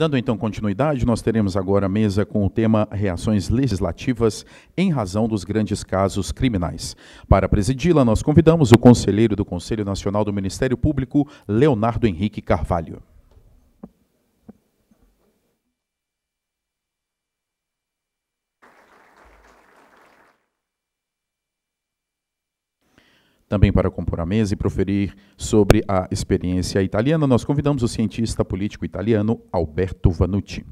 Dando então continuidade, nós teremos agora a mesa com o tema Reações Legislativas em razão dos grandes casos criminais. Para presidi-la, nós convidamos o conselheiro do Conselho Nacional do Ministério Público, Leonardo Henrique Carvalho. também para compor a mesa e proferir sobre a experiência italiana, nós convidamos o cientista político italiano Alberto Vanucci.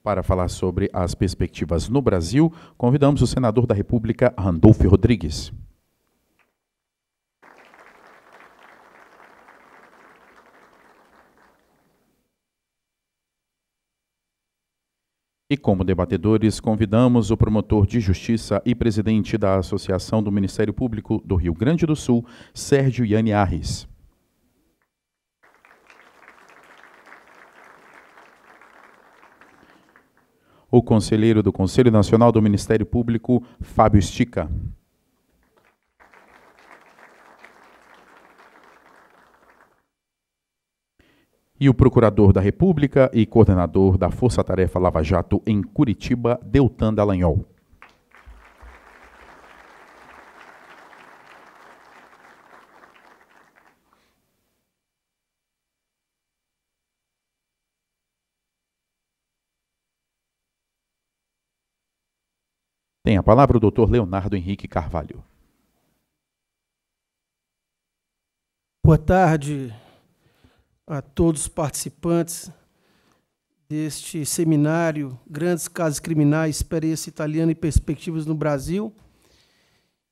Para falar sobre as perspectivas no Brasil, convidamos o senador da República, Randolfo Rodrigues. E como debatedores, convidamos o promotor de justiça e presidente da Associação do Ministério Público do Rio Grande do Sul, Sérgio Yanni Arres. O conselheiro do Conselho Nacional do Ministério Público, Fábio Stica. E o procurador da República e coordenador da Força Tarefa Lava Jato em Curitiba, Deltan Dallagnol. Tem a palavra o doutor Leonardo Henrique Carvalho. Boa tarde, a todos os participantes deste seminário Grandes Casos Criminais, Experiência Italiana e Perspectivas no Brasil.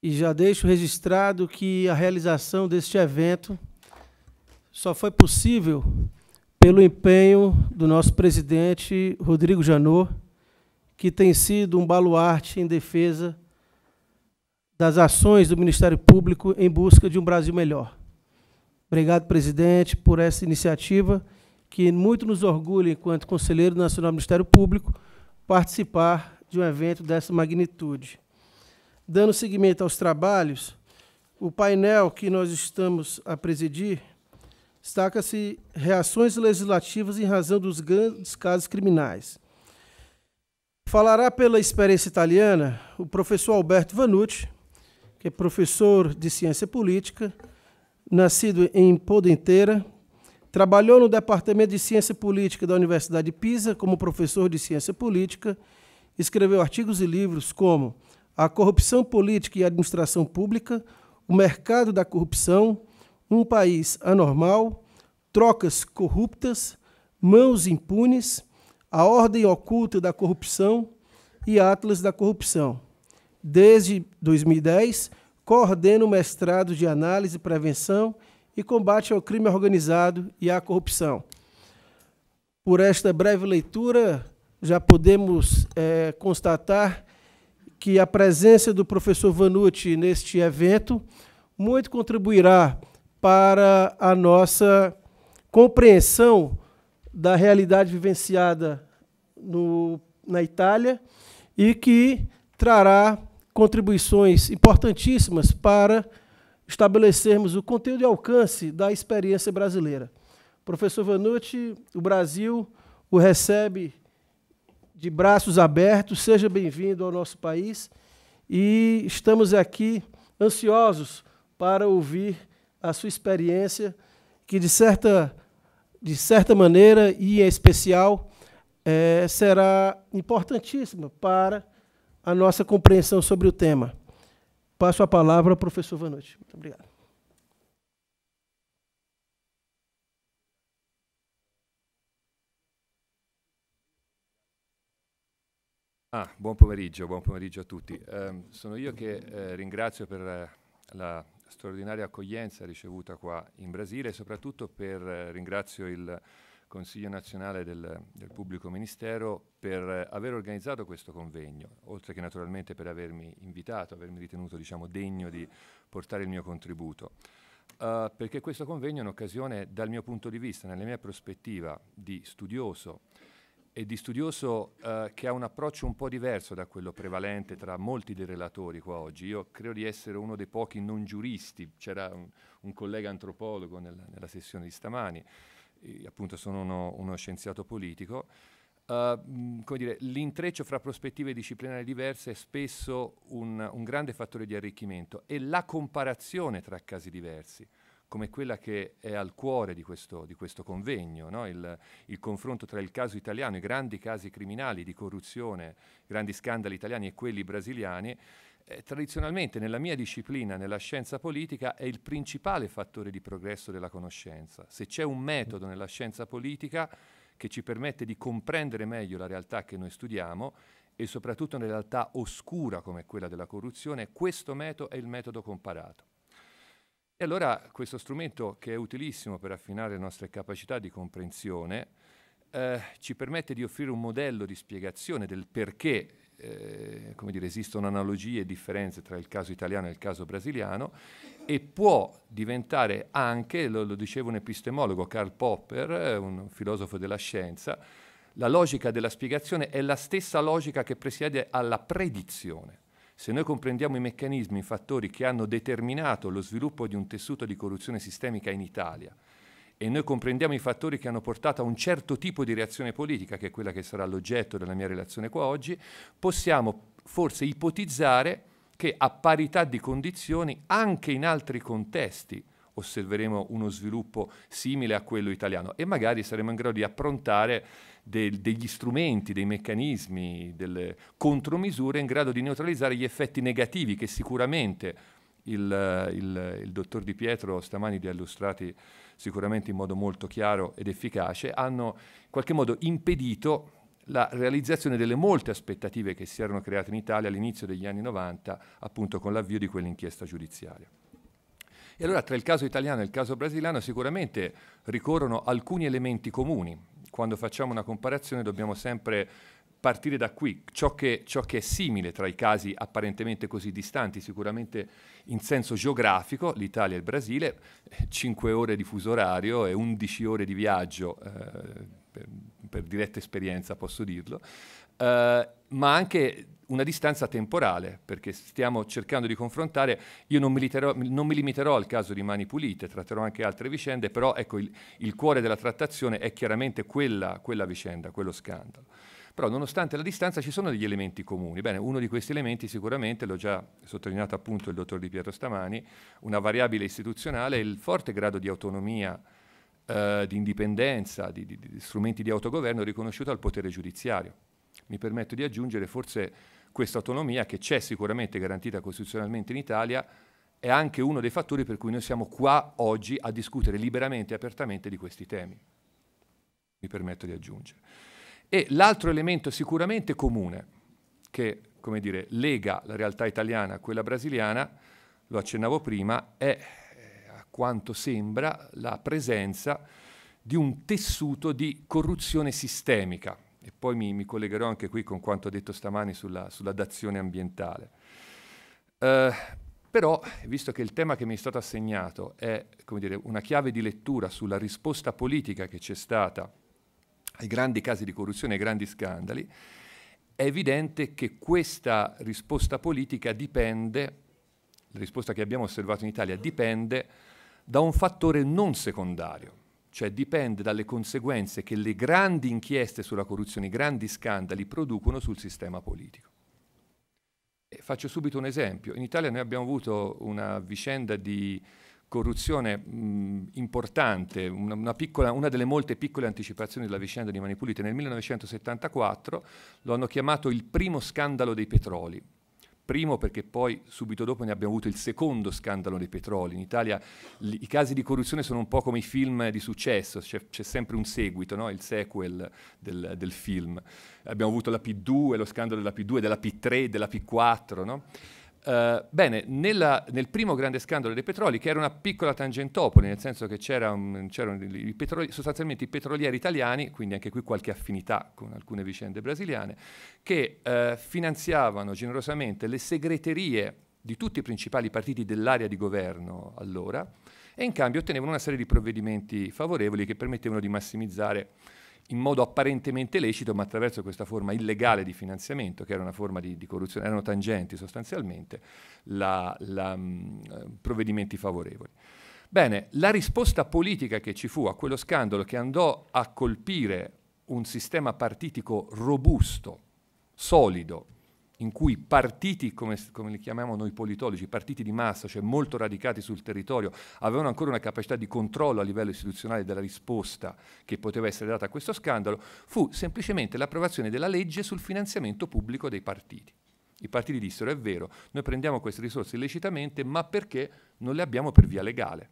E já deixo registrado que a realização deste evento só foi possível pelo empenho do nosso presidente Rodrigo Janot, que tem sido um baluarte em defesa das ações do Ministério Público em busca de um Brasil melhor. Obrigado, presidente, por essa iniciativa que muito nos orgulha, enquanto conselheiro nacional do Ministério Público, participar de um evento dessa magnitude. Dando seguimento aos trabalhos, o painel que nós estamos a presidir destaca-se reações legislativas em razão dos grandes casos criminais. Falará pela experiência italiana o professor Alberto Vanucci, que é professor de ciência política, nascido em Podenteira, trabalhou no Departamento de Ciência Política da Universidade de Pisa como professor de Ciência Política, escreveu artigos e livros como A Corrupção Política e Administração Pública, O Mercado da Corrupção, Um País Anormal, Trocas Corruptas, Mãos Impunes, A Ordem Oculta da Corrupção e Atlas da Corrupção. Desde 2010, coordena o mestrado de análise, prevenção e combate ao crime organizado e à corrupção. Por esta breve leitura, já podemos é, constatar que a presença do professor Vanucci neste evento muito contribuirá para a nossa compreensão da realidade vivenciada no, na Itália e que trará contribuições importantíssimas para estabelecermos o conteúdo e alcance da experiência brasileira. Professor Vanucci, o Brasil o recebe de braços abertos, seja bem-vindo ao nosso país e estamos aqui ansiosos para ouvir a sua experiência, que de certa, de certa maneira e em especial é, será importantíssima para a nossa compreensão sobre o tema. Passo a palavra ao professor Vanucci. Muito obrigado. Ah, buon pomeriggio, buon pomeriggio a tutti. Eh, sono io che eh, ringrazio per eh, la straordinaria accoglienza ricevuta qua in Brasile e soprattutto per, eh, ringrazio il Consiglio nazionale del, del, pubblico ministero per aver organizzato questo convegno, oltre che naturalmente per avermi invitato, avermi ritenuto diciamo, degno di portare il mio contributo. Uh, perché questo convegno è un'occasione, dal mio punto di vista, nella mia prospettiva di studioso e di studioso uh, che ha un approccio un po' diverso da quello prevalente tra molti dei relatori qua oggi. Io credo di essere uno dei pochi non giuristi, c'era un, un, collega antropologo nel, nella sessione di stamani appunto sono uno, uno scienziato politico, Uh, dire, l'intreccio fra prospettive disciplinari diverse è spesso un, un, grande fattore di arricchimento e la comparazione tra casi diversi, come quella che è al cuore di questo, di questo convegno, no? il, il, confronto tra il caso italiano, i grandi casi criminali di corruzione, grandi scandali italiani e quelli brasiliani, eh, tradizionalmente nella mia disciplina, nella scienza politica, è il principale fattore di progresso della conoscenza. Se c'è un metodo nella scienza politica che ci permette di comprendere meglio la realtà che noi studiamo e soprattutto una realtà oscura come quella della corruzione, questo metodo è il metodo comparato. E allora questo strumento che è utilissimo per affinare le nostre capacità di comprensione eh, ci permette di offrire un modello di spiegazione del perché eh, come dire, esistono analogie e differenze tra il caso italiano e il caso brasiliano e può diventare anche, lo, lo diceva un epistemologo, Karl Popper, eh, un filosofo della scienza, la logica della spiegazione è la stessa logica che presiede alla predizione. Se noi comprendiamo i meccanismi, i fattori che hanno determinato lo sviluppo di un tessuto di corruzione sistemica in Italia, e noi comprendiamo i fattori che hanno portato a un certo tipo di reazione politica, che è quella che sarà l'oggetto della mia relazione qua oggi, possiamo forse ipotizzare che a parità di condizioni anche in altri contesti osserveremo uno sviluppo simile a quello italiano e magari saremo in grado di approntare del, degli strumenti, dei meccanismi, delle contromisure in grado di neutralizzare gli effetti negativi che sicuramente il, il, il dottor Di Pietro stamani vi ha illustrati sicuramente in modo molto chiaro ed efficace, hanno in qualche modo impedito la realizzazione delle molte aspettative che si erano create in Italia all'inizio degli anni 90, appunto con l'avvio di quell'inchiesta giudiziaria. E allora tra il caso italiano e il caso brasiliano sicuramente ricorrono alcuni elementi comuni. Quando facciamo una comparazione dobbiamo sempre partire da qui. Ciò che, ciò che, è simile tra i casi apparentemente così distanti, sicuramente in senso geografico, l'Italia e il Brasile, 5 ore di fuso orario e 11 ore di viaggio, eh, per, per, diretta esperienza posso dirlo, eh, ma anche una distanza temporale, perché stiamo cercando di confrontare, io non, militerò, non, mi limiterò al caso di Mani Pulite, tratterò anche altre vicende, però ecco, il, il cuore della trattazione è chiaramente quella, quella vicenda, quello scandalo. Però nonostante la distanza ci sono degli elementi comuni. Bene, uno di questi elementi sicuramente, l'ho già sottolineato appunto il dottor Di Pietro stamani, una variabile istituzionale è il forte grado di autonomia, eh, di indipendenza, di, di, di strumenti di autogoverno riconosciuto al potere giudiziario. Mi permetto di aggiungere forse questa autonomia che c'è sicuramente garantita costituzionalmente in Italia, è anche uno dei fattori per cui noi siamo qua oggi a discutere liberamente e apertamente di questi temi. Mi permetto di aggiungere. E l'altro elemento sicuramente comune che come dire, lega la realtà italiana a quella brasiliana, lo accennavo prima, è eh, a quanto sembra la presenza di un tessuto di corruzione sistemica. E poi mi, mi collegherò anche qui con quanto detto stamani sulla, sulla dazione ambientale. Eh, però, visto che il tema che mi è stato assegnato è dire, una chiave di lettura sulla risposta politica che c'è stata ai grandi casi di corruzione, ai grandi scandali, è evidente che questa risposta politica dipende, la risposta che abbiamo osservato in Italia dipende da un fattore non secondario, cioè dipende dalle conseguenze che le grandi inchieste sulla corruzione, i grandi scandali producono sul sistema politico. faccio subito un esempio. In Italia noi abbiamo avuto una vicenda di corruzione mh, importante, una, una, piccola, una, delle molte piccole anticipazioni della vicenda di Mani Pulite. Nel 1974 lo hanno chiamato il primo scandalo dei petroli. Primo perché poi subito dopo ne abbiamo avuto il secondo scandalo dei petroli. In Italia i casi di corruzione sono un po' come i film di successo, c'è, sempre un seguito, no? il sequel del, del, film. Abbiamo avuto la P2, lo scandalo della P2, della P3, della P4. No? Eh, bene, nella, nel primo grande scandalo dei petroli, che era una piccola tangentopoli, nel senso che c'erano sostanzialmente i petrolieri italiani, quindi anche qui qualche affinità con alcune vicende brasiliane, che uh, finanziavano generosamente le segreterie di tutti i principali partiti dell'area di governo allora e in cambio ottenevano una serie di provvedimenti favorevoli che permettevano di massimizzare in modo apparentemente lecito, ma attraverso questa forma illegale di finanziamento, che era una forma di, di corruzione, erano tangenti sostanzialmente, la, la, mh, mm, eh, provvedimenti favorevoli. Bene, la risposta politica che ci fu a quello scandalo che andò a colpire un sistema partitico robusto, solido, in cui partiti, come, come, li chiamiamo noi politologi, partiti di massa, cioè molto radicati sul territorio, avevano ancora una capacità di controllo a livello istituzionale della risposta che poteva essere data a questo scandalo, fu semplicemente l'approvazione della legge sul finanziamento pubblico dei partiti. I partiti dissero, è vero, noi prendiamo queste risorse illecitamente, ma perché non le abbiamo per via legale?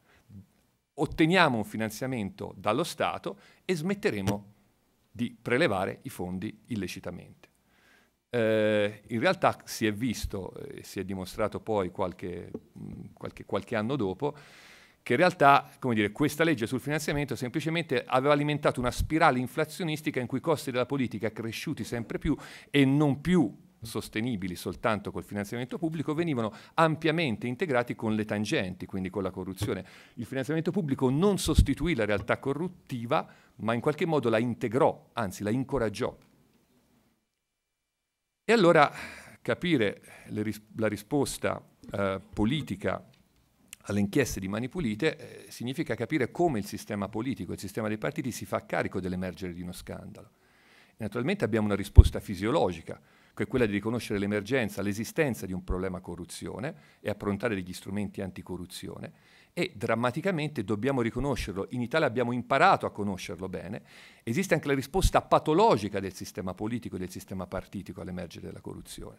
Otteniamo un finanziamento dallo Stato e smetteremo di prelevare i fondi illecitamente. Eh, in realtà si è visto, e eh, si è dimostrato poi qualche, mh, qualche, qualche anno dopo, che in realtà dire, questa legge sul finanziamento semplicemente aveva alimentato una spirale inflazionistica in cui i costi della politica cresciuti sempre più e non più sostenibili soltanto col finanziamento pubblico venivano ampiamente integrati con le tangenti, quindi con la corruzione. Il finanziamento pubblico non sostituì la realtà corruttiva, ma in qualche modo la integrò, anzi la incoraggiò. E allora capire ris- la risposta eh, politica alle inchieste di Mani Pulite eh, significa capire come il sistema politico, il sistema dei partiti si fa carico dell'emergere di uno scandalo. Naturalmente abbiamo una risposta fisiologica, che è quella di riconoscere l'emergenza, l'esistenza di un problema corruzione e approntare degli strumenti anticorruzione e drammaticamente dobbiamo riconoscerlo, in Italia abbiamo imparato a conoscerlo bene, esiste anche la risposta patologica del sistema politico e del sistema partitico all'emergere della corruzione.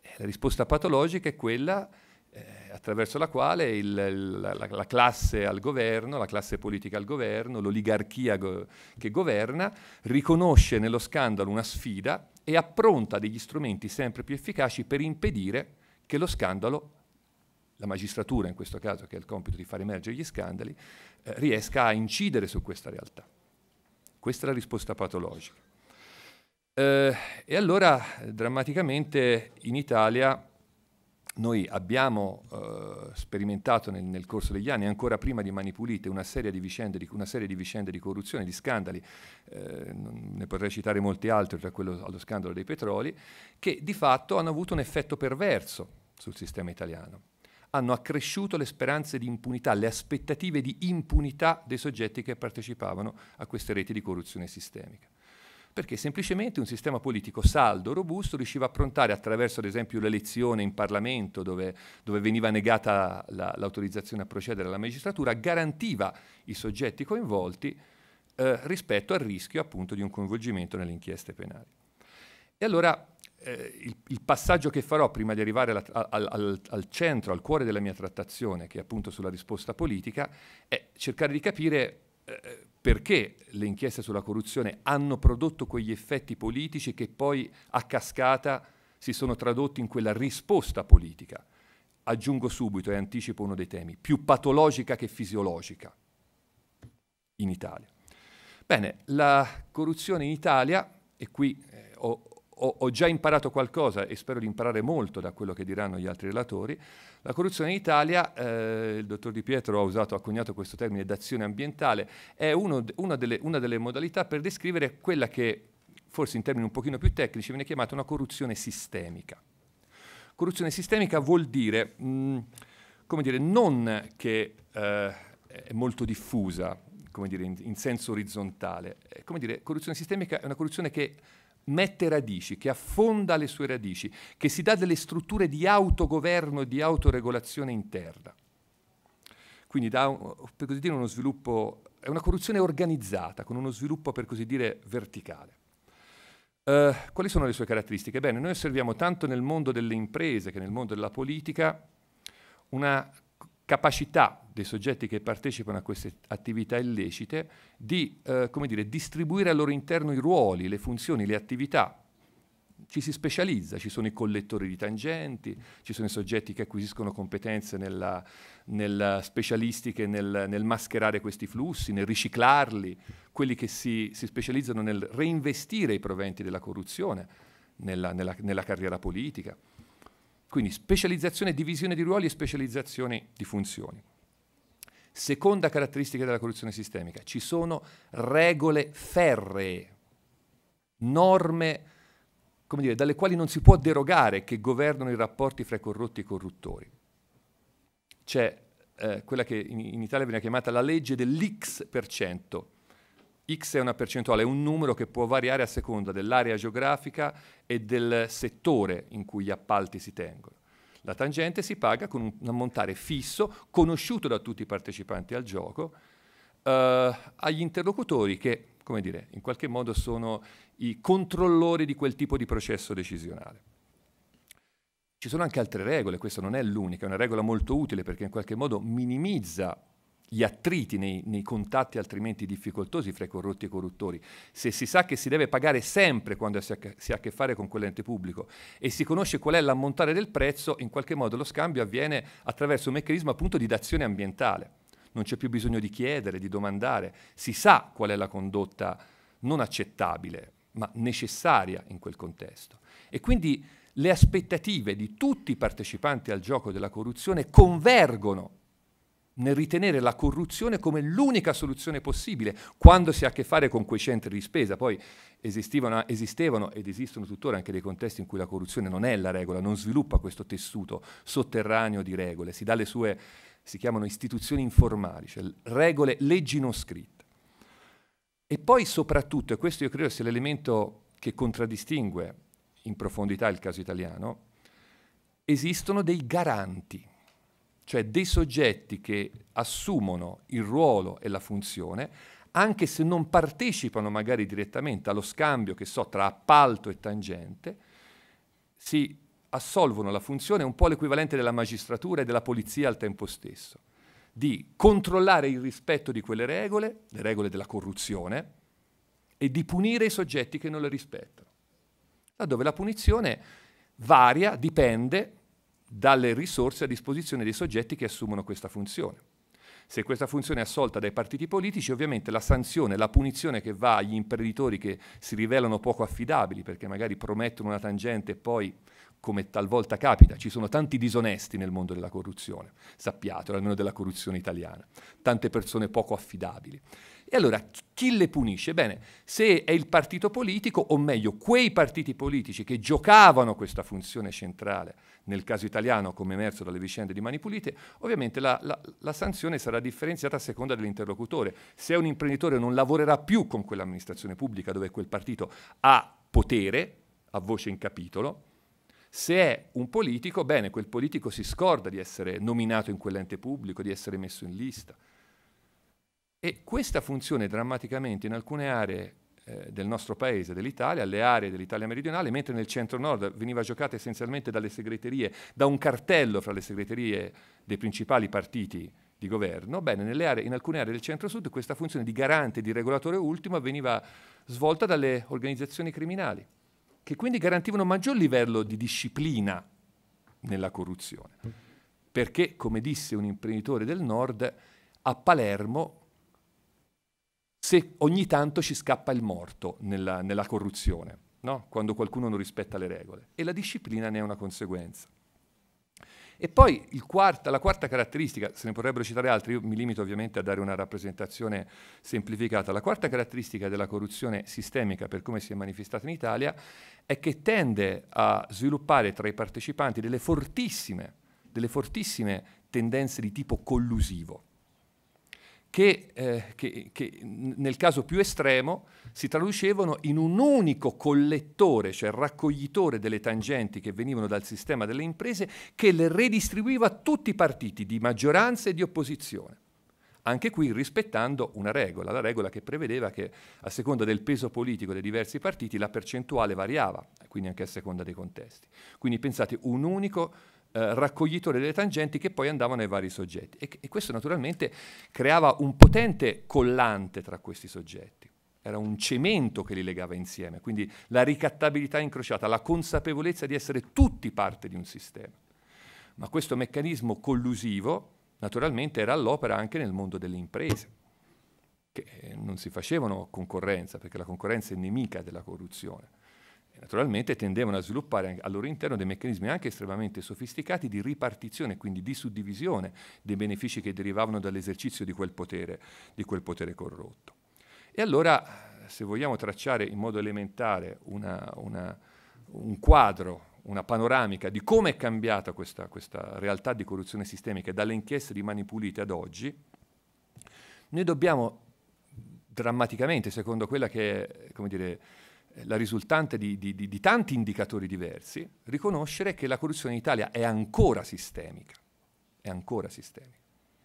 E eh, la risposta patologica è quella eh, attraverso la quale il, la, la, la, classe al governo, la classe politica al governo, l'oligarchia go che governa, riconosce nello scandalo una sfida e appronta degli strumenti sempre più efficaci per impedire che lo scandalo la magistratura in questo caso, che ha il compito di far emergere gli scandali, eh, riesca a incidere su questa realtà. Questa è la risposta patologica. Eh, e allora, drammaticamente, in Italia noi abbiamo eh, sperimentato nel, nel, corso degli anni, ancora prima di Mani Pulite, una serie di vicende di, di, vicende di corruzione, di scandali, eh, ne potrei citare molti altri, tra quello allo scandalo dei petroli, che di fatto hanno avuto un effetto perverso sul sistema italiano hanno accresciuto le speranze di impunità, le aspettative di impunità dei soggetti che partecipavano a queste reti di corruzione sistemica. Perché semplicemente un sistema politico saldo, robusto, riusciva a prontare attraverso ad esempio l'elezione in Parlamento dove, dove veniva negata l'autorizzazione a procedere alla magistratura, garantiva i soggetti coinvolti eh, rispetto al rischio appunto di un coinvolgimento nelle inchieste penali. E allora eh, il, il, passaggio che farò prima di arrivare alla, al, al, al, centro, al cuore della mia trattazione, che è appunto sulla risposta politica, è cercare di capire eh, perché le inchieste sulla corruzione hanno prodotto quegli effetti politici che poi a cascata si sono tradotti in quella risposta politica. Aggiungo subito e anticipo uno dei temi, più patologica che fisiologica in Italia. Bene, la corruzione in Italia, e qui eh, ho ho, ho, già imparato qualcosa e spero di imparare molto da quello che diranno gli altri relatori, la corruzione in Italia, eh, il dottor Di Pietro ha, usato, ha coniato questo termine d'azione ambientale, è uno, una, delle, una delle modalità per descrivere quella che forse in termini un pochino più tecnici viene chiamata una corruzione sistemica. Corruzione sistemica vuol dire, mh, mm, come dire, non che eh, è molto diffusa, come dire, in, in senso orizzontale, eh, come dire, corruzione sistemica è una corruzione che mette radici, che affonda le sue radici, che si dà delle strutture di autogoverno e di autoregolazione interna. Quindi dà, per così dire, uno sviluppo, è una corruzione organizzata, con uno sviluppo, per così dire, verticale. Uh, quali sono le sue caratteristiche? Bene, noi osserviamo tanto nel mondo delle imprese che nel mondo della politica una capacità dei soggetti che partecipano a queste attività illecite di eh, dire, distribuire al loro interno i ruoli, le funzioni, le attività. Ci si specializza, ci sono i collettori di tangenti, ci sono i soggetti che acquisiscono competenze nella, nella specialistiche nel, nel, mascherare questi flussi, nel riciclarli, quelli che si, si specializzano nel reinvestire i proventi della corruzione nella, nella, nella carriera politica. Quindi specializzazione, divisione di ruoli e specializzazione di funzioni. Seconda caratteristica della corruzione sistemica, ci sono regole ferree, norme come dire, dalle quali non si può derogare che governano i rapporti fra i corrotti e i corruttori. C'è eh, quella che in, in Italia viene chiamata la legge dell'X%. X è una percentuale, è un numero che può variare a seconda dell'area geografica e del settore in cui gli appalti si tengono. La tangente si paga con un ammontare fisso, conosciuto da tutti i partecipanti al gioco, eh, agli interlocutori che, come dire, in qualche modo sono i controllori di quel tipo di processo decisionale. Ci sono anche altre regole, questa non è l'unica, è una regola molto utile perché in qualche modo minimizza gli attriti nei, nei contatti altrimenti difficoltosi fra i corrotti e i corruttori, se si sa che si deve pagare sempre quando si ha, si ha a che fare con quell'ente pubblico e si conosce qual è l'ammontare del prezzo, in qualche modo lo scambio avviene attraverso un meccanismo appunto di dazione ambientale. Non c'è più bisogno di chiedere, di domandare, si sa qual è la condotta non accettabile, ma necessaria in quel contesto. E quindi le aspettative di tutti i partecipanti al gioco della corruzione convergono nel ritenere la corruzione come l'unica soluzione possibile quando si ha a che fare con quei centri di spesa. Poi esistevano, esistevano, ed esistono tuttora anche dei contesti in cui la corruzione non è la regola, non sviluppa questo tessuto sotterraneo di regole, si dà le sue, si chiamano istituzioni informali, cioè regole, leggi non scritte. E poi soprattutto, e questo io credo sia l'elemento che contraddistingue in profondità il caso italiano, esistono dei garanti cioè dei soggetti che assumono il ruolo e la funzione, anche se non partecipano magari direttamente allo scambio, che so, tra appalto e tangente, si assolvono la funzione un po' l'equivalente della magistratura e della polizia al tempo stesso, di controllare il rispetto di quelle regole, le regole della corruzione, e di punire i soggetti che non le rispettano, laddove la punizione varia, dipende dalle risorse a disposizione dei soggetti che assumono questa funzione. Se questa funzione è assolta dai partiti politici, ovviamente la sanzione, la punizione che va agli imprenditori che si rivelano poco affidabili, perché magari promettono una tangente e poi, come talvolta capita, ci sono tanti disonesti nel mondo della corruzione, sappiatelo, almeno della corruzione italiana, tante persone poco affidabili. E allora chi le punisce? Bene, se è il partito politico, o meglio, quei partiti politici che giocavano questa funzione centrale nel caso italiano come emerso dalle vicende di Mani Pulite, ovviamente la, la, la sanzione sarà differenziata a seconda dell'interlocutore. Se un imprenditore non lavorerà più con quell'amministrazione pubblica dove quel partito ha potere, a voce in capitolo, se è un politico, bene, quel politico si scorda di essere nominato in quell'ente pubblico, di essere messo in lista. E questa funzione drammaticamente in alcune aree eh, del nostro paese, dell'Italia, alle aree dell'Italia meridionale, mentre nel centro-nord veniva giocata essenzialmente dalle segreterie, da un cartello fra le segreterie dei principali partiti di governo, bene, aree, in alcune aree del centro-sud questa funzione di garante, di regolatore ultimo veniva svolta dalle organizzazioni criminali, che quindi garantivano un maggior livello di disciplina nella corruzione. Perché, come disse un imprenditore del nord, a Palermo se ogni tanto ci scappa il morto nella, nella corruzione, no? quando qualcuno non rispetta le regole. E la disciplina ne è una conseguenza. E poi quarta, la quarta caratteristica, se ne potrebbero citare altre, io mi limito ovviamente a dare una rappresentazione semplificata, la quarta caratteristica della corruzione sistemica per come si è manifestata in Italia è che tende a sviluppare tra i partecipanti delle fortissime, delle fortissime tendenze di tipo collusivo che, eh, che, che nel caso più estremo si traducevano in un unico collettore, cioè raccoglitore delle tangenti che venivano dal sistema delle imprese, che le redistribuiva a tutti i partiti di maggioranza e di opposizione anche qui rispettando una regola, la regola che prevedeva che a seconda del peso politico dei diversi partiti la percentuale variava, quindi anche a seconda dei contesti. Quindi pensate un unico collettore eh, raccoglitore delle tangenti che poi andavano ai vari soggetti. E, e questo naturalmente creava un potente collante tra questi soggetti era un cemento che li legava insieme, quindi la ricattabilità incrociata, la consapevolezza di essere tutti parte di un sistema. Ma questo meccanismo collusivo naturalmente era all'opera anche nel mondo delle imprese, che eh, non si facevano concorrenza, perché la concorrenza è nemica della corruzione naturalmente tendevano a sviluppare al loro interno dei meccanismi anche estremamente sofisticati di ripartizione, quindi di suddivisione dei benefici che derivavano dall'esercizio di quel potere, di quel potere corrotto. E allora, se vogliamo tracciare in modo elementare una, una, un quadro, una panoramica di come è cambiata questa, questa realtà di corruzione sistemica dalle inchieste di Mani Pulite ad oggi, noi dobbiamo drammaticamente, secondo quella che è, come dire, la risultante di, di, di, di, tanti indicatori diversi, riconoscere che la corruzione in Italia è ancora sistemica, è ancora sistemica,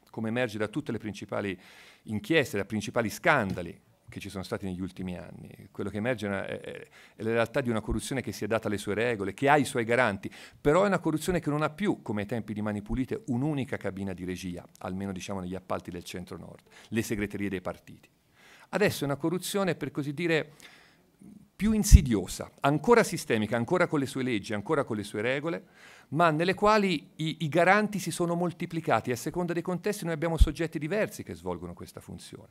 come emerge da tutte le principali inchieste, dai principali scandali che ci sono stati negli ultimi anni. Quello che emerge è, è, è la realtà di una corruzione che si è data le sue regole, che ha i suoi garanti, però è una corruzione che non ha più, come ai tempi di Mani Pulite, un'unica cabina di regia, almeno diciamo negli appalti del centro-nord, le segreterie dei partiti. Adesso è una corruzione, per così dire, più insidiosa, ancora sistemica, ancora con le sue leggi, ancora con le sue regole, ma nelle quali i, i garanti si sono moltiplicati e a seconda dei contesti noi abbiamo soggetti diversi che svolgono questa funzione.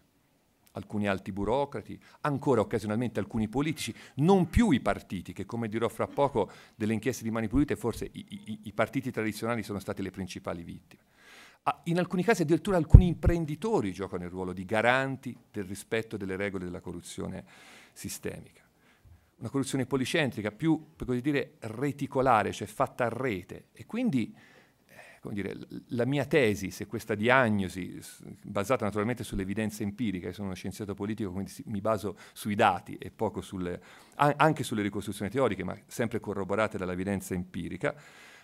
Alcuni alti burocrati, ancora occasionalmente alcuni politici, non più i partiti, che come dirò fra poco delle inchieste di mani pulite forse i, i, i partiti tradizionali sono stati le principali vittime. Ah, in alcuni casi addirittura alcuni imprenditori giocano il ruolo di garanti del rispetto delle regole della corruzione sistemica una corruzione policentrica, più per così dire reticolare, cioè fatta a rete. E quindi eh, dire, la mia tesi, se questa diagnosi, basata naturalmente sull'evidenza empirica, sono uno scienziato politico, quindi mi baso sui dati e poco sulle, anche sulle ricostruzioni teoriche, ma sempre corroborate dall'evidenza empirica,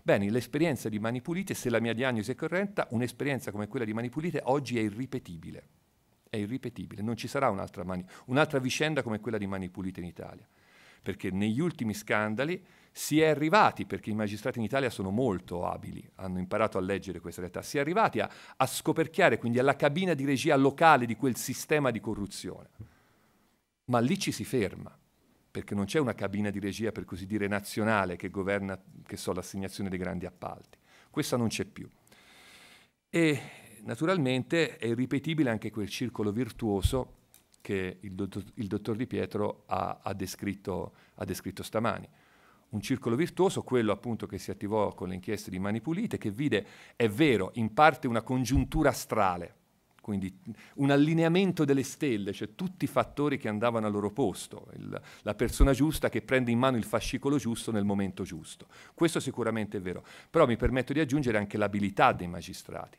Bene, l'esperienza di Mani Pulite, se la mia diagnosi è corretta, un'esperienza come quella di Mani Pulite oggi è irripetibile. È irripetibile, non ci sarà un'altra, mani, un'altra, vicenda come quella di Mani Pulite in Italia perché negli ultimi scandali si è arrivati, perché i magistrati in Italia sono molto abili, hanno imparato a leggere questa realtà, si è arrivati a, a scoperchiare, quindi alla cabina di regia locale di quel sistema di corruzione. Ma lì ci si ferma, perché non c'è una cabina di regia, per così dire, nazionale che governa, che so, l'assegnazione dei grandi appalti. Questa non c'è più. E naturalmente è ripetibile anche quel circolo virtuoso che il, do- il dottor Di Pietro ha, ha, descritto, ha descritto stamani un circolo virtuoso, quello appunto che si attivò con le inchieste di Mani Pulite, che vide, è vero, in parte una congiuntura astrale, quindi un allineamento delle stelle, cioè tutti i fattori che andavano al loro posto, il, la persona giusta che prende in mano il fascicolo giusto nel momento giusto. Questo sicuramente è vero, però mi permetto di aggiungere anche l'abilità dei magistrati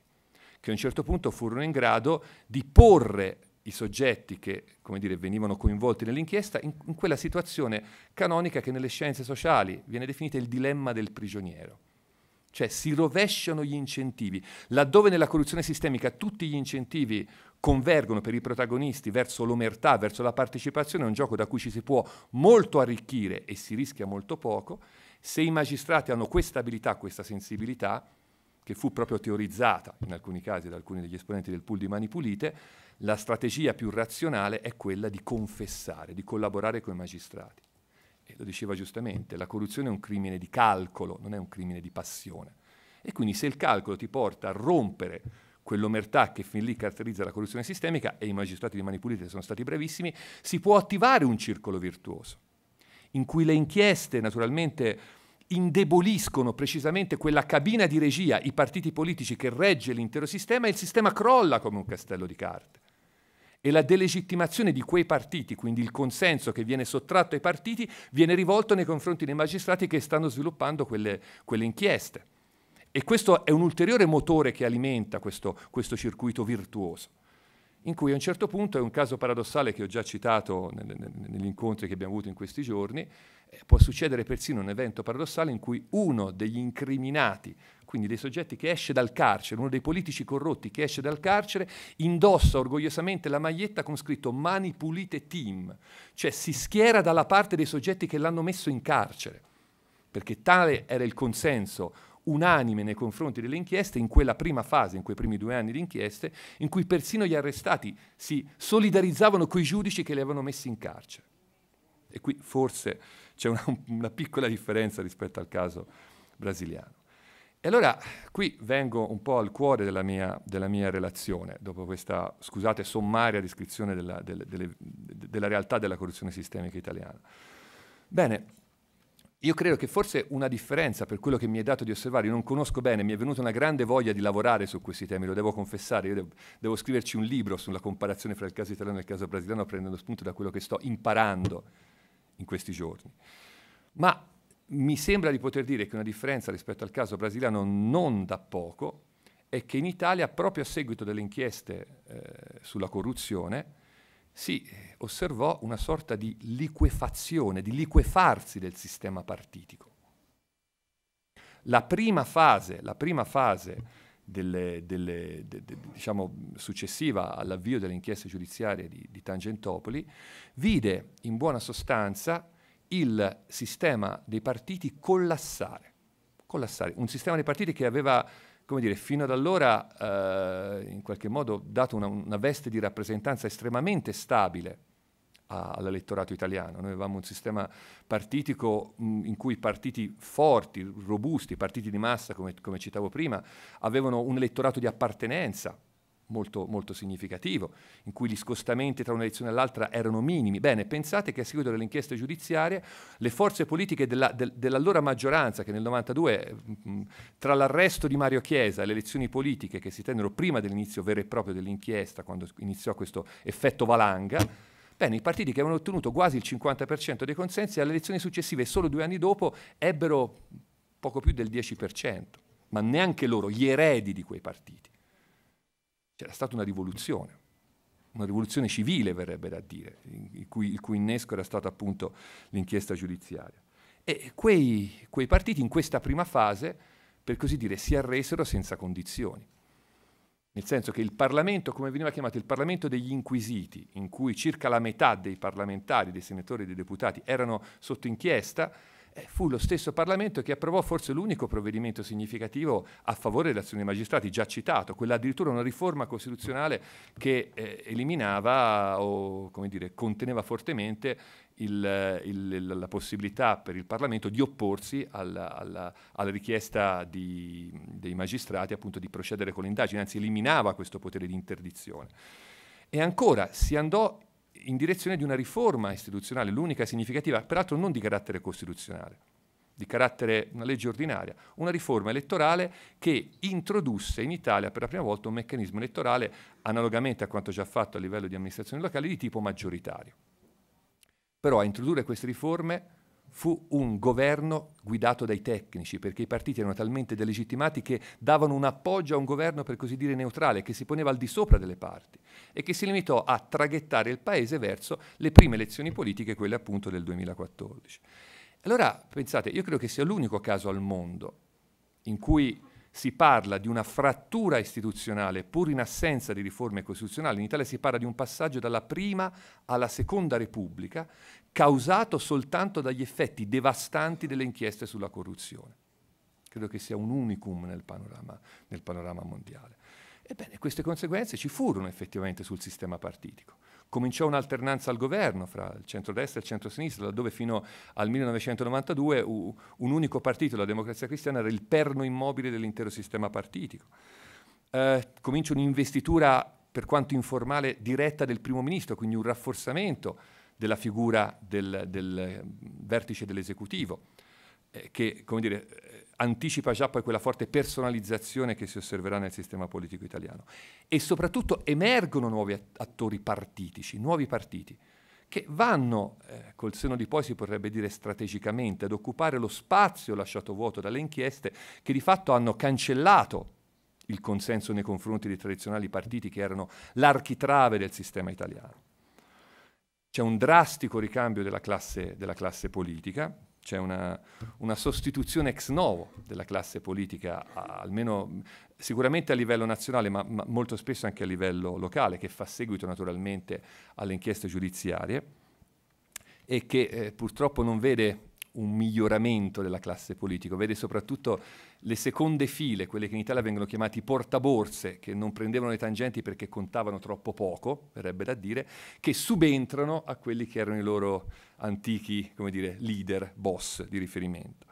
che a un certo punto furono in grado di porre i soggetti che dire, venivano coinvolti nell'inchiesta in, in, quella situazione canonica che nelle scienze sociali viene definita il dilemma del prigioniero. Cioè si rovesciano gli incentivi. Laddove nella corruzione sistemica tutti gli incentivi convergono per i protagonisti verso l'omertà, verso la partecipazione, è un gioco da cui ci si può molto arricchire e si rischia molto poco, se i magistrati hanno questa abilità, questa sensibilità, che fu proprio teorizzata in alcuni casi da alcuni degli esponenti del pool di Mani Pulite, la strategia più razionale è quella di confessare, di collaborare con i magistrati. E lo diceva giustamente, la corruzione è un crimine di calcolo, non è un crimine di passione. E quindi se il calcolo ti porta a rompere quell'omertà che fin lì caratterizza la corruzione sistemica, e i magistrati di Mani Pulite sono stati brevissimi, si può attivare un circolo virtuoso, in cui le inchieste naturalmente indeboliscono precisamente quella cabina di regia, i partiti politici che regge l'intero sistema e il sistema crolla come un castello di carte e la delegittimazione di quei partiti, quindi il consenso che viene sottratto ai partiti, viene rivolto nei confronti dei magistrati che stanno sviluppando quelle, quelle inchieste. E questo è un ulteriore motore che alimenta questo, questo, circuito virtuoso, in cui a un certo punto, è un caso paradossale che ho già citato nel, nel, negli incontri che abbiamo avuto in questi giorni, eh, può succedere persino un evento paradossale in cui uno degli incriminati, quindi dei soggetti che esce dal carcere, uno dei politici corrotti che esce dal carcere, indossa orgogliosamente la maglietta con scritto Mani pulite team, cioè si schiera dalla parte dei soggetti che l'hanno messo in carcere, perché tale era il consenso unanime nei confronti delle inchieste in quella prima fase, in quei primi due anni di inchieste, in cui persino gli arrestati si solidarizzavano coi giudici che li avevano messi in carcere. E qui forse c'è una, una piccola differenza rispetto al caso brasiliano. E allora qui vengo un po' al cuore della mia, della mia relazione, dopo questa, scusate, sommaria descrizione della, delle, delle, della, realtà della corruzione sistemica italiana. Bene, io credo che forse una differenza per quello che mi è dato di osservare, io non conosco bene, mi è venuta una grande voglia di lavorare su questi temi, lo devo confessare, io devo, devo scriverci un libro sulla comparazione fra il caso italiano e il caso brasiliano prendendo spunto da quello che sto imparando in questi giorni. Ma mi sembra di poter dire che una differenza rispetto al caso brasiliano non da poco è che in Italia, proprio a seguito delle inchieste eh, sulla corruzione, si eh, osservò una sorta di liquefazione, di liquefarsi del sistema partitico. La prima fase, la prima fase delle, delle, de, de, diciamo, successiva all'avvio delle inchieste giudiziarie di, di Tangentopoli, vide in buona sostanza il sistema dei partiti collassare. collassare. Un sistema dei partiti che aveva come dire, fino ad allora eh, in qualche modo dato una, una, veste di rappresentanza estremamente stabile all'elettorato italiano. Noi avevamo un sistema partitico mh, mm, in cui i partiti forti, robusti, i partiti di massa, come, come, citavo prima, avevano un elettorato di appartenenza molto, molto significativo, in cui gli scostamenti tra un'elezione e l'altra erano minimi. Bene, pensate che a seguito delle inchieste giudiziarie le forze politiche della, del, dell'allora maggioranza, che nel 92, mh, mm, mm, tra l'arresto di Mario Chiesa e le elezioni politiche che si tennero prima dell'inizio vero e proprio dell'inchiesta, quando iniziò questo effetto valanga, Bene, i partiti che avevano ottenuto quasi il 50% dei consensi alle elezioni successive, solo due anni dopo, ebbero poco più del 10%, ma neanche loro, gli eredi di quei partiti. C'era stata una rivoluzione una rivoluzione civile, verrebbe da dire, il cui, il cui innesco era stata appunto l'inchiesta giudiziaria. E quei, quei partiti in questa prima fase, per così dire, si arresero senza condizioni nel senso che il Parlamento, come veniva chiamato, il Parlamento degli inquisiti, in cui circa la metà dei parlamentari, dei senatori e dei deputati erano sotto inchiesta, eh, fu lo stesso Parlamento che approvò forse l'unico provvedimento significativo a favore dell'azione dei magistrati, già citato, quella addirittura una riforma costituzionale che eh, eliminava o come dire, conteneva fortemente il, il, la possibilità per il Parlamento di opporsi alla, alla, alla richiesta di, dei magistrati appunto di procedere con le indagini, anzi eliminava questo potere di interdizione. E ancora si andò in direzione di una riforma istituzionale, l'unica significativa, peraltro non di carattere costituzionale, di carattere una legge ordinaria, una riforma elettorale che introdusse in Italia per la prima volta un meccanismo elettorale analogamente a quanto già fatto a livello di amministrazioni locali di tipo maggioritario. Però a introdurre queste riforme fu un governo guidato dai tecnici, perché i partiti erano talmente delegittimati che davano un appoggio a un governo per così dire neutrale, che si poneva al di sopra delle parti e che si limitò a traghettare il paese verso le prime elezioni politiche, quelle appunto del 2014. Allora, pensate, io credo che sia l'unico caso al mondo in cui si parla di una frattura istituzionale, pur in assenza di riforme costituzionali. In Italia si parla di un passaggio dalla prima alla seconda repubblica, causato soltanto dagli effetti devastanti delle inchieste sulla corruzione. Credo che sia un unicum nel panorama, nel panorama mondiale. Ebbene, queste conseguenze ci furono effettivamente sul sistema partitico cominciò un'alternanza al governo fra il centrodestra e il centrosinistra, laddove fino al 1992 un unico partito, la democrazia cristiana, era il perno immobile dell'intero sistema partitico. Eh, comincia un'investitura, per quanto informale, diretta del primo ministro, quindi un rafforzamento della figura del, del eh, vertice dell'esecutivo, eh, che, come dire, eh, anticipa già poi quella forte personalizzazione che si osserverà nel sistema politico italiano. E soprattutto emergono nuovi attori partitici, nuovi partiti, che vanno, eh, col seno di poi si potrebbe dire strategicamente, ad occupare lo spazio lasciato vuoto dalle inchieste che di fatto hanno cancellato il consenso nei confronti dei tradizionali partiti che erano l'architrave del sistema italiano. C'è un drastico ricambio della classe, della classe politica, c'è una, una, sostituzione ex novo della classe politica, almeno sicuramente a livello nazionale, ma, ma molto spesso anche a livello locale, che fa seguito naturalmente alle inchieste giudiziarie e che eh, purtroppo non vede un miglioramento della classe politica, vede soprattutto le seconde file, quelle che in Italia vengono chiamati portaborse, che non prendevano le tangenti perché contavano troppo poco, verrebbe da dire, che subentrano a quelli che erano i loro antichi, come dire, leader, boss di riferimento.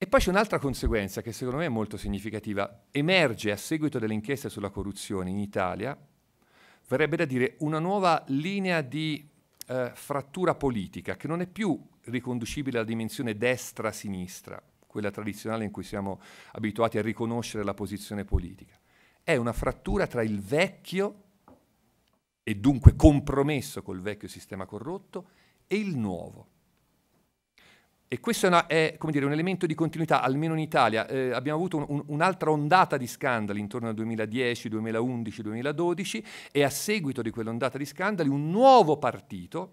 E poi c'è un'altra conseguenza che secondo me è molto significativa. Emerge a seguito delle inchieste sulla corruzione in Italia, verrebbe da dire, una nuova linea di eh, frattura politica che non è più riconducibile alla dimensione destra-sinistra, quella tradizionale in cui siamo abituati a riconoscere la posizione politica. È una frattura tra il vecchio, e dunque compromesso col vecchio sistema corrotto, e il nuovo. E questo è, una, è dire, un elemento di continuità, almeno in Italia. Eh, abbiamo avuto un, un, un'altra ondata di scandali intorno al 2010, 2011, 2012 e a seguito di quell'ondata di scandali un nuovo partito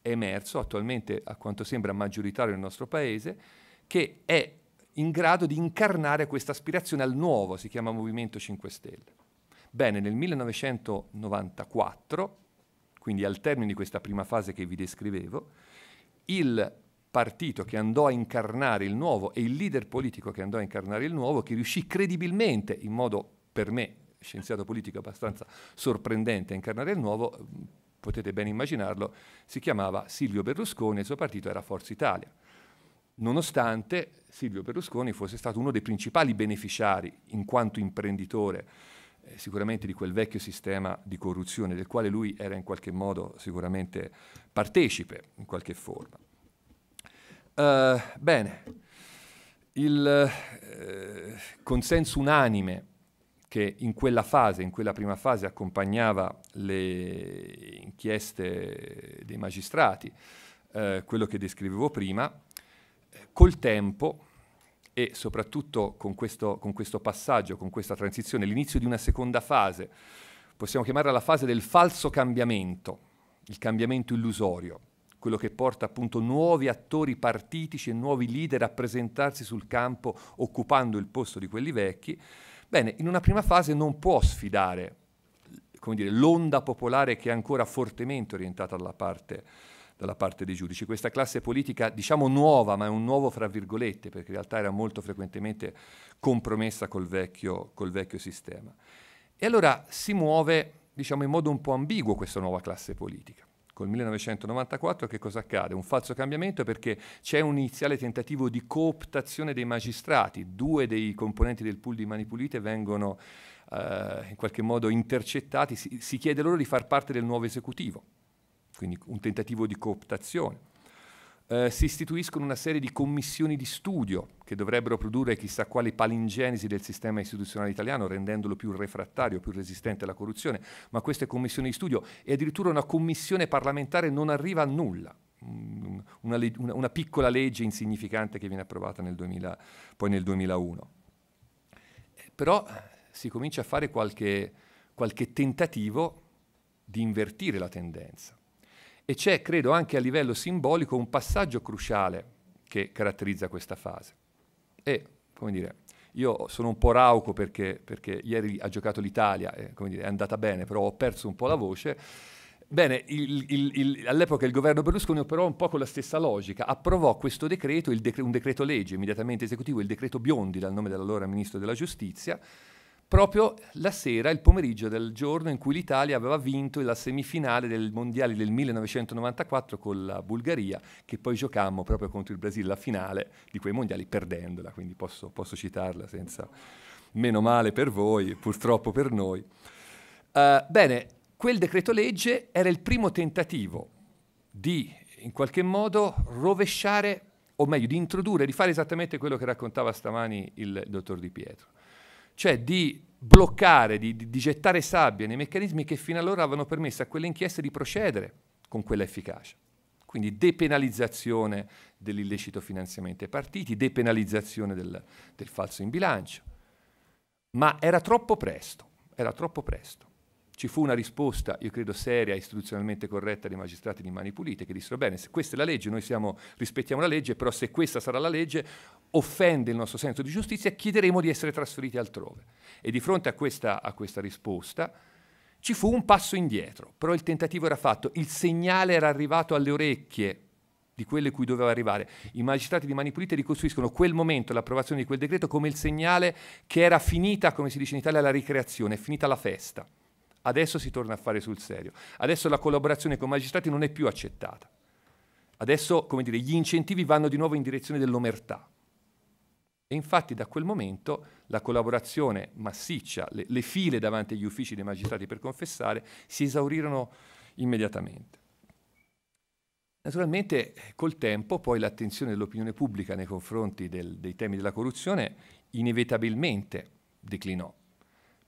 è emerso, attualmente a quanto sembra maggioritario nel nostro paese, che è in grado di incarnare questa aspirazione al nuovo, si chiama Movimento 5 Stelle. Bene, nel 1994, quindi al termine di questa prima fase che vi descrivevo, il partito che andò a incarnare il nuovo e il leader politico che andò a incarnare il nuovo, che riuscì credibilmente, in modo per me, scienziato politico abbastanza sorprendente, a incarnare il nuovo, potete ben immaginarlo, si chiamava Silvio Berlusconi e il suo partito era Forza Italia. Nonostante Silvio Berlusconi fosse stato uno dei principali beneficiari in quanto imprenditore eh, sicuramente di quel vecchio sistema di corruzione del quale lui era in qualche modo sicuramente partecipe in qualche forma. Eh, bene, il eh, consenso unanime che in quella fase, in quella prima fase accompagnava le inchieste dei magistrati, eh, quello che descrivevo prima, col tempo e soprattutto con questo, con questo passaggio, con questa transizione, l'inizio di una seconda fase, possiamo chiamarla la fase del falso cambiamento, il cambiamento illusorio, quello che porta appunto nuovi attori partitici e nuovi leader a presentarsi sul campo occupando il posto di quelli vecchi, bene, in una prima fase non può sfidare dire, l'onda popolare che è ancora fortemente orientata dalla parte, dalla parte dei giudici. Questa classe politica, diciamo nuova, ma è un nuovo fra virgolette, perché in realtà era molto frequentemente compromessa col vecchio, col vecchio sistema. E allora si muove diciamo, in modo un po' ambiguo questa nuova classe politica col 1994 che cosa accade? Un falso cambiamento perché c'è un iniziale tentativo di cooptazione dei magistrati, due dei componenti del pool di Mani Pulite vengono eh, in qualche modo intercettati, si, si chiede loro di far parte del nuovo esecutivo, quindi un tentativo di cooptazione eh, si istituiscono una serie di commissioni di studio che dovrebbero produrre chissà quali palingenesi del sistema istituzionale italiano, rendendolo più refrattario, più resistente alla corruzione, ma queste commissioni di studio e addirittura una commissione parlamentare non arriva a nulla. Mm, una, una, una piccola legge insignificante che viene approvata nel 2000, poi nel 2001. Eh, però eh, si comincia a fare qualche, qualche tentativo di invertire la tendenza. E c'è, credo, anche a livello simbolico un passaggio cruciale che caratterizza questa fase. E, come dire, io sono un po' rauco perché, perché ieri ha giocato l'Italia, eh, dire, è andata bene, però ho perso un po' la voce. Bene, il, il, il, all'epoca il governo Berlusconi operò un po' con la stessa logica, approvò questo decreto, decre- un decreto legge immediatamente esecutivo, il decreto Biondi dal nome dell'allora ministro della giustizia, proprio la sera, il pomeriggio del giorno in cui l'Italia aveva vinto la semifinale del Mondiale del 1994 con la Bulgaria, che poi giocammo proprio contro il Brasile, la finale di quei mondiali perdendola, quindi posso, posso citarla senza... Meno male per voi, purtroppo per noi. Uh, bene, quel decreto legge era il primo tentativo di, in qualche modo, rovesciare, o meglio, di introdurre, di fare esattamente quello che raccontava stamani il dottor Di Pietro cioè di bloccare, di, di, gettare sabbia nei meccanismi che fino allora avevano permesso a quelle inchieste di procedere con quella efficacia. Quindi depenalizzazione dell'illecito finanziamento ai partiti, depenalizzazione del, del falso in bilancio. Ma era troppo presto, era troppo presto. Ci fu una risposta, io credo seria, istituzionalmente corretta dei magistrati di mani pulite che dissero bene, se questa è la legge, noi siamo, rispettiamo la legge, però se questa sarà la legge offende il nostro senso di giustizia, chiederemo di essere trasferiti altrove. E di fronte a questa, a questa risposta ci fu un passo indietro, però il tentativo era fatto, il segnale era arrivato alle orecchie di quelle cui doveva arrivare. I magistrati di Mani Pulite ricostruiscono quel momento, l'approvazione di quel decreto, come il segnale che era finita, come si dice in Italia, la ricreazione, è finita la festa. Adesso si torna a fare sul serio. Adesso la collaborazione con i magistrati non è più accettata. Adesso, come dire, gli incentivi vanno di nuovo in direzione dell'omertà. E infatti da quel momento la collaborazione massiccia, le, le file davanti agli uffici dei magistrati per confessare, si esaurirono immediatamente. Naturalmente col tempo poi l'attenzione dell'opinione pubblica nei confronti del, dei temi della corruzione inevitabilmente declinò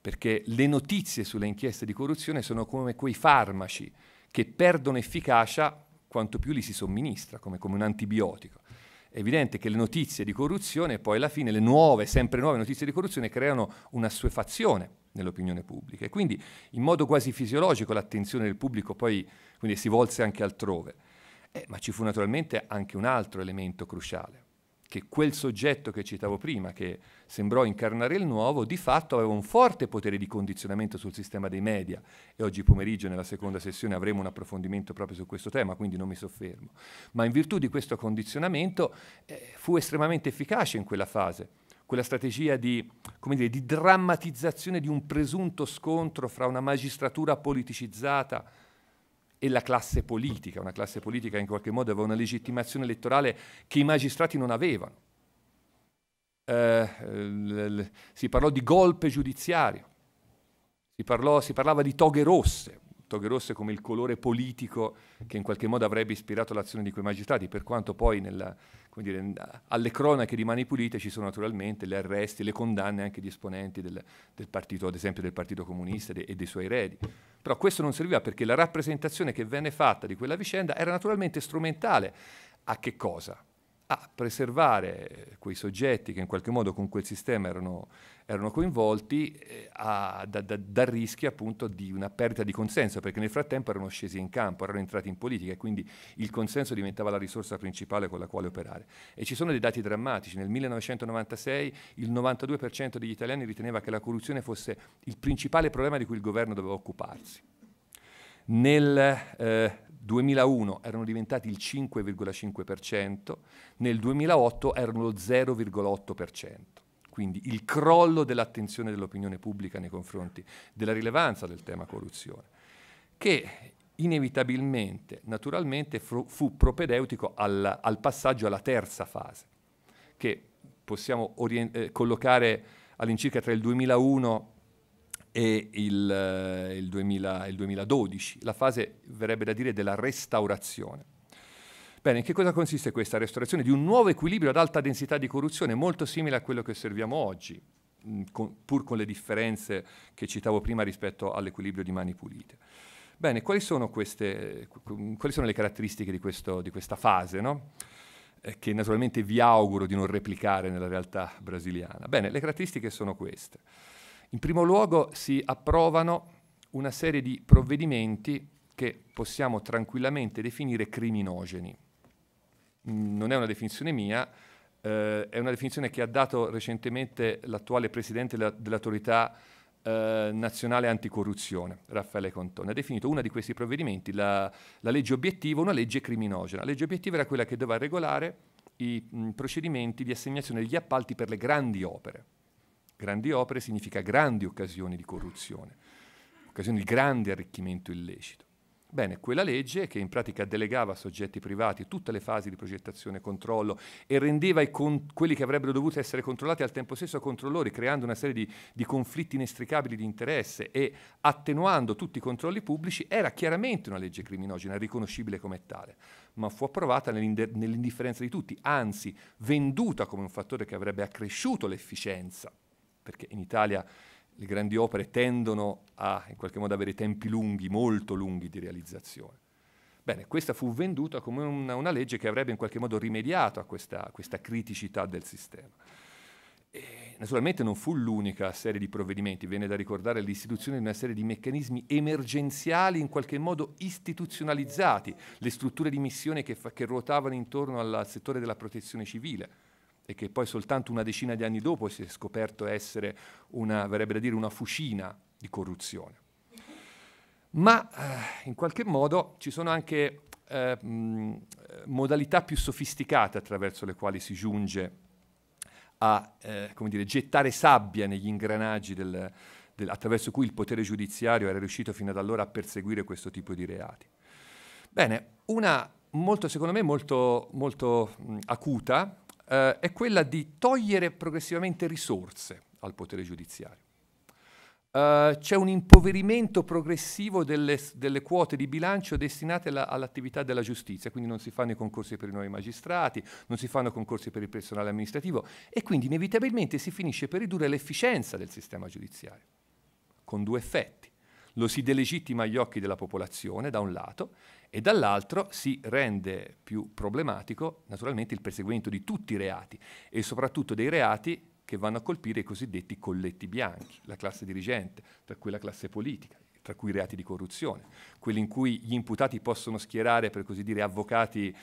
perché le notizie sulle inchieste di corruzione sono come quei farmaci che perdono efficacia quanto più li si somministra, come, come un antibiotico. È evidente che le notizie di corruzione, poi alla fine le nuove, sempre nuove notizie di corruzione creano una suefazione nell'opinione pubblica e quindi in modo quasi fisiologico l'attenzione del pubblico poi si volse anche altrove. Eh, ma ci fu naturalmente anche un altro elemento cruciale che quel soggetto che citavo prima, che sembrò incarnare il nuovo, di fatto aveva un forte potere di condizionamento sul sistema dei media e oggi pomeriggio nella seconda sessione avremo un approfondimento proprio su questo tema, quindi non mi soffermo. Ma in virtù di questo condizionamento eh, fu estremamente efficace in quella fase quella strategia di, dire, di, drammatizzazione di un presunto scontro fra una magistratura politicizzata e la classe politica, una classe politica in qualche modo aveva una legittimazione elettorale che i magistrati non avevano. Eh, l, l, si parlò di golpe giudiziario, si, parlò, si parlava di toghe rosse, toghe rosse come il colore politico che in qualche modo avrebbe ispirato l'azione di quei magistrati, per quanto poi nella dire, alle cronache di Mani Pulite ci sono naturalmente gli arresti, le condanne anche di esponenti del, del partito, ad esempio del Partito Comunista de, e dei suoi eredi. Però questo non serviva perché la rappresentazione che venne fatta di quella vicenda era naturalmente strumentale a che cosa? A preservare quei soggetti che in qualche modo con quel sistema erano erano coinvolti eh, a, da, da, da rischi appunto di una perdita di consenso, perché nel frattempo erano scesi in campo, erano entrati in politica e quindi il consenso diventava la risorsa principale con la quale operare. E ci sono dei dati drammatici. Nel 1996 il 92% degli italiani riteneva che la corruzione fosse il principale problema di cui il governo doveva occuparsi. Nel eh, 2001 erano diventati il 5,5%, nel 2008 erano lo 0,8% quindi il crollo dell'attenzione dell'opinione pubblica nei confronti della rilevanza del tema corruzione, che inevitabilmente, naturalmente, fu, fu propedeutico al, al, passaggio alla terza fase, che possiamo eh, collocare all'incirca tra il 2001 e il, eh, il, 2000, il 2012, la fase, verrebbe da dire, della restaurazione Bene, in che cosa consiste questa restaurazione di un nuovo equilibrio ad alta densità di corruzione, molto simile a quello che osserviamo oggi, mm, con, pur con le differenze che citavo prima rispetto all'equilibrio di mani pulite? Bene, quali sono, queste, quali sono le caratteristiche di, questo, di questa fase? No? Eh, che naturalmente vi auguro di non replicare nella realtà brasiliana. Bene, le caratteristiche sono queste. In primo luogo si approvano una serie di provvedimenti che possiamo tranquillamente definire criminogeni non è una definizione mia, eh, è una definizione che ha dato recentemente l'attuale presidente la, dell'autorità eh, nazionale anticorruzione, Raffaele Contone. Ha definito uno di questi provvedimenti, la, la legge obiettivo, una legge criminogena. La legge obiettivo era quella che doveva regolare i mh, procedimenti di assegnazione degli appalti per le grandi opere. Grandi opere significa grandi occasioni di corruzione, occasioni di grande arricchimento illecito. Bene, quella legge che in pratica delegava a soggetti privati tutte le fasi di progettazione e controllo e rendeva quelli che avrebbero dovuto essere controllati al tempo stesso controllori, creando una serie di, di conflitti inestricabili di interesse e attenuando tutti i controlli pubblici, era chiaramente una legge criminogena, riconoscibile come tale ma fu approvata nell'indifferenza di tutti, anzi venduta come un fattore che avrebbe accresciuto l'efficienza, perché in Italia le grandi opere tendono a, in qualche modo, avere tempi lunghi, molto lunghi di realizzazione. Bene, questa fu venduta come una, una legge che avrebbe in qualche modo rimediato a questa, a questa criticità del sistema. E naturalmente non fu l'unica serie di provvedimenti, viene da ricordare l'istituzione di una serie di meccanismi emergenziali in qualche modo istituzionalizzati, le strutture di missione che, che ruotavano intorno al settore della protezione civile e che poi soltanto una decina di anni dopo si è scoperto essere una, verrebbe da dire, una fucina di corruzione. Ma eh, in qualche modo ci sono anche eh, modalità più sofisticate attraverso le quali si giunge a eh, dire, gettare sabbia negli ingranaggi del, del, attraverso cui il potere giudiziario era riuscito fino ad allora a perseguire questo tipo di reati. Bene, una molto, secondo me molto, molto mh, acuta, eh, è quella di togliere progressivamente risorse al potere giudiziario. Uh, c'è un impoverimento progressivo delle, delle quote di bilancio destinate all'attività della giustizia, quindi non si fanno i concorsi per i nuovi magistrati, non si fanno concorsi per il personale amministrativo e quindi inevitabilmente si finisce per ridurre l'efficienza del sistema giudiziario, con due effetti lo si delegittima agli occhi della popolazione da un lato e dall'altro si rende più problematico naturalmente il perseguimento di tutti i reati e soprattutto dei reati che vanno a colpire i cosiddetti colletti bianchi, la classe dirigente, tra cui la classe politica, tra cui i reati di corruzione, quelli in cui gli imputati possono schierare, per così dire, avvocati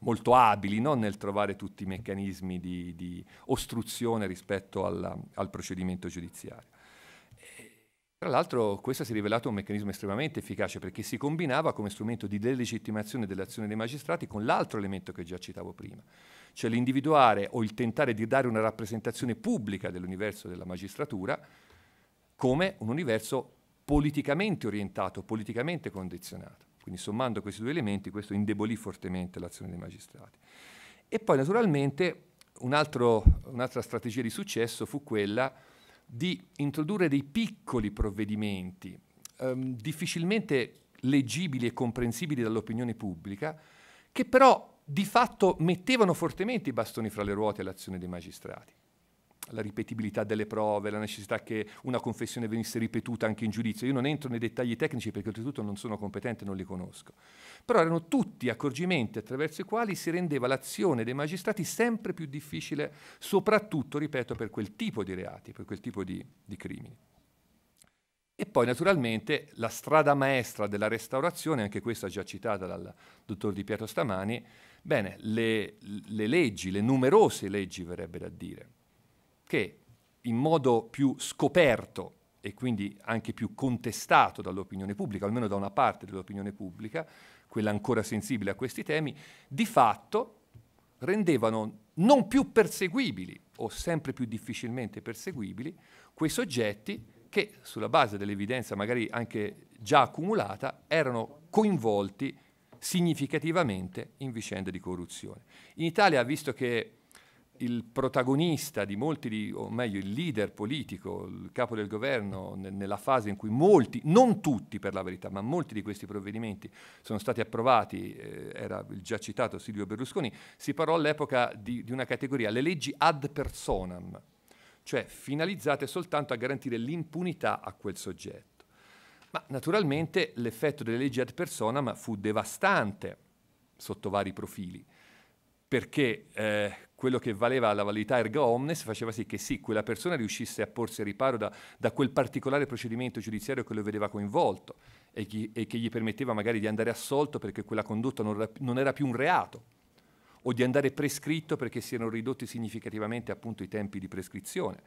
molto abili no? nel trovare tutti i meccanismi di, di ostruzione rispetto alla, al procedimento giudiziario. Tra l'altro questo si è rivelato un meccanismo estremamente efficace perché si combinava come strumento di delegittimazione dell'azione dei magistrati con l'altro elemento che già citavo prima, cioè l'individuare o il tentare di dare una rappresentazione pubblica dell'universo della magistratura come un universo politicamente orientato, politicamente condizionato. Quindi sommando questi due elementi questo indebolì fortemente l'azione dei magistrati. E poi naturalmente un'altra strategia di successo fu quella di introdurre dei piccoli provvedimenti ehm, difficilmente leggibili e comprensibili dall'opinione pubblica, che però di fatto mettevano fortemente i bastoni fra le ruote all'azione dei magistrati la ripetibilità delle prove, la necessità che una confessione venisse ripetuta anche in giudizio. Io non entro nei dettagli tecnici perché oltretutto non sono competente, non li conosco. Però erano tutti accorgimenti attraverso i quali si rendeva l'azione dei magistrati sempre più difficile, soprattutto, ripeto, per quel tipo di reati, per quel tipo di, di crimini. E poi naturalmente la strada maestra della restaurazione, anche questa già citata dal dottor Di Pietro stamani, bene, le, le leggi, le numerose leggi verrebbe da dire, che in modo più scoperto e quindi anche più contestato dall'opinione pubblica, almeno da una parte dell'opinione pubblica, quella ancora sensibile a questi temi, di fatto rendevano non più perseguibili o sempre più difficilmente perseguibili quei soggetti che sulla base dell'evidenza magari anche già accumulata erano coinvolti significativamente in vicende di corruzione. In Italia, visto che il protagonista di molti, di, o meglio il leader politico, il capo del governo, nella fase in cui molti, non tutti per la verità, ma molti di questi provvedimenti sono stati approvati, eh, era il già citato Silvio Berlusconi, si parlò all'epoca di, di una categoria, le leggi ad personam, cioè finalizzate soltanto a garantire l'impunità a quel soggetto. Ma naturalmente l'effetto delle leggi ad personam fu devastante sotto vari profili, perché eh, quello che valeva la validità erga omnes faceva sì che sì, quella persona riuscisse a porsi a riparo da, da quel particolare procedimento giudiziario che lo vedeva coinvolto e, chi, e, che gli permetteva magari di andare assolto perché quella condotta non era, non era più un reato o di andare prescritto perché si erano ridotti significativamente appunto i tempi di prescrizione.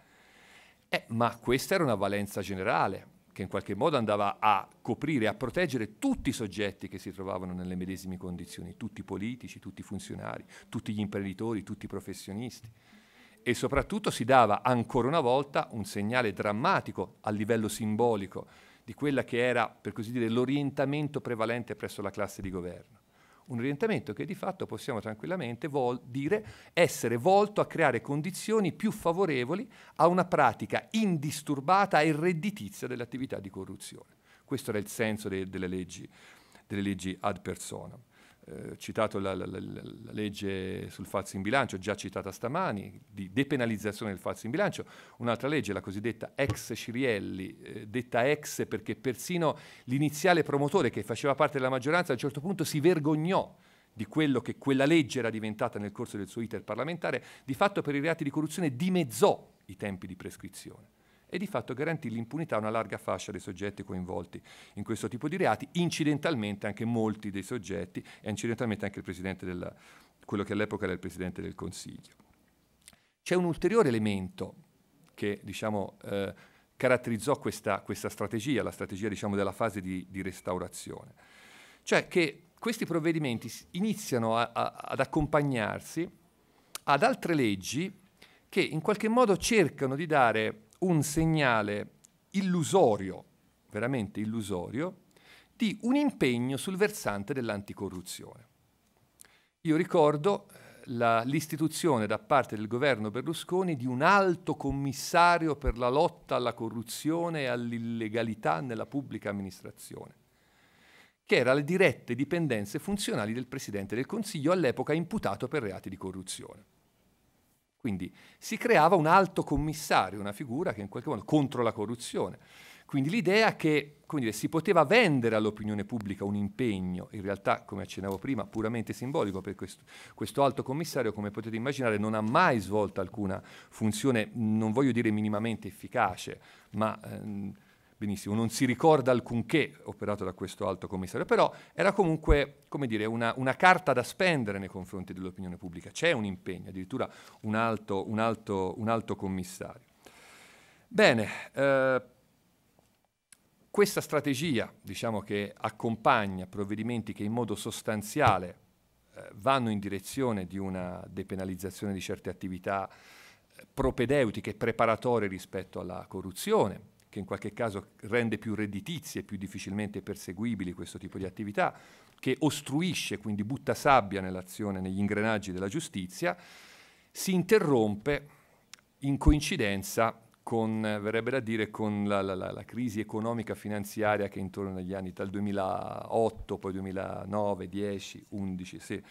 Eh, ma questa era una valenza generale, che in qualche modo andava a coprire, a proteggere tutti i soggetti che si trovavano nelle medesime condizioni, tutti i politici, tutti i funzionari, tutti gli imprenditori, tutti i professionisti. E soprattutto si dava ancora una volta un segnale drammatico a livello simbolico di quella che era, per così dire, l'orientamento prevalente presso la classe di governo. Un orientamento che di fatto possiamo tranquillamente vol- dire essere volto a creare condizioni più favorevoli a una pratica indisturbata e redditizia dell'attività di corruzione. Questo era il senso de- delle, leggi, delle leggi ad persona eh, citato la, la, la, la, legge sul falso in bilancio, già citata stamani, di depenalizzazione del falso in bilancio, un'altra legge, la cosiddetta ex Cirielli, eh, detta ex perché persino l'iniziale promotore che faceva parte della maggioranza a un certo punto si vergognò di quello che quella legge era diventata nel corso del suo iter parlamentare, di fatto per i reati di corruzione dimezzò i tempi di prescrizione e di fatto garantì l'impunità a una larga fascia dei soggetti coinvolti in questo tipo di reati, incidentalmente anche molti dei soggetti e incidentalmente anche il presidente della, quello che all'epoca era il presidente del Consiglio. C'è un ulteriore elemento che diciamo, eh, caratterizzò questa, questa, strategia, la strategia diciamo, della fase di, di restaurazione, cioè che questi provvedimenti iniziano a, a, ad accompagnarsi ad altre leggi che in qualche modo cercano di dare un segnale illusorio, veramente illusorio, di un impegno sul versante dell'anticorruzione. Io ricordo eh, l'istituzione da parte del governo Berlusconi di un alto commissario per la lotta alla corruzione e all'illegalità nella pubblica amministrazione, che era le dirette dipendenze funzionali del Presidente del Consiglio, all'epoca imputato per reati di corruzione. Quindi si creava un alto commissario, una figura che in qualche modo contro la corruzione. Quindi l'idea che dire, si poteva vendere all'opinione pubblica un impegno, in realtà, come accennavo prima, puramente simbolico, perché questo, questo, alto commissario, come potete immaginare, non ha mai svolto alcuna funzione, non voglio dire minimamente efficace, ma ehm, benissimo, non si ricorda alcunché operato da questo alto commissario, però era comunque, dire, una, una, carta da spendere nei confronti dell'opinione pubblica, c'è un impegno, addirittura un alto, un alto, un alto commissario. Bene, eh, questa strategia, diciamo, che accompagna provvedimenti che in modo sostanziale eh, vanno in direzione di una depenalizzazione di certe attività eh, propedeutiche, preparatorie rispetto alla corruzione, che in qualche caso rende più redditizie, e più difficilmente perseguibili questo tipo di attività, che ostruisce, quindi butta sabbia nell'azione, negli ingranaggi della giustizia, si interrompe in coincidenza con, verrebbe da dire, con la, la, la, la crisi economica finanziaria che intorno agli anni dal 2008, poi 2009, 10, 11, sì,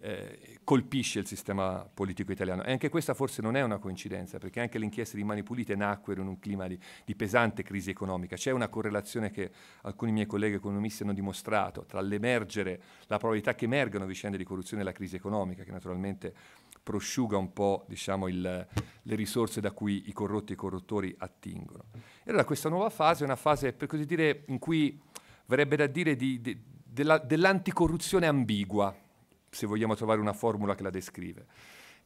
eh, colpisce il sistema politico italiano. E anche questa forse non è una coincidenza, perché anche le inchieste di Mani Pulite nacquero in un clima di, di pesante crisi economica. C'è una correlazione che alcuni miei colleghi economisti hanno dimostrato tra l'emergere, la probabilità che emergano vicende di corruzione e la crisi economica, che naturalmente prosciuga un po' diciamo, il, le risorse da cui i corrotti e i corruttori attingono. E allora questa nuova fase è una fase, per così dire, in cui verrebbe da dire di, di, della, dell'anticorruzione ambigua, se vogliamo trovare una formula che la descrive.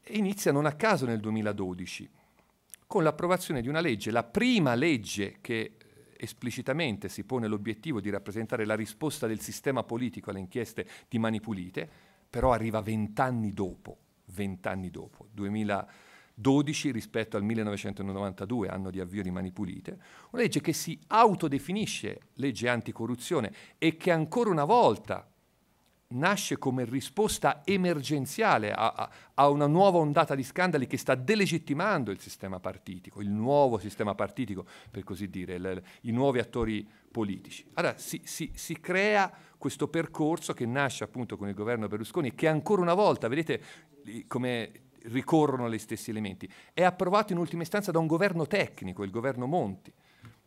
E inizia non a caso nel 2012, con l'approvazione di una legge, la prima legge che eh, esplicitamente si pone l'obiettivo di rappresentare la risposta del sistema politico alle inchieste di Mani Pulite, però arriva vent'anni dopo, vent'anni dopo, 2012 rispetto al 1992, anno di avvio di Mani Pulite, una legge che si autodefinisce legge anticorruzione e che ancora una volta nasce come risposta emergenziale a, a, una nuova ondata di scandali che sta delegittimando il sistema partitico, il nuovo sistema partitico, per così dire, le, i nuovi attori politici. Allora si, si, si, crea questo percorso che nasce appunto con il governo Berlusconi che ancora una volta, vedete come ricorrono gli stessi elementi, è approvato in ultima istanza da un governo tecnico, il governo Monti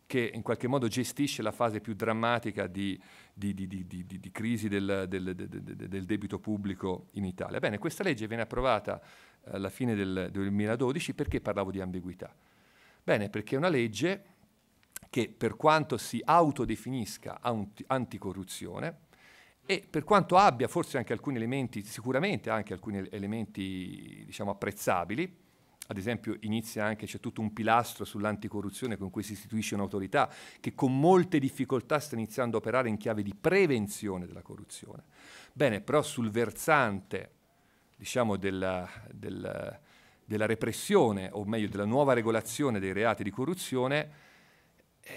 che in qualche modo gestisce la fase più drammatica di, di, di, di crisi del, del, del, del, debito pubblico in Italia. Bene, questa legge viene approvata eh, alla fine del 2012 perché parlavo di ambiguità? Bene, perché è una legge che per quanto si autodefinisca anticorruzione e per quanto abbia forse anche alcuni elementi, sicuramente anche alcuni elementi diciamo apprezzabili, ad esempio inizia anche, c'è tutto un pilastro sull'anticorruzione con cui si istituisce un'autorità che con molte difficoltà sta iniziando a operare in chiave di prevenzione della corruzione. Bene, però sul versante diciamo, della, della, della repressione, o meglio della nuova regolazione dei reati di corruzione, eh,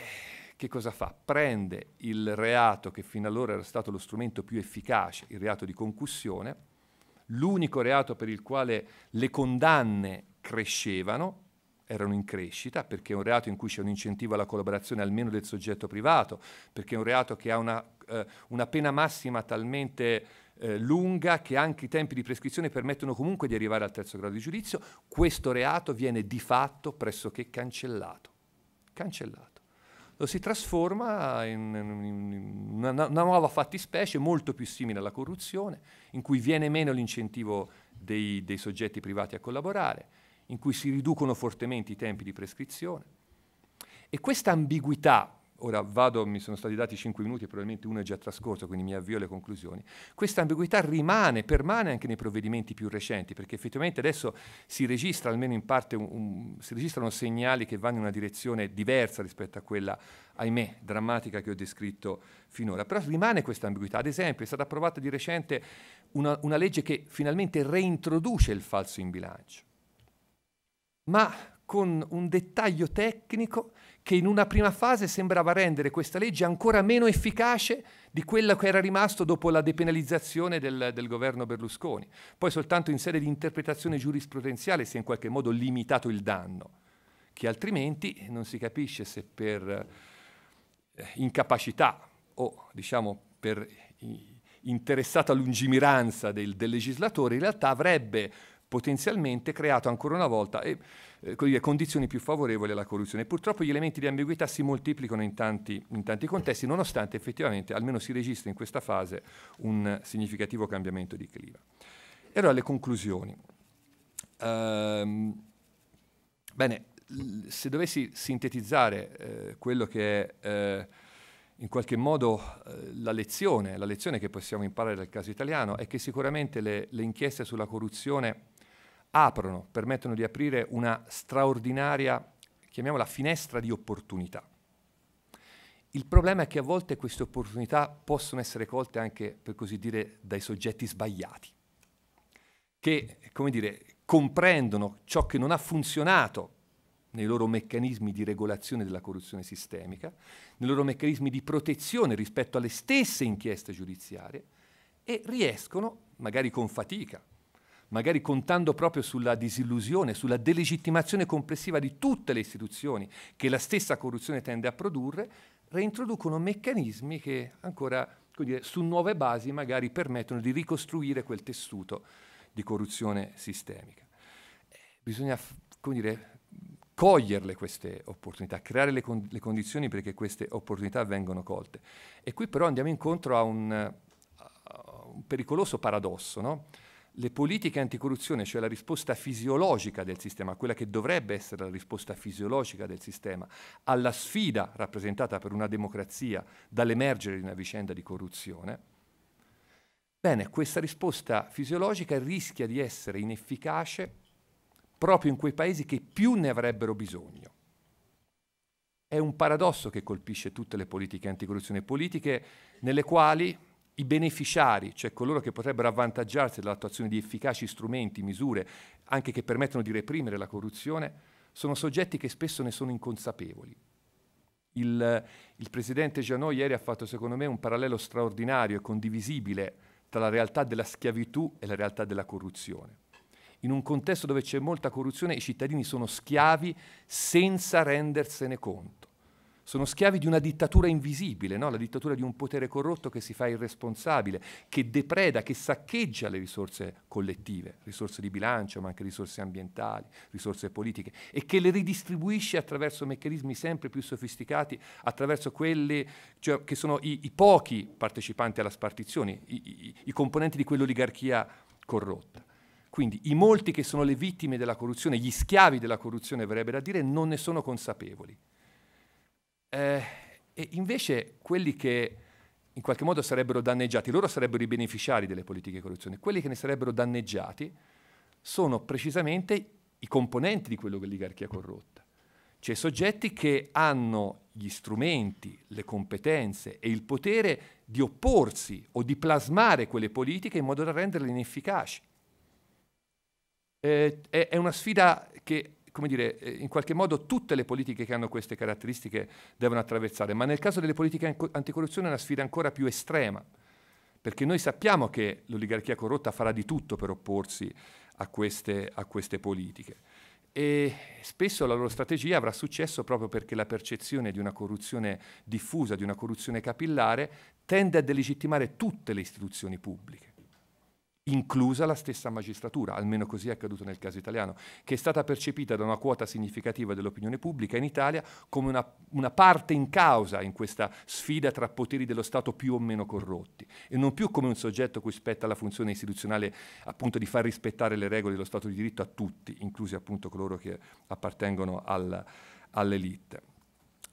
che cosa fa? Prende il reato che fino allora era stato lo strumento più efficace, il reato di concussione, l'unico reato per il quale le condanne crescevano, erano in crescita, perché è un reato in cui c'è un incentivo alla collaborazione almeno del soggetto privato, perché è un reato che ha una, eh, una pena massima talmente eh, lunga che anche i tempi di prescrizione permettono comunque di arrivare al terzo grado di giudizio, questo reato viene di fatto pressoché cancellato. Cancellato. Lo si trasforma in, in una, una nuova fattispecie molto più simile alla corruzione, in cui viene meno l'incentivo dei, dei soggetti privati a collaborare in cui si riducono fortemente i tempi di prescrizione. E questa ambiguità, ora vado, mi sono stati dati cinque minuti, probabilmente uno è già trascorso, quindi mi avvio alle conclusioni, questa ambiguità rimane, permane anche nei provvedimenti più recenti, perché effettivamente adesso si registra, almeno in parte, un, un, si registrano segnali che vanno in una direzione diversa rispetto a quella, ahimè, drammatica che ho descritto finora. Però rimane questa ambiguità. Ad esempio è stata approvata di recente una, una legge che finalmente reintroduce il falso in bilancio ma con un dettaglio tecnico che in una prima fase sembrava rendere questa legge ancora meno efficace di quella che era rimasto dopo la depenalizzazione del, del, governo Berlusconi. Poi soltanto in sede di interpretazione giurisprudenziale si è in qualche modo limitato il danno, che altrimenti non si capisce se per eh, incapacità o diciamo per interessata lungimiranza del, del legislatore in realtà avrebbe potenzialmente creato ancora una volta eh, eh, condizioni più favorevoli alla corruzione. Purtroppo gli elementi di ambiguità si moltiplicano in tanti, in tanti contesti, nonostante effettivamente almeno si registri in questa fase un significativo cambiamento di clima. E allora le conclusioni. Ehm, bene, se dovessi sintetizzare eh, quello che è eh, in qualche modo eh, la, lezione, la lezione, che possiamo imparare dal caso italiano, è che sicuramente le, le inchieste sulla corruzione aprono, permettono di aprire una straordinaria, chiamiamola finestra di opportunità. Il problema è che a volte queste opportunità possono essere colte anche, per così dire, dai soggetti sbagliati, che, come dire, comprendono ciò che non ha funzionato nei loro meccanismi di regolazione della corruzione sistemica, nei loro meccanismi di protezione rispetto alle stesse inchieste giudiziarie e riescono, magari con fatica, magari contando proprio sulla disillusione, sulla delegittimazione complessiva di tutte le istituzioni che la stessa corruzione tende a produrre, reintroducono meccanismi che ancora dire, su nuove basi magari permettono di ricostruire quel tessuto di corruzione sistemica. Eh, bisogna dire, coglierle queste opportunità, creare le, con le, condizioni perché queste opportunità vengano colte. E qui però andiamo incontro a un, a un pericoloso paradosso. No? le politiche anticorruzione, cioè la risposta fisiologica del sistema, quella che dovrebbe essere la risposta fisiologica del sistema alla sfida rappresentata per una democrazia dall'emergere di una vicenda di corruzione, bene, questa risposta fisiologica rischia di essere inefficace proprio in quei paesi che più ne avrebbero bisogno. È un paradosso che colpisce tutte le politiche anticorruzione, politiche nelle quali i beneficiari, cioè coloro che potrebbero avvantaggiarsi dall'attuazione di efficaci strumenti, misure, anche che permettono di reprimere la corruzione, sono soggetti che spesso ne sono inconsapevoli. Il, il presidente Janot ieri ha fatto, secondo me, un parallelo straordinario e condivisibile tra la realtà della schiavitù e la realtà della corruzione. In un contesto dove c'è molta corruzione, i cittadini sono schiavi senza rendersene conto sono schiavi di una dittatura invisibile, no? la dittatura di un potere corrotto che si fa irresponsabile, che depreda, che saccheggia le risorse collettive, risorse di bilancio, ma anche risorse ambientali, risorse politiche, e che le ridistribuisce attraverso meccanismi sempre più sofisticati, attraverso quelli cioè, che sono i, i, pochi partecipanti alla spartizione, i, i, i componenti di quell'oligarchia corrotta. Quindi i molti che sono le vittime della corruzione, gli schiavi della corruzione verrebbe da dire, non ne sono consapevoli. Eh, e invece quelli che in qualche modo sarebbero danneggiati, loro sarebbero i beneficiari delle politiche di corruzione, quelli che ne sarebbero danneggiati sono precisamente i componenti di quell'oligarchia corrotta, cioè soggetti che hanno gli strumenti, le competenze e il potere di opporsi o di plasmare quelle politiche in modo da renderle inefficaci. Eh, è, è una sfida che come dire, eh, in qualche modo tutte le politiche che hanno queste caratteristiche devono attraversare, ma nel caso delle politiche anticorruzione è una sfida ancora più estrema, perché noi sappiamo che l'oligarchia corrotta farà di tutto per opporsi a queste, a queste politiche e spesso la loro strategia avrà successo proprio perché la percezione di una corruzione diffusa, di una corruzione capillare, tende a delegittimare tutte le istituzioni pubbliche inclusa la stessa magistratura, almeno così è accaduto nel caso italiano, che è stata percepita da una quota significativa dell'opinione pubblica in Italia come una, una, parte in causa in questa sfida tra poteri dello Stato più o meno corrotti e non più come un soggetto cui spetta la funzione istituzionale appunto di far rispettare le regole dello Stato di diritto a tutti, inclusi appunto coloro che appartengono al, all'elite.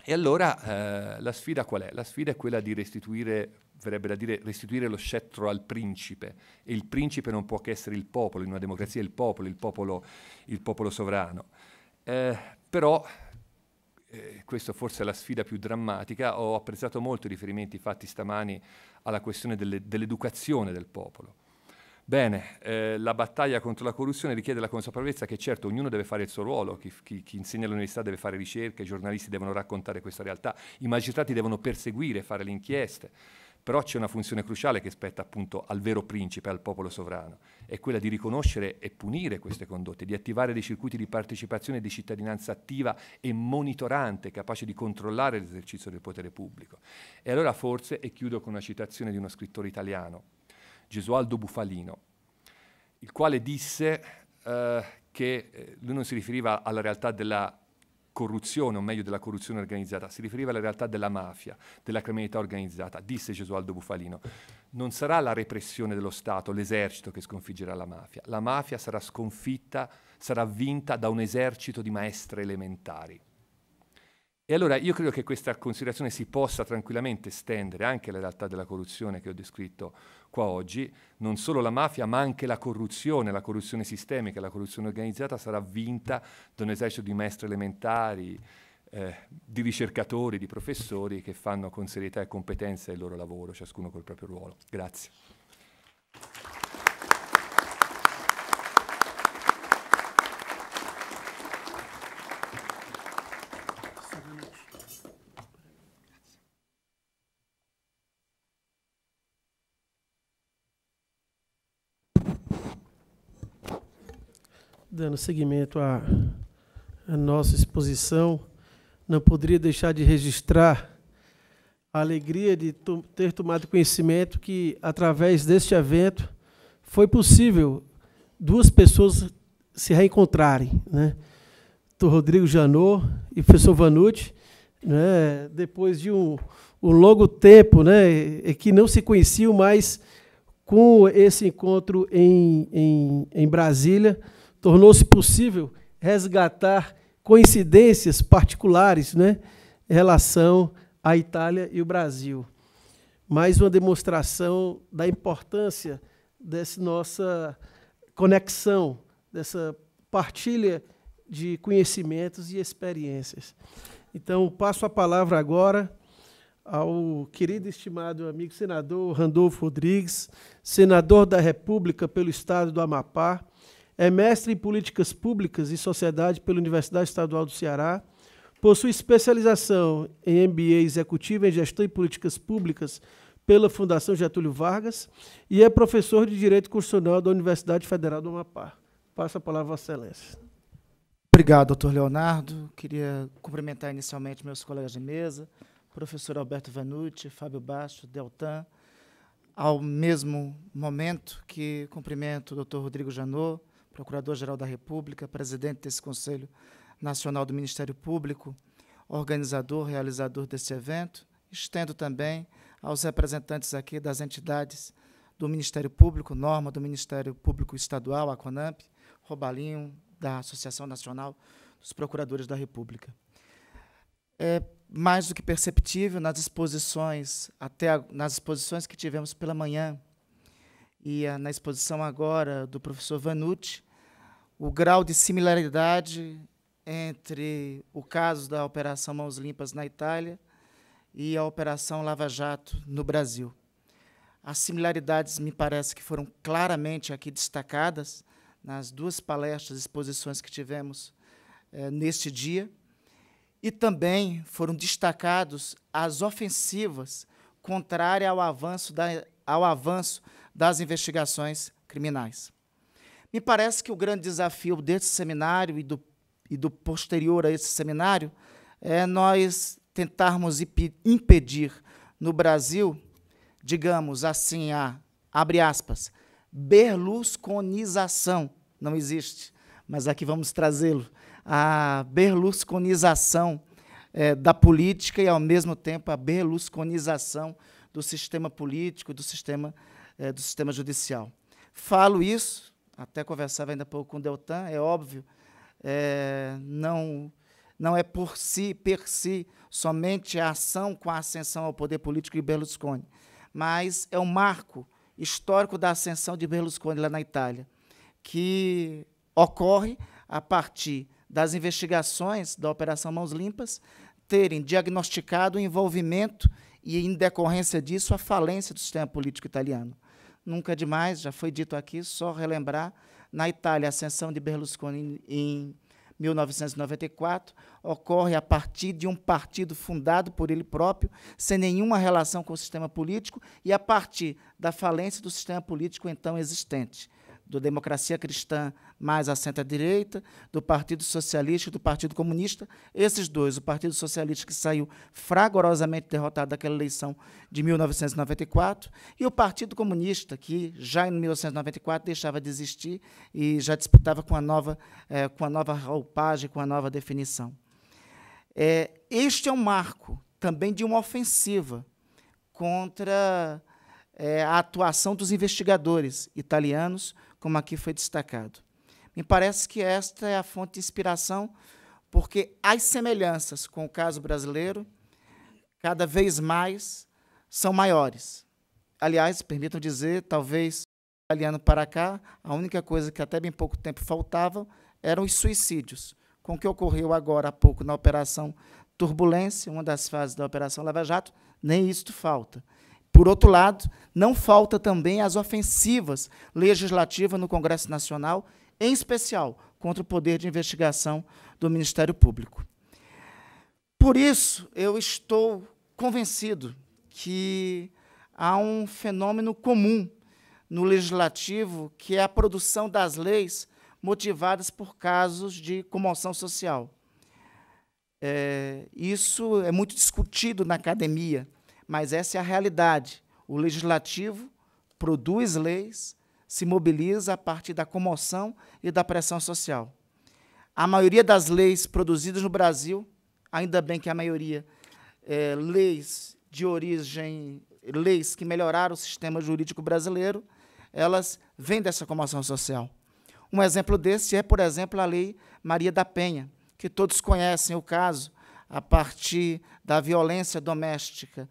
E allora eh, la sfida qual è? La sfida è quella di restituire verrebbe da dire restituire lo scettro al principe e il principe non può che essere il popolo, in una democrazia il popolo, il popolo, il popolo sovrano. Eh, però, eh, questa forse è la sfida più drammatica, ho apprezzato molto i riferimenti fatti stamani alla questione delle, dell'educazione del popolo. Bene, eh, la battaglia contro la corruzione richiede la consapevolezza che certo ognuno deve fare il suo ruolo, chi, chi, chi insegna all'università deve fare ricerca, i giornalisti devono raccontare questa realtà, i magistrati devono perseguire, fare le inchieste però c'è una funzione cruciale che spetta appunto al vero principe, al popolo sovrano, è quella di riconoscere e punire queste condotte, di attivare dei circuiti di partecipazione di cittadinanza attiva e monitorante, capace di controllare l'esercizio del potere pubblico. E allora forse, e chiudo con una citazione di uno scrittore italiano, Gesualdo Bufalino, il quale disse eh, che eh, lui non si riferiva alla realtà della corruzione, o meglio della corruzione organizzata, si riferiva alla realtà della mafia, della criminalità organizzata, disse Gesualdo Bufalino. Non sarà la repressione dello Stato, l'esercito che sconfiggerà la mafia. La mafia sarà sconfitta, sarà vinta da un esercito di maestre elementari. E allora io credo che questa considerazione si possa tranquillamente estendere anche alla realtà della corruzione che ho descritto qua oggi, non solo la mafia ma anche la corruzione, la corruzione sistemica, la corruzione organizzata sarà vinta da un esercito di maestri elementari, eh, di ricercatori, di professori che fanno con serietà e competenza il loro lavoro, ciascuno col proprio ruolo. Grazie. dando seguimento à, à nossa exposição, não poderia deixar de registrar a alegria de ter tomado conhecimento que, através deste evento, foi possível duas pessoas se reencontrarem, né? Do Rodrigo Janot e o professor Vanucci, né? Depois de um, um longo tempo, né? Que não se conheciam, mas com esse encontro em, em, em Brasília, tornou-se possível resgatar coincidências particulares né, em relação à Itália e o Brasil. Mais uma demonstração da importância dessa nossa conexão, dessa partilha de conhecimentos e experiências. Então, passo a palavra agora ao querido e estimado amigo senador Randolfo Rodrigues, senador da República pelo Estado do Amapá, é mestre em Políticas Públicas e Sociedade pela Universidade Estadual do Ceará. Possui especialização em MBA Executivo em Gestão e Políticas Públicas pela Fundação Getúlio Vargas e é professor de Direito Constitucional da Universidade Federal do Amapá. Passa a palavra, Vossa Excelência. Obrigado, doutor Leonardo. Queria cumprimentar inicialmente meus colegas de mesa, professor Alberto Vanucci, Fábio Basto, Deltan. Ao mesmo momento que cumprimento o doutor Rodrigo Janot, Procurador-Geral da República, presidente desse Conselho Nacional do Ministério Público, organizador, realizador desse evento. Estendo também aos representantes aqui das entidades do Ministério Público, norma do Ministério Público Estadual, a CONAMP, Robalinho, da Associação Nacional dos Procuradores da República. É mais do que perceptível nas exposições, até a, nas exposições que tivemos pela manhã, e a, eh, na exposição agora do professor Vanucci, o grau de similaridade entre o caso da Operação Mãos Limpas na Itália e a Operação Lava Jato no Brasil. As similaridades me parece que foram claramente aqui destacadas nas duas palestras, exposições que tivemos eh, neste dia, e também foram destacados as ofensivas contrárias ao avanço, da, ao avanço das investigações criminais. Me parece que o grande desafio desse seminário e do, e do posterior a esse seminário é nós tentarmos impedir no Brasil, digamos assim, a abre aspas, berlusconização, não existe, mas aqui vamos trazê-lo, a berlusconização é, da política e, ao mesmo tempo, a berlusconização do sistema político, do sistema, é, do sistema judicial. Falo isso até conversava ainda pouco com o Deltan, é óbvio, é, não, não é por si, per si, somente a ação com a ascensão ao poder político de Berlusconi, mas é um marco histórico da ascensão de Berlusconi lá na Itália, que ocorre a partir das investigações da Operação Mãos Limpas terem diagnosticado o envolvimento e, em decorrência disso, a falência do sistema político italiano nunca é demais, já foi dito aqui, só relembrar, na Itália, a ascensão de Berlusconi em 1994 ocorre a partir de um partido fundado por ele próprio, sem nenhuma relação com o sistema político e a partir da falência do sistema político então existente do Democracia Cristã mais à centro-direita, do Partido Socialista e do Partido Comunista. Esses dois, o Partido Socialista que saiu fragorosamente derrotado daquela eleição de 1994 e o Partido Comunista que já em 1994 deixava de existir e já disputava com a nova, eh, com a nova roupagem, com a nova definição. É, este é um marco também de uma ofensiva contra é, a atuação dos investigadores italianos como aqui foi destacado. Me parece que esta é a fonte de inspiração, porque as semelhanças com o caso brasileiro, cada vez mais, são maiores. Aliás, permitam dizer, talvez, italiano para cá, a única coisa que até bem pouco tempo faltava eram os suicídios, com o que ocorreu agora há pouco na Operação Turbulência, uma das fases da Operação Lava Jato, nem isto falta. Por outro lado, não falta também as ofensivas legislativas no Congresso Nacional, em especial contra o poder de investigação do Ministério Público. Por isso, eu estou convencido que há um fenômeno comum no legislativo, que é a produção das leis motivadas por casos de comoção social. É, isso é muito discutido na academia mas essa é a realidade. O legislativo produz leis, se mobiliza a partir da comoção e da pressão social. A maioria das leis produzidas no Brasil, ainda bem que a maioria, é, leis de origem, leis que melhoraram o sistema jurídico brasileiro, elas vêm dessa comoção social. Um exemplo desse é, por exemplo, a Lei Maria da Penha, que todos conhecem o caso, a partir da violência doméstica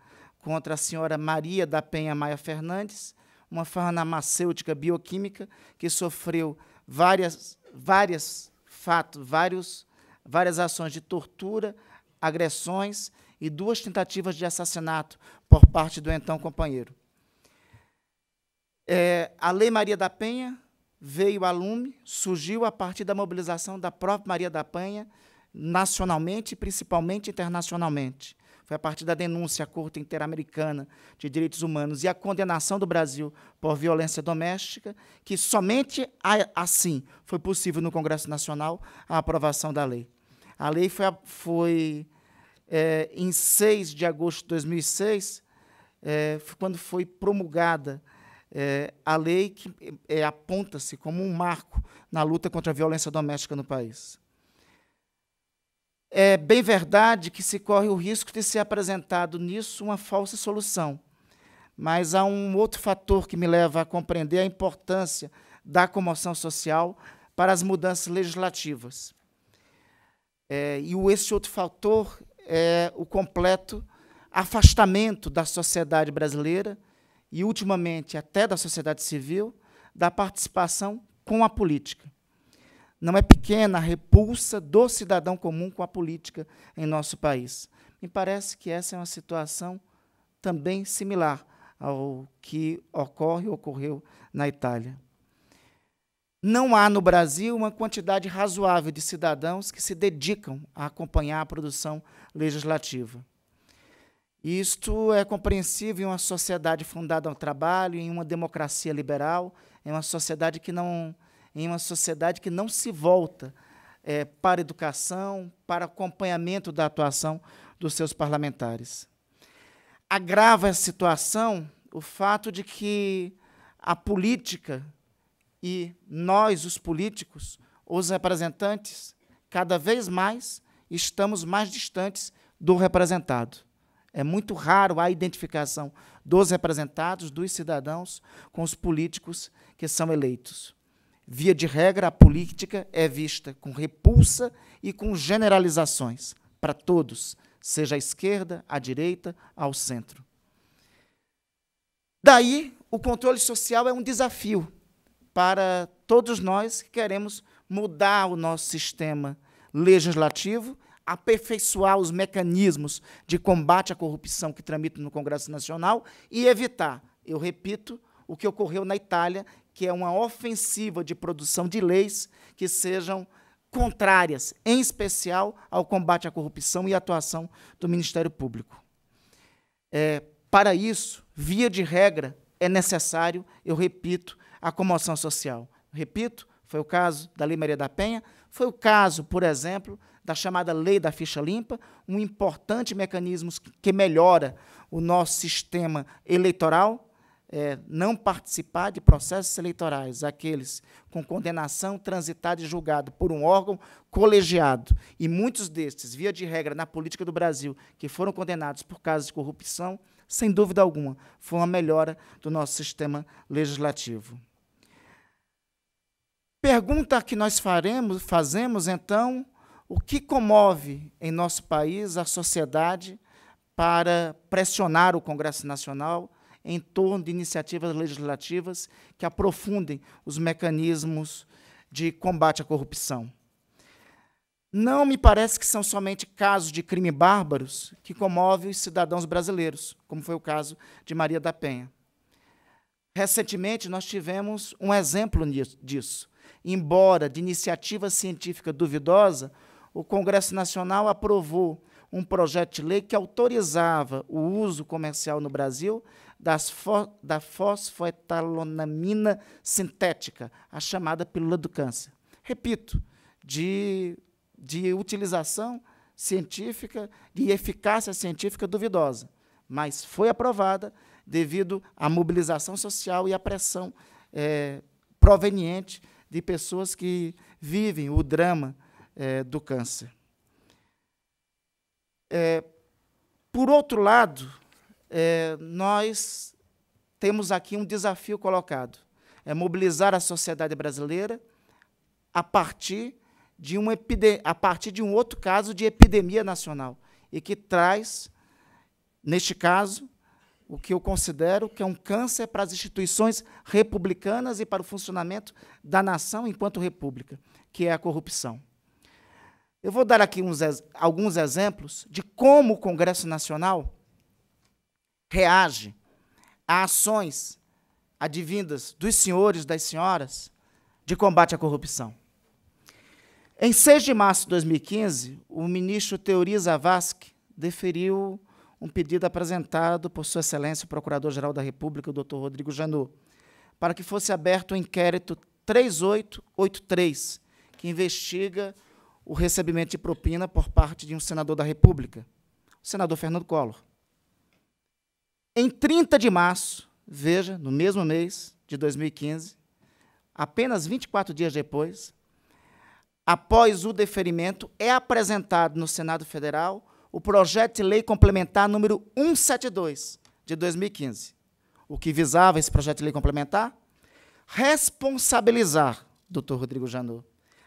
contra a senhora Maria da Penha Maia Fernandes, uma farmacêutica bioquímica que sofreu várias, várias fatos, vários, várias ações de tortura, agressões e duas tentativas de assassinato por parte do então companheiro. É, a Lei Maria da Penha veio a lume, surgiu a partir da mobilização da própria Maria da Penha, nacionalmente e principalmente internacionalmente. Foi a partir da denúncia à Corte Interamericana de Direitos Humanos e a condenação do Brasil por violência doméstica que somente assim foi possível no Congresso Nacional a aprovação da lei. A lei foi, foi é, em 6 de agosto de 2006, é, quando foi promulgada é, a lei que é, aponta-se como um marco na luta contra a violência doméstica no país. É bem verdade que se corre o risco de ser apresentado nisso uma falsa solução, mas há um outro fator que me leva a compreender a importância da comoção social para as mudanças legislativas. É, e esse outro fator é o completo afastamento da sociedade brasileira e, ultimamente, até da sociedade civil, da participação com a política. Não é pequena a repulsa do cidadão comum com a política em nosso país. Me parece que essa é uma situação também similar ao que ocorre ou ocorreu na Itália. Não há no Brasil uma quantidade razoável de cidadãos que se dedicam a acompanhar a produção legislativa. Isto é compreensível em uma sociedade fundada ao trabalho, em uma democracia liberal, em uma sociedade que não em uma sociedade que não se volta é, para educação, para acompanhamento da atuação dos seus parlamentares. Agrava a situação o fato de que a política e nós, os políticos, os representantes, cada vez mais estamos mais distantes do representado. É muito raro a identificação dos representados, dos cidadãos, com os políticos que são eleitos. Via de regra, a política é vista com repulsa e com generalizações para todos, seja à esquerda, à direita, ao centro. Daí, o controle social é um desafio para todos nós que queremos mudar o nosso sistema legislativo, aperfeiçoar os mecanismos de combate à corrupção que tramitam no Congresso Nacional e evitar, eu repito, o que ocorreu na Itália, que é uma ofensiva de produção de leis que sejam contrárias, em especial ao combate à corrupção e à atuação do Ministério Público. É, para isso, via de regra, é necessário, eu repito, a comoção social. Repito, foi o caso da Lei Maria da Penha, foi o caso, por exemplo, da chamada Lei da Ficha Limpa, um importante mecanismo que melhora o nosso sistema eleitoral, é, não participar de processos eleitorais aqueles com condenação transitada e julgado por um órgão colegiado. E muitos destes, via de regra, na política do Brasil, que foram condenados por casos de corrupção, sem dúvida alguma, foi uma melhora do nosso sistema legislativo. Pergunta que nós faremos, fazemos, então, o que comove em nosso país a sociedade para pressionar o Congresso Nacional em torno de iniciativas legislativas que aprofundem os mecanismos de combate à corrupção. Não me parece que são somente casos de crime bárbaros que comovem os cidadãos brasileiros, como foi o caso de Maria da Penha. Recentemente, nós tivemos um exemplo disso. Embora de iniciativa científica duvidosa, o Congresso Nacional aprovou um projeto de lei que autorizava o uso comercial no Brasil das fo da fosfoetalonamina sintética, a chamada pílula do câncer. Repito, de, de utilização científica e eficácia científica duvidosa, mas foi aprovada devido à mobilização social e à pressão é, proveniente de pessoas que vivem o drama é, do câncer. É, por outro lado, é, nós temos aqui um desafio colocado: é mobilizar a sociedade brasileira a partir de, um a partir de um outro caso de epidemia nacional, e que traz, neste caso, o que eu considero que é um câncer para as instituições republicanas e para o funcionamento da nação enquanto república, que é a corrupção. Eu vou dar aqui uns, alguns exemplos de como o Congresso Nacional reage a ações advindas dos senhores, das senhoras, de combate à corrupção. Em 6 de março de 2015, o ministro Teori Zavascki deferiu um pedido apresentado por Sua Excelência o Procurador-Geral da República, o Dr. Rodrigo Janot, para que fosse aberto o um inquérito 3883, que investiga o recebimento de propina por parte de um senador da República, o senador Fernando Collor. Em 30 de março, veja, no mesmo mês de 2015, apenas 24 dias depois, após o deferimento, é apresentado no Senado Federal o projeto de lei complementar número 172 de 2015. O que visava esse projeto de lei complementar? Responsabilizar, doutor Rodrigo Janot,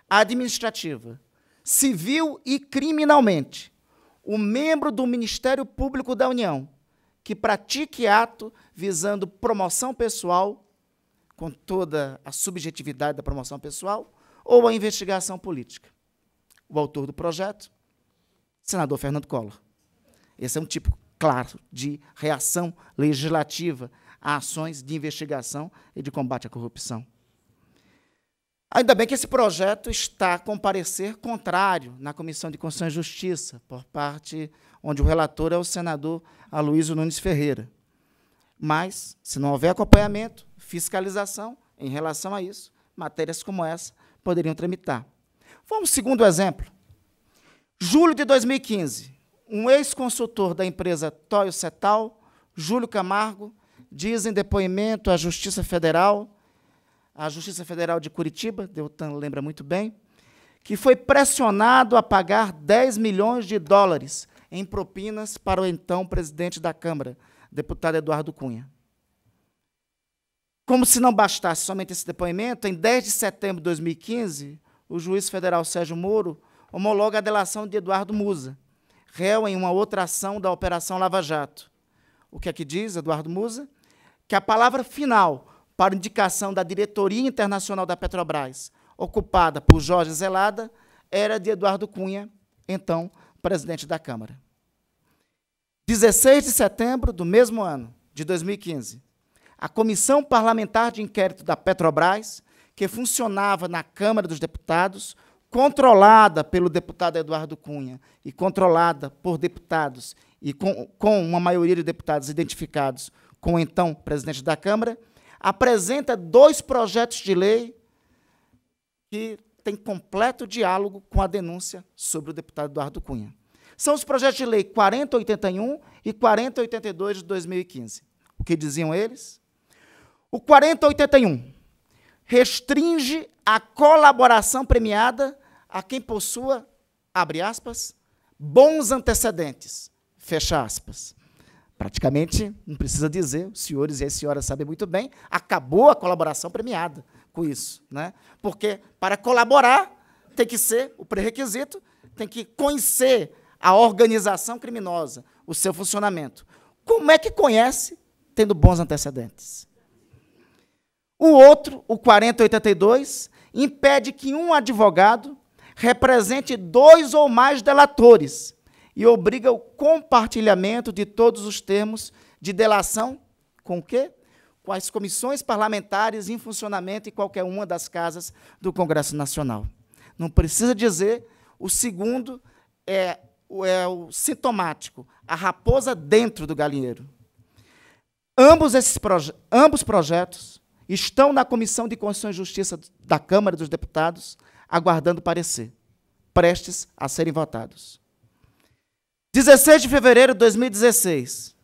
administrativa, civil e criminalmente, o membro do Ministério Público da União que pratique ato visando promoção pessoal, com toda a subjetividade da promoção pessoal, ou a investigação política. O autor do projeto, senador Fernando Collor. Esse é um tipo claro de reação legislativa a ações de investigação e de combate à corrupção. Ainda bem que esse projeto está com parecer contrário na Comissão de Constituição e Justiça, por parte onde o relator é o senador Aloysio Nunes Ferreira. Mas, se não houver acompanhamento, fiscalização em relação a isso, matérias como essa poderiam tramitar. Vamos ao segundo exemplo. Julho de 2015, um ex-consultor da empresa Toyo Cetal, Júlio Camargo, diz em depoimento à Justiça Federal, à Justiça Federal de Curitiba, Deltan lembra muito bem, que foi pressionado a pagar 10 milhões de dólares em propinas para o então presidente da Câmara, deputado Eduardo Cunha. Como se não bastasse somente esse depoimento, em 10 de setembro de 2015, o juiz federal Sérgio Moro homologa a delação de Eduardo Musa, réu em uma outra ação da Operação Lava Jato. O que é que diz Eduardo Musa? Que a palavra final para indicação da diretoria internacional da Petrobras, ocupada por Jorge Zelada, era de Eduardo Cunha, então presidente da Câmara. 16 de setembro do mesmo ano, de 2015, a Comissão Parlamentar de Inquérito da Petrobras, que funcionava na Câmara dos Deputados, controlada pelo deputado Eduardo Cunha e controlada por deputados e com, com uma maioria de deputados identificados com o então presidente da Câmara, apresenta dois projetos de lei que tem completo diálogo com a denúncia sobre o deputado Eduardo Cunha. São os projetos de lei 4081 e 4082 de 2015. O que diziam eles? O 4081 restringe a colaboração premiada a quem possua, abre aspas, bons antecedentes, fecha aspas. Praticamente, não precisa dizer, os senhores e as senhoras sabem muito bem, acabou a colaboração premiada com isso, né? Porque para colaborar tem que ser o pré-requisito, tem que conhecer a organização criminosa, o seu funcionamento. Como é que conhece tendo bons antecedentes? O outro, o 4082, impede que um advogado represente dois ou mais delatores e obriga o compartilhamento de todos os termos de delação com o quê? com as comissões parlamentares em funcionamento em qualquer uma das casas do Congresso Nacional. Não precisa dizer. O segundo é, é o sintomático, a raposa dentro do galinheiro. Ambos, esses proje ambos projetos estão na Comissão de Constituição e Justiça da Câmara dos Deputados, aguardando parecer, prestes a serem votados. 16 de fevereiro de 2016,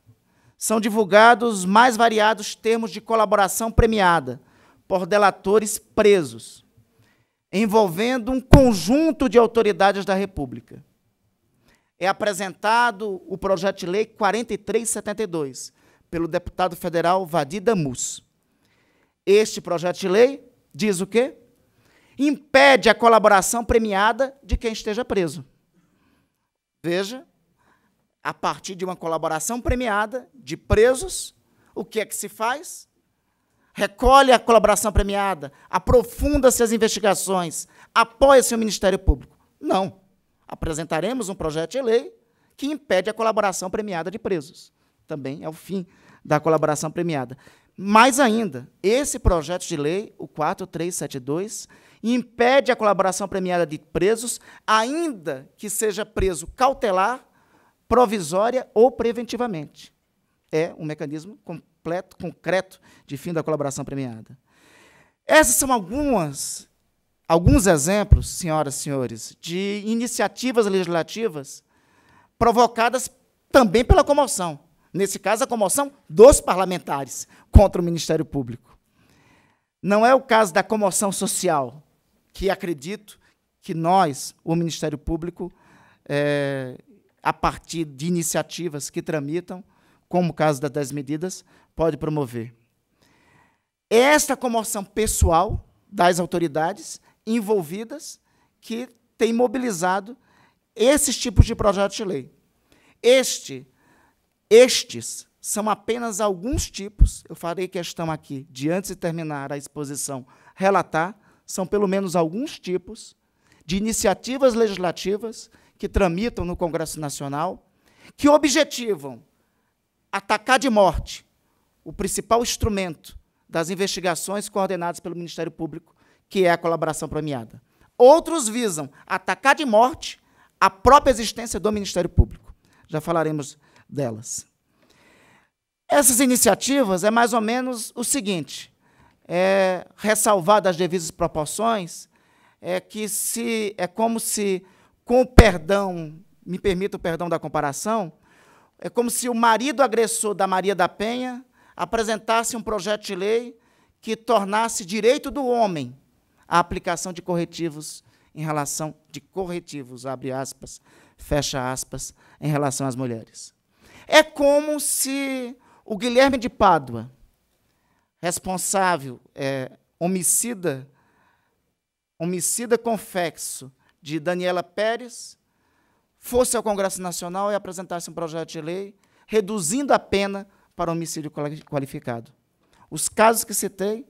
são divulgados mais variados termos de colaboração premiada por delatores presos, envolvendo um conjunto de autoridades da República. É apresentado o projeto de lei 4372 pelo deputado federal Vadir Damus. Este projeto de lei diz o quê? Impede a colaboração premiada de quem esteja preso. Veja a partir de uma colaboração premiada de presos, o que é que se faz? Recolhe a colaboração premiada, aprofunda-se as investigações, apoia-se o Ministério Público. Não. Apresentaremos um projeto de lei que impede a colaboração premiada de presos. Também é o fim da colaboração premiada. Mais ainda, esse projeto de lei, o 4372, impede a colaboração premiada de presos, ainda que seja preso cautelar provisória ou preventivamente. É um mecanismo completo, concreto de fim da colaboração premiada. Essas são algumas, alguns exemplos, senhoras e senhores, de iniciativas legislativas provocadas também pela comoção. Nesse caso, a comoção dos parlamentares contra o Ministério Público. Não é o caso da comoção social, que acredito que nós, o Ministério Público, é, a partir de iniciativas que tramitam, como o caso das 10 medidas, pode promover. Esta comoção pessoal das autoridades envolvidas que tem mobilizado esses tipos de projetos de lei. Este, estes são apenas alguns tipos, eu farei questão aqui, de antes de terminar a exposição, relatar, são pelo menos alguns tipos de iniciativas legislativas que tramitam no Congresso Nacional, que objetivam atacar de morte o principal instrumento das investigações coordenadas pelo Ministério Público, que é a colaboração premiada. Outros visam atacar de morte a própria existência do Ministério Público. Já falaremos delas. Essas iniciativas é mais ou menos o seguinte: é, ressalvar das devidas proporções, é que se é como se com o perdão, me permita o perdão da comparação, é como se o marido agressor da Maria da Penha apresentasse um projeto de lei que tornasse direito do homem a aplicação de corretivos em relação de corretivos, abre aspas, fecha aspas, em relação às mulheres. É como se o Guilherme de Pádua, responsável, é, homicida, homicida confesso de Daniela Pérez, fosse ao Congresso Nacional e apresentasse um projeto de lei reduzindo a pena para homicídio qualificado. Os casos que citei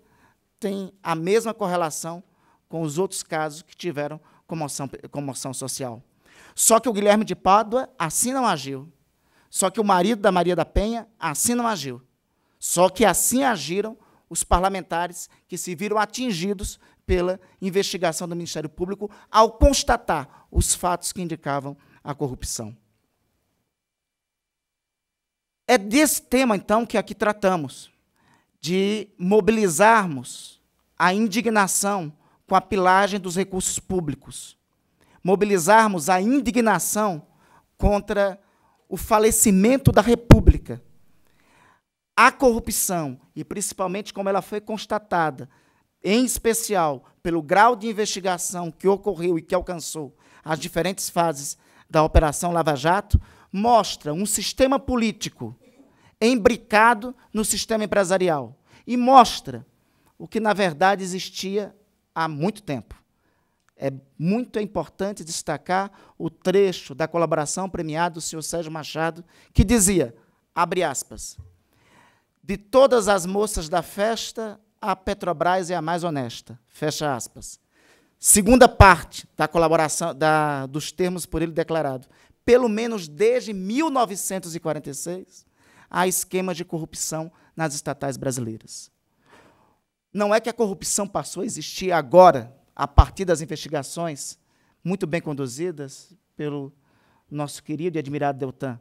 têm a mesma correlação com os outros casos que tiveram comoção, comoção social. Só que o Guilherme de Pádua assim não agiu. Só que o marido da Maria da Penha assim não agiu. Só que assim agiram os parlamentares que se viram atingidos pela investigação do Ministério Público ao constatar os fatos que indicavam a corrupção. É desse tema, então, que aqui tratamos, de mobilizarmos a indignação com a pilagem dos recursos públicos, mobilizarmos a indignação contra o falecimento da República, a corrupção, e principalmente como ela foi constatada em especial pelo grau de investigação que ocorreu e que alcançou as diferentes fases da Operação Lava Jato, mostra um sistema político embricado no sistema empresarial e mostra o que, na verdade, existia há muito tempo. É muito importante destacar o trecho da colaboração premiada do senhor Sérgio Machado, que dizia, abre aspas, de todas as moças da festa, a Petrobras é a mais honesta. Fecha aspas. Segunda parte da colaboração da, dos termos por ele declarado. Pelo menos desde 1946, há esquemas de corrupção nas estatais brasileiras. Não é que a corrupção passou a existir agora, a partir das investigações muito bem conduzidas pelo nosso querido e admirado Deltan.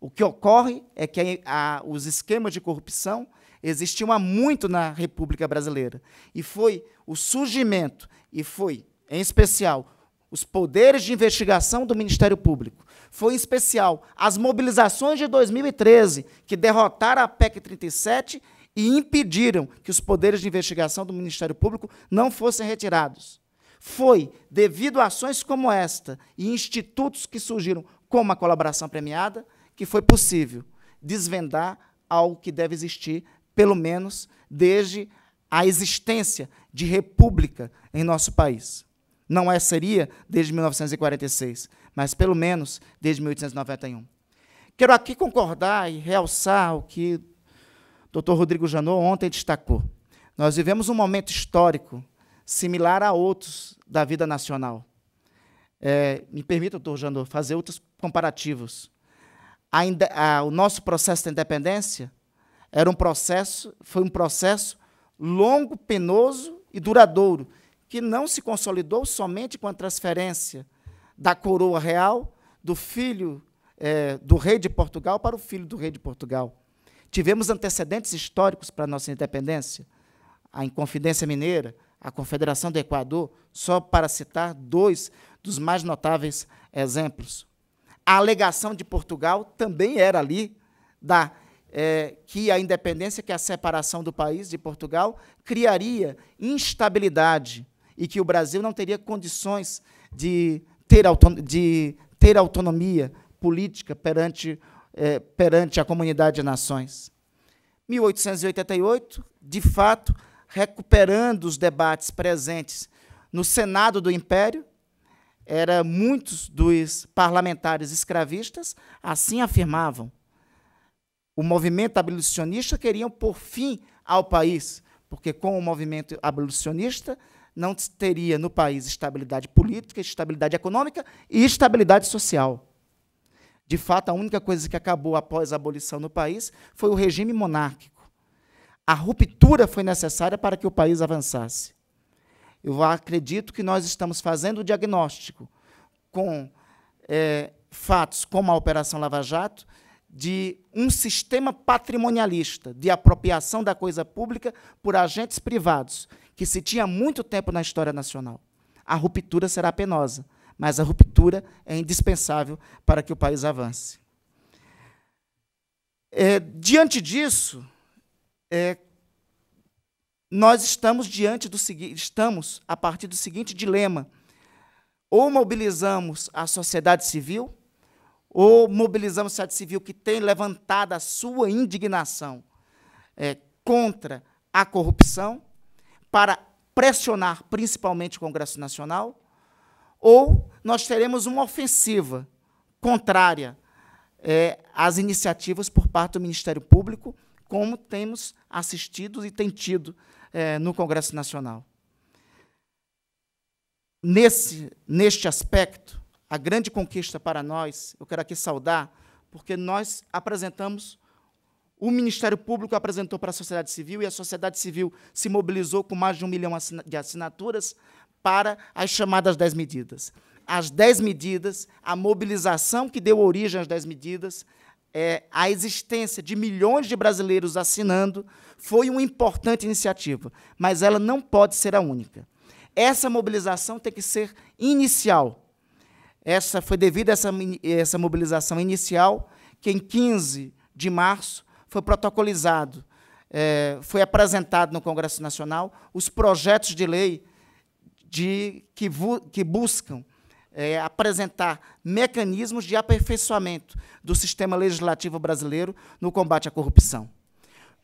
O que ocorre é que a, a, os esquemas de corrupção existiam há muito na República Brasileira. E foi o surgimento, e foi, em especial, os poderes de investigação do Ministério Público. Foi, em especial, as mobilizações de 2013, que derrotaram a PEC 37 e impediram que os poderes de investigação do Ministério Público não fossem retirados. Foi devido a ações como esta e institutos que surgiram como a colaboração premiada que foi possível desvendar algo que deve existir pelo menos desde a existência de república em nosso país. Não é seria desde 1946, mas pelo menos desde 1891. Quero aqui concordar e realçar o que o Dr. Rodrigo Janot ontem destacou. Nós vivemos um momento histórico similar a outros da vida nacional. É, me permita, doutor Janot, fazer outros comparativos. A, a, o nosso processo de independência era um processo, foi um processo longo, penoso e duradouro, que não se consolidou somente com a transferência da coroa real do filho é, do rei de Portugal para o filho do rei de Portugal. Tivemos antecedentes históricos para a nossa independência, a Inconfidência Mineira, a Confederação do Equador, só para citar dois dos mais notáveis exemplos. A alegação de Portugal também era ali da é, que a independência, que é a separação do país de Portugal, criaria instabilidade e que o Brasil não teria condições de ter, de ter autonomia política perante, é, perante a comunidade de nações. 1888, de fato, recuperando os debates presentes no Senado do Império, era muitos dos parlamentares escravistas assim afirmavam o movimento abolicionista queriam por fim ao país, porque com o movimento abolicionista não teria no país estabilidade política, estabilidade econômica e estabilidade social. De fato, a única coisa que acabou após a abolição no país foi o regime monárquico. A ruptura foi necessária para que o país avançasse. Eu acredito que nós estamos fazendo o diagnóstico com é, fatos como a Operação Lava Jato, de um sistema patrimonialista de apropriação da coisa pública por agentes privados, que se tinha há muito tempo na história nacional. A ruptura será penosa, mas a ruptura é indispensável para que o país avance. É, diante disso, é, nós estamos diante do estamos a partir do seguinte dilema: ou mobilizamos a sociedade civil ou mobilizamos a sociedade civil que tem levantado a sua indignação é, contra a corrupção para pressionar principalmente o Congresso Nacional, ou nós teremos uma ofensiva contrária é, às iniciativas por parte do Ministério Público, como temos assistido e tem tido é, no Congresso Nacional. Nesse, neste aspecto, a grande conquista para nós, eu quero aqui saudar, porque nós apresentamos, o Ministério Público apresentou para a sociedade civil e a sociedade civil se mobilizou com mais de um milhão de assinaturas para as chamadas 10 medidas. As 10 medidas, a mobilização que deu origem às 10 medidas, é, a existência de milhões de brasileiros assinando foi uma importante iniciativa, mas ela não pode ser a única. Essa mobilização tem que ser inicial, essa foi devido a essa, essa mobilização inicial, que em 15 de março foi protocolizado, é, foi apresentado no Congresso Nacional os projetos de lei de, que, que buscam é, apresentar mecanismos de aperfeiçoamento do sistema legislativo brasileiro no combate à corrupção.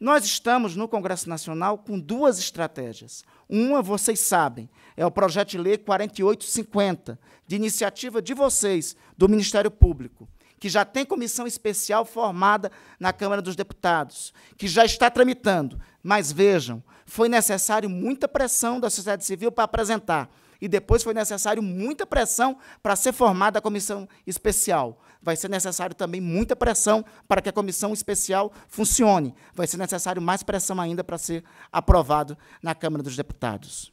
Nós estamos no Congresso Nacional com duas estratégias. Uma, vocês sabem, é o projeto de lei 4850, de iniciativa de vocês, do Ministério Público, que já tem comissão especial formada na Câmara dos Deputados, que já está tramitando. Mas vejam, foi necessário muita pressão da sociedade civil para apresentar e depois foi necessário muita pressão para ser formada a comissão especial. Vai ser necessário também muita pressão para que a comissão especial funcione. Vai ser necessário mais pressão ainda para ser aprovado na Câmara dos Deputados.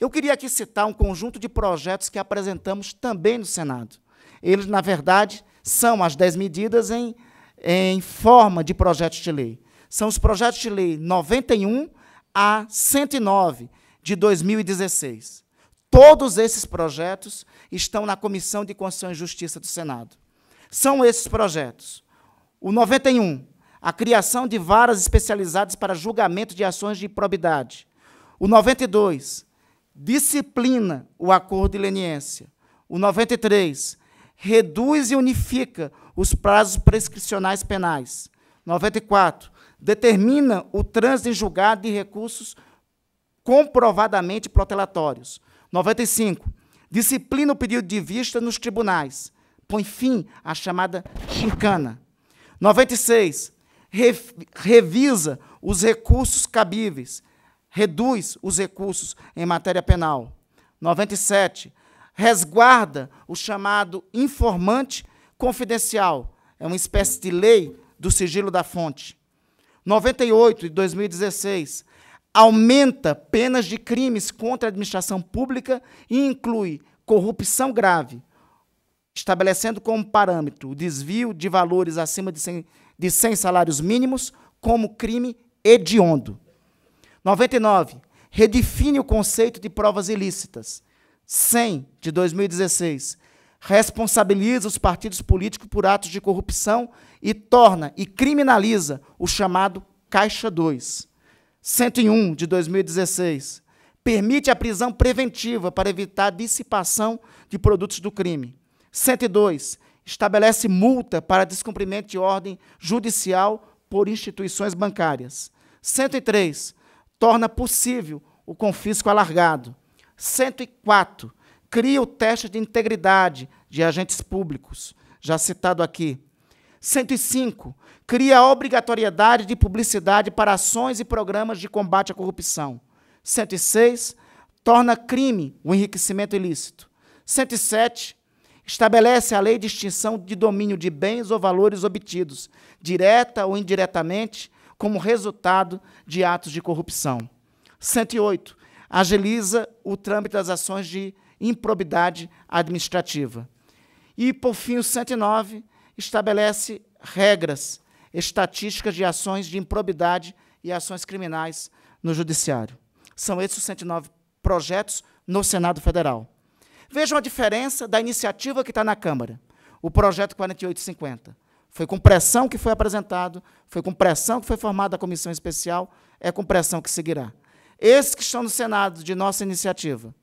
Eu queria aqui citar um conjunto de projetos que apresentamos também no Senado. Eles, na verdade, são as 10 medidas em, em forma de projetos de lei. São os projetos de lei 91 a 109 de 2016. Todos esses projetos estão na Comissão de Constituição e Justiça do Senado. São esses projetos: o 91, a criação de varas especializadas para julgamento de ações de improbidade. O 92, disciplina o acordo de leniência. O 93, reduz e unifica os prazos prescricionais penais. 94, determina o trânsito em julgado de recursos comprovadamente protelatórios. 95. Disciplina o pedido de vista nos tribunais. Põe fim à chamada chincana. 96. revisa os recursos cabíveis. Reduz os recursos em matéria penal. 97. Resguarda o chamado informante confidencial. É uma espécie de lei do sigilo da fonte. 98 de 2016 aumenta penas de crimes contra a administração pública e inclui corrupção grave, estabelecendo como parâmetro o desvio de valores acima de 100, de 100 salários mínimos como crime hediondo. 99. Redefine o conceito de provas ilícitas. 100 de 2016 responsabiliza os partidos políticos por atos de corrupção e torna e criminaliza o chamado Caixa 2. 101 de 2016 permite a prisão preventiva para evitar a dissipação de produtos do crime. 102 estabelece multa para descumprimento de ordem judicial por instituições bancárias. 103 torna possível o confisco alargado. 104 cria o teste de integridade de agentes públicos, já citado aqui. 105. Cria a obrigatoriedade de publicidade para ações e programas de combate à corrupção. 106. Torna crime o enriquecimento ilícito. 107. Estabelece a lei de extinção de domínio de bens ou valores obtidos, direta ou indiretamente, como resultado de atos de corrupção. 108. Agiliza o trâmite das ações de improbidade administrativa. E, por fim, o 109 estabelece regras, estatísticas de ações de improbidade e ações criminais no Judiciário. São esses os 109 projetos no Senado Federal. Vejam a diferença da iniciativa que está na Câmara, o projeto 4850. Foi com pressão que foi apresentado, foi com pressão que foi formada a comissão especial, é com pressão que seguirá. Esses que estão no Senado, de nossa iniciativa,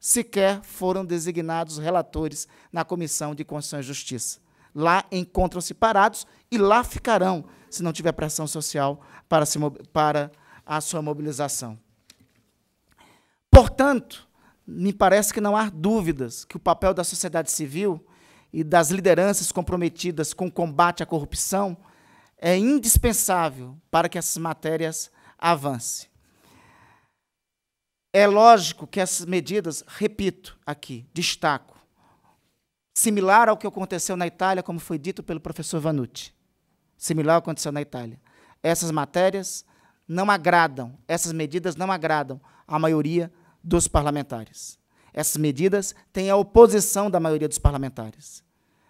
sequer foram designados relatores na Comissão de Constituição e Justiça. Lá encontram-se parados e lá ficarão, se não tiver pressão social para, se, para a sua mobilização. Portanto, me parece que não há dúvidas que o papel da sociedade civil e das lideranças comprometidas com o combate à corrupção é indispensável para que essas matérias avancem. É lógico que essas medidas, repito aqui, destaco, similar ao que aconteceu na Itália, como foi dito pelo professor Vanucci. Similar ao que aconteceu na Itália. Essas matérias não agradam, essas medidas não agradam à maioria dos parlamentares. Essas medidas têm a oposição da maioria dos parlamentares.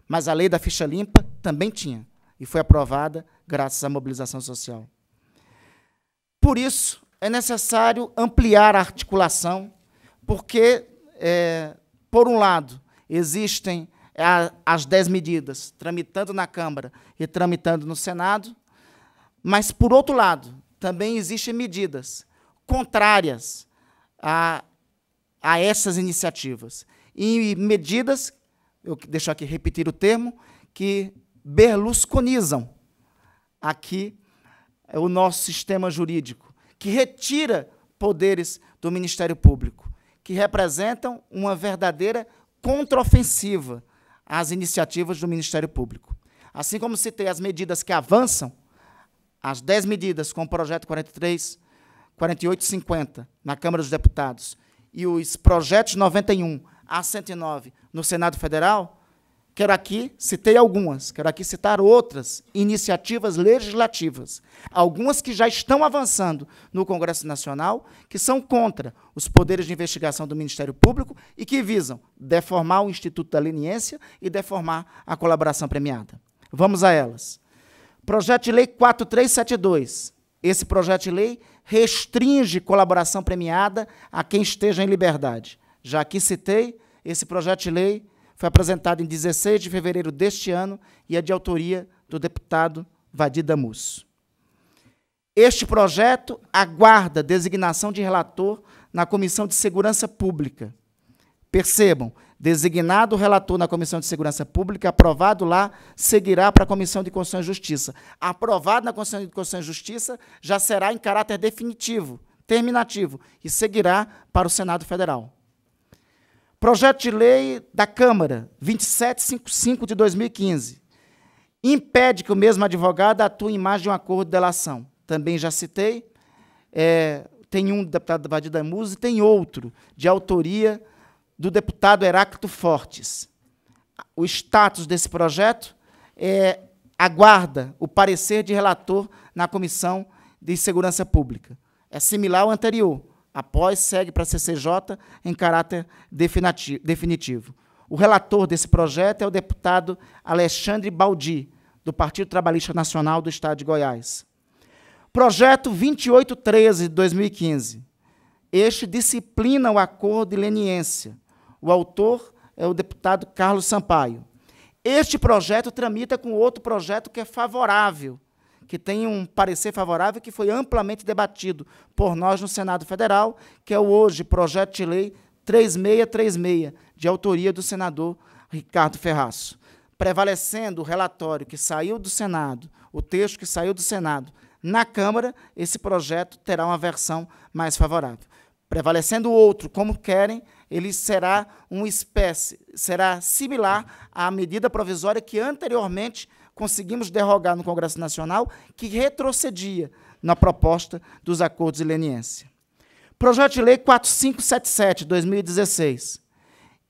Mas a lei da ficha limpa também tinha e foi aprovada graças à mobilização social. Por isso, é necessário ampliar a articulação, porque, é, por um lado, existem é as dez medidas, tramitando na Câmara e tramitando no Senado. Mas, por outro lado, também existem medidas contrárias a, a essas iniciativas. E medidas, eu deixo aqui repetir o termo, que berlusconizam aqui é, o nosso sistema jurídico, que retira poderes do Ministério Público, que representam uma verdadeira contraofensiva as iniciativas do Ministério Público. Assim como citei as medidas que avançam, as 10 medidas com o projeto 43, 48 e 50 na Câmara dos Deputados e os projetos 91 a 109 no Senado Federal, Quero aqui, citei algumas, quero aqui citar outras iniciativas legislativas, algumas que já estão avançando no Congresso Nacional, que são contra os poderes de investigação do Ministério Público e que visam deformar o Instituto da Leniência e deformar a colaboração premiada. Vamos a elas. Projeto de Lei 4372. Esse projeto de lei restringe colaboração premiada a quem esteja em liberdade. Já aqui citei esse projeto de lei foi apresentada em 16 de fevereiro deste ano e é de autoria do deputado Vadir Damus. Este projeto aguarda designação de relator na Comissão de Segurança Pública. Percebam, designado o relator na Comissão de Segurança Pública, aprovado lá, seguirá para a Comissão de Constituição e Justiça. Aprovado na Comissão de Constituição e Justiça, já será em caráter definitivo, terminativo, e seguirá para o Senado Federal. Projeto de lei da Câmara 2755 de 2015 impede que o mesmo advogado atue em mais de um acordo de delação. Também já citei. É, tem um do deputado Vadida Musa e tem outro de autoria do deputado Heráclito Fortes. O status desse projeto é, aguarda o parecer de relator na Comissão de Segurança Pública. É similar ao anterior, Após, segue para a CCJ em caráter definitivo. O relator desse projeto é o deputado Alexandre Baldi, do Partido Trabalhista Nacional do Estado de Goiás. Projeto 2813 de 2015. Este disciplina o acordo de leniência. O autor é o deputado Carlos Sampaio. Este projeto tramita com outro projeto que é favorável que tem um parecer favorável que foi amplamente debatido por nós no Senado Federal, que é o hoje projeto de lei 3636, de autoria do senador Ricardo Ferraço. Prevalecendo o relatório que saiu do Senado, o texto que saiu do Senado na Câmara, esse projeto terá uma versão mais favorável. Prevalecendo o outro como querem, ele será uma espécie, será similar à medida provisória que anteriormente conseguimos derrogar no Congresso Nacional, que retrocedia na proposta dos acordos de leniência. Projeto de Lei 4577, 2016,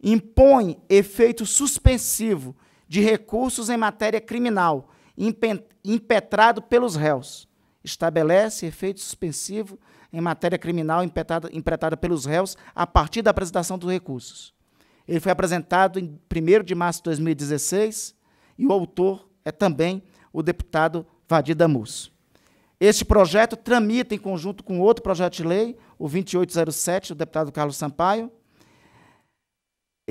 impõe efeito suspensivo de recursos em matéria criminal, impetrado pelos réus. Estabelece efeito suspensivo em matéria criminal impetrada, impetrada pelos réus a partir da apresentação dos recursos. Ele foi apresentado em 1 de março de 2016 e o autor é também o deputado Vadir Damus. Este projeto tramita em conjunto com outro projeto de lei, o 2807, do deputado Carlos Sampaio,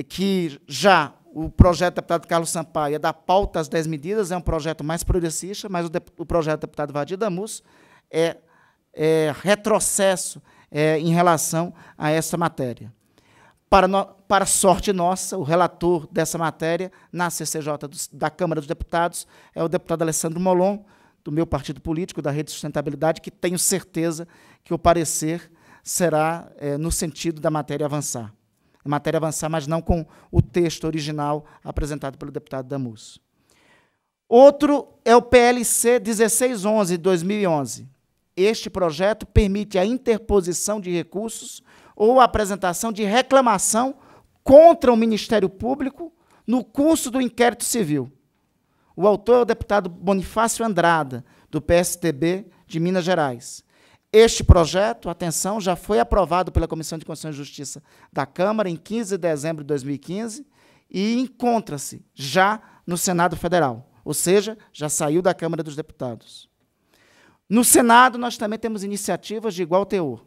que já o projeto do deputado Carlos Sampaio é da pauta às 10 medidas, é um projeto mais progressista, mas o, de, o projeto do deputado Vadir Damus é, é retrocesso é, em relação a essa matéria. Para, no, para sorte nossa, o relator dessa matéria na CCJ da Câmara dos Deputados é o deputado Alessandro Molon, do meu partido político, da Rede Sustentabilidade, que tenho certeza que o parecer será é, no sentido da matéria avançar. matéria avançar, mas não com o texto original apresentado pelo deputado Damus. Outro é o PLC 1611 de 2011. Este projeto permite a interposição de recursos ou apresentação de reclamação contra o Ministério Público no curso do inquérito civil. O autor é o deputado Bonifácio Andrada, do PSTB de Minas Gerais. Este projeto, atenção, já foi aprovado pela Comissão de Constituição e Justiça da Câmara em 15 de dezembro de 2015 e encontra-se já no Senado Federal, ou seja, já saiu da Câmara dos Deputados. No Senado, nós também temos iniciativas de igual teor.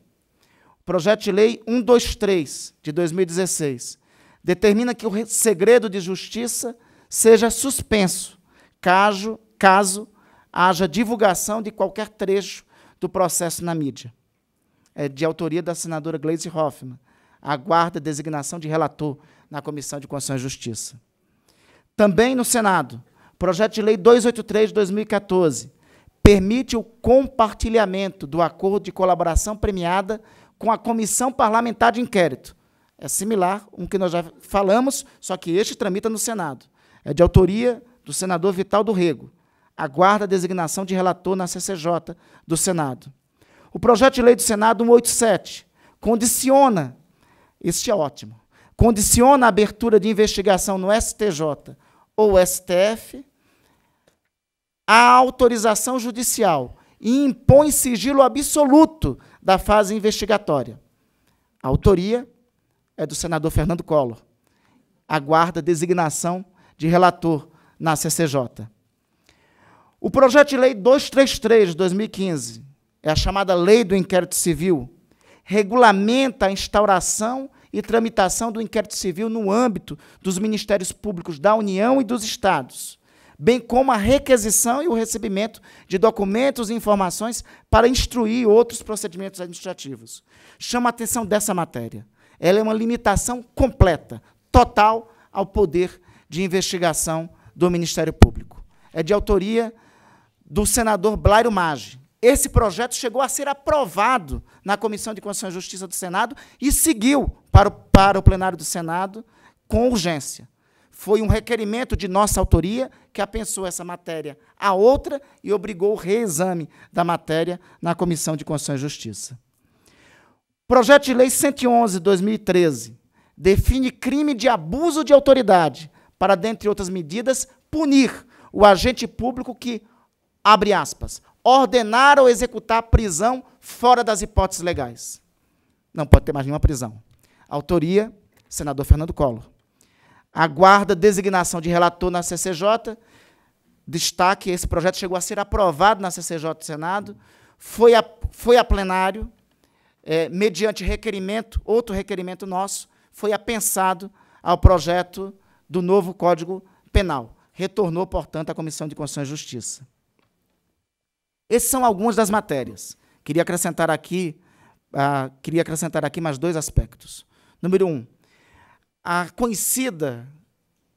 Projeto de Lei 123 de 2016 determina que o segredo de justiça seja suspenso caso, caso haja divulgação de qualquer trecho do processo na mídia. É de autoria da senadora Gleisi Hoffmann. Aguarda a designação de relator na Comissão de Constituição e Justiça. Também no Senado, projeto de lei 283 de 2014 permite o compartilhamento do acordo de colaboração premiada com a Comissão Parlamentar de Inquérito. É similar um que nós já falamos, só que este tramita no Senado. É de autoria do senador Vital do Rego. Aguarda a designação de relator na CCJ do Senado. O projeto de lei do Senado 187 condiciona, este é ótimo, condiciona a abertura de investigação no STJ ou STF à autorização judicial e impõe sigilo absoluto da fase investigatória. A autoria é do senador Fernando Collor. Aguarda designação de relator na CCJ. O projeto de lei 233 de 2015, é a chamada Lei do Inquérito Civil, regulamenta a instauração e tramitação do inquérito civil no âmbito dos Ministérios Públicos da União e dos Estados, bem como a requisição e o recebimento de documentos e informações para instruir outros procedimentos administrativos. Chama a atenção dessa matéria. Ela é uma limitação completa, total, ao poder de investigação do Ministério Público. É de autoria do senador Blairo Maggi. Esse projeto chegou a ser aprovado na Comissão de Constituição e Justiça do Senado e seguiu para o, para o plenário do Senado com urgência foi um requerimento de nossa autoria que apensou essa matéria a outra e obrigou o reexame da matéria na Comissão de Constituição e Justiça. Projeto de Lei 111 2013 define crime de abuso de autoridade para, dentre outras medidas, punir o agente público que, abre aspas, ordenar ou executar prisão fora das hipóteses legais. Não pode ter mais nenhuma prisão. Autoria, senador Fernando Collor aguarda designação de relator na CCJ. Destaque: esse projeto chegou a ser aprovado na CCJ do Senado, foi a, foi a plenário, é, mediante requerimento, outro requerimento nosso, foi apensado ao projeto do novo Código Penal. Retornou, portanto, à Comissão de Constituição e Justiça. Essas são algumas das matérias. Queria acrescentar aqui, ah, queria acrescentar aqui mais dois aspectos. Número um, a conhecida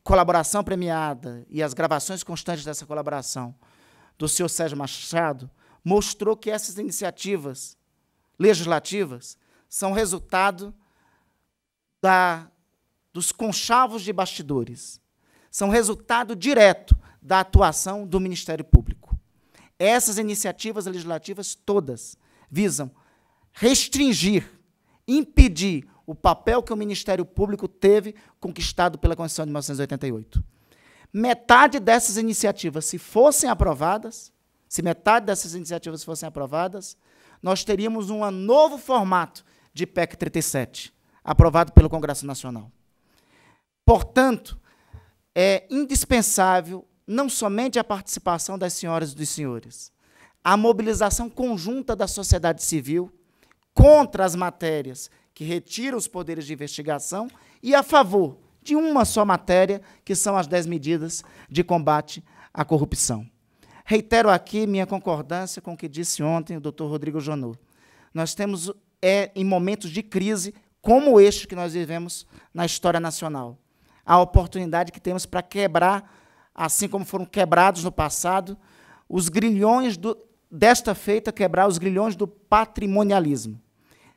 colaboração premiada e as gravações constantes dessa colaboração do senhor Sérgio Machado mostrou que essas iniciativas legislativas são resultado da, dos conchavos de bastidores, são resultado direto da atuação do Ministério Público. Essas iniciativas legislativas todas visam restringir, impedir o papel que o Ministério Público teve conquistado pela Constituição de 1988. Metade dessas iniciativas, se fossem aprovadas, se metade dessas iniciativas fossem aprovadas, nós teríamos um novo formato de PEC 37, aprovado pelo Congresso Nacional. Portanto, é indispensável não somente a participação das senhoras e dos senhores, a mobilização conjunta da sociedade civil contra as matérias que retira os poderes de investigação, e a favor de uma só matéria, que são as 10 medidas de combate à corrupção. Reitero aqui minha concordância com o que disse ontem o doutor Rodrigo Jonot. Nós temos, é, em momentos de crise, como este que nós vivemos na história nacional, a oportunidade que temos para quebrar, assim como foram quebrados no passado, os grilhões do, desta feita, quebrar os grilhões do patrimonialismo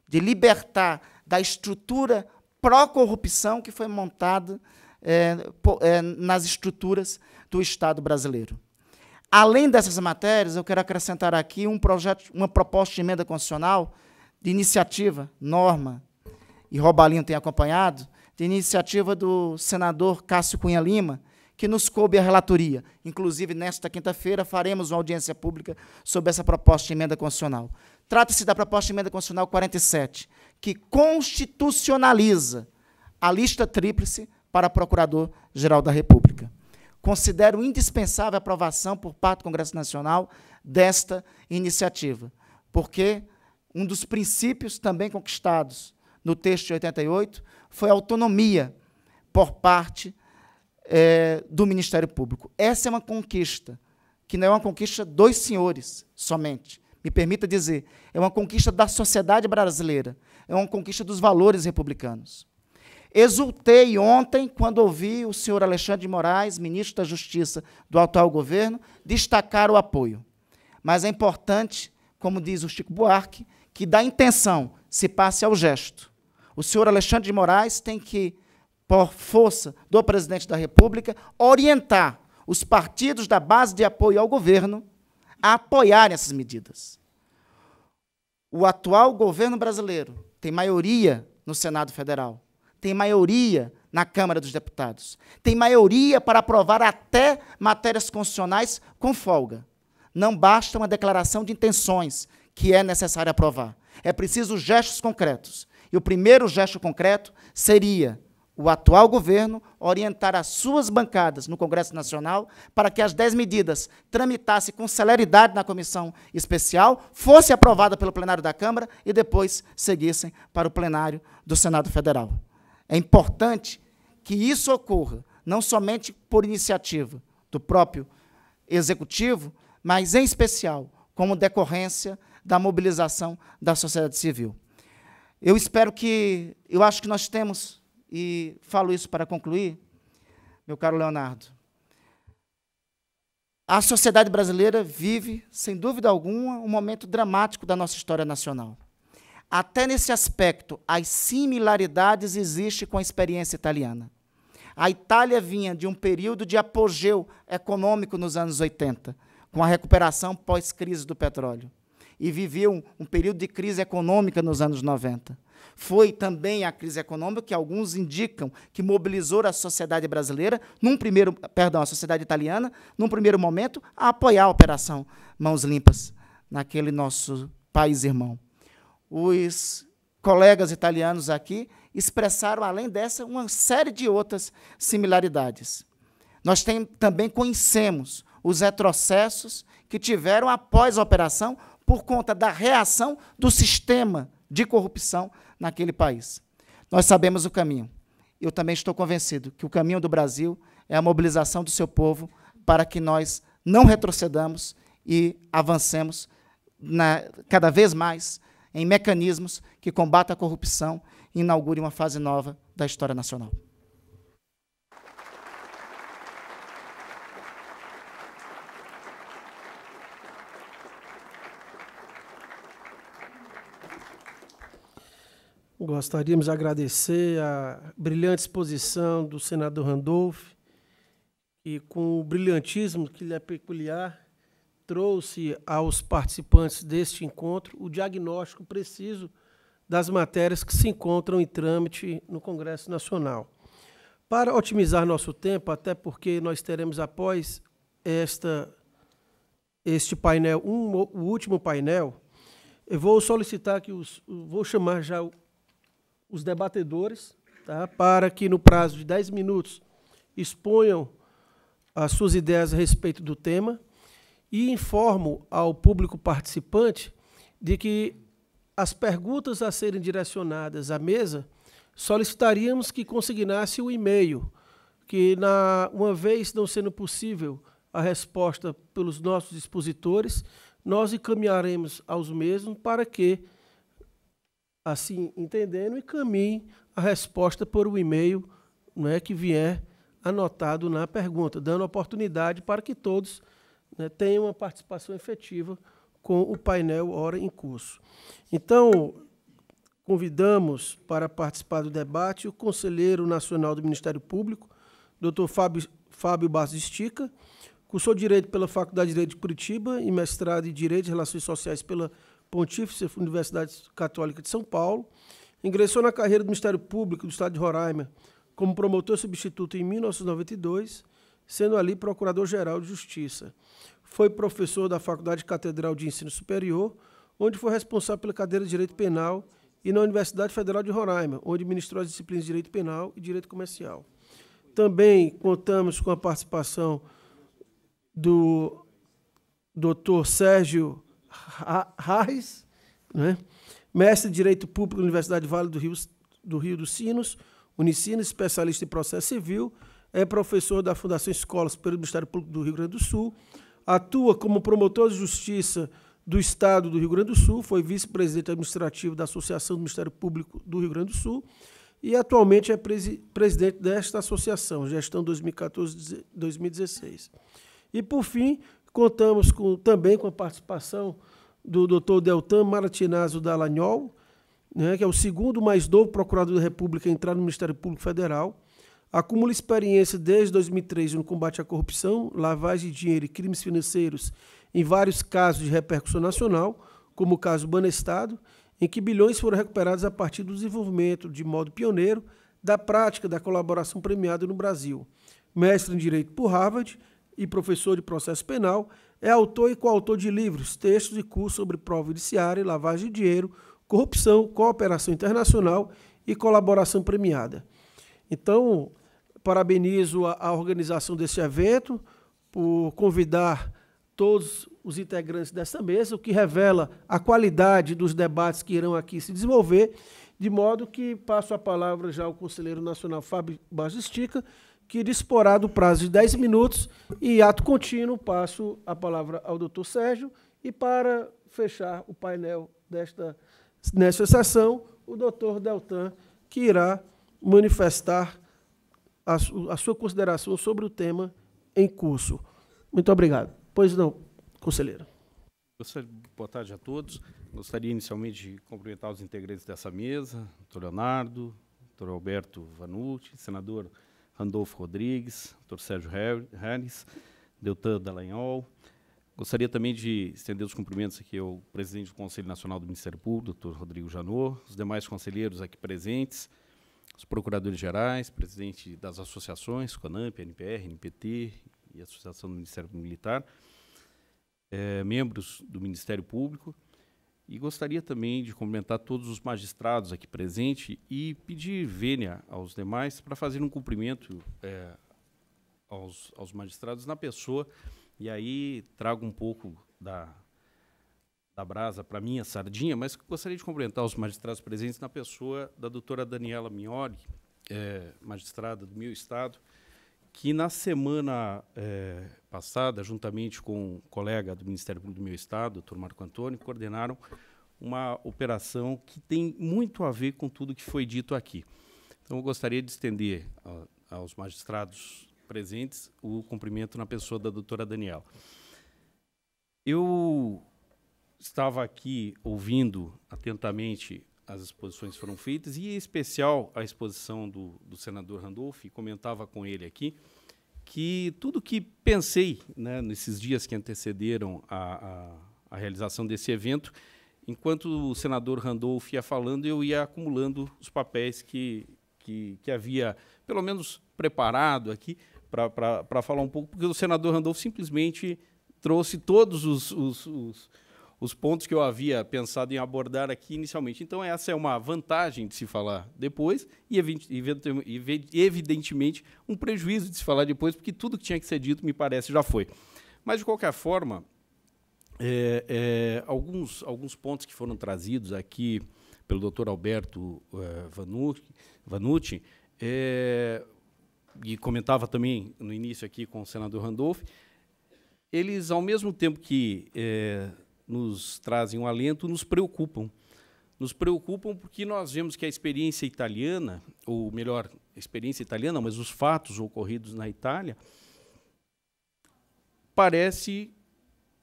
de libertar da estrutura pró-corrupção que foi montada é, é, nas estruturas do Estado brasileiro. Além dessas matérias, eu quero acrescentar aqui um projeto, uma proposta de emenda constitucional de iniciativa, norma, e Robalinho tem acompanhado, de iniciativa do senador Cássio Cunha Lima, que nos coube a relatoria. Inclusive, nesta quinta-feira, faremos uma audiência pública sobre essa proposta de emenda constitucional. Trata-se da proposta de emenda constitucional 47, que constitucionaliza a lista tríplice para Procurador-Geral da República. Considero indispensável a aprovação por parte do Congresso Nacional desta iniciativa, porque um dos princípios também conquistados no texto de 88 foi a autonomia por parte é, do Ministério Público. Essa é uma conquista, que não é uma conquista dos senhores somente. Me permita dizer, é uma conquista da sociedade brasileira, é uma conquista dos valores republicanos. Exultei ontem quando ouvi o senhor Alexandre de Moraes, ministro da Justiça do atual governo, destacar o apoio. Mas é importante, como diz o Chico Buarque, que da intenção se passe ao gesto. O senhor Alexandre de Moraes tem que por força do presidente da República, orientar os partidos da base de apoio ao governo a apoiarem essas medidas. O atual governo brasileiro tem maioria no Senado Federal, tem maioria na Câmara dos Deputados, tem maioria para aprovar até matérias constitucionais com folga. Não basta uma declaração de intenções que é necessário aprovar. É preciso gestos concretos. E o primeiro gesto concreto seria o atual governo orientar as suas bancadas no Congresso Nacional para que as dez medidas tramitassem com celeridade na comissão especial, fosse aprovada pelo plenário da Câmara e depois seguissem para o plenário do Senado Federal. É importante que isso ocorra, não somente por iniciativa do próprio executivo, mas em especial como decorrência da mobilização da sociedade civil. Eu espero que, eu acho que nós temos e falo isso para concluir, meu caro Leonardo. A sociedade brasileira vive, sem dúvida alguma, um momento dramático da nossa história nacional. Até nesse aspecto, as similaridades existem com a experiência italiana. A Itália vinha de um período de apogeu econômico nos anos 80, com a recuperação pós-crise do petróleo, e viveu um, período de crise econômica nos anos 90. Foi também a crise econômica que alguns indicam que mobilizou a sociedade brasileira, num primeiro, perdão, a sociedade italiana, num primeiro momento, a apoiar a operação Mãos Limpas naquele nosso país irmão. Os colegas italianos aqui expressaram, além dessa, uma série de outras similaridades. Nós tem, também conhecemos os retrocessos que tiveram após a operação por conta da reação do sistema de corrupção naquele país. Nós sabemos o caminho. Eu também estou convencido que o caminho do Brasil é a mobilização do seu povo para que nós não retrocedamos e avancemos na, cada vez mais em mecanismos que combatam a corrupção e inaugure uma fase nova da história nacional. Gostaríamos de agradecer a brilhante exposição do senador Randolph, que, com o brilhantismo que lhe é peculiar, trouxe aos participantes deste encontro o diagnóstico preciso das matérias que se encontram em trâmite no Congresso Nacional. Para otimizar nosso tempo, até porque nós teremos após esta, este painel, um, o último painel, eu vou solicitar que os. Vou chamar já os debatedores tá, para que, no prazo de 10 minutos, exponham as suas ideias a respeito do tema e informo ao público participante de que as perguntas a serem direcionadas à mesa solicitaríamos que consignasse o e-mail, que, na, uma vez não sendo possível a resposta pelos nossos expositores, nós encaminharemos aos mesmos para que assim entendendo e caminhe a resposta por o e-mail né, que vier anotado na pergunta, dando oportunidade para que todos né, tenham uma participação efetiva com o painel Hora em Curso. Então, convidamos para participar do debate o conselheiro nacional do Ministério Público, doutor Fábio, Fábio Bastistica, cursou Direito pela Faculdade de Direito de Curitiba e mestrado em Direito e Relações Sociais pela Faculdade Pontífice Universidade Católica de São Paulo. Ingressou na carreira do Ministério Público do Estado de Roraima como promotor substituto em 1992, sendo ali Procurador-Geral de Justiça. Foi professor da Faculdade Catedral de Ensino Superior, onde foi responsável pela cadeira de Direito Penal e na Universidade Federal de Roraima, onde ministrou as disciplinas de Direito Penal e Direito Comercial. Também contamos com a participação do Dr. Sérgio Harris, né? mestre de Direito Público da Universidade Vale do Rio, do Rio dos Sinos, Unicino, especialista em processo civil, é professor da Fundação Escolas pelo do Ministério Público do Rio Grande do Sul, atua como promotor de justiça do Estado do Rio Grande do Sul, foi vice-presidente administrativo da Associação do Ministério Público do Rio Grande do Sul e atualmente é presi presidente desta associação, gestão 2014-2016. E, por fim, Contamos com, também com a participação do doutor Deltan Maratinazzo Dallagnol, né, que é o segundo mais novo procurador da República a entrar no Ministério Público Federal. Acumula experiência desde 2003 no combate à corrupção, lavagem de dinheiro e crimes financeiros em vários casos de repercussão nacional, como o caso Banestado, em que bilhões foram recuperados a partir do desenvolvimento, de modo pioneiro, da prática da colaboração premiada no Brasil. Mestre em Direito por Harvard, e professor de processo penal, é autor e coautor de livros, textos e cursos sobre prova judiciária, lavagem de dinheiro, corrupção, cooperação internacional e colaboração premiada. Então, parabenizo a, a organização desse evento por convidar todos os integrantes dessa mesa, o que revela a qualidade dos debates que irão aqui se desenvolver, de modo que passo a palavra já ao conselheiro nacional Fábio Basistica, que disporá do prazo de 10 minutos e ato contínuo passo a palavra ao doutor Sérgio e para fechar o painel desta nesta sessão, o doutor Deltan, que irá manifestar a, a sua consideração sobre o tema em curso. Muito obrigado. Pois não, conselheiro. Boa tarde a todos. Gostaria inicialmente de cumprimentar os integrantes dessa mesa, doutor Leonardo, doutor Alberto Vanucci, senador Randolfo Rodrigues, Dr. Sérgio Harris, Deltan Dallagnol. Gostaria também de estender os cumprimentos aqui ao presidente do Conselho Nacional do Ministério Público, Dr. Rodrigo Janot, os demais conselheiros aqui presentes, os procuradores gerais, presidente das associações, CONAMP, NPR, NPT e Associação do Ministério Militar, é, membros do Ministério Público, e gostaria também de cumprimentar todos os magistrados aqui presentes e pedir vênia aos demais para fazer um cumprimento é, aos, aos magistrados na pessoa. E aí trago um pouco da, da brasa para minha sardinha, mas gostaria de cumprimentar os magistrados presentes na pessoa da doutora Daniela Mignoli, é, magistrada do meu estado, que na semana é, passada, juntamente com um colega do Ministério Público do meu estado, doutor Marco Antônio, coordenaram uma operação que tem muito a ver com tudo que foi dito aqui. Então, eu gostaria de estender a, aos magistrados presentes o cumprimento na pessoa da doutora Daniela. Eu estava aqui ouvindo atentamente as exposições foram feitas, e em especial a exposição do, do senador Randolph, comentava com ele aqui, que tudo que pensei né, nesses dias que antecederam a, a, a, realização desse evento, enquanto o senador Randolph ia falando, eu ia acumulando os papéis que, que, que havia, pelo menos, preparado aqui para falar um pouco, porque o senador Randolph simplesmente trouxe todos os, os, os os pontos que eu havia pensado em abordar aqui inicialmente. Então, essa é uma vantagem de se falar depois e, evidentemente, um prejuízo de se falar depois, porque tudo que tinha que ser dito, me parece, já foi. Mas, de qualquer forma, é, é, alguns, alguns pontos que foram trazidos aqui pelo Dr. Alberto é, Vanucci, Vanucci é, e comentava também no início aqui com o senador Randolph, eles, ao mesmo tempo que é, nos trazem um alento, nos preocupam. Nos preocupam porque nós vemos que a experiência italiana, ou melhor, a experiência italiana, mas os fatos ocorridos na Itália, parece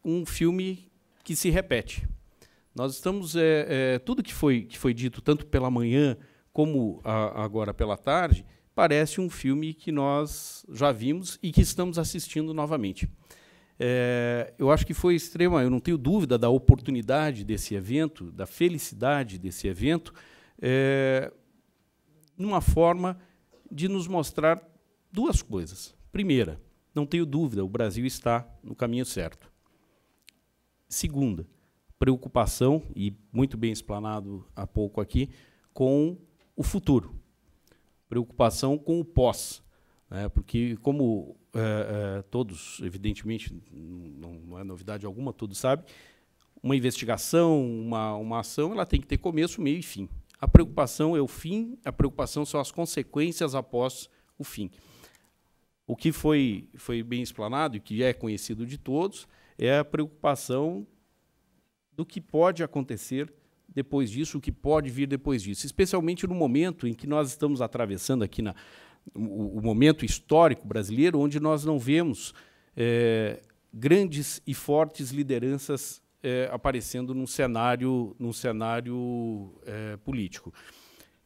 um filme que se repete. Nós estamos é, é, tudo que foi que foi dito tanto pela manhã como a, agora pela tarde parece um filme que nós já vimos e que estamos assistindo novamente. É, eu acho que foi extrema, eu não tenho dúvida da oportunidade desse evento, da felicidade desse evento, é, numa forma de nos mostrar duas coisas. Primeira, não tenho dúvida, o Brasil está no caminho certo. Segunda, preocupação, e muito bem explanado há pouco aqui, com o futuro. Preocupação com o pós. Né? Porque, como é, é, todos, evidentemente, não, não, é novidade alguma, todos sabem, uma investigação, uma, uma ação, ela tem que ter começo, meio e fim. A preocupação é o fim, a preocupação são as consequências após o fim. O que foi, foi bem explanado e que é conhecido de todos é a preocupação do que pode acontecer depois disso, o que pode vir depois disso, especialmente no momento em que nós estamos atravessando aqui na, o, o momento histórico brasileiro onde nós não vemos é, grandes e fortes lideranças é, aparecendo num cenário, num cenário é, político.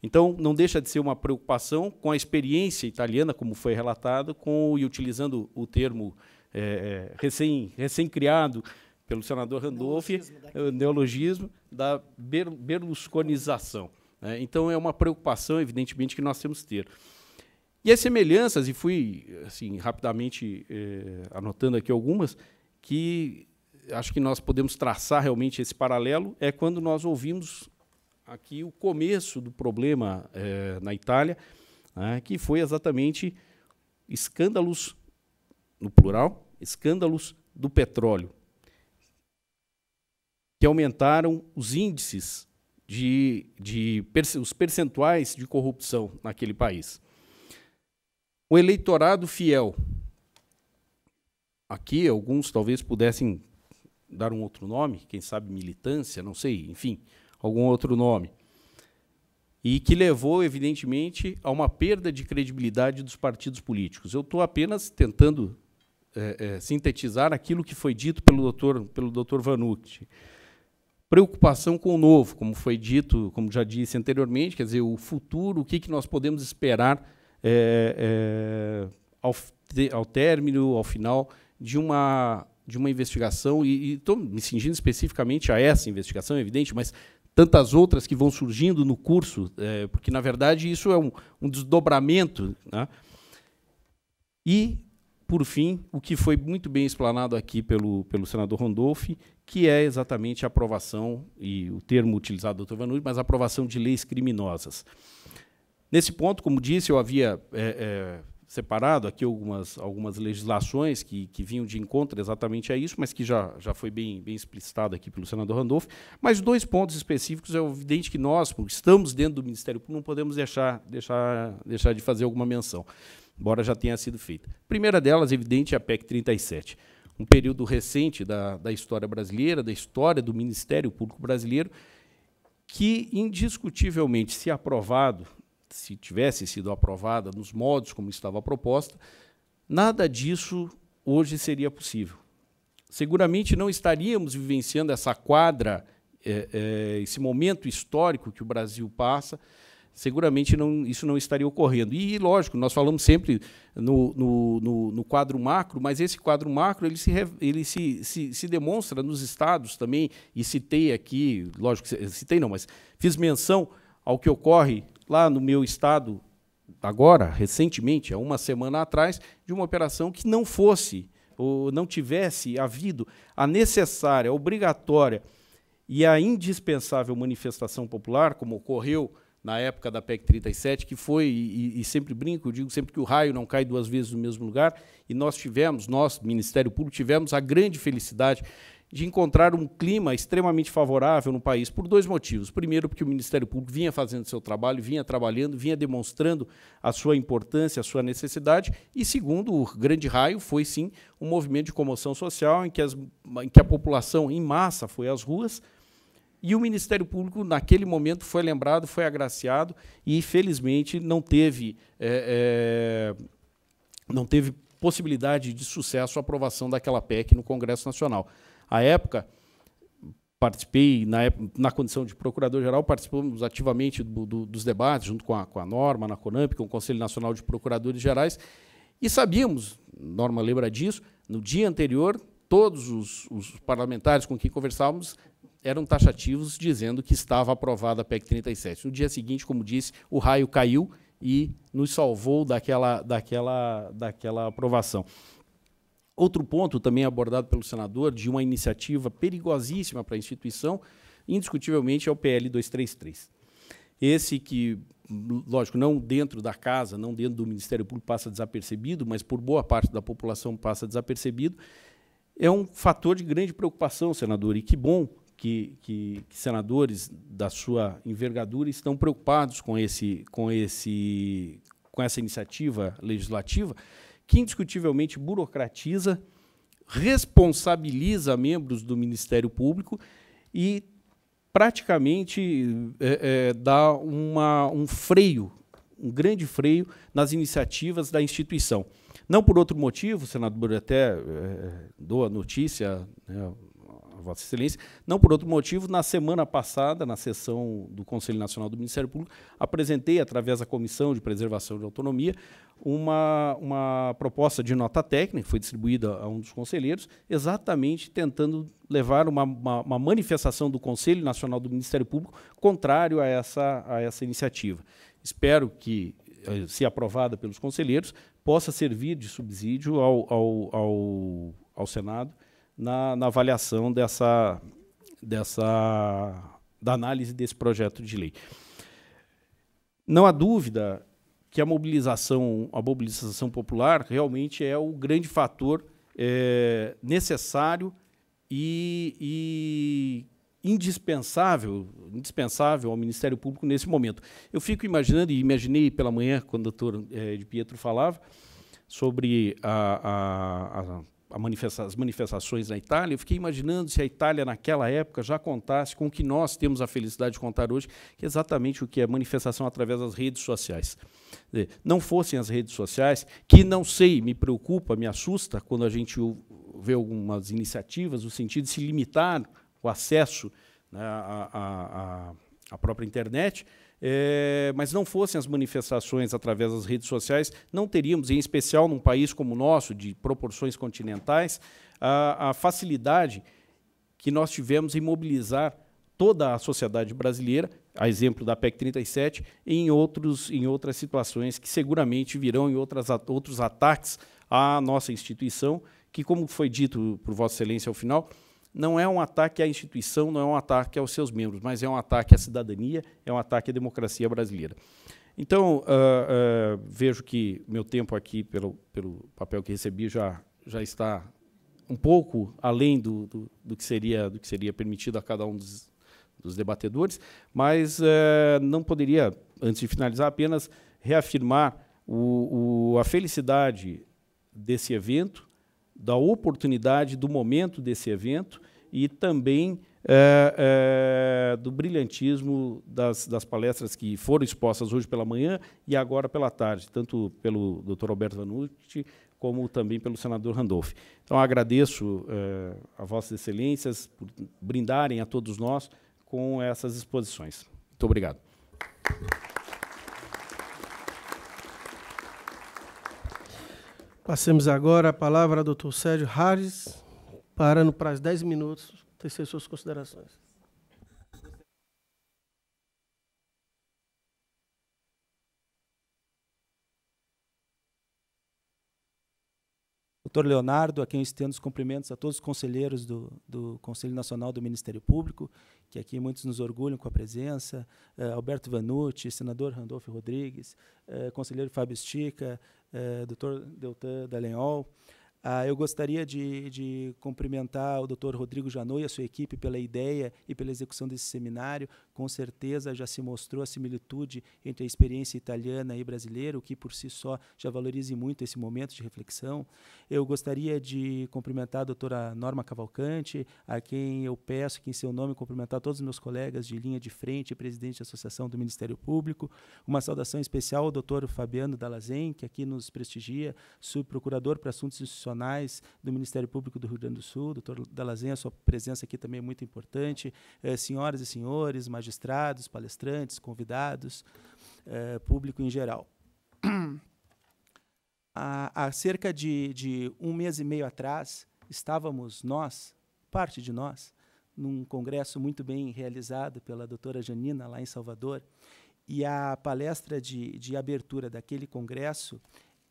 Então, não deixa de ser uma preocupação com a experiência italiana, como foi relatado, com, e utilizando o termo é, recém, recém-criado pelo senador Randolph, neologismo, é, neologismo da berlusconização. Né? Então, é uma preocupação, evidentemente, que nós temos que ter. E as semelhanças, e fui assim rapidamente eh, anotando aqui algumas, que acho que nós podemos traçar realmente esse paralelo, é quando nós ouvimos aqui o começo do problema eh, na Itália, né, que foi exatamente escândalos, no plural, escândalos do petróleo, que aumentaram os índices de, de os percentuais de corrupção naquele país. O eleitorado fiel. Aqui, alguns talvez pudessem dar um outro nome, quem sabe militância, não sei, enfim, algum outro nome. E que levou, evidentemente, a uma perda de credibilidade dos partidos políticos. Eu estou apenas tentando é, é, sintetizar aquilo que foi dito pelo doutor, pelo doutor Vanucci. Preocupação com o novo, como foi dito, como já disse anteriormente, quer dizer, o futuro, o que, que nós podemos esperar é, é, ao, ao término, ao final de uma, de uma investigação, e estou me cingindo especificamente a essa investigação, é evidente, mas tantas outras que vão surgindo no curso, é, porque, na verdade, isso é um, um desdobramento. Né? E, por fim, o que foi muito bem explanado aqui pelo, pelo senador Randolph, que é exatamente a aprovação, e o termo utilizado, doutor Vanucci, mas a aprovação de leis criminosas. Nesse ponto, como disse, eu havia é, é, separado aqui algumas, algumas legislações que, que vinham de encontro exatamente a isso, mas que já, já foi bem, bem explicitado aqui pelo senador Randolph. Mas dois pontos específicos, é evidente que nós, porque estamos dentro do Ministério Público, não podemos deixar, deixar, deixar de fazer alguma menção, embora já tenha sido feita. primeira delas, evidente, é a PEC 37 um período recente da, da história brasileira, da história do Ministério Público Brasileiro, que, indiscutivelmente, se aprovado, se tivesse sido aprovada nos modos como estava proposta, nada disso hoje seria possível. Seguramente não estaríamos vivenciando essa quadra, é, é, esse momento histórico que o Brasil passa, seguramente não, isso não estaria ocorrendo. E, lógico, nós falamos sempre no, no, no, no quadro macro, mas esse quadro macro ele, se, ele se, se, se, demonstra nos estados também, e citei aqui, lógico, citei não, mas fiz menção ao que ocorre lá no meu estado, agora, recentemente, há uma semana atrás, de uma operação que não fosse, ou não tivesse havido a necessária, obrigatória e a indispensável manifestação popular, como ocorreu na época da PEC 37, que foi, e, e sempre brinco, digo sempre que o raio não cai duas vezes no mesmo lugar, e nós tivemos, nós, Ministério Público, tivemos a grande felicidade de encontrar um clima extremamente favorável no país por dois motivos. Primeiro, porque o Ministério Público vinha fazendo seu trabalho, vinha trabalhando, vinha demonstrando a sua importância, a sua necessidade. E segundo, o grande raio foi sim um movimento de comoção social em que, as, em que a população em massa foi às ruas. E o Ministério Público, naquele momento, foi lembrado, foi agraciado e, felizmente, não teve, é, é, não teve possibilidade de sucesso a aprovação daquela PEC no Congresso Nacional à época, participei, na, época, na condição de procurador-geral, participamos ativamente do, do, dos debates, junto com a, com a Norma, na Conamp, com o Conselho Nacional de Procuradores Gerais, e sabíamos, Norma lembra disso, no dia anterior, todos os, os parlamentares com quem conversávamos eram taxativos, dizendo que estava aprovada a PEC 37. No dia seguinte, como disse, o raio caiu e nos salvou daquela, daquela, daquela aprovação. Outro ponto também abordado pelo senador de uma iniciativa perigosíssima para a instituição, indiscutivelmente, é o PL 233. Esse que, lógico, não dentro da casa, não dentro do Ministério Público passa desapercebido, mas por boa parte da população passa desapercebido, é um fator de grande preocupação, senador, e que bom que, que, que senadores da sua envergadura estão preocupados com, esse, com, esse, com essa iniciativa legislativa, que indiscutivelmente burocratiza, responsabiliza membros do Ministério Público e praticamente é, é, dá uma, um freio, um grande freio nas iniciativas da instituição. Não por outro motivo, senador, até é, dou a notícia né, a Vossa Excelência, não por outro motivo, na semana passada, na sessão do Conselho Nacional do Ministério Público, apresentei, através da Comissão de Preservação de Autonomia, uma, uma proposta de nota técnica, foi distribuída a um dos conselheiros, exatamente tentando levar uma, uma, uma manifestação do Conselho Nacional do Ministério Público contrário a essa, a essa iniciativa. Espero que, eh, se aprovada pelos conselheiros, possa servir de subsídio ao, ao, ao, ao Senado na, na avaliação dessa, dessa, da análise desse projeto de lei. Não há dúvida que a mobilização, a mobilização popular realmente é o grande fator é, necessário e, e, indispensável, indispensável ao Ministério Público nesse momento. Eu fico imaginando, e imaginei pela manhã, quando o doutor é, de Pietro falava, sobre a, a, a manifesta as manifestações na Itália, eu fiquei imaginando se a Itália, naquela época, já contasse com o que nós temos a felicidade de contar hoje, que é exatamente o que é manifestação através das redes sociais. não fossem as redes sociais, que não sei, me preocupa, me assusta quando a gente vê algumas iniciativas no sentido de se limitar o acesso né, à própria internet, é, mas não fossem as manifestações através das redes sociais, não teríamos, em especial num país como o nosso, de proporções continentais, a, a facilidade que nós tivemos em mobilizar toda a sociedade brasileira, a exemplo da PEC 37, em, outros, em outras situações que seguramente virão em outras, outros ataques à nossa instituição, que, como foi dito por Vossa Excelência ao final, não é um ataque à instituição, não é um ataque aos seus membros, mas é um ataque à cidadania, é um ataque à democracia brasileira. Então, uh, uh, vejo que meu tempo aqui, pelo, pelo papel que recebi, já, já está um pouco além do, do, do que seria, do que seria permitido a cada um dos, dos debatedores, mas uh, não poderia, antes de finalizar, apenas reafirmar o, o, a felicidade desse evento, da oportunidade, do momento desse evento e também é, é, do brilhantismo das, das, palestras que foram expostas hoje pela manhã e agora pela tarde, tanto pelo Dr. Alberto Vanucci como também pelo senador Randolph. Então, agradeço é, a Vossas Excelências por brindarem a todos nós com essas exposições. Muito obrigado. Passemos agora a palavra ao Dr. Sérgio Harris parando para as 10 minutos, tecer suas considerações. Doutor Leonardo, a quem eu estendo os cumprimentos a todos os conselheiros do, do Conselho Nacional do Ministério Público, que aqui muitos nos orgulham com a presença, uh, Alberto Vanucci, senador Randolfo Rodrigues, uh, conselheiro Fábio Estica, uh, eh, doutor Deltan Dalenhol, ah, eu gostaria de, de, cumprimentar o Dr. Rodrigo Janot e a sua equipe pela ideia e pela execução desse seminário. Com certeza já se mostrou a similitude entre a experiência italiana e brasileira, o que por si só já valoriza muito esse momento de reflexão. Eu gostaria de cumprimentar a doutora Norma Cavalcante, a quem eu peço que, em seu nome, cumprimentar todos os meus colegas de linha de frente e presidente da Associação do Ministério Público. Uma saudação especial ao doutor Fabiano Dalazen, que aqui nos prestigia, subprocurador para assuntos institucionais profissionais do Ministério Público do Rio Grande do Sul, doutor a sua presença aqui também é muito importante, eh, senhoras e senhores, magistrados, palestrantes, convidados, eh, público em geral. há, há, cerca de, de um mês e meio atrás, estávamos nós, parte de nós, num congresso muito bem realizado pela doutora Janina, lá em Salvador, e a palestra de, de abertura daquele congresso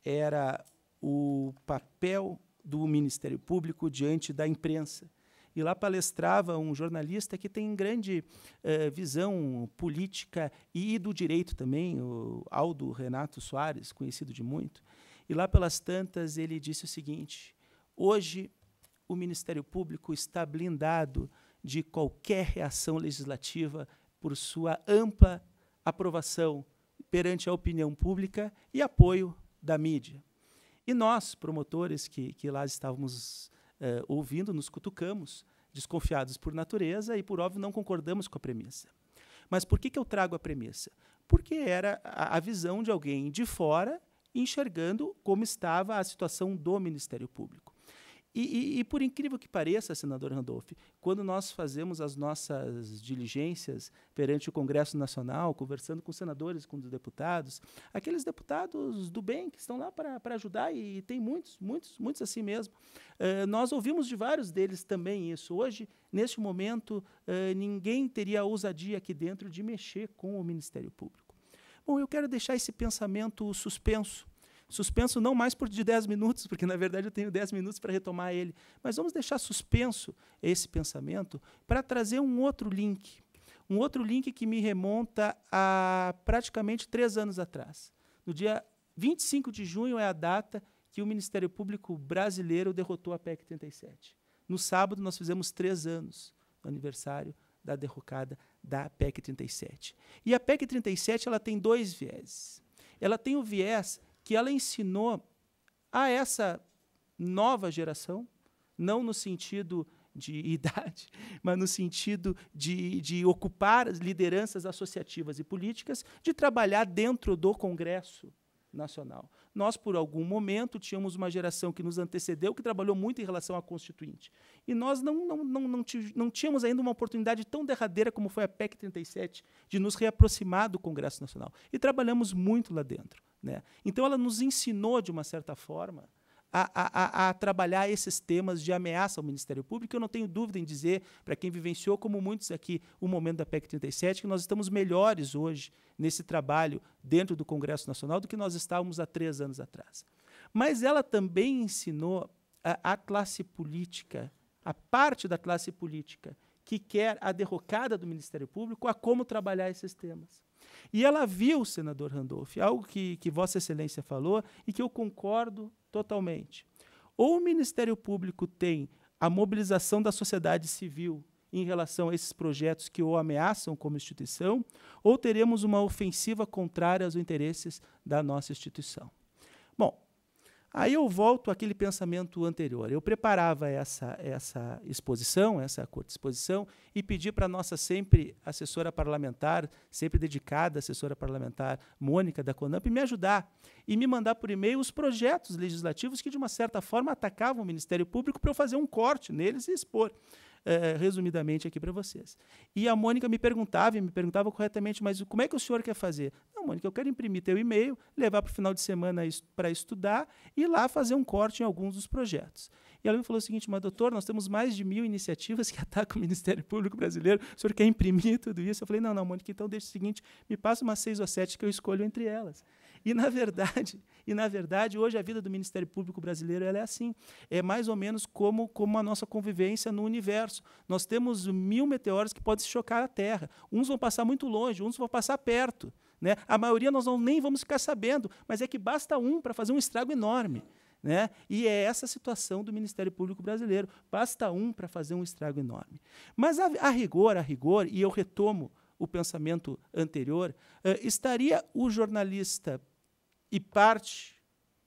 era o papel do Ministério Público diante da imprensa. E lá palestrava um jornalista que tem grande eh, visão política e do direito também, o Aldo Renato Soares, conhecido de muito. E lá pelas tantas ele disse o seguinte: hoje o Ministério Público está blindado de qualquer reação legislativa por sua ampla aprovação perante a opinião pública e apoio da mídia. E nós, promotores que, que lá estávamos uh, ouvindo, nos cutucamos, desconfiados por natureza e, por óbvio, não concordamos com a premissa. Mas por que, que eu trago a premissa? Porque era a, a visão de alguém de fora enxergando como estava a situação do Ministério Público. E, e, e, por incrível que pareça, senador Randolph, quando nós fazemos as nossas diligências perante o Congresso Nacional, conversando com os senadores, com os deputados, aqueles deputados do bem que estão lá para ajudar, e, e, tem muitos, muitos, muitos assim mesmo, eh, nós ouvimos de vários deles também isso. Hoje, neste momento, eh, ninguém teria a ousadia aqui dentro de mexer com o Ministério Público. Bom, eu quero deixar esse pensamento suspenso Suspenso não mais por de 10 minutos, porque na verdade eu tenho 10 minutos para retomar ele. Mas vamos deixar suspenso esse pensamento para trazer um outro link. Um outro link que me remonta a praticamente três anos atrás. No dia 25 de junho é a data que o Ministério Público brasileiro derrotou a PEC 37. No sábado, nós fizemos três anos do aniversário da derrocada da PEC 37. E a PEC 37 ela tem dois vieses. Ela tem o viés que ela ensinou a essa nova geração, não no sentido de idade, mas no sentido de, de ocupar as lideranças associativas e políticas, de trabalhar dentro do Congresso Nacional. Nós, por algum momento, tínhamos uma geração que nos antecedeu, que trabalhou muito em relação à Constituinte. E nós não, não, não, não tínhamos ainda uma oportunidade tão derradeira como foi a PEC 37, de nos reaproximar do Congresso Nacional. E trabalhamos muito lá dentro. Né? Então, ela nos ensinou, de uma certa forma, a, a, a, trabalhar esses temas de ameaça ao Ministério Público. Eu não tenho dúvida em dizer, para quem vivenciou, como muitos aqui, o momento da PEC 37, que nós estamos melhores hoje nesse trabalho dentro do Congresso Nacional do que nós estávamos há três anos atrás. Mas ela também ensinou a, a classe política, a parte da classe política que quer a derrocada do Ministério Público, a como trabalhar esses temas. E ela viu, senador Randolph, algo que, que Vossa Excelência falou e que eu concordo totalmente. Ou o Ministério Público tem a mobilização da sociedade civil em relação a esses projetos que o ameaçam como instituição, ou teremos uma ofensiva contrária aos interesses da nossa instituição. Bom, Aí eu volto àquele pensamento anterior. Eu preparava essa, essa exposição, essa curta exposição, e pedi para a nossa sempre assessora parlamentar, sempre dedicada assessora parlamentar, Mônica da Conamp, me ajudar e me mandar por e-mail os projetos legislativos que, de uma certa forma, atacavam o Ministério Público para eu fazer um corte neles e expor. Eh, eh, resumidamente aqui para vocês. E a Mônica me perguntava, e me perguntava corretamente, mas como é que o senhor quer fazer? Não, Mônica, eu quero imprimir teu e-mail, levar para o final de semana para estudar e lá fazer um corte em alguns dos projetos. E ela me falou o seguinte, mas doutor, nós temos mais de mil iniciativas que atacam o Ministério Público Brasileiro, o senhor quer imprimir tudo isso? Eu falei, não, não, Mônica, então deixa o seguinte, me passa umas seis ou sete que eu escolho entre elas. E na verdade, e na verdade, hoje a vida do Ministério Público brasileiro é assim. É mais ou menos como, como a nossa convivência no universo. Nós temos mil meteoros que podem se chocar a Terra. Uns vão passar muito longe, uns vão passar perto. Né? A maioria nós não, nem vamos ficar sabendo, mas é que basta um para fazer um estrago enorme. Né? E é essa a situação do Ministério Público brasileiro. Basta um para fazer um estrago enorme. Mas a, a rigor, a rigor, e eu retomo o pensamento anterior, eh, estaria o jornalista e parte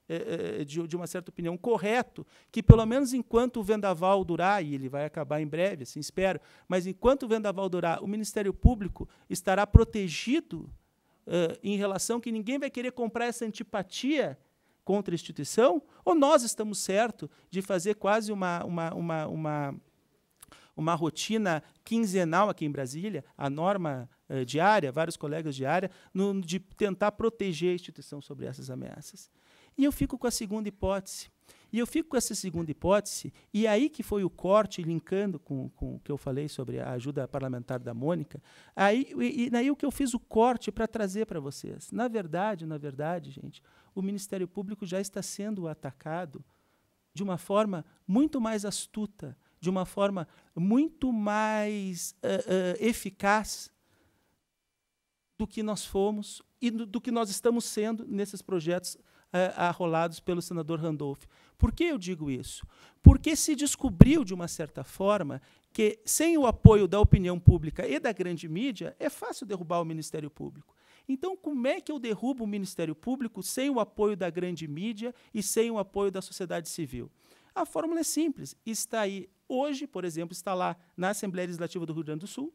eh, eh, de, de, uma certa opinião correto que, pelo menos enquanto o vendaval durar, e ele vai acabar em breve, assim espero, mas enquanto o vendaval durar, o Ministério Público estará protegido em relação que ninguém vai querer comprar essa antipatia contra a instituição? Ou nós estamos certo de fazer quase uma, uma, uma, uma uma rotina quinzenal aqui em Brasília, a norma eh, diária, vários colegas diária, no, de tentar proteger a instituição sobre essas ameaças. E eu fico com a segunda hipótese. E eu fico com essa segunda hipótese, e é aí que foi o corte, linkando com, com o que eu falei sobre a ajuda parlamentar da Mônica, aí, e, e aí o que eu fiz o corte para trazer para vocês. Na verdade, na verdade, gente, o Ministério Público já está sendo atacado de uma forma muito mais astuta de uma forma muito mais uh, uh, eficaz do que nós fomos e do, do que nós estamos sendo nesses projetos ah, arrolados pelo senador Randolph. Por que eu digo isso? Porque se descobriu, de uma certa forma, que sem o apoio da opinião pública e da grande mídia, é fácil derrubar o Ministério Público. Então, como é que eu derrubo o Ministério Público sem o apoio da grande mídia e sem o apoio da sociedade civil? A fórmula é simples: está aí Hoje, por exemplo, está lá na Assembleia Legislativa do Rio Grande do Sul,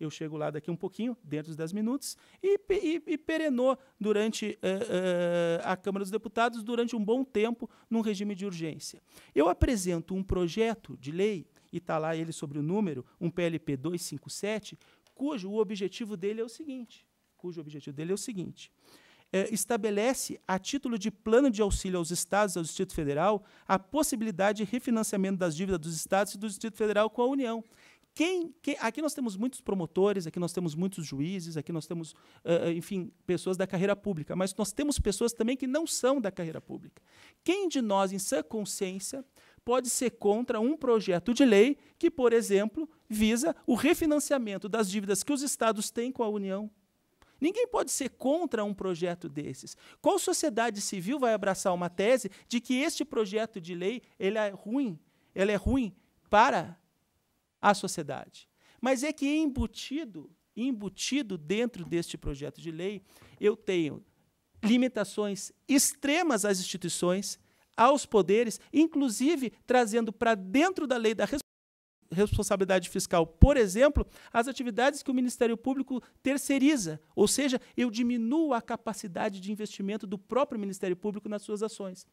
eu chego lá daqui um pouquinho, dentro dos 10 minutos, e, e, e perenou durante uh, uh, a Câmara dos Deputados durante um bom tempo num regime de urgência. Eu apresento um projeto de lei, e está lá ele sobre o número, um PLP 257, cujo o objetivo dele é o seguinte, cujo objetivo dele é o seguinte, eh, estabelece, a título de plano de auxílio aos Estados e ao Distrito Federal, a possibilidade de refinanciamento das dívidas dos Estados e do Distrito Federal com a União. Quem, quem, aqui nós temos muitos promotores, aqui nós temos muitos juízes, aqui nós temos, uh, enfim, pessoas da carreira pública, mas nós temos pessoas também que não são da carreira pública. Quem de nós, em sã consciência, pode ser contra um projeto de lei que, por exemplo, visa o refinanciamento das dívidas que os estados têm com a União? Ninguém pode ser contra um projeto desses. Qual sociedade civil vai abraçar uma tese de que este projeto de lei ele é ruim? Ele é ruim para a sociedade. Mas é que embutido, embutido dentro deste projeto de lei, eu tenho limitações extremas às instituições, aos poderes, inclusive trazendo para dentro da lei da responsabilidade fiscal, por exemplo, as atividades que o Ministério Público terceiriza, ou seja, eu diminuo a capacidade de investimento do próprio Ministério Público nas suas ações.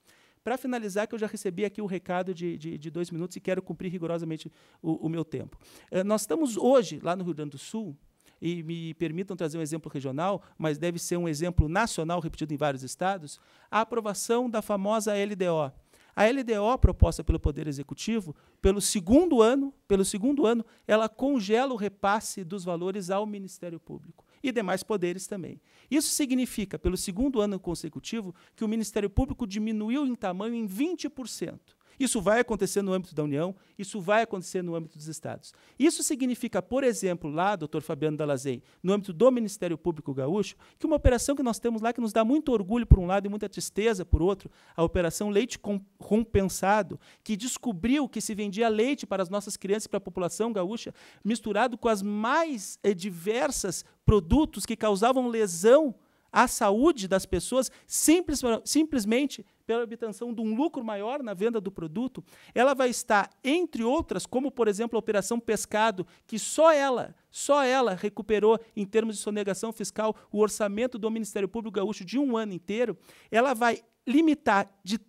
Para finalizar, que eu já recebi aqui o recado de, de, de dois minutos e quero cumprir rigorosamente o, o meu tempo. Eh, nós estamos hoje, lá no Rio Grande do Sul, e me permitam trazer um exemplo regional, mas deve ser um exemplo nacional repetido em vários estados, a aprovação da famosa LDO, a LDO proposta pelo Poder Executivo, pelo segundo ano, pelo segundo ano, ela congela o repasse dos valores ao Ministério Público e demais poderes também. Isso significa, pelo segundo ano consecutivo, que o Ministério Público diminuiu em tamanho em 20%. Isso vai acontecer no âmbito da União, isso vai acontecer no âmbito dos Estados. Isso significa, por exemplo, lá, doutor Fabiano Dalazei, no âmbito do Ministério Público Gaúcho, que uma operação que nós temos lá, que nos dá muito orgulho por um lado e muita tristeza por outro, a Operação Leite Compensado, que descobriu que se vendia leite para as nossas crianças e para a população gaúcha, misturado com as mais eh, diversas produtos que causavam lesão a saúde das pessoas simples, simplesmente pela obtenção de um lucro maior na venda do produto, ela vai estar, entre outras, como por exemplo a Operação Pescado, que só ela, só ela recuperou, em termos de sonegação fiscal, o orçamento do Ministério Público Gaúcho de um ano inteiro, ela vai limitar de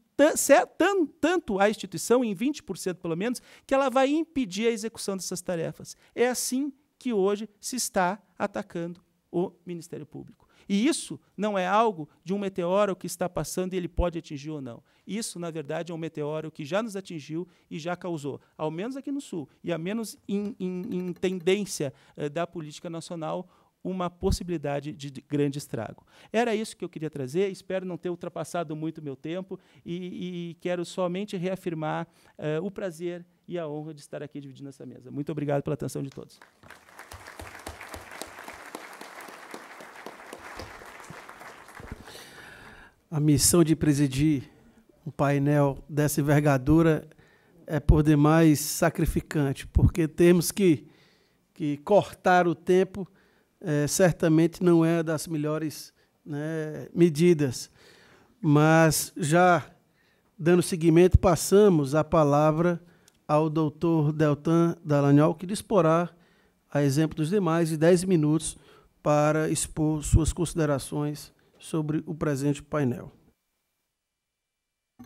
tanto a instituição, em 20% pelo menos, que ela vai impedir a execução dessas tarefas. É assim que hoje se está atacando o Ministério Público. E isso não é algo de um meteoro que está passando e ele pode atingir ou não. Isso, na verdade, é um meteoro que já nos atingiu e já causou, ao menos aqui no Sul, e a menos em, em, em tendência eh, da política nacional, uma possibilidade de grande estrago. Era isso que eu queria trazer, espero não ter ultrapassado muito o meu tempo e, e quero somente reafirmar eh, o prazer e a honra de estar aqui dividindo essa mesa. Muito obrigado pela atenção de todos. A missão de presidir um painel dessa envergadura é por demais sacrificante, porque temos que, que cortar o tempo, é, certamente não é das melhores né, medidas. Mas já dando seguimento, passamos a palavra ao doutor Deltan Dallagnol, que disporá, a exemplo dos demais, de 10 minutos para expor suas considerações sobre o presente painel.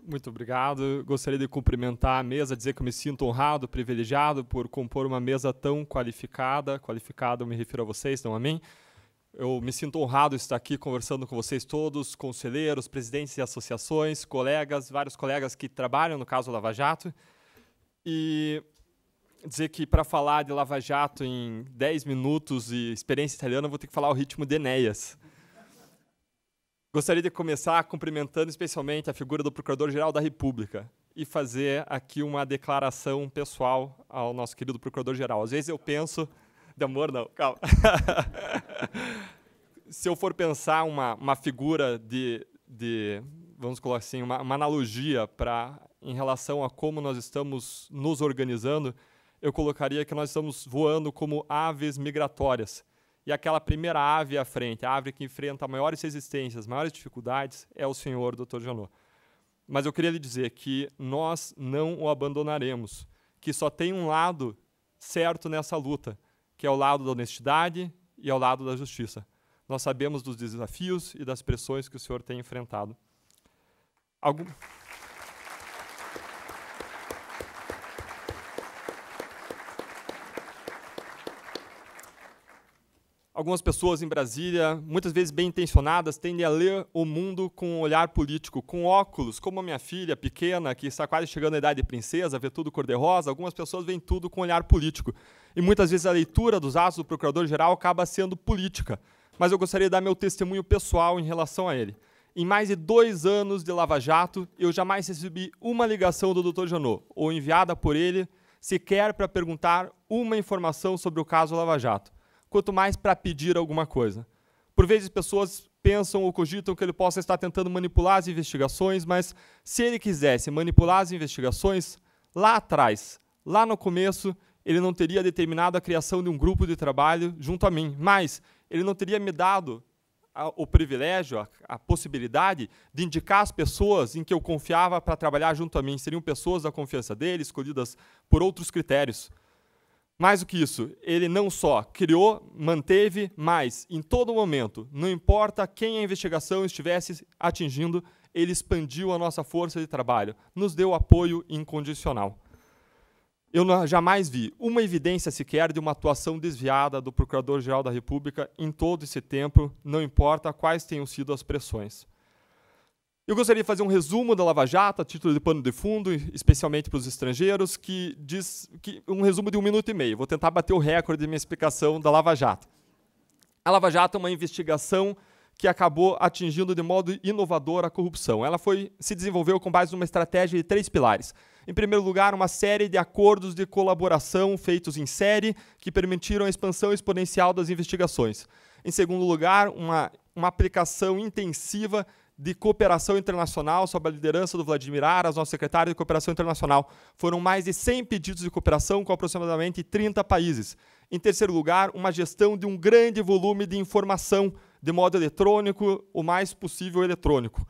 Muito obrigado. Gostaria de cumprimentar a mesa, dizer que eu me sinto honrado, privilegiado por compor uma mesa tão qualificada. Qualificada, eu me refiro a vocês, não a mim. Eu me sinto honrado estar aqui conversando com vocês todos, conselheiros, presidentes de associações, colegas, vários colegas que trabalham no caso Lava Jato. E dizer que para falar de Lava Jato em 10 minutos e experiência italiana, eu vou ter que falar o ritmo de Enéas. Gostaria de começar cumprimentando especialmente a figura do Procurador-Geral da República e fazer aqui uma declaração pessoal ao nosso querido Procurador-Geral. Às vezes eu penso. amor, não, calma. Se eu for pensar uma, uma figura de, de, vamos colocar assim, uma, uma analogia para em relação a como nós estamos nos organizando, eu colocaria que nós estamos voando como aves migratórias e aquela primeira ave à frente, a ave que enfrenta maiores resistências, maiores dificuldades, é o senhor Dr. Janot. Mas eu queria lhe dizer que nós não o abandonaremos, que só tem um lado certo nessa luta, que é o lado da honestidade e é o lado da justiça. Nós sabemos dos desafios e das pressões que o senhor tem enfrentado. Algum... algumas pessoas em Brasília, muitas vezes bem intencionadas, tendem a ler o mundo com um olhar político, com óculos, como a minha filha pequena, que está quase chegando à idade de princesa, vê tudo cor-de-rosa. Algumas pessoas veem tudo com um olhar político. E muitas vezes a leitura dos atos do procurador-geral acaba sendo política. Mas eu gostaria de dar meu testemunho pessoal em relação a ele. Em mais de dois anos de Lava Jato, eu jamais recebi uma ligação do Dr. Janot, ou enviada por ele, sequer para perguntar uma informação sobre o caso Lava Jato quanto mais para pedir alguma coisa. Por vezes, pessoas pensam ou cogitam que ele possa estar tentando manipular as investigações, mas se ele quisesse manipular as investigações, lá atrás, lá no começo, ele não teria determinado a criação de um grupo de trabalho junto a mim, mas ele não teria me dado a, o privilégio, a, a possibilidade de indicar as pessoas em que eu confiava para trabalhar junto a mim. Seriam pessoas da confiança dele, escolhidas por outros critérios. Mais do que isso, ele não só criou, manteve, mas em todo momento, não importa quem a investigação estivesse atingindo, ele expandiu a nossa força de trabalho, nos deu apoio incondicional. Eu não, jamais vi uma evidência sequer de uma atuação desviada do Procurador-Geral da República em todo esse tempo, não importa quais tenham sido as pressões. Eu gostaria de fazer um resumo da Lava Jato, a título de pano de fundo, especialmente para os estrangeiros, que diz que um resumo de um minuto e meio. Vou tentar bater o recorde de minha explicação da Lava Jato. A Lava Jato é uma investigação que acabou atingindo de modo inovador a corrupção. Ela foi se desenvolveu com base numa estratégia de três pilares. Em primeiro lugar, uma série de acordos de colaboração feitos em série que permitiram a expansão exponencial das investigações. Em segundo lugar, uma, uma aplicação intensiva de cooperação internacional sob a liderança do Vladimir Aras, nosso secretário de cooperação internacional. Foram mais de 100 pedidos de cooperação com aproximadamente 30 países. Em terceiro lugar, uma gestão de um grande volume de informação de modo eletrônico, o mais possível eletrônico.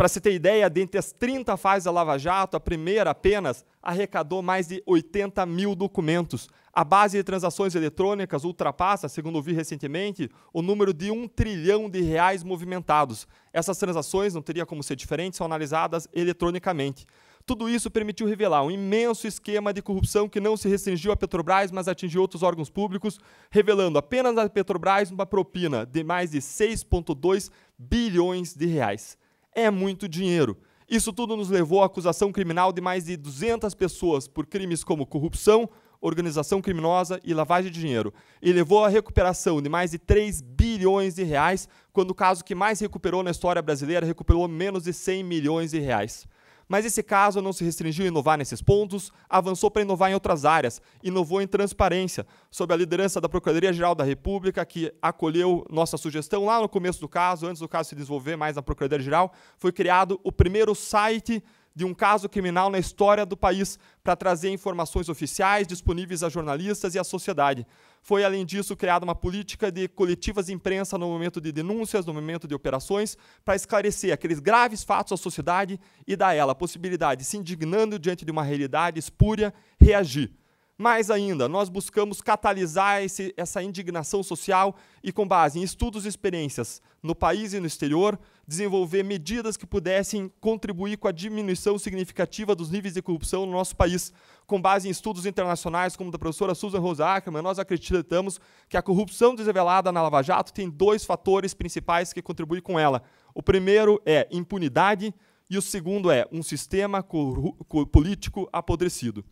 Para se ter ideia, dentre as 30 fases da Lava Jato, a primeira apenas arrecadou mais de 80 mil documentos. A base de transações eletrônicas ultrapassa, segundo ouvi recentemente, o número de um trilhão de reais movimentados. Essas transações, não teria como ser diferente, são analisadas eletronicamente. Tudo isso permitiu revelar um imenso esquema de corrupção que não se restringiu à Petrobras, mas atingiu outros órgãos públicos, revelando apenas na Petrobras uma propina de mais de 6,2 bilhões de reais é muito dinheiro. Isso tudo nos levou à acusação criminal de mais de 200 pessoas por crimes como corrupção, organização criminosa e lavagem de dinheiro, e levou à recuperação de mais de 3 bilhões de reais, quando o caso que mais recuperou na história brasileira recuperou menos de 100 milhões de reais. Mas esse caso não se restringiu a inovar nesses pontos, avançou para inovar em outras áreas, inovou em transparência, sob a liderança da Procuradoria-Geral da República, que acolheu nossa sugestão lá no começo do caso, antes do caso se desenvolver mais na Procuradoria-Geral, foi criado o primeiro site de um caso criminal na história do país, para trazer informações oficiais disponíveis a jornalistas e à sociedade. Foi, além disso, criada uma política de coletivas de imprensa no momento de denúncias, no momento de operações, para esclarecer aqueles graves fatos à sociedade e dar a ela a possibilidade, se indignando diante de uma realidade espúria, reagir. Mais ainda, nós buscamos catalisar esse, essa indignação social e, com base em estudos e experiências no país e no exterior, desenvolver medidas que pudessem contribuir com a diminuição significativa dos níveis de corrupção no nosso país. Com base em estudos internacionais, como da professora Susan Rosa Ackerman, nós acreditamos que a corrupção desvelada na Lava Jato tem dois fatores principais que contribuem com ela. O primeiro é impunidade e o segundo é um sistema político apodrecido.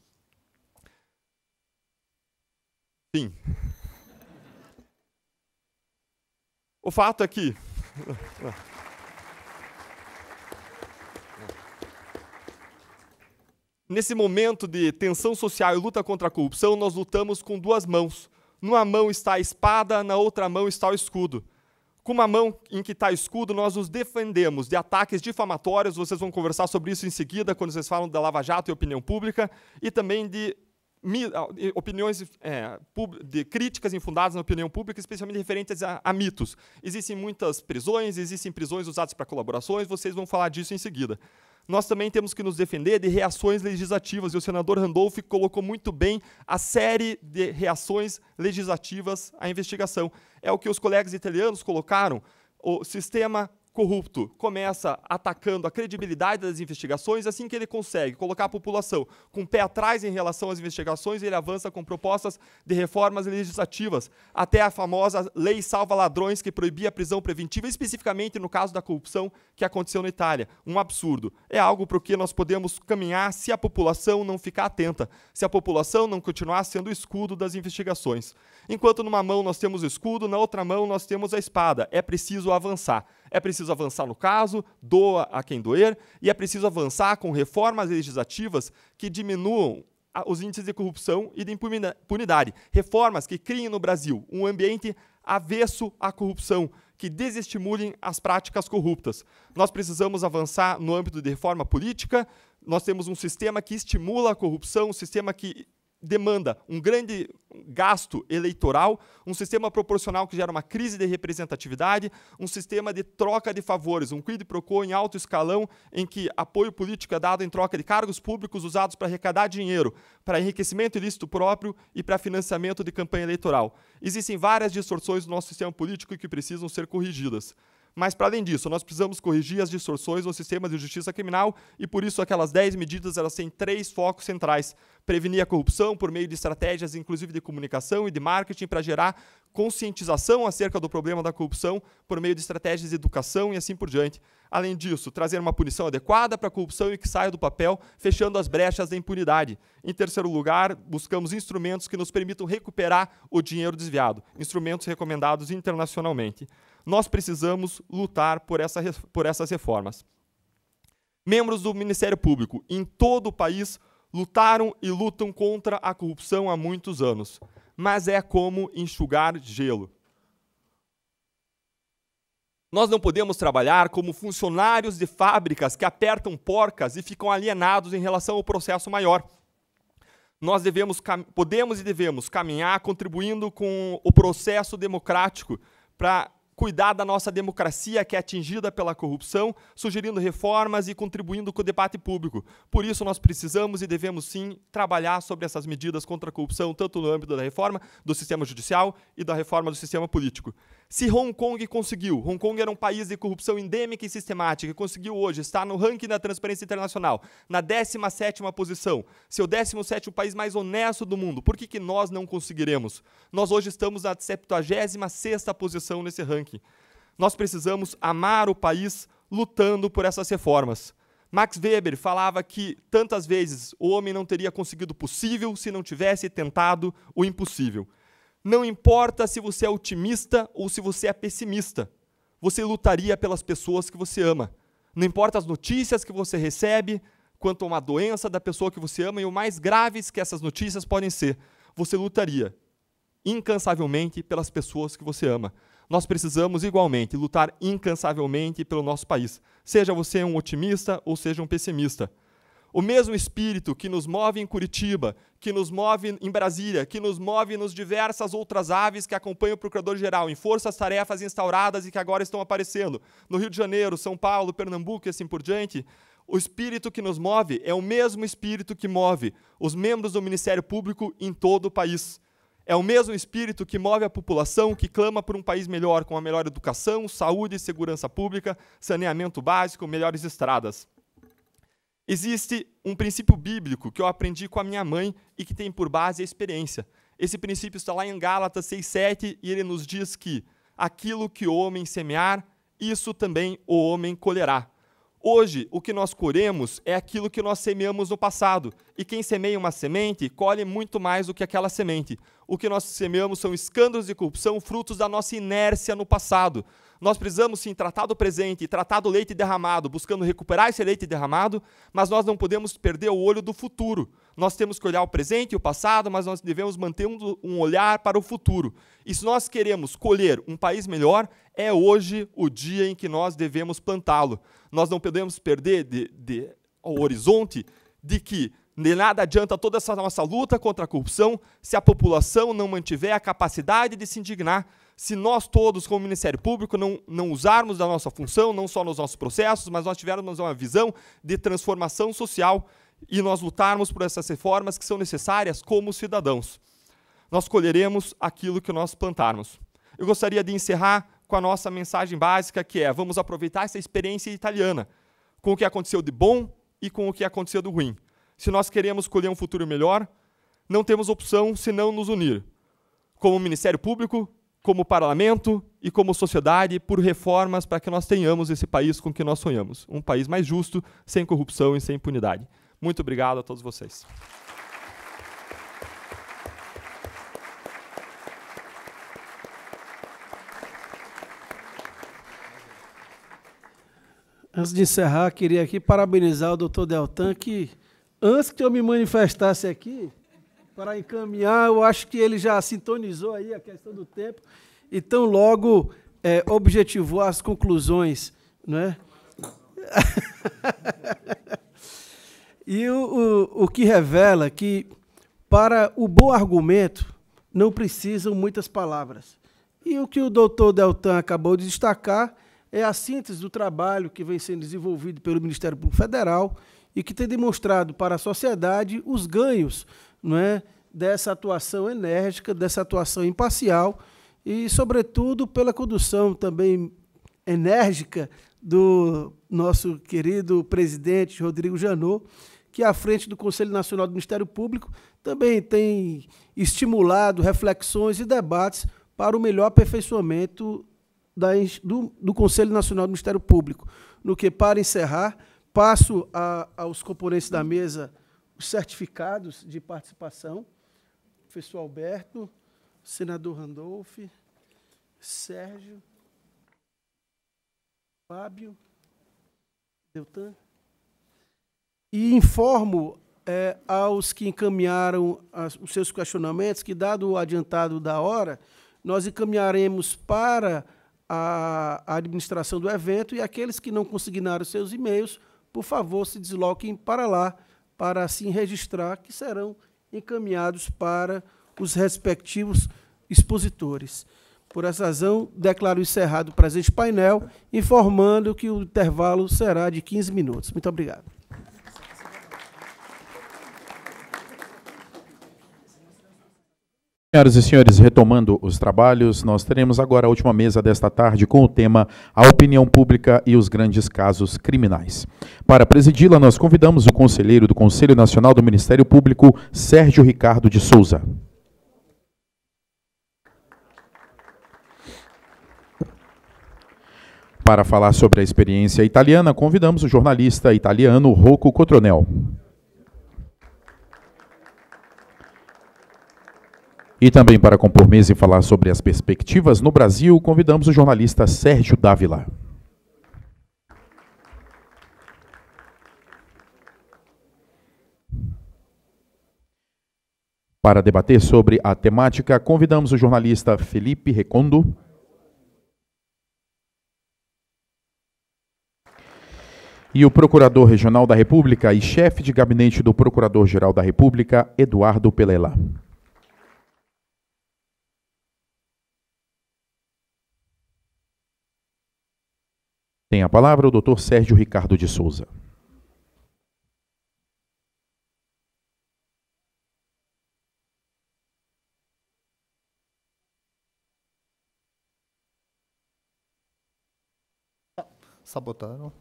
Sim. O fato é que. Nesse momento de tensão social e luta contra a corrupção, nós lutamos com duas mãos. Numa mão está a espada, na outra mão está o escudo. Com uma mão em que está o escudo, nós nos defendemos de ataques difamatórios, vocês vão conversar sobre isso em seguida, quando vocês falam da Lava Jato e opinião pública, e também de ah, opiniões é, de críticas infundadas na opinião pública, especialmente referentes a, a, mitos. Existem muitas prisões, existem prisões usadas para colaborações, vocês vão falar disso em seguida nós também temos que nos defender de reações legislativas, e o senador Randolph colocou muito bem a série de reações legislativas à investigação. É o que os colegas italianos colocaram, o sistema corrupto começa atacando a credibilidade das investigações, é assim que ele consegue colocar a população com o pé atrás em relação às investigações, ele avança com propostas de reformas legislativas, até a famosa Lei Salva Ladrões, que proibia a prisão preventiva, especificamente no caso da corrupção que aconteceu na Itália. Um absurdo. É algo para o que nós podemos caminhar se a população não ficar atenta, se a população não continuar sendo o escudo das investigações. Enquanto numa mão nós temos o escudo, na outra mão nós temos a espada. É preciso avançar é preciso avançar no caso, doa a quem doer, e é preciso avançar com reformas legislativas que diminuam os índices de corrupção e de impunidade. Reformas que criem no Brasil um ambiente avesso à corrupção, que desestimulem as práticas corruptas. Nós precisamos avançar no âmbito de reforma política. Nós temos um sistema que estimula a corrupção, um sistema que demanda um grande gasto eleitoral, um sistema proporcional que gera uma crise de representatividade, um sistema de troca de favores, um quid pro quo em alto escalão, em que apoio político é dado em troca de cargos públicos usados para arrecadar dinheiro, para enriquecimento ilícito próprio e para financiamento de campanha eleitoral. Existem várias distorções no nosso sistema político que precisam ser corrigidas. Mas, para além disso, nós precisamos corrigir as distorções no sistema de justiça criminal e, por isso, aquelas 10 medidas elas têm três focos centrais. Prevenir a corrupção por meio de estratégias, inclusive de comunicação e de marketing, para gerar conscientização acerca do problema da corrupção por meio de estratégias de educação e assim por diante. Além disso, trazer uma punição adequada para a corrupção e que saia do papel, fechando as brechas da impunidade. Em terceiro lugar, buscamos instrumentos que nos permitam recuperar o dinheiro desviado, instrumentos recomendados internacionalmente nós precisamos lutar por, essa, por essas reformas. Membros do Ministério Público em todo o país lutaram e lutam contra a corrupção há muitos anos, mas é como enxugar gelo. Nós não podemos trabalhar como funcionários de fábricas que apertam porcas e ficam alienados em relação ao processo maior. Nós devemos, podemos e devemos caminhar contribuindo com o processo democrático para cuidar da nossa democracia que é atingida pela corrupção, sugerindo reformas e contribuindo com o debate público. Por isso, nós precisamos e devemos sim trabalhar sobre essas medidas contra a corrupção, tanto no âmbito da reforma do sistema judicial e da reforma do sistema político. Se Hong Kong conseguiu, Hong Kong era um país de corrupção endêmica e sistemática, e conseguiu hoje estar no ranking da Transparência Internacional, na 17ª posição, seu 17º país mais honesto do mundo, por que, que nós não conseguiremos? Nós hoje estamos na 76ª posição nesse ranking. Nós precisamos amar o país lutando por essas reformas. Max Weber falava que tantas vezes o homem não teria conseguido o possível se não tivesse tentado o impossível. Não importa se você é otimista ou se você é pessimista, você lutaria pelas pessoas que você ama. Não importa as notícias que você recebe quanto a uma doença da pessoa que você ama e o mais graves que essas notícias podem ser, você lutaria incansavelmente pelas pessoas que você ama. Nós precisamos igualmente lutar incansavelmente pelo nosso país. Seja você um otimista ou seja um pessimista. O mesmo espírito que nos move em Curitiba, que nos move em Brasília, que nos move nos diversas outras aves que acompanham o Procurador-Geral, em forças-tarefas instauradas e que agora estão aparecendo no Rio de Janeiro, São Paulo, Pernambuco e assim por diante. O espírito que nos move é o mesmo espírito que move os membros do Ministério Público em todo o país. É o mesmo espírito que move a população que clama por um país melhor, com a melhor educação, saúde e segurança pública, saneamento básico, melhores estradas. Existe um princípio bíblico que eu aprendi com a minha mãe e que tem por base a experiência. Esse princípio está lá em Gálatas 6,7 e ele nos diz que aquilo que o homem semear, isso também o homem colherá. Hoje, o que nós colhemos é aquilo que nós semeamos no passado. E quem semeia uma semente colhe muito mais do que aquela semente. O que nós semeamos são escândalos de corrupção, frutos da nossa inércia no passado. Nós precisamos sim tratar do presente, tratar do leite derramado, buscando recuperar esse leite derramado, mas nós não podemos perder o olho do futuro. Nós temos que olhar o presente e o passado, mas nós devemos manter um, um olhar para o futuro. E se nós queremos colher um país melhor, é hoje o dia em que nós devemos plantá-lo nós não podemos perder de, de, o horizonte de que de nada adianta toda essa nossa luta contra a corrupção se a população não mantiver a capacidade de se indignar, se nós todos, como Ministério Público, não, não usarmos da nossa função, não só nos nossos processos, mas nós tivermos uma visão de transformação social e nós lutarmos por essas reformas que são necessárias como cidadãos. Nós colheremos aquilo que nós plantarmos. Eu gostaria de encerrar com a nossa mensagem básica, que é: vamos aproveitar essa experiência italiana, com o que aconteceu de bom e com o que aconteceu de ruim. Se nós queremos colher um futuro melhor, não temos opção senão nos unir, como Ministério Público, como Parlamento e como sociedade, por reformas para que nós tenhamos esse país com que nós sonhamos. Um país mais justo, sem corrupção e sem impunidade. Muito obrigado a todos vocês. Antes de encerrar, queria aqui parabenizar o doutor Deltan, que antes que eu me manifestasse aqui, para encaminhar, eu acho que ele já sintonizou aí a questão do tempo, e tão logo é, objetivou as conclusões. Né? e o, o, o que revela que, para o bom argumento, não precisam muitas palavras. E o que o doutor Deltan acabou de destacar é a síntese do trabalho que vem sendo desenvolvido pelo Ministério Público Federal e que tem demonstrado para a sociedade os ganhos não é, dessa atuação enérgica, dessa atuação imparcial e, sobretudo, pela condução também enérgica do nosso querido presidente Rodrigo Janot, que, à frente do Conselho Nacional do Ministério Público, também tem estimulado reflexões e debates para o melhor aperfeiçoamento do, do, Conselho Nacional do Ministério Público. No que, para encerrar, passo a, aos componentes da mesa os certificados de participação. Professor Alberto, senador Randolph, Sérgio, Fábio, Deltan. E informo é, aos que encaminharam as, os seus questionamentos que, dado o adiantado da hora, nós encaminharemos para a administração do evento e aqueles que não consignaram seus e-mails, por favor, se desloquem para lá para assim registrar que serão encaminhados para os respectivos expositores. Por essa razão, declaro encerrado o presente painel, informando que o intervalo será de 15 minutos. Muito obrigado. Senhoras e senhores, retomando os trabalhos, nós teremos agora a última mesa desta tarde com o tema A Opinião Pública e os Grandes Casos Criminais. Para presidi-la, nós convidamos o conselheiro do Conselho Nacional do Ministério Público, Sérgio Ricardo de Souza. Para falar sobre a experiência italiana, convidamos o jornalista italiano Rocco Cotronel. E também para compor mesa e falar sobre as perspectivas no Brasil, convidamos o jornalista Sérgio Dávila. Para debater sobre a temática, convidamos o jornalista Felipe Recondo. E o Procurador Regional da República e chefe de gabinete do Procurador-Geral da República, Eduardo Pelela. Tem a palavra o doutor Sérgio Ricardo de Souza. Sabotaram.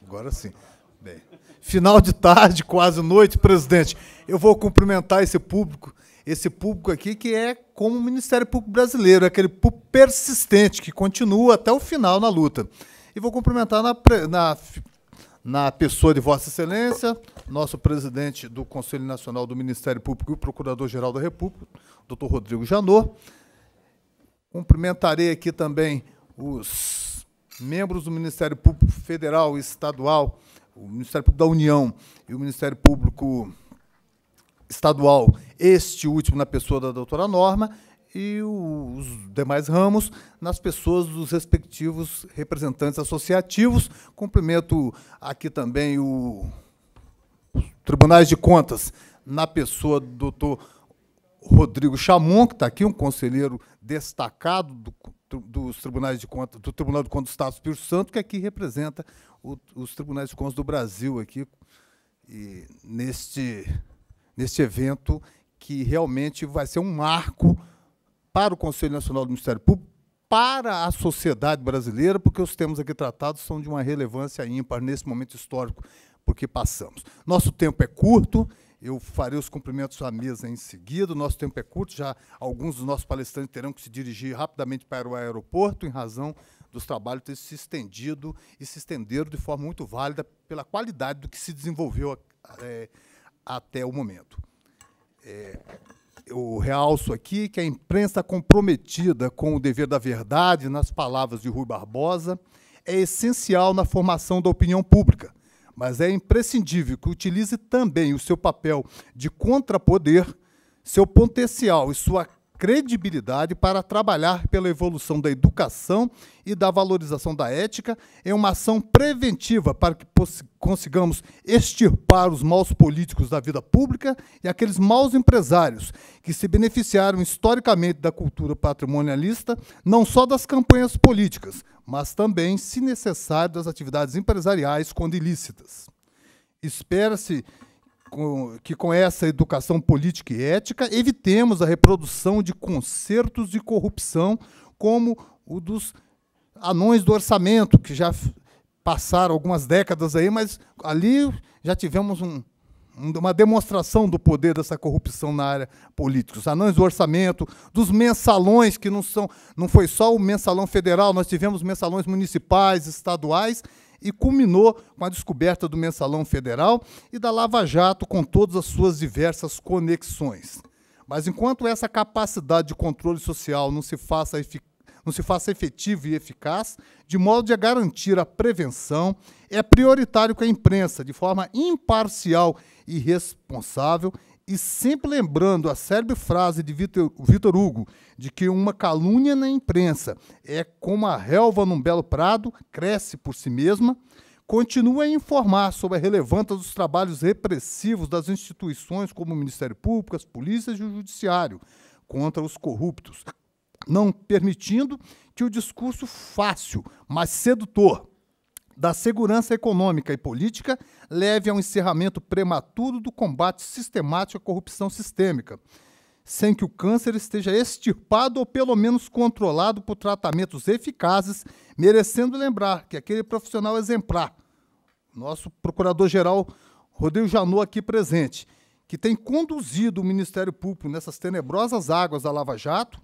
Agora sim. Bem, final de tarde, quase noite, presidente. Eu vou cumprimentar esse público, esse público aqui que é como o Ministério Público Brasileiro, aquele público persistente que continua até o final na luta. E vou cumprimentar na, na, na pessoa de Vossa Excelência, nosso presidente do Conselho Nacional do Ministério Público e o Procurador-Geral da República, doutor Rodrigo Janot. Cumprimentarei aqui também os membros do Ministério Público Federal e Estadual, o Ministério Público da União e o Ministério Público Estadual, este último na pessoa da doutora Norma, e os demais ramos nas pessoas dos respectivos representantes associativos. Cumprimento aqui também o Tribunais de Contas na pessoa do doutor Rodrigo Chamon, que está aqui, um conselheiro destacado do, dos Tribunais de Contas, do Tribunal de Contas do Estado do Espírito Santo, que aqui representa o, os Tribunais de Contas do Brasil aqui e neste, neste evento que realmente vai ser um marco para o Conselho Nacional do Ministério Público, para a sociedade brasileira, porque os temas aqui tratados são de uma relevância ímpar nesse momento histórico porque passamos. Nosso tempo é curto, eu farei os cumprimentos à mesa em seguida. Nosso tempo é curto, já alguns dos nossos palestrantes terão que se dirigir rapidamente para o aeroporto, em razão dos trabalhos ter se estendido e se estenderam de forma muito válida pela qualidade do que se desenvolveu é, até o momento. É, eu realço aqui que a imprensa comprometida com o dever da verdade, nas palavras de Rui Barbosa, é essencial na formação da opinião pública, mas é imprescindível que utilize também o seu papel de contrapoder, seu potencial e sua credibilidade para trabalhar pela evolução da educação e da valorização da ética em uma ação preventiva para que consigamos extirpar os maus políticos da vida pública e aqueles maus empresários que se beneficiaram historicamente da cultura patrimonialista, não só das campanhas políticas, mas também, se necessário, das atividades empresariais quando ilícitas. Espera-se que com essa educação política e ética evitemos a reprodução de concertos de corrupção como o dos anões do orçamento, que já passaram algumas décadas aí, mas ali já tivemos um, uma demonstração do poder dessa corrupção na área política. Os anões do orçamento, dos mensalões, que não são, não foi só o mensalão federal, nós tivemos mensalões municipais, estaduais, e culminou com a descoberta do mensalão federal e da Lava Jato com todas as suas diversas conexões. Mas enquanto essa capacidade de controle social não se faça eficaz, não se faça efetivo e eficaz, de modo a garantir a prevenção, é prioritário que a imprensa, de forma imparcial e responsável, e sempre lembrando a célebre frase de Vitor, Hugo, de que uma calúnia na imprensa é como a relva num belo prado, cresce por si mesma, continua a informar sobre a relevância dos trabalhos repressivos das instituições como o Ministério Público, as polícias e o Judiciário contra os corruptos, não permitindo que o discurso fácil, mas sedutor, da segurança econômica e política leve ao encerramento prematuro do combate sistemático à corrupção sistêmica, sem que o câncer esteja extirpado ou pelo menos controlado por tratamentos eficazes, merecendo lembrar que aquele profissional exemplar, nosso procurador-geral Rodrigo Janot aqui presente, que tem conduzido o Ministério Público nessas tenebrosas águas da Lava Jato,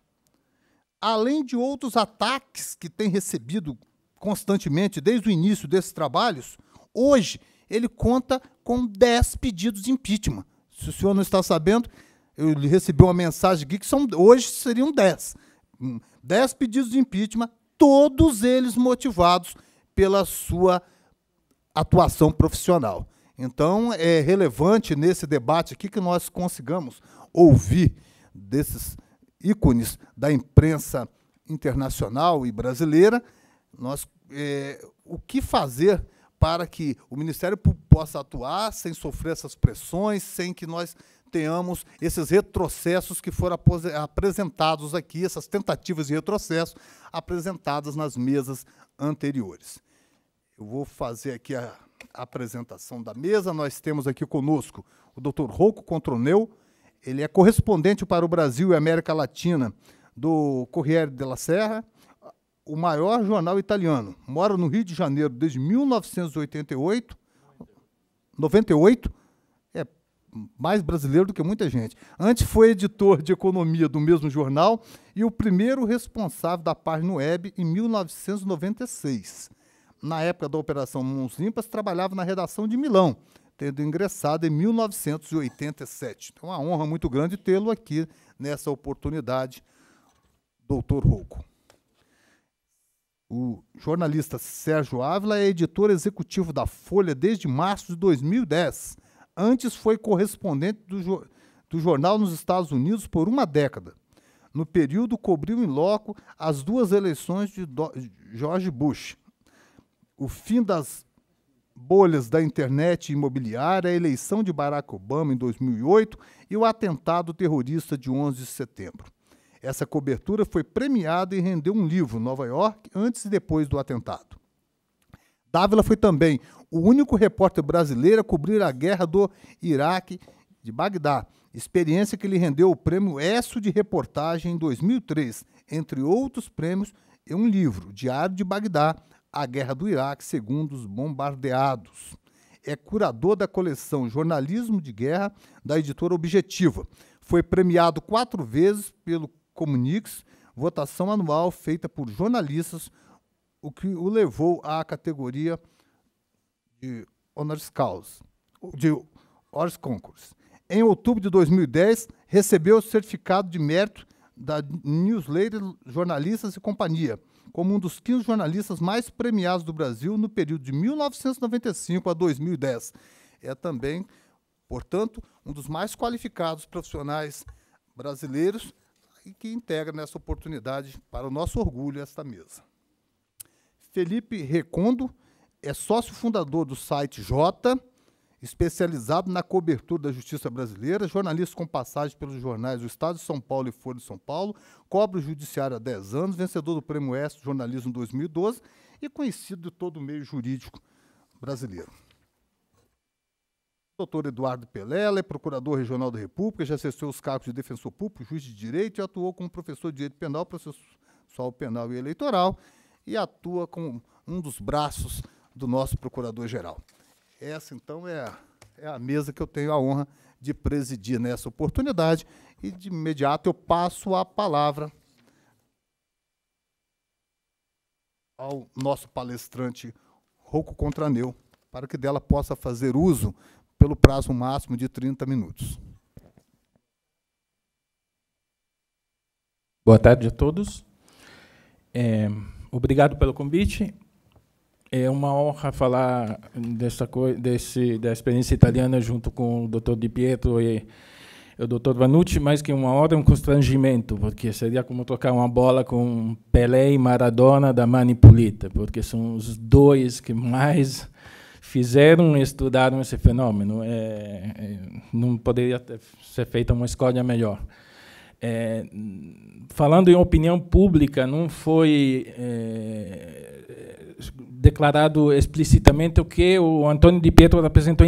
além de outros ataques que tem recebido constantemente desde o início desses trabalhos, hoje ele conta com 10 pedidos de impeachment. Se o senhor não está sabendo, eu recebi uma mensagem aqui que são, hoje seriam 10. 10 hum, pedidos de impeachment, todos eles motivados pela sua atuação profissional. Então, é relevante nesse debate aqui que nós consigamos ouvir desses ícones da imprensa internacional e brasileira nós, é, o que fazer para que o Ministério Público possa atuar sem sofrer essas pressões, sem que nós tenhamos esses retrocessos que foram apresentados aqui, essas tentativas de retrocesso apresentadas nas mesas anteriores. Eu vou fazer aqui a apresentação da mesa. Nós temos aqui conosco o Dr. Rouco Controneu, ele é correspondente para o Brasil e América Latina do Corriere della Serra, o maior jornal italiano. Mora no Rio de Janeiro desde 1988. 98. É mais brasileiro do que muita gente. Antes foi editor de economia do mesmo jornal e o primeiro responsável da página web em 1996. Na época da Operação Mãos Limpas, trabalhava na redação de Milão, tendo ingressado em 1987. Então, é uma honra muito grande tê-lo aqui nessa oportunidade, doutor Rouco. O jornalista Sérgio Ávila é editor executivo da Folha desde março de 2010. Antes foi correspondente do, jo do jornal nos Estados Unidos por uma década. No período, cobriu em loco as duas eleições de do George Bush, o fim das bolhas da internet imobiliária, a eleição de Barack Obama em 2008 e o atentado terrorista de 11 de setembro. Essa cobertura foi premiada e rendeu um livro, Nova York, antes e depois do atentado. Dávila foi também o único repórter brasileiro a cobrir a guerra do Iraque de Bagdá, experiência que lhe rendeu o prêmio ESSO de reportagem em 2003, entre outros prêmios, e um livro, Diário de Bagdá, A Guerra do Iraque segundo os bombardeados. É curador da coleção Jornalismo de Guerra da editora Objetiva. Foi premiado quatro vezes pelo Comunix, votação anual feita por jornalistas, o que o levou à categoria de honoris causa, de honoris concurso. Em outubro de 2010, recebeu o certificado de mérito da newsletter Jornalistas e Companhia, como um dos 15 jornalistas mais premiados do Brasil no período de 1995 a 2010. É também, portanto, um dos mais qualificados profissionais brasileiros e que integra nessa oportunidade, para o nosso orgulho, esta mesa. Felipe Recondo é sócio fundador do site J, especializado na cobertura da justiça brasileira, jornalista com passagem pelos jornais do Estado de São Paulo e Folha de São Paulo, cobre o judiciário há 10 anos, vencedor do Prêmio S Jornalismo 2012 e conhecido de todo o meio jurídico brasileiro. Doutor Eduardo Pelela é procurador regional da República, já acessou os cargos de defensor público, juiz de direito e atuou como professor de direito penal, processual penal e eleitoral e atua como um dos braços do nosso procurador-geral. Essa, então, é a, é a mesa que eu tenho a honra de presidir nessa oportunidade e, de imediato, eu passo a palavra ao nosso palestrante Rouco Contraneu, para que dela possa fazer uso pelo prazo máximo de 30 minutos. Boa tarde a todos. É, obrigado pelo convite. É uma honra falar dessa desse, da experiência italiana junto com o Dr. Di Pietro e o Dr. Vanucci, mais que uma hora é um constrangimento, porque seria como tocar uma bola com Pelé e Maradona da Mani Pulita, porque são os dois que mais fizeram e estudaram esse fenômeno. É, é não poderia ser feita uma escolha melhor. É, falando em opinião pública, não foi é, declarado explicitamente o que o Antônio Di Pietro representou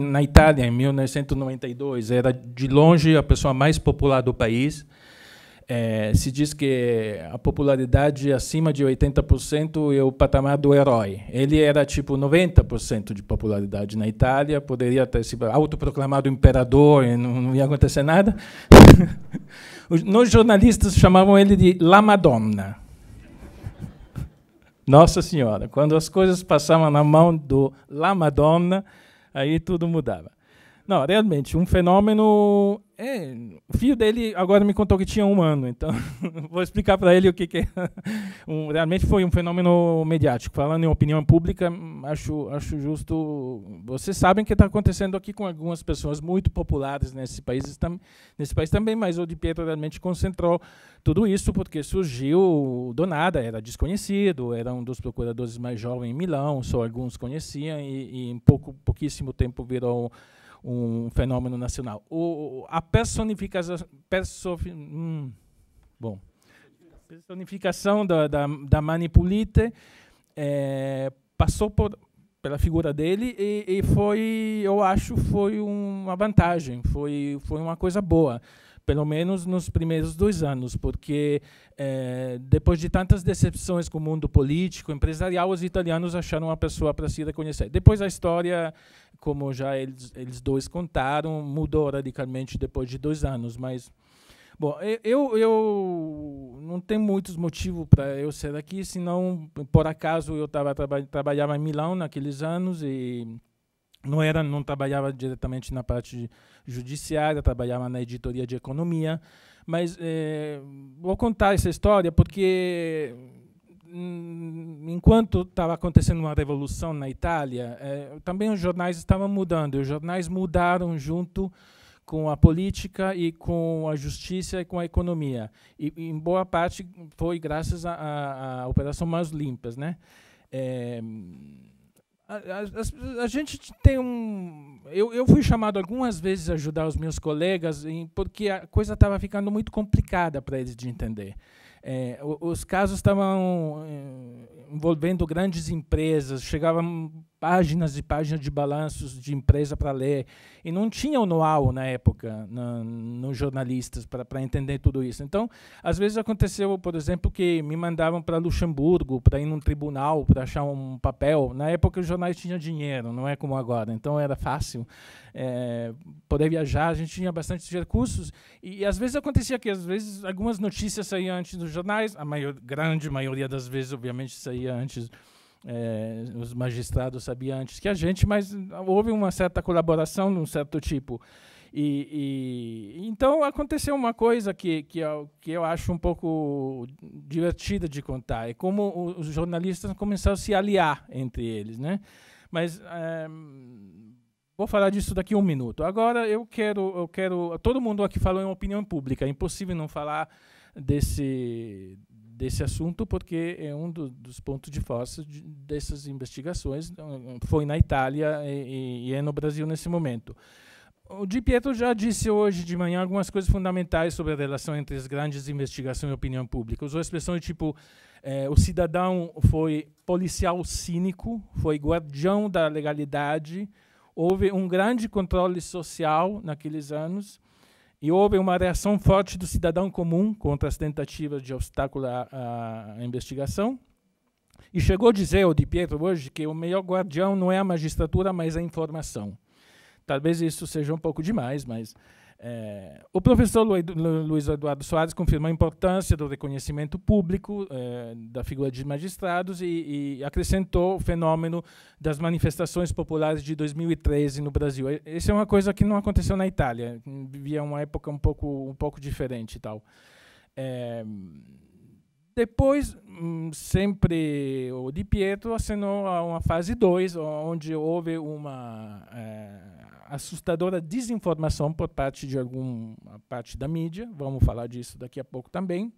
na Itália em 1992. Era, de longe, a pessoa mais popular do país é, se diz que a popularidade acima de 80% é o patamar do herói. Ele era tipo 90% de popularidade na Itália, poderia ter se autoproclamado imperador e não, não ia acontecer nada. Os jornalistas chamavam ele de La Madonna. Nossa Senhora, quando as coisas passavam na mão do La Madonna, aí tudo mudava. Não, realmente, um fenômeno. É, o filho dele agora me contou que tinha um ano, então vou explicar para ele o que, que é. Um, realmente foi um fenômeno mediático. Falando em opinião pública, acho, acho justo. Vocês sabem o que está acontecendo aqui com algumas pessoas muito populares nesse país, tam, nesse país também, mas o Di Pietro realmente concentrou tudo isso porque surgiu do nada, era desconhecido, era um dos procuradores mais jovens em Milão, só alguns conheciam, e, e em pouco, pouquíssimo tempo virou um fenômeno nacional. O, a personificação. hum, bom. Personificação da, da, da Manipulite é, passou por, pela figura dele e, e, foi, eu acho, foi uma vantagem, foi, foi uma coisa boa pelo menos nos primeiros dois anos, porque eh, depois de tantas decepções com o mundo político, empresarial, os italianos acharam uma pessoa para se reconhecer. Depois a história, como já eles, eles dois contaram, mudou radicalmente depois de dois anos, mas Bom, eu, eu não tenho muitos motivos para eu ser aqui, senão, por acaso, eu tava, traba, trabalhava em Milão naqueles anos e não era não trabalhava diretamente na parte judiciária trabalhava na editoria de economia mas é, vou contar essa história porque hum, enquanto estava acontecendo uma revolução na Itália é, também os jornais estavam mudando os jornais mudaram junto com a política e com a justiça e com a economia e em boa parte foi graças à operação Mais limpas né é, a, a, a, gente tem um. Eu, eu fui chamado algumas vezes a ajudar os meus colegas, em, porque a coisa estava ficando muito complicada para eles de entender. É, os casos estavam eh, envolvendo grandes empresas, chegavam páginas e páginas de balanços de empresa para ler. E não tinha o know-how na época, nos jornalistas, para entender tudo isso. Então, às vezes aconteceu, por exemplo, que me mandavam para Luxemburgo, para ir num tribunal, para achar um papel. Na época, os jornais tinham dinheiro, não é como agora. Então, era fácil é, poder viajar, a gente tinha bastante recursos. E, e, às vezes acontecia que, às vezes, algumas notícias saíam antes dos jornais, a maior, grande maioria das vezes, obviamente, saía antes é, os magistrados sabiam antes que a gente, mas houve uma certa colaboração de um certo tipo. E, e, então aconteceu uma coisa que, que, eu, é que eu acho um pouco divertida de contar, é como os jornalistas começaram a se aliar entre eles. Né? Mas é, vou falar disso daqui a um minuto. Agora eu quero, eu quero. Todo mundo aqui falou em opinião pública, é impossível não falar desse desse assunto, porque é um do, dos pontos de força de, dessas investigações. É é foi na Itália e, e, é no Brasil nesse momento. O Di Pietro já disse hoje de manhã algumas coisas fundamentais sobre a relação entre as grandes investigações e a opinião pública. Usou expressões tipo: é, o cidadão foi policial cínico, foi guardião da legalidade, houve um grande controle social naqueles anos e houve uma reação forte do cidadão comum contra as tentativas de obstáculo à, investigação. E chegou a dizer o Di Pietro hoje que o melhor guardião não é a magistratura, mas a informação. Talvez isso seja um pouco demais, mas é, o professor Luiz Eduardo Soares confirma a importância do reconhecimento público é, da figura de magistrados e, e, acrescentou o fenômeno das manifestações populares de 2013 no Brasil. Isso é uma coisa que não aconteceu na Itália, vivia uma época um pouco, um pouco diferente e tal. É, depois, hum, sempre o Di Pietro assinou a uma fase 2, onde houve uma é, assustadora desinformação por parte de alguma parte da mídia. Vamos falar disso daqui a pouco também.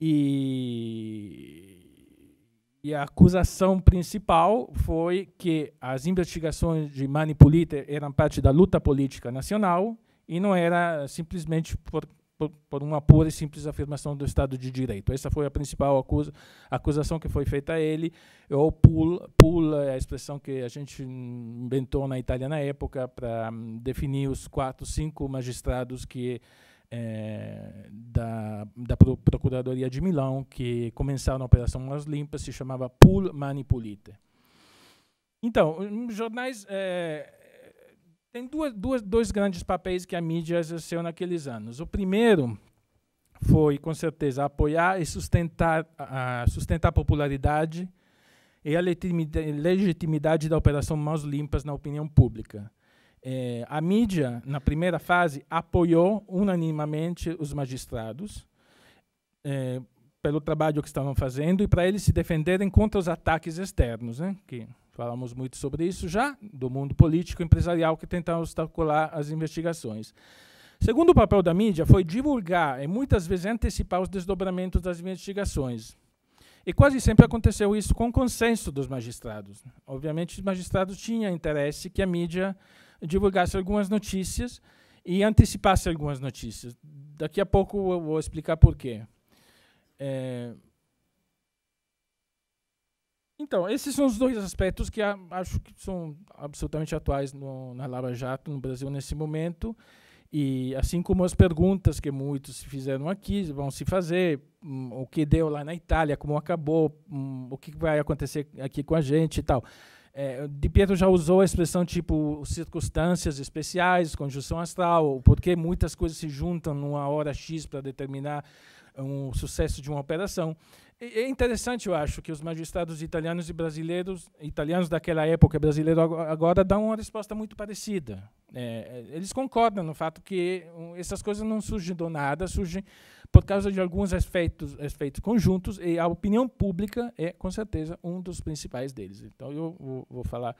E, e a acusação principal foi que as investigações de Manipulite eram parte da luta política nacional e não era simplesmente por por, por, uma pura e simples afirmação do Estado de Direito. Essa foi a principal acusa, acusação que foi feita a ele. O pull, pull é a expressão que a gente inventou na Itália na época para hum, definir os quatro, cinco magistrados que é, da, da Procuradoria de Milão que começaram a Operação Mãos Limpas, se chamava Pull Manipulite. Então, jornais... É, tem duas, duas, dois grandes papéis que a mídia exerceu naqueles anos. O primeiro foi, com certeza, apoiar e sustentar, uh, sustentar a popularidade e a legitimidade da Operação Mãos Limpas na opinião pública. É, a mídia, na primeira fase, apoiou unanimamente os magistrados é, pelo trabalho que estavam fazendo e para eles se defenderem contra os ataques externos, né, que Falamos muito sobre isso já, do mundo político e empresarial que tenta obstacular as investigações. Segundo o papel da mídia, foi divulgar e muitas vezes antecipar os desdobramentos das investigações. E quase sempre aconteceu isso com consenso dos magistrados. Obviamente, os magistrados tinham interesse que a mídia divulgasse algumas notícias e antecipasse algumas notícias. Daqui a pouco eu vou explicar por quê. É, então, esses são os dois aspectos que acho que são absolutamente atuais no, na Lava Jato no Brasil nesse momento. E assim como as perguntas que muitos se fizeram aqui, vão se fazer, hum, o que deu lá na Itália, como acabou, hum, o que vai acontecer aqui com a gente e tal. É, Di Pietro já usou a expressão tipo circunstâncias especiais, conjunção astral, porque muitas coisas se juntam numa hora X para determinar um sucesso de uma operação. É interessante, eu acho, que os magistrados italianos e brasileiros, italianos daquela época, brasileiro agora, dão uma resposta muito parecida. É, é eles concordam no fato que essas coisas não surgem do nada, surgem por causa de alguns efeitos, efeitos conjuntos, e a opinião pública é, com certeza, um dos principais deles. Então, eu vou, vou falar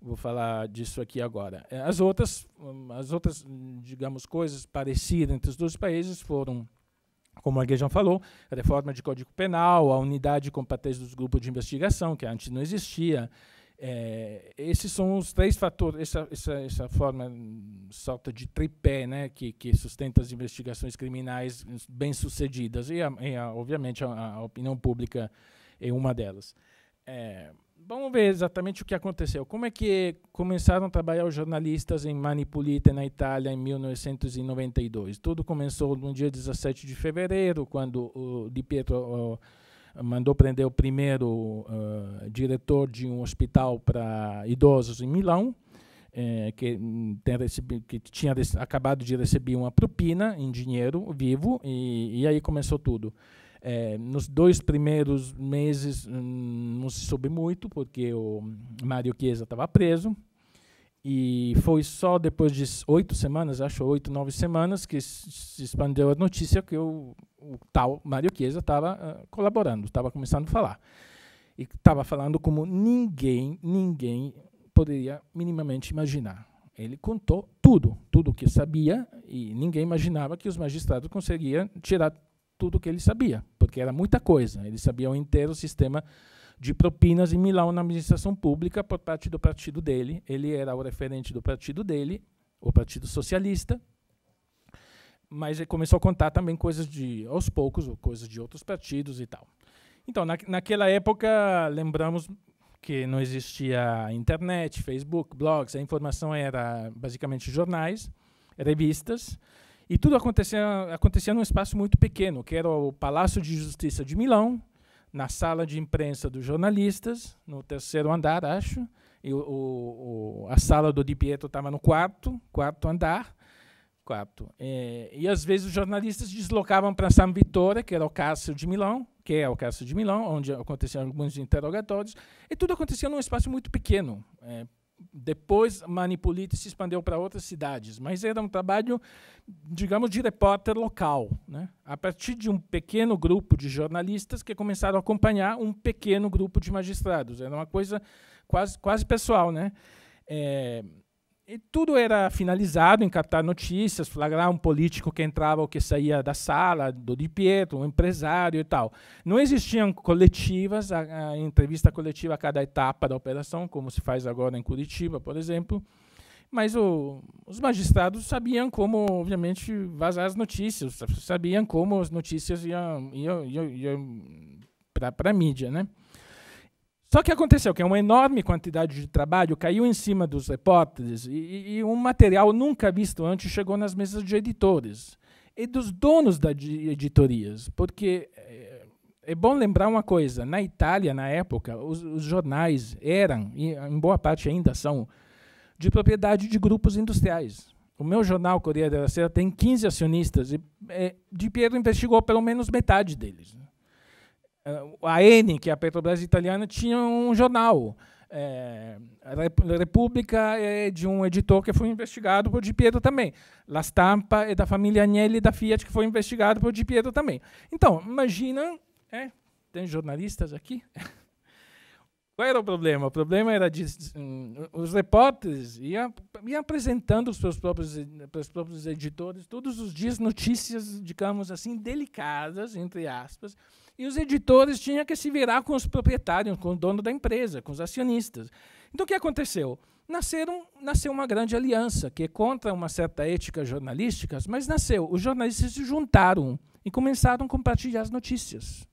vou falar disso aqui agora. É, as outras, hum, as outras, hum, digamos, coisas parecidas entre os dois países foram como a já falou, a reforma de Código Penal, a unidade competente dos grupos de investigação, que antes não existia. É, esses são os três fatores, essa, essa, essa forma salta de tripé né, que, que sustenta as investigações criminais bem-sucedidas. E, a, e a, obviamente, a, a, opinião pública é uma delas. É, vamos ver exatamente o que aconteceu. Como é que começaram a trabalhar os jornalistas em Manipulita na Itália, em 1992? Tudo começou no dia 17 de fevereiro, quando o Di Pietro mandou prender o primeiro uh, diretor de um hospital para idosos em Milão. Eh, que, hum, recebido, que, tinha acabado de receber uma propina em dinheiro vivo, e, e aí começou tudo. É, nos dois primeiros meses hum, não se soube muito, porque o Mário Chiesa estava preso. E foi só depois de oito semanas, acho oito, nove semanas, que se expandiu a notícia que o, o tal Mário Chiesa estava uh, ah, colaborando, estava começando a falar. E estava falando como ninguém, ninguém poderia minimamente imaginar. Ele contou tudo, tudo o que sabia, e ninguém imaginava que os magistrados conseguiriam tirar tudo que ele sabia, porque era muita coisa. Ele sabia o inteiro sistema de propinas em Milão na administração pública por parte do partido dele. Ele era o referente do partido dele, o Partido Socialista, mas ele começou a contar também coisas de, aos poucos, coisas de outros partidos e tal. Então, na, naquela época, lembramos que não existia internet, Facebook, blogs, a informação era basicamente jornais, revistas, e tudo acontecia, acontecia num espaço muito pequeno, que era o Palácio de Justiça de Milão, na sala de imprensa dos jornalistas, no terceiro andar, acho. E o, o, a sala do Di Pietro estava no quarto, quarto andar. Quarto. É, e às vezes os jornalistas deslocavam para San Vittore, que era o Cássio de Milão, que é o Cássio de Milão, onde aconteciam alguns interrogatórios. E tudo acontecia num espaço muito pequeno. É, depois, Manipulite se expandiu para outras cidades, mas era um trabalho, digamos, de repórter local, né? a partir de um pequeno grupo de jornalistas que começaram a acompanhar um pequeno grupo de magistrados. Era uma coisa quase, quase pessoal. Né? É, e tudo era finalizado em captar notícias, flagrar um político que entrava ou que saía da sala, do Di Pietro, um empresário e tal. Não existiam coletivas, a, a entrevista coletiva a cada etapa da operação, como se faz agora em Curitiba, por exemplo. Mas o, os magistrados sabiam como, obviamente, vazar as notícias, sabiam como as notícias iam, iam, iam, iam para a mídia, né? Só que aconteceu que uma enorme quantidade de trabalho caiu em cima dos repórteres e, e um material nunca visto antes chegou nas mesas de editores e dos donos das editorias, porque é, é bom lembrar uma coisa: na Itália, na época, os, os jornais eram, e em boa parte ainda são, de propriedade de grupos industriais. O meu jornal, Correia da Sera, tem 15 acionistas e é, Di Pietro investigou pelo menos metade deles. Né? É, a N, que é a Petrobras italiana, tinha um jornal, é, República, é de um editor que foi investigado por Di Pietro também. La Stampa é da família Agnelli da Fiat, que foi investigado por Di Pietro também. Então, imagina, é, tem jornalistas aqui? Qual era o problema? O problema era de, um, os repórteres iam, iam apresentando os seus os próprios editores todos os dias notícias, digamos assim, delicadas, entre aspas, e os editores tinham que se virar com os proprietários, com o dono da empresa, com os acionistas. Então, o que aconteceu? Nasceram, nasceu uma grande aliança, que é contra uma certa ética jornalística, mas nasceu. Os jornalistas se juntaram e começaram a compartilhar as notícias.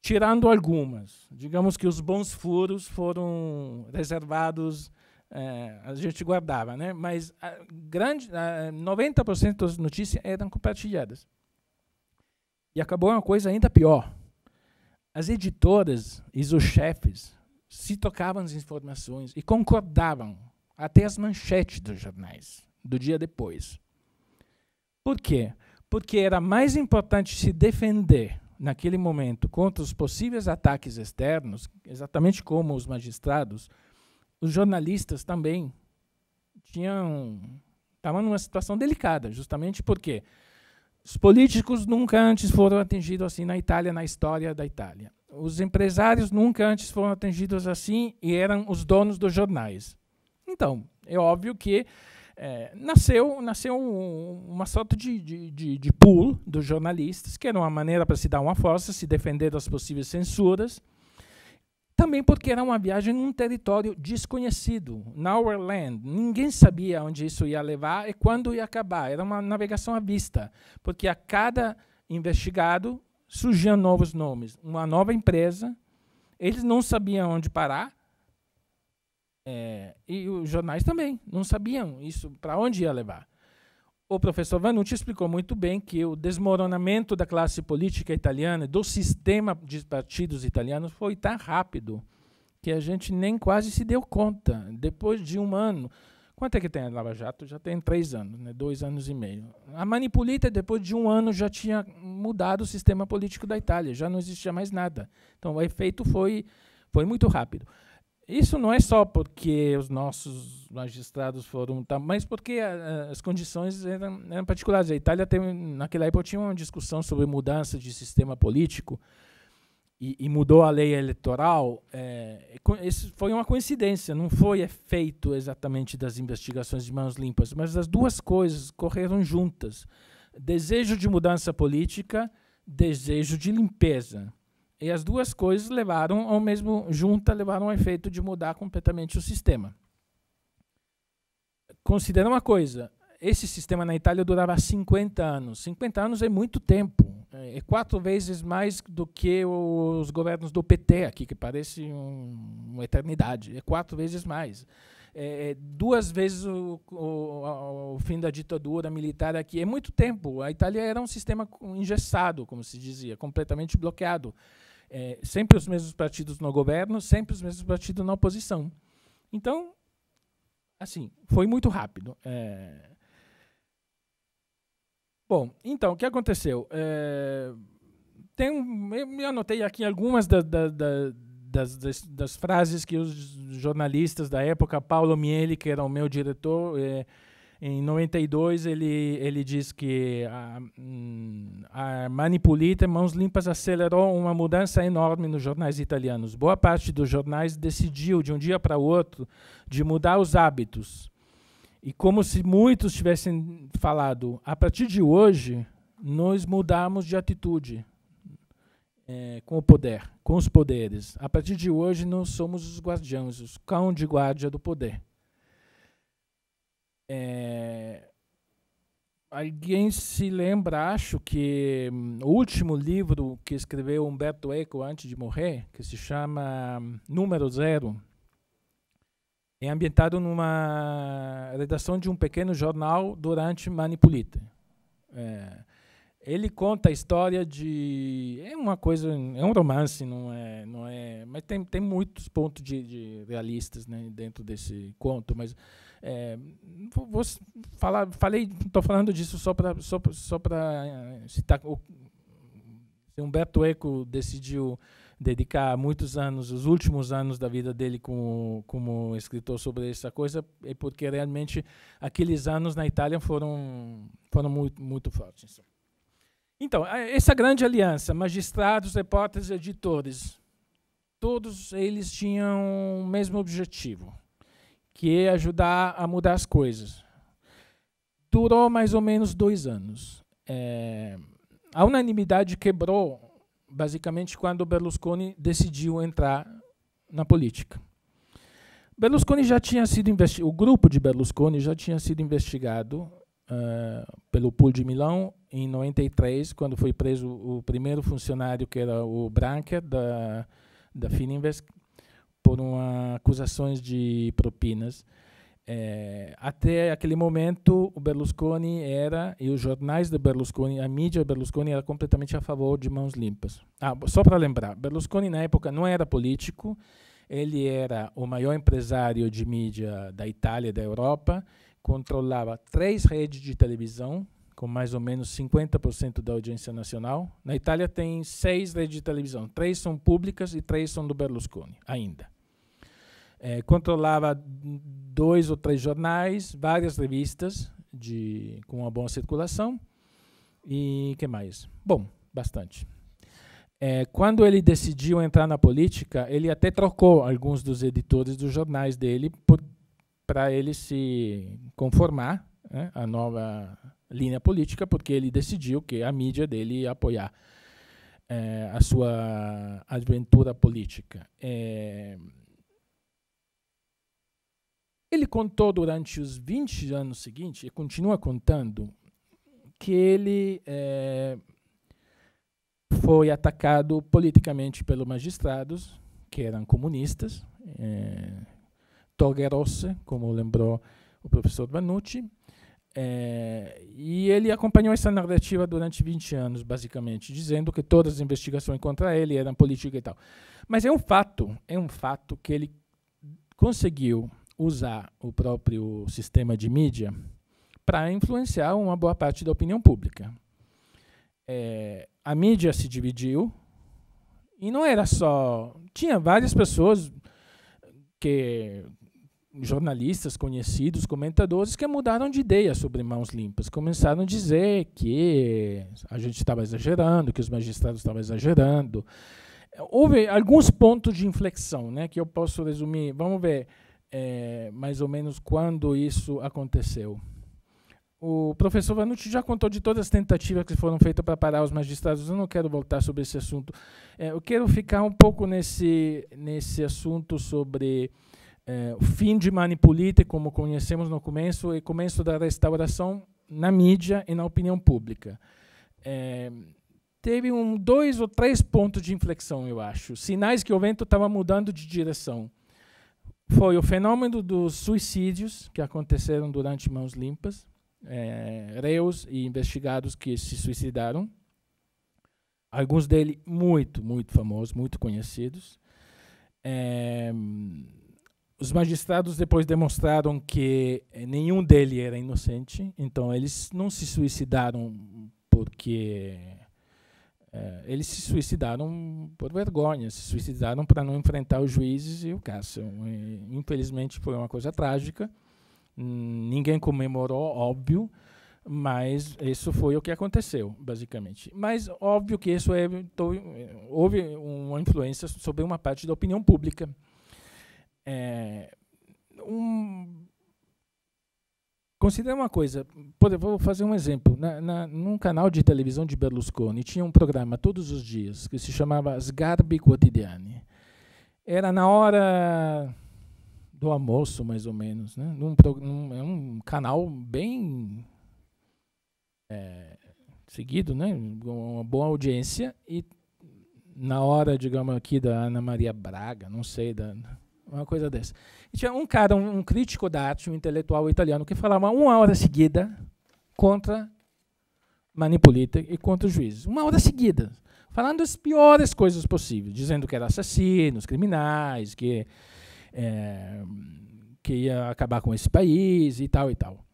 Tirando algumas. Digamos que os bons furos foram reservados é, a gente guardava, né? mas a grande, a 90% das notícias eram compartilhadas. E acabou uma coisa ainda pior. As editoras e os chefes se tocavam as informações e concordavam até as manchetes dos jornais do dia depois. Por quê? Porque era mais importante se defender naquele momento contra os possíveis ataques externos, exatamente como os magistrados, os jornalistas também tinham estavam numa situação delicada, justamente porque os políticos nunca antes foram atingidos assim na Itália, na história da Itália. Os empresários nunca antes foram atingidos assim e eram os donos dos jornais. Então, é óbvio que é, nasceu, nasceu um, uma sorte de, de, de, de pool dos jornalistas, que era uma maneira para se dar uma força, se defender das possíveis censuras. Também porque era uma viagem num território desconhecido, land, Ninguém sabia onde isso ia levar e quando ia acabar. Era uma navegação à vista, porque a cada investigado surgiam novos nomes, uma nova empresa. Eles não sabiam onde parar, é, e os jornais também não sabiam isso para onde ia levar o professor Vanucci explicou muito bem que o desmoronamento da classe política italiana, do sistema de partidos italianos, foi tão rápido que a gente nem quase se deu conta. Depois de um ano, quanto é que tem a Lava Jato? Já tem três anos, né? dois anos e meio. A Manipulita, depois de um ano, já tinha mudado o sistema político da Itália, já não existia mais nada. Então, o efeito foi, foi muito rápido. Isso não é só porque os nossos magistrados foram, tá, mas porque a, ah, a, ah, as condições eram, eram, particulares. A Itália teve, naquela época tinha uma discussão sobre mudança de sistema político e, e mudou a lei eleitoral. É, esse foi uma coincidência, não foi efeito exatamente das investigações de mãos limpas, mas as duas coisas correram juntas: desejo de mudança política, desejo de limpeza. E as duas coisas levaram ao mesmo junta levaram ao efeito de mudar completamente o sistema. Considera uma coisa, esse sistema na Itália durava 50 anos. 50 anos é muito tempo. É quatro vezes mais do que os governos do PT aqui, que parece um, uma eternidade. É quatro vezes mais. É, é duas vezes o, o, o, fim da ditadura militar aqui. É muito tempo. A Itália era um sistema engessado, como se dizia, completamente bloqueado é, sempre os mesmos partidos no governo, sempre os mesmos partidos na oposição. Então, assim, foi muito rápido. É... Bom, então, o que aconteceu? É... Tem um, eu anotei aqui algumas da, da, da, das, das, das, frases que os jornalistas da época, Paulo Miele, que era o meu diretor, é, em 92, ele, ele diz que a, hum, a Manipulita Mãos Limpas acelerou uma mudança enorme nos jornais italianos. Boa parte dos jornais decidiu, de um dia para outro, de mudar os hábitos. E como se muitos tivessem falado, a partir de hoje, nós mudamos de atitude é, com o poder, com os poderes. A partir de hoje, nós somos os guardiões, os cão de guarda do poder. É... Alguém se lembra, acho, que hum, o último livro que escreveu Humberto Eco antes de morrer, que se chama hum, Número Zero, é ambientado numa redação de um pequeno jornal durante Manipulita. É, ele conta a história de é uma coisa é um romance não é não é mas tem, tem muitos pontos de, de realistas né, dentro desse conto mas é, vou falar, falei, estou falando disso só para só, só eh, citar. O, Humberto Eco decidiu dedicar muitos anos, os últimos anos da vida dele como, como escritor sobre essa coisa, é porque realmente aqueles anos na Itália foram, foram muito, muito fortes. Então, essa grande aliança, magistrados, repórteres editores, todos eles tinham o mesmo objetivo, que ia ajudar a mudar as coisas. Durou mais ou menos dois anos. É, a unanimidade quebrou basicamente quando Berlusconi decidiu entrar na política. Berlusconi já tinha sido investigado, o grupo de Berlusconi já tinha sido investigado uh, pelo Pool de Milão em 93, quando foi preso o primeiro funcionário que era o Branca da da Fininvest, por uma, acusações de propinas. É, até aquele momento, o Berlusconi era, e os jornais do Berlusconi, a mídia Berlusconi era completamente a favor de mãos limpas. Ah, só para lembrar, Berlusconi na época não era político, ele era o maior empresário de mídia da Itália e da Europa, controlava três redes de televisão, com mais ou menos 50% da audiência nacional. Na Itália tem seis redes de televisão, três são públicas e três são do Berlusconi, ainda. É, controlava dois ou três jornais, várias revistas de, com uma boa circulação e que mais? Bom, bastante. É, quando ele decidiu entrar na política, ele até trocou alguns dos editores dos jornais dele para ele se conformar né, à nova linha política, porque ele decidiu que a mídia dele ia apoiar é, a sua aventura política. É, ele contou durante os 20 anos seguintes, e continua contando, que ele é, foi atacado politicamente pelos magistrados, que eram comunistas, é, Togherose, como lembrou o professor Vanucci, é, e ele acompanhou essa narrativa durante 20 anos, basicamente, dizendo que todas as investigações contra ele eram políticas e tal. Mas é um fato, é um fato que ele conseguiu usar o próprio sistema de mídia para influenciar uma boa parte da opinião pública. É, a mídia se dividiu e não era só. Tinha várias pessoas que jornalistas conhecidos, comentadores, que mudaram de ideia sobre mãos limpas. Começaram a dizer que a gente estava exagerando, que os magistrados estavam exagerando. Houve alguns pontos de inflexão, né, que eu posso resumir. Vamos ver é, mais ou menos quando isso aconteceu. O professor Vanucci já contou de todas as tentativas que foram feitas para parar os magistrados. Eu não quero voltar sobre esse assunto. É, eu quero ficar um pouco nesse, nesse assunto sobre é, o fim de Manipulite, como conhecemos no começo, e começo da restauração na mídia e na opinião pública. É, teve um dois ou três pontos de inflexão, eu acho. Sinais que o vento estava mudando de direção foi o fenômeno dos suicídios que aconteceram durante mãos limpas, é, reus e investigados que se suicidaram, alguns deles muito, muito famosos, muito conhecidos. É, os magistrados depois demonstraram que é, nenhum deles era inocente, então eles não se suicidaram porque é, eles se suicidaram por vergonha, se suicidaram para não enfrentar os juízes e o Cássio. Infelizmente foi uma coisa trágica, ninguém comemorou, óbvio, mas isso foi o que aconteceu, basicamente. Mas óbvio que isso é, houve uma influência sobre uma parte da opinião pública. É, um, Considere uma coisa, por, vou fazer um exemplo. Na, na, num canal de televisão de Berlusconi tinha um programa todos os dias que se chamava Sgarbi Quotidiani. Era na hora do almoço, mais ou menos. Né? Num, num, é um canal bem é, seguido, né? uma boa audiência. E na hora, digamos aqui, da Ana Maria Braga, não sei, da, uma coisa dessa. E tinha um cara, um, um crítico da arte, um intelectual italiano, que falava uma hora seguida contra Manipulita e contra os juízes. Uma hora seguida. Falando as piores coisas possíveis, dizendo que eram assassinos, criminais, que, é, que ia acabar com esse país e tal e tal.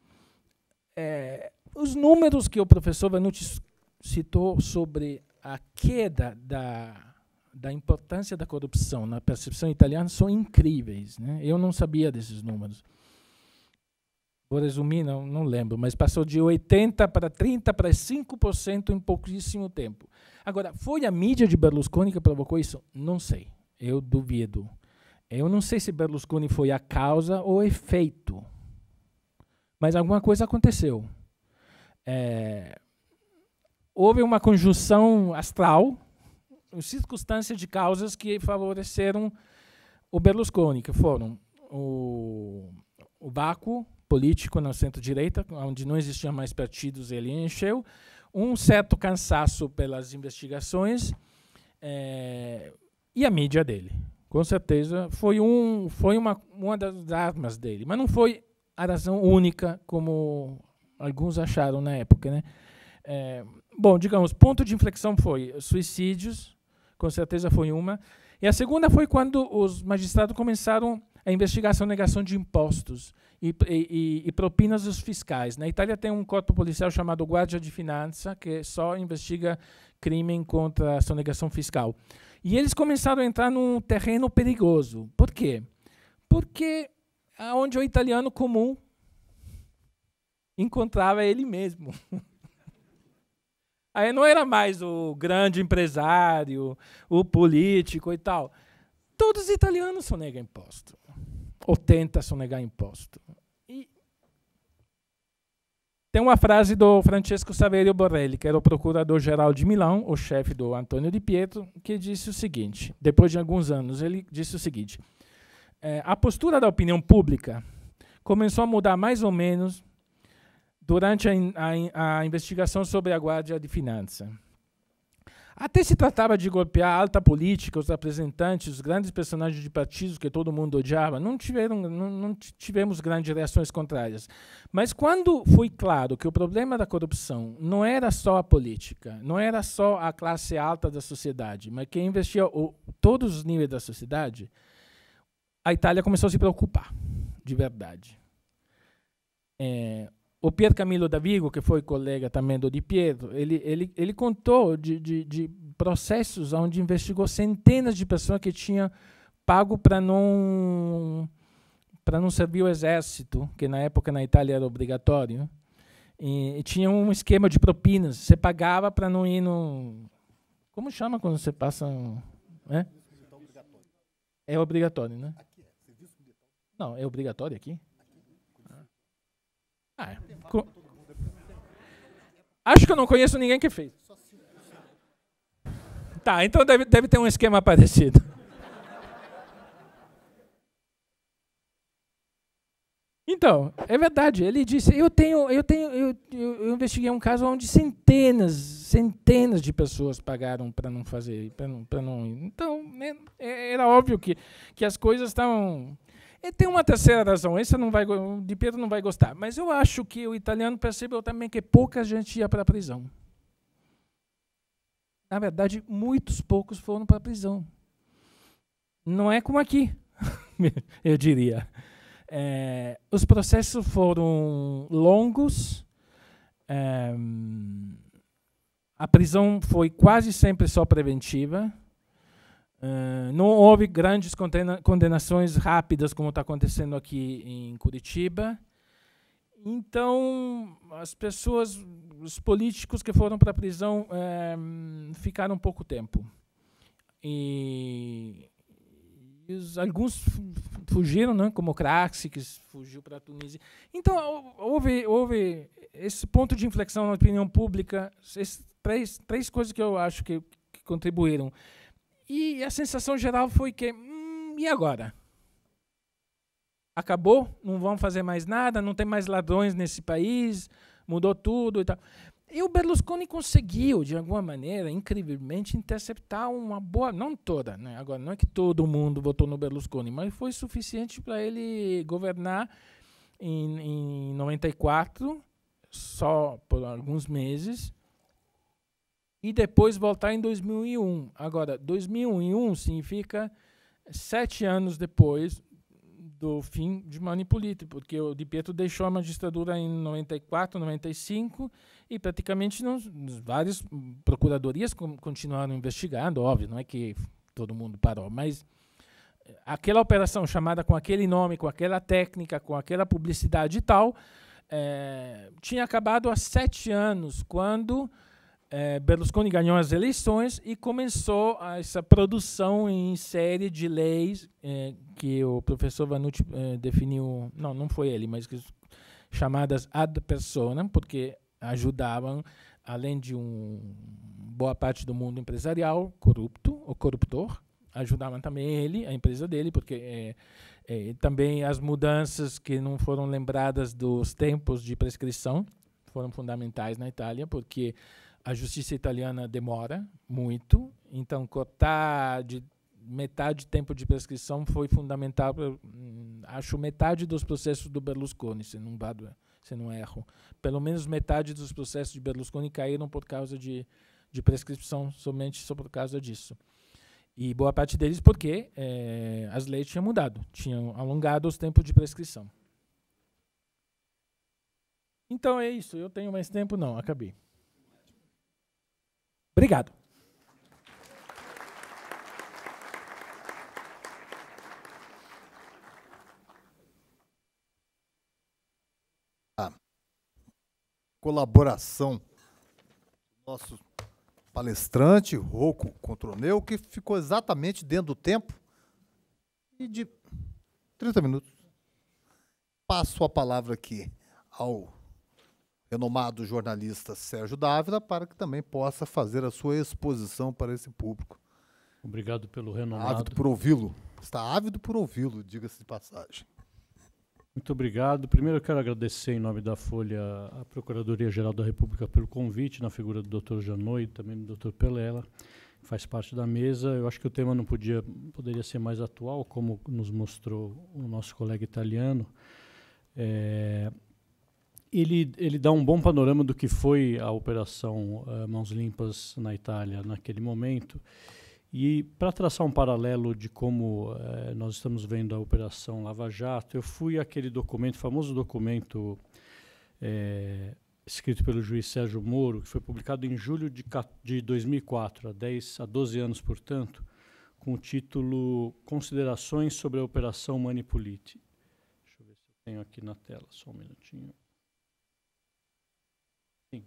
É, os números que o professor Vanucci citou sobre a queda da da importância da corrupção na percepção italiana são incríveis. Né? Eu não sabia desses números. Vou resumir, não, não lembro, mas passou de 80% para 30% para 5% em pouquíssimo tempo. Agora, foi a mídia de Berlusconi que provocou isso? Não sei. Eu duvido. Eu não sei se Berlusconi foi a causa ou efeito, mas alguma coisa aconteceu. É, houve uma conjunção astral circunstâncias de causas que favoreceram o Berlusconi, que foram o, o vácuo político na centro-direita, onde não existiam mais partidos, ele encheu, um certo cansaço pelas investigações é, e a mídia dele. Com certeza foi, um, foi uma, uma das armas dele, mas não foi a razão única, como alguns acharam na época. Né? É, bom, digamos, ponto de inflexão foi suicídios, com certeza foi uma. E a segunda foi quando os magistrados começaram a investigação negação de impostos e, e, e, propinas dos fiscais. Na né? Itália tem um corpo policial chamado Guardia de Finança, que só investiga crime contra a sonegação fiscal. E eles começaram a entrar num terreno perigoso. Por quê? Porque aonde o italiano comum encontrava ele mesmo. Aí não era mais o grande empresário, o político e tal. Todos os italianos sonegam imposto. Ou tentam sonegar imposto. E tem uma frase do Francesco Saverio Borrelli, que era o procurador-geral de Milão, o chefe do Antônio Di Pietro, que disse o seguinte, depois de alguns anos, ele disse o seguinte, é, a postura da opinião pública começou a mudar mais ou menos durante a, a, a investigação sobre a Guardia de Finanças. Até se tratava de golpear a alta política, os representantes, os grandes personagens de partidos que todo mundo odiava, não, tiveram, não, não, tivemos grandes reações contrárias. Mas quando foi claro que o problema da corrupção não era só a política, não era só a classe alta da sociedade, mas que investia o, todos os níveis da sociedade, a Itália começou a se preocupar, de verdade. É, o Pier Camilo Davigo, que foi colega também do Di Pietro, ele, ele, ele contou de, de, de processos onde investigou centenas de pessoas que tinham pago para não para não servir o exército, que na época na Itália era obrigatório. E, e tinha um esquema de propinas. Você pagava para não ir no... Como chama quando você passa... Um, é? é obrigatório, né? É, não, é obrigatório aqui? Ah, é. Acho que eu não conheço ninguém que fez. Tá, então deve, deve ter um esquema parecido. Então, é verdade. Ele disse, eu tenho, eu tenho, eu, eu, investiguei um caso onde centenas, centenas de pessoas pagaram para não fazer, para não, não. Então, né, é, era óbvio que que as coisas estavam e tem uma terceira razão, essa não vai, o Di não vai gostar, mas eu acho que o italiano percebeu também que pouca gente ia para a prisão. Na verdade, muitos poucos foram para a prisão. Não é como aqui, eu diria. É, os processos foram longos, é, a prisão foi quase sempre só preventiva, ah, não houve grandes condena condenações rápidas, como está acontecendo aqui em Curitiba. Então, as pessoas, os políticos que foram para a prisão é, ficaram pouco tempo. E, e os, alguns fugiram, né, como Kraxi que fugiu para a Tunísia. Então, houve, houve esse ponto de inflexão na opinião pública, esses três, três coisas que eu acho que, que contribuíram. E a sensação geral foi que, hum, e agora? Acabou? Não vão fazer mais nada? Não tem mais ladrões nesse país? Mudou tudo e tal. E o Berlusconi conseguiu, de alguma maneira, incrivelmente, interceptar uma boa. Não toda, né? Agora, não é que todo mundo votou no Berlusconi, mas foi suficiente para ele governar em, em 94, só por alguns meses, e depois voltar em 2001. Agora, 2001 significa sete anos depois do fim de Manipulite, porque o Di Pietro deixou a magistratura em 94, 95 e praticamente nos, nos várias procuradorias continuaram investigando, óbvio, não é que todo mundo parou, mas eh, aquela operação chamada com aquele nome, com aquela técnica, com aquela publicidade e tal, é, tinha acabado há sete anos, quando é, Berlusconi ganhou as eleições e começou essa produção em série de leis é, que o professor Vanucci é, definiu, não, não foi ele, mas que, chamadas ad personam, porque ajudavam, além de um boa parte do mundo empresarial corrupto, o corruptor, ajudavam também ele, a empresa dele, porque também as mudanças que não foram lembradas dos tempos de prescrição foram fundamentais na Itália, porque a justiça italiana demora muito, então cotar de metade do tempo de prescrição foi fundamental, hum, acho metade dos processos do Berlusconi, se não, se não erro. Pelo menos metade dos processos de Berlusconi caíram por causa de, de prescrição, somente só por causa disso. E boa parte deles porque eh, as leis tinham mudado, tinham alongado os tempos de prescrição. Então é isso, eu tenho mais tempo? Não, acabei. Obrigado. A colaboração nosso palestrante, Rocco Controneu, que ficou exatamente dentro do tempo e de 30 minutos. Passo a palavra aqui ao renomado jornalista Sérgio Dávila, para que também possa fazer a sua exposição para esse público. Obrigado pelo renomado. Ávido por ouvi-lo. Está ávido por ouvi-lo, diga-se de passagem. Muito obrigado. Primeiro, eu quero agradecer, em nome da Folha, à Procuradoria-Geral da República pelo convite, na figura do Dr. Janoi e também do Dr. Pelela, que faz parte da mesa. Eu acho que o tema não podia, poderia ser mais atual, como nos mostrou o nosso colega italiano. É, ele, ele dá um bom panorama do que foi a Operação uh, Mãos Limpas na Itália naquele momento. E para traçar um paralelo de como uh, nós estamos vendo a Operação Lava Jato, eu fui aquele documento, famoso documento eh, escrito pelo juiz Sérgio Moro, que foi publicado em julho de, de 2004, há 10 a 12 anos, portanto, com o título Considerações sobre a Operação Manipulite. Deixa eu ver se eu tenho aqui na tela, só um minutinho. Sim.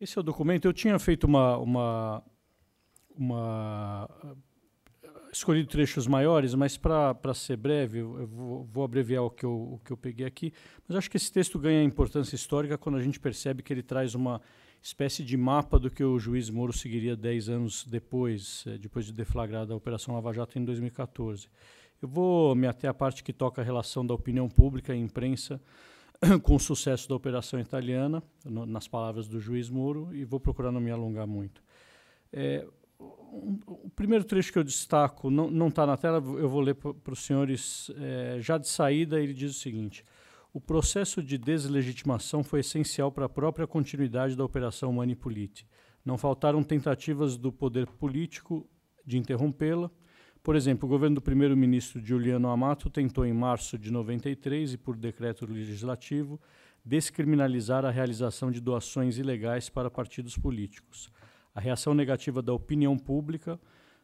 Esse é o documento. Eu tinha feito uma, uma, uma escolhido trechos maiores, mas para ser breve, eu vou, vou, abreviar o que, eu, o que eu peguei aqui. Mas acho que esse texto ganha importância histórica quando a gente percebe que ele traz uma espécie de mapa do que o juiz Moro seguiria dez anos depois, eh, depois de deflagrada a Operação Lava Jato em 2014. Eu vou me ater à parte que toca a relação da opinião pública e imprensa com o sucesso da operação italiana, no, nas palavras do juiz Moro, e vou procurar não me alongar muito. É, um, o primeiro trecho que eu destaco não está na tela, eu vou ler para os senhores é, já de saída. Ele diz o seguinte: o processo de deslegitimação foi essencial para a própria continuidade da operação Manipulite. Não faltaram tentativas do poder político de interrompê-la por exemplo, o governo do primeiro-ministro Giuliano Amato tentou, em março de 93, e por decreto legislativo, descriminalizar a realização de doações ilegais para partidos políticos. A reação negativa da opinião pública,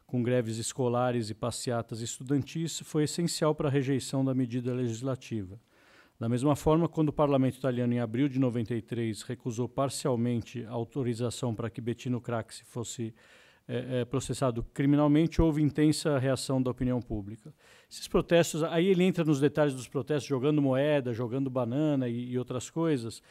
com greves escolares e passeatas estudantis, foi essencial para a rejeição da medida legislativa. Da mesma forma, quando o parlamento italiano, em abril de 93, recusou parcialmente a autorização para que Bettino Craxi fosse é, é, processado criminalmente, houve intensa reação da opinião pública. Esses protestos, aí ele entra nos detalhes dos protestos, jogando moeda, jogando banana e, e outras coisas,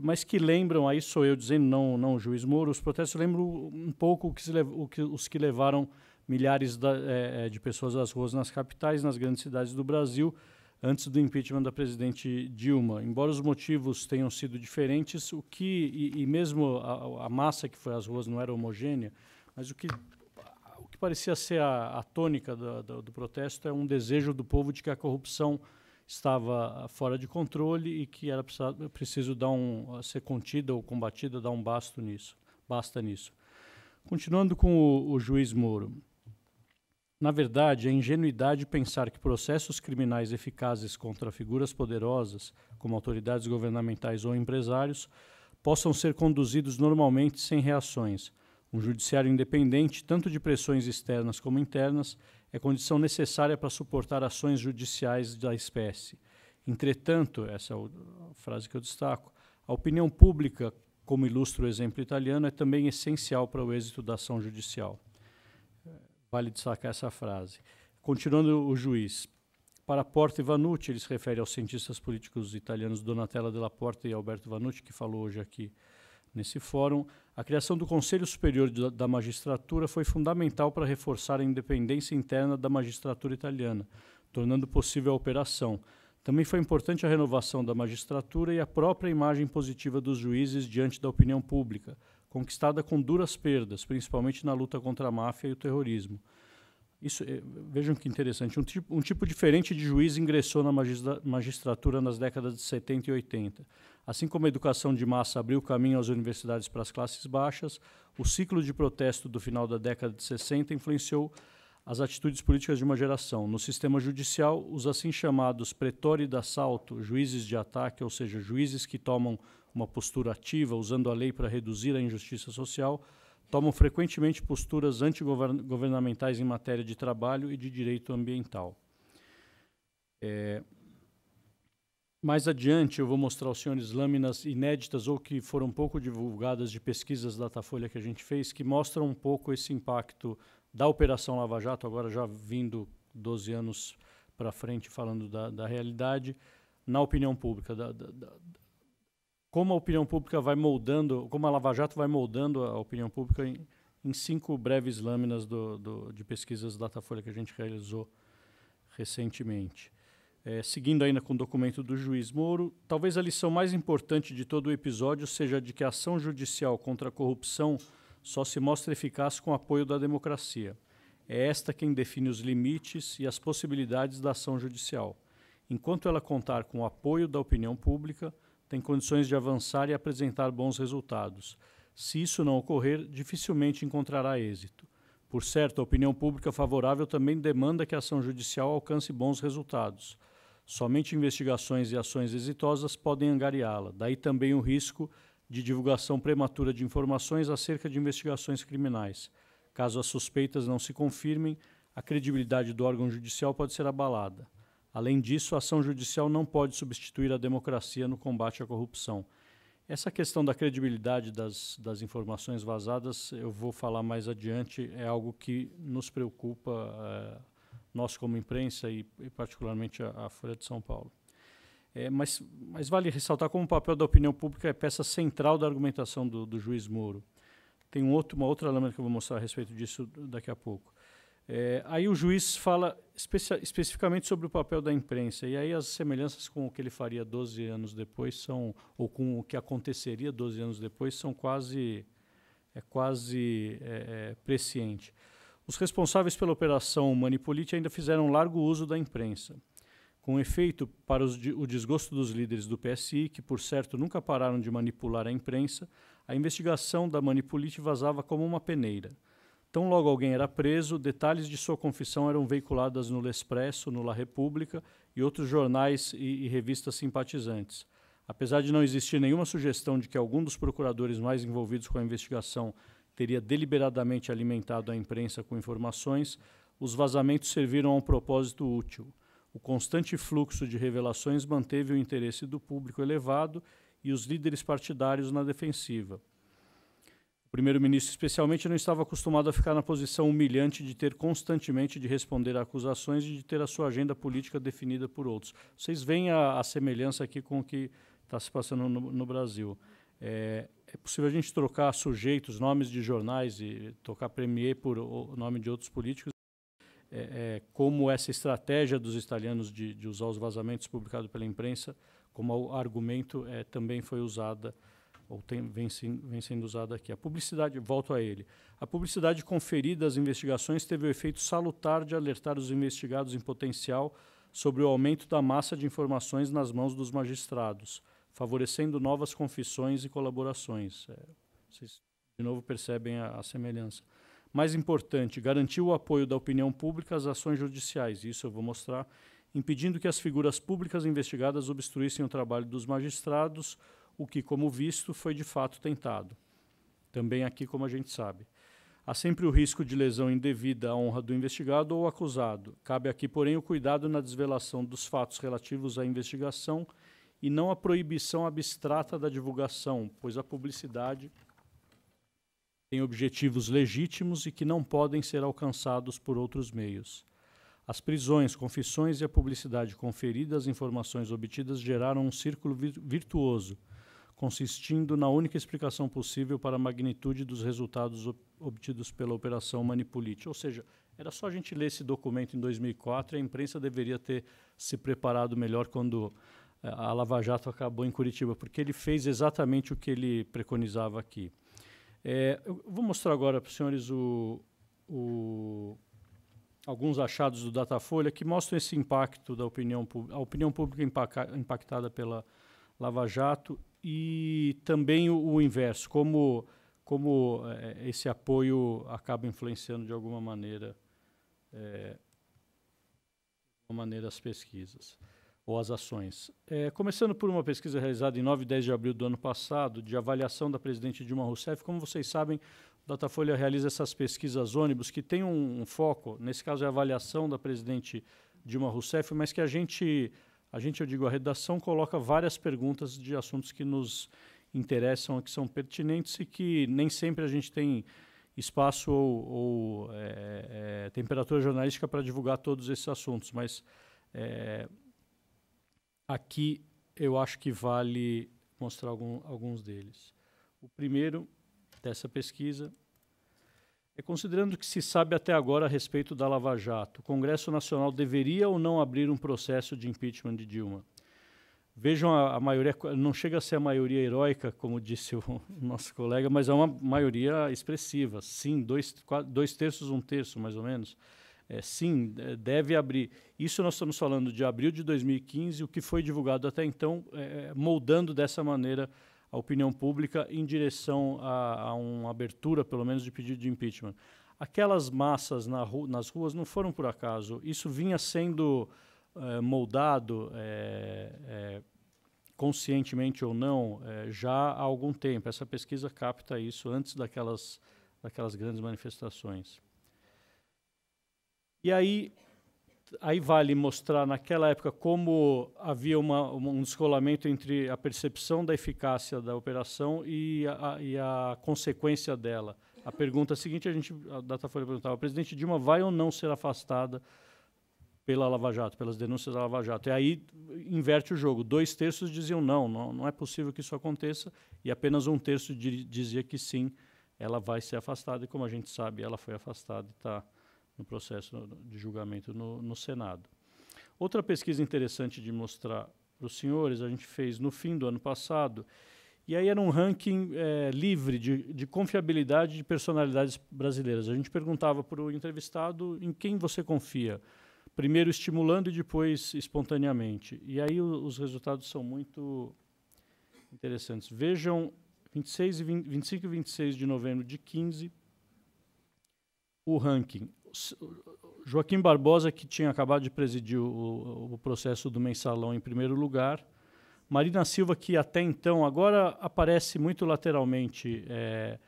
mas que lembram, aí sou eu dizendo, não, não o juiz Moro, os protestos lembram um pouco o que, o que os que levaram milhares da, é, é, de pessoas às ruas nas capitais, nas grandes cidades do Brasil, antes do impeachment da presidente Dilma. Embora os motivos tenham sido diferentes, o que e, e mesmo a, a, massa que foi às ruas não era homogênea, mas o que, o que parecia ser a, a tônica do, do, do protesto é um desejo do povo de que a corrupção estava ah, fora de controle e que era preciso, preciso dar um, ah, ser contida ou combatida, dar um basto nisso, basta nisso. Continuando com o, o juiz Moro. Na verdade, é ingenuidade pensar que processos criminais eficazes contra figuras poderosas, como autoridades governamentais ou empresários, possam ser conduzidos normalmente sem reações. Um judiciário independente, tanto de pressões externas como internas, é condição necessária para suportar ações judiciais da espécie. Entretanto, essa é a frase que eu destaco, a opinião pública, como ilustra o exemplo italiano, é também essencial para o êxito da ação judicial. Vale destacar essa frase. Continuando o juiz. Para Porta e Vanucci, ele se refere aos cientistas políticos italianos Donatella Della Porta e Alberto Vanucci, que falou hoje aqui nesse fórum. A criação do Conselho Superior da Magistratura foi fundamental para reforçar a independência interna da magistratura italiana, tornando possível a operação. Também foi importante a renovação da magistratura e a própria imagem positiva dos juízes diante da opinião pública, conquistada com duras perdas, principalmente na luta contra a máfia e o terrorismo. Isso, eh, vejam que interessante. Um tipo, um tipo diferente de juiz ingressou na magistratura nas décadas de 70 e 80. Assim como a educação de massa abriu caminho às universidades para as classes baixas, o ciclo de protesto do final da década de 60 influenciou as atitudes políticas de uma geração. No sistema judicial, os assim chamados pretori d'assalto, juízes de ataque, ou seja, juízes que tomam uma postura ativa, usando a lei para reduzir a injustiça social, tomam frequentemente posturas antigovernamentais em matéria de trabalho e de direito ambiental. É, mais adiante eu vou mostrar aos senhores lâminas inéditas ou que foram pouco divulgadas de pesquisas da Datafolha que a gente fez, que mostram um pouco esse impacto da Operação Lava Jato, agora já vindo 12 anos para frente falando da, da, realidade, na opinião pública. Da, da, como a opinião pública vai moldando, como a Lava Jato vai moldando a opinião pública em, em cinco breves lâminas do, do, de pesquisas da Datafolha que a gente realizou recentemente. É, seguindo ainda com o documento do juiz Moro, talvez a lição mais importante de todo o episódio seja de que a ação judicial contra a corrupção só se mostra eficaz com o apoio da democracia. É esta quem define os limites e as possibilidades da ação judicial. Enquanto ela contar com o apoio da opinião pública, tem condições de avançar e apresentar bons resultados. Se isso não ocorrer, dificilmente encontrará êxito. Por certo, a opinião pública favorável também demanda que a ação judicial alcance bons resultados Somente investigações e ações exitosas podem angariá-la, daí também o risco de divulgação prematura de informações acerca de investigações criminais. Caso as suspeitas não se confirmem, a credibilidade do órgão judicial pode ser abalada. Além disso, a ação judicial não pode substituir a democracia no combate à corrupção. Essa questão da credibilidade das, das informações vazadas, eu vou falar mais adiante, é algo que nos preocupa. Eh, nós como imprensa e, e particularmente a, a, Folha de São Paulo. É, mas, mas, vale ressaltar como o papel da opinião pública é peça central da argumentação do, do juiz Moro. Tem um outro, uma outra lâmina que eu vou mostrar a respeito disso daqui a pouco. É, aí o juiz fala especi especificamente sobre o papel da imprensa, e aí as semelhanças com o que ele faria 12 anos depois são, ou com o que aconteceria 12 anos depois, são quase, é quase é, é, presciente. Os responsáveis pela operação Manipulite ainda fizeram largo uso da imprensa. Com efeito para os, o desgosto dos líderes do PSI, que por certo nunca pararam de manipular a imprensa, a investigação da Manipulite vazava como uma peneira. Tão logo alguém era preso, detalhes de sua confissão eram veiculadas no L'Expresso, no La República e outros jornais e, e revistas simpatizantes. Apesar de não existir nenhuma sugestão de que algum dos procuradores mais envolvidos com a investigação teria deliberadamente alimentado a imprensa com informações, os vazamentos serviram a um propósito útil. O constante fluxo de revelações manteve o interesse do público elevado e os líderes partidários na defensiva. O primeiro-ministro, especialmente, não estava acostumado a ficar na posição humilhante de ter constantemente de responder a acusações e de ter a sua agenda política definida por outros. Vocês veem a, a semelhança aqui com o que está se passando no, no Brasil. É, é possível a gente trocar sujeitos, nomes de jornais e trocar premier por o nome de outros políticos. É, é, como essa estratégia dos italianos de, de, usar os vazamentos publicados pela imprensa como argumento é, também foi usada ou tem, vem, vem, sendo usada aqui. A publicidade, volto a ele, a publicidade conferida às investigações teve o efeito salutar de alertar os investigados em potencial sobre o aumento da massa de informações nas mãos dos magistrados favorecendo novas confissões e colaborações. É, vocês, de novo, percebem a, a, semelhança. Mais importante, garantir o apoio da opinião pública às ações judiciais, isso eu vou mostrar, impedindo que as figuras públicas investigadas obstruíssem o trabalho dos magistrados, o que, como visto, foi de fato tentado. Também aqui, como a gente sabe. Há sempre o risco de lesão indevida à honra do investigado ou acusado. Cabe aqui, porém, o cuidado na desvelação dos fatos relativos à investigação e não a proibição abstrata da divulgação, pois a publicidade tem objetivos legítimos e que não podem ser alcançados por outros meios. As prisões, confissões e a publicidade conferida às informações obtidas geraram um círculo virtuoso, consistindo na única explicação possível para a magnitude dos resultados obtidos pela operação Manipulite. Ou seja, era só a gente ler esse documento em 2004 e a imprensa deveria ter se preparado melhor quando é, a Lava Jato acabou em Curitiba, porque ele fez exatamente o que ele preconizava aqui. É, eu vou mostrar agora para os senhores o, o, alguns achados do Datafolha que mostram esse impacto da opinião, pública, a opinião pública impacta, impactada pela Lava Jato e também o, o inverso, como, como é, esse apoio acaba influenciando de alguma maneira, é, de alguma maneira as pesquisas ou as ações. É, começando por uma pesquisa realizada em 9 e 10 de abril do ano passado, de avaliação da presidente Dilma Rousseff, como vocês sabem, Datafolha realiza essas pesquisas ônibus que tem um, um, foco, nesse caso é a avaliação da presidente Dilma Rousseff, mas que a gente, a gente, eu digo, a redação coloca várias perguntas de assuntos que nos interessam, que são pertinentes e que nem sempre a gente tem espaço ou, ou é, é, temperatura jornalística para divulgar todos esses assuntos, mas é, Aqui eu acho que vale mostrar algum, alguns deles. O primeiro dessa pesquisa é considerando o que se sabe até agora a respeito da Lava Jato, o Congresso Nacional deveria ou não abrir um processo de impeachment de Dilma? Vejam, a, a maioria não chega a ser a maioria heróica, como disse o, nosso colega, mas é uma maioria expressiva. Sim, dois, dois terços, um terço, mais ou menos. É, sim, deve abrir. Isso nós estamos falando de abril de 2015, o que foi divulgado até então, é, é, moldando dessa maneira a opinião pública em direção a, a, uma abertura, pelo menos, de pedido de impeachment. Aquelas massas na ru nas ruas não foram por acaso. Isso vinha sendo é, moldado é, é, conscientemente ou não, já há algum tempo. Essa pesquisa capta isso antes daquelas, daquelas grandes manifestações. E aí, aí vale mostrar naquela época como havia uma, um descolamento entre a percepção da eficácia da operação e a, a, e a consequência dela. A pergunta seguinte, a gente a Datafolha perguntava: presidente Dilma vai ou não ser afastada pela Lava Jato, pelas denúncias da Lava Jato. E aí inverte o jogo. Dois terços diziam não, não, não é possível que isso aconteça, e apenas um terço dizia que sim, ela vai ser afastada, e como a gente sabe, ela foi afastada e está no processo de julgamento no, no Senado. Outra pesquisa interessante de mostrar para os senhores, a gente fez no fim do ano passado, e aí era um ranking é, livre de, de, confiabilidade de personalidades brasileiras. A gente perguntava para o entrevistado em quem você confia, primeiro estimulando e depois espontaneamente. E aí o, os resultados são muito interessantes. Vejam 26 e 20, 25 e 26 de novembro de 15, o ranking. Joaquim Barbosa, que tinha acabado de presidir o, o, processo do mensalão em primeiro lugar. Marina Silva, que até então, agora aparece muito lateralmente é,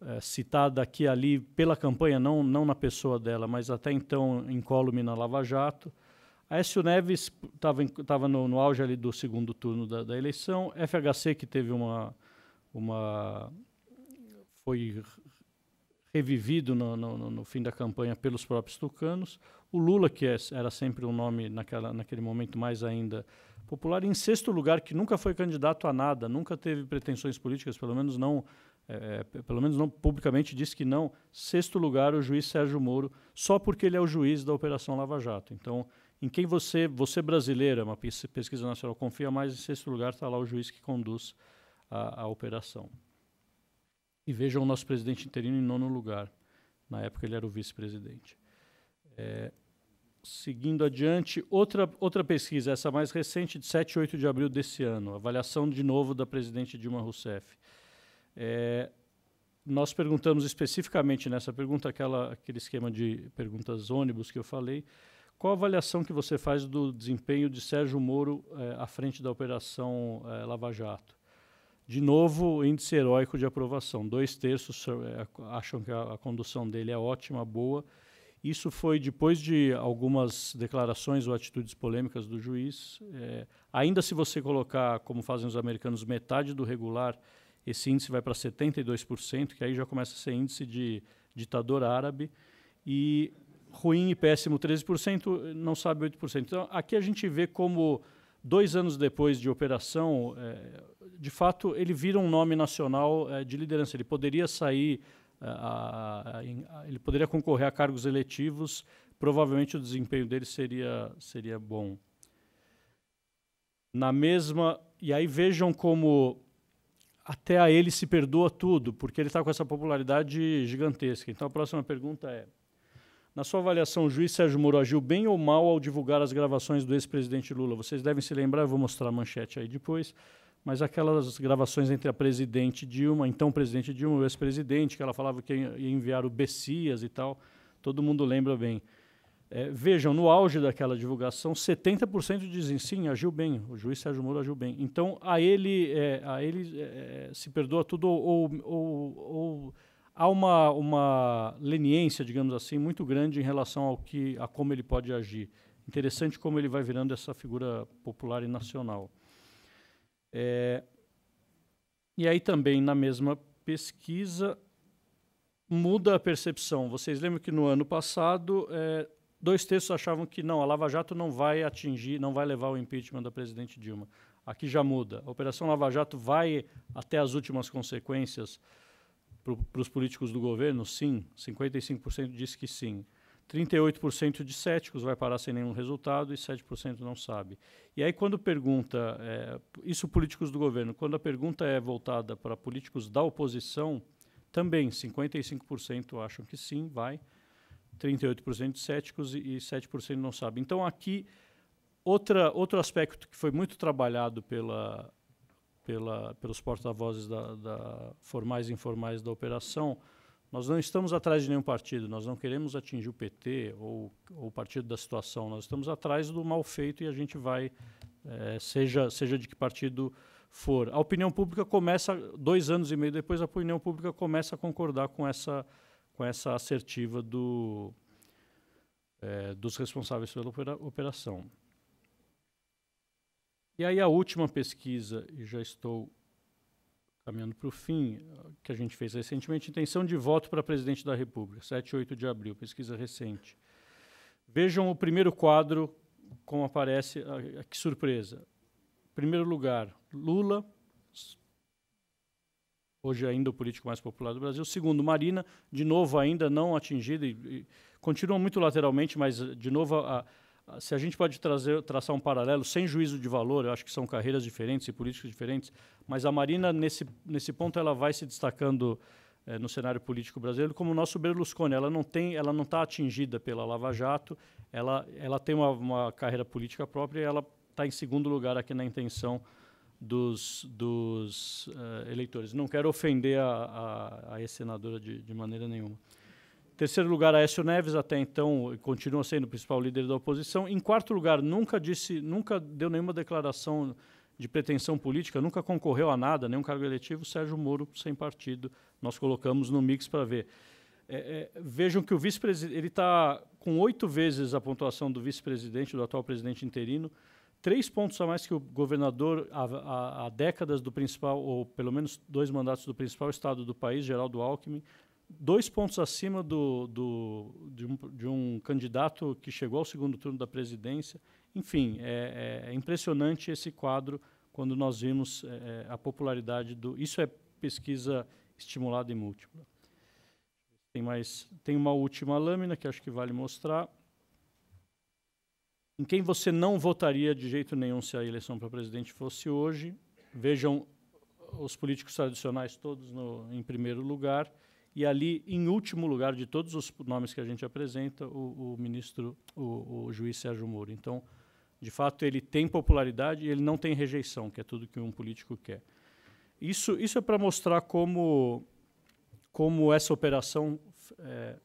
é, citada aqui e ali pela campanha, não, não na pessoa dela, mas até então em colume na Lava Jato. Aécio Neves estava no, no, auge ali do segundo turno da, da eleição. FHC, que teve uma, uma foi revivido no, no, no, fim da campanha pelos próprios tucanos. O Lula, que é, era sempre um nome naquela, naquele momento mais ainda popular, em sexto lugar, que nunca foi candidato a nada, nunca teve pretensões políticas, pelo menos não, é, é pelo menos não publicamente disse que não. Sexto lugar, o juiz Sérgio Moro, só porque ele é o juiz da Operação Lava Jato. Então, em quem você, você brasileira, uma pesquisa nacional confia mais, em sexto lugar está lá o juiz que conduz a, a operação e vejam o nosso presidente interino em nono lugar. Na época ele era o vice-presidente. É, seguindo adiante, outra, outra pesquisa, essa mais recente, de 7 e 8 de abril desse ano, avaliação de novo da presidente Dilma Rousseff. É, nós perguntamos especificamente nessa pergunta, aquela, aquele esquema de perguntas ônibus que eu falei, qual a avaliação que você faz do desempenho de Sérgio Moro eh, à frente da Operação eh, Lava Jato? De novo, índice heróico de aprovação. Dois terços eh, acham que a, a condução dele é ótima, boa. Isso foi depois de algumas declarações ou atitudes polêmicas do juiz. É, ainda se você colocar, como fazem os americanos, metade do regular, esse índice vai para 72%, que aí já começa a ser índice de ditador árabe. E ruim e péssimo 13%, não sabe 8%. Então, aqui a gente vê como dois anos depois de operação, é, de fato, ele vira um nome nacional é, de liderança. Ele poderia sair, é, a, a, a, ele poderia concorrer a cargos eletivos, provavelmente o desempenho dele seria, seria bom. Na mesma. E aí vejam como até a ele se perdoa tudo, porque ele está com essa popularidade gigantesca. Então a próxima pergunta é na sua avaliação, o juiz Sérgio Moro agiu bem ou mal ao divulgar as gravações do ex-presidente Lula? Vocês devem se lembrar, eu vou mostrar a manchete aí depois, mas aquelas gravações entre a presidente Dilma, então presidente Dilma e o ex-presidente, que ela falava que ia enviar o Bessias e tal, todo mundo lembra bem. É, vejam, no auge daquela divulgação, 70% dizem sim, agiu bem, o juiz Sérgio Moro agiu bem. Então, a ele, é, a ele é, é se perdoa tudo ou, ou, ou há uma, uma leniência, digamos assim, muito grande em relação ao que, a como ele pode agir. Interessante como ele vai virando essa figura popular e nacional. É, e aí também, na mesma pesquisa, muda a percepção. Vocês lembram que no ano passado, é, dois terços achavam que não, a Lava Jato não vai atingir, não vai levar o impeachment da presidente Dilma. Aqui já muda. A Operação Lava Jato vai até as últimas consequências para os políticos do governo? Sim, 55% disse que sim. 38% de céticos vai parar sem nenhum resultado e 7% não sabe. E aí, quando pergunta, é, isso políticos do governo, quando a pergunta é voltada para políticos da oposição, também 55% acham que sim, vai, 38% de céticos e, e 7% não sabe. Então, aqui, outra, outro aspecto que foi muito trabalhado pela, pela, pelos porta-vozes da, da, formais e informais da operação, nós não estamos atrás de nenhum partido, nós não queremos atingir o PT ou, ou o partido da situação, nós estamos atrás do mal feito e a gente vai, é, seja, seja de que partido for. A opinião pública começa, dois anos e meio depois, a opinião pública começa a concordar com essa, com essa assertiva do, é, dos responsáveis pela operação. E aí a última pesquisa, e já estou caminhando para o fim, que a gente fez recentemente, intenção de voto para presidente da República, 7 e 8 de abril, pesquisa recente. Vejam o primeiro quadro, como aparece, a, ah, a, ah, que surpresa. Primeiro lugar, Lula, hoje ainda o político mais popular do Brasil. Segundo, Marina, de novo ainda não atingida, e, e continua muito lateralmente, mas de novo a, a se a gente pode trazer, traçar um paralelo, sem juízo de valor, eu acho que são carreiras diferentes e políticos diferentes, mas a Marina, nesse, nesse ponto, ela vai se destacando é, no cenário político brasileiro como o nosso Berlusconi. Ela não tem, ela não está atingida pela Lava Jato, ela, ela tem uma, uma carreira política própria e ela está em segundo lugar aqui na intenção dos, dos uh, eleitores. Não quero ofender a, a, a ex-senadora de, de maneira nenhuma terceiro lugar, Aécio Neves, até então continua sendo o principal líder da oposição. Em quarto lugar, nunca disse, nunca deu nenhuma declaração de pretensão política, nunca concorreu a nada, nenhum cargo eletivo, Sérgio Moro sem partido. Nós colocamos no mix para ver. É, é, vejam que o vice-presidente ele está com oito vezes a pontuação do vice-presidente, do atual presidente interino, três pontos a mais que o governador há, há, há décadas do principal, ou pelo menos dois mandatos do principal estado do país, Geraldo Alckmin, dois pontos acima do, do, de, um, de, um, candidato que chegou ao segundo turno da presidência. Enfim, é, é, é impressionante esse quadro quando nós vimos é, é, a popularidade do. Isso é pesquisa estimulada e múltipla. Tem mais, tem uma última lâmina que acho que vale mostrar. Em quem você não votaria de jeito nenhum se a eleição para presidente fosse hoje? Vejam os políticos tradicionais todos no, em primeiro lugar. E ali, em último lugar de todos os nomes que a gente apresenta, o, o ministro, o, o, juiz Sérgio Moro. Então, de fato, ele tem popularidade e ele não tem rejeição, que é tudo que um político quer. Isso, isso é para mostrar como, como essa operação é,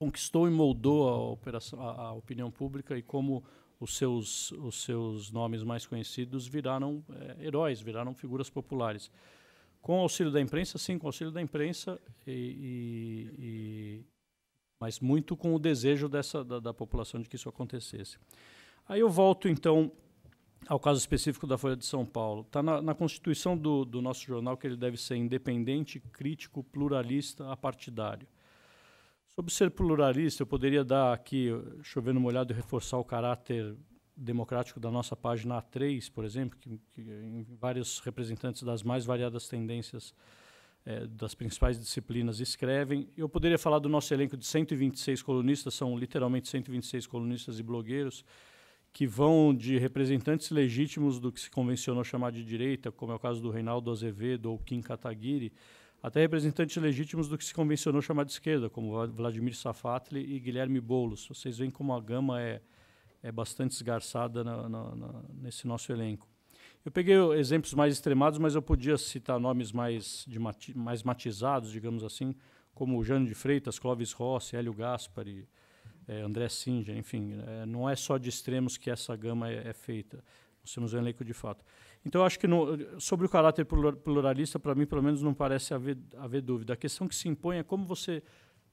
conquistou e moldou a, operação, a, a, opinião pública e como os seus, os seus nomes mais conhecidos viraram é, heróis, viraram figuras populares. Com auxílio da imprensa, sim, com auxílio da imprensa, e, e, e mas muito com o desejo dessa, da, da, população de que isso acontecesse. Aí eu volto, então, ao caso específico da Folha de São Paulo. Está na, na, Constituição do, do nosso jornal que ele deve ser independente, crítico, pluralista, apartidário. Sobre ser pluralista, eu poderia dar aqui, chovendo molhado, e reforçar o caráter democrático da nossa página A3, por exemplo, que, que vários representantes das mais variadas tendências é, das principais disciplinas escrevem. Eu poderia falar do nosso elenco de 126 colunistas, são literalmente 126 colunistas e blogueiros, que vão de representantes legítimos do que se convencionou chamar de direita, como é o caso do Reinaldo Azevedo ou Kim Kataguiri, até representantes legítimos do que se convencionou chamar de esquerda, como Vladimir Safatli e Guilherme Boulos. Vocês veem como a gama é é bastante esgarçada nesse nosso elenco. Eu peguei exemplos mais extremados, mas eu podia citar nomes mais, de mati mais matizados, digamos assim, como Jânio de Freitas, Clóvis Rossi, Hélio Gaspari, é, André Singer, enfim. É, não é só de extremos que essa gama é, é feita. Nós temos um elenco de fato. Então, acho que no, sobre o caráter pluralista, para mim, pelo menos, não parece haver, haver dúvida. A questão que se impõe é como você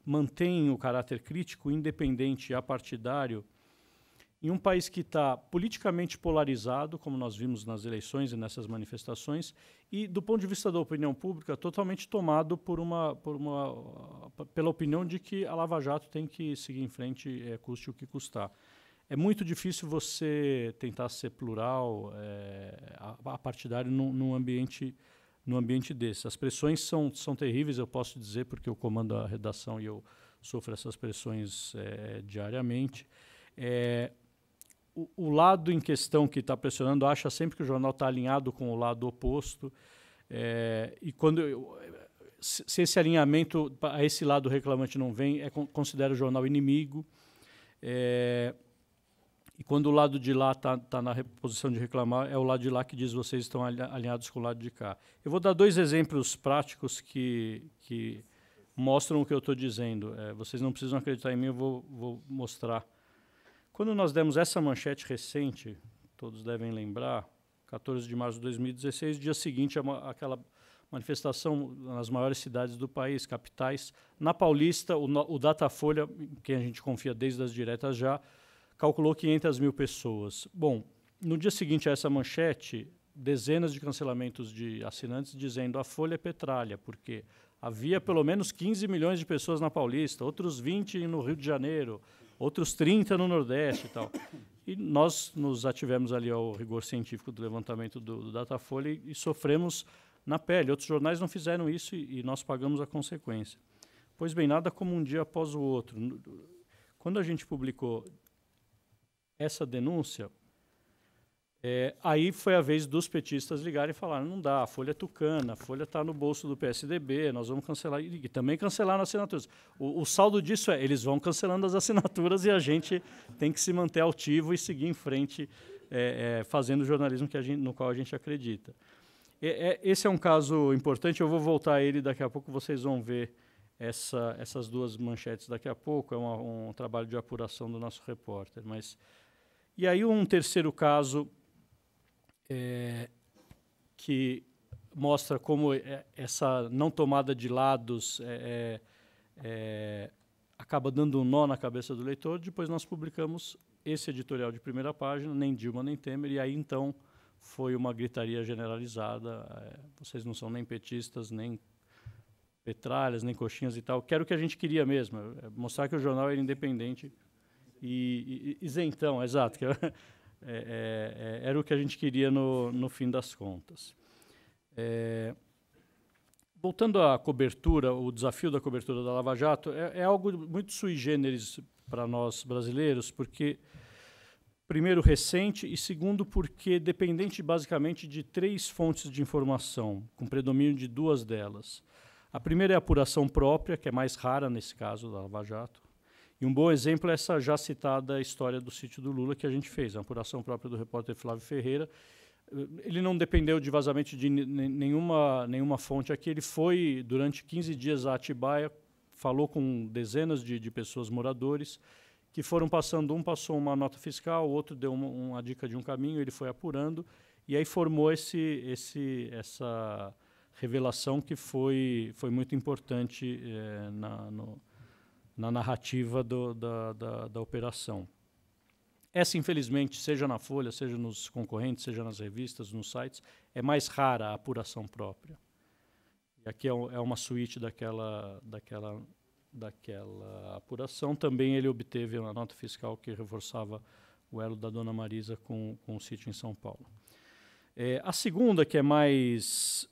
mantém o caráter crítico, independente, apartidário, em um país que está politicamente polarizado, como nós vimos nas eleições e nessas manifestações, e do ponto de vista da opinião pública, totalmente tomado por uma, por uma, pela opinião de que a Lava Jato tem que seguir em frente, é, custe o que custar. É muito difícil você tentar ser plural, é, a, a partidário, num, num, ambiente num ambiente desse. As pressões são, são terríveis, eu posso dizer, porque eu comando a redação e eu sofro essas pressões é, diariamente. É, o, lado em questão que está pressionando acha sempre que o jornal está alinhado com o lado oposto. É, e quando se esse alinhamento a esse lado reclamante não vem, é considera o jornal inimigo. É, e quando o lado de lá está tá na posição de reclamar, é o lado de lá que diz vocês estão alinhados com o lado de cá. Eu vou dar dois exemplos práticos que, que mostram o que eu estou dizendo. É, vocês não precisam acreditar em mim, eu vou, vou mostrar quando nós demos essa manchete recente, todos devem lembrar, 14 de março de 2016, dia seguinte àquela manifestação nas maiores cidades do país, capitais. Na Paulista, o, o Datafolha, que a gente confia desde as diretas já, calculou 500 mil pessoas. Bom, no dia seguinte a essa manchete, dezenas de cancelamentos de assinantes dizendo a Folha é petralha, porque havia pelo menos 15 milhões de pessoas na Paulista, outros 20 no Rio de Janeiro, outros 30 no Nordeste e tal. E nós nos ativemos ali ao rigor científico do levantamento do, do Datafolha e, e, sofremos na pele. Outros jornais não fizeram isso e, e, nós pagamos a consequência. Pois bem, nada como um dia após o outro. Quando a gente publicou essa denúncia, é, aí foi a vez dos petistas ligarem e falaram: não dá, a folha é tucana, a folha está no bolso do PSDB, nós vamos cancelar. E, também cancelar as assinaturas. O, o, saldo disso é: eles vão cancelando as assinaturas e a gente tem que se manter altivo e seguir em frente, é, é, fazendo o jornalismo que a gente, no qual a gente acredita. E, é, é, esse é um caso importante, eu vou voltar a ele daqui a pouco, vocês vão ver essa, essas duas manchetes daqui a pouco, é uma, um trabalho de apuração do nosso repórter. Mas. E aí, um terceiro caso é, que mostra como é, essa não tomada de lados é, é, é, acaba dando um nó na cabeça do leitor. Depois nós publicamos esse editorial de primeira página, nem Dilma nem Temer, e aí então foi uma gritaria generalizada. É, vocês não são nem petistas, nem petralhas, nem coxinhas e tal. Que era o que a gente queria mesmo, mostrar que o jornal era independente e, e isentão, exato. É, é, é, era o que a gente queria no, no fim das contas. É, voltando à cobertura, o desafio da cobertura da Lava Jato é, é, algo muito sui generis para nós brasileiros, porque primeiro recente e segundo porque dependente basicamente de três fontes de informação, com predomínio de duas delas. A primeira é a apuração própria, que é mais rara nesse caso da Lava Jato. E um bom exemplo é essa já citada história do sítio do Lula que a gente fez, a apuração própria do repórter Flávio Ferreira. Ele não dependeu de vazamento de nenhuma, nenhuma fonte aqui. Ele foi, durante 15 dias, a Atibaia, falou com dezenas de, de pessoas, moradores, que foram passando. Um passou uma nota fiscal, o outro deu uma, uma dica de um caminho, ele foi apurando. E aí formou esse, esse, essa revelação que foi, foi muito importante eh, na, no, na narrativa do, da, da, da operação. Essa, infelizmente, seja na Folha, seja nos concorrentes, seja nas revistas, nos sites, é mais rara a apuração própria. E aqui é, é uma suíte daquela, daquela, daquela apuração. Também ele obteve uma nota fiscal que reforçava o elo da Dona Marisa com, com o sítio em São Paulo. É, a segunda, que é mais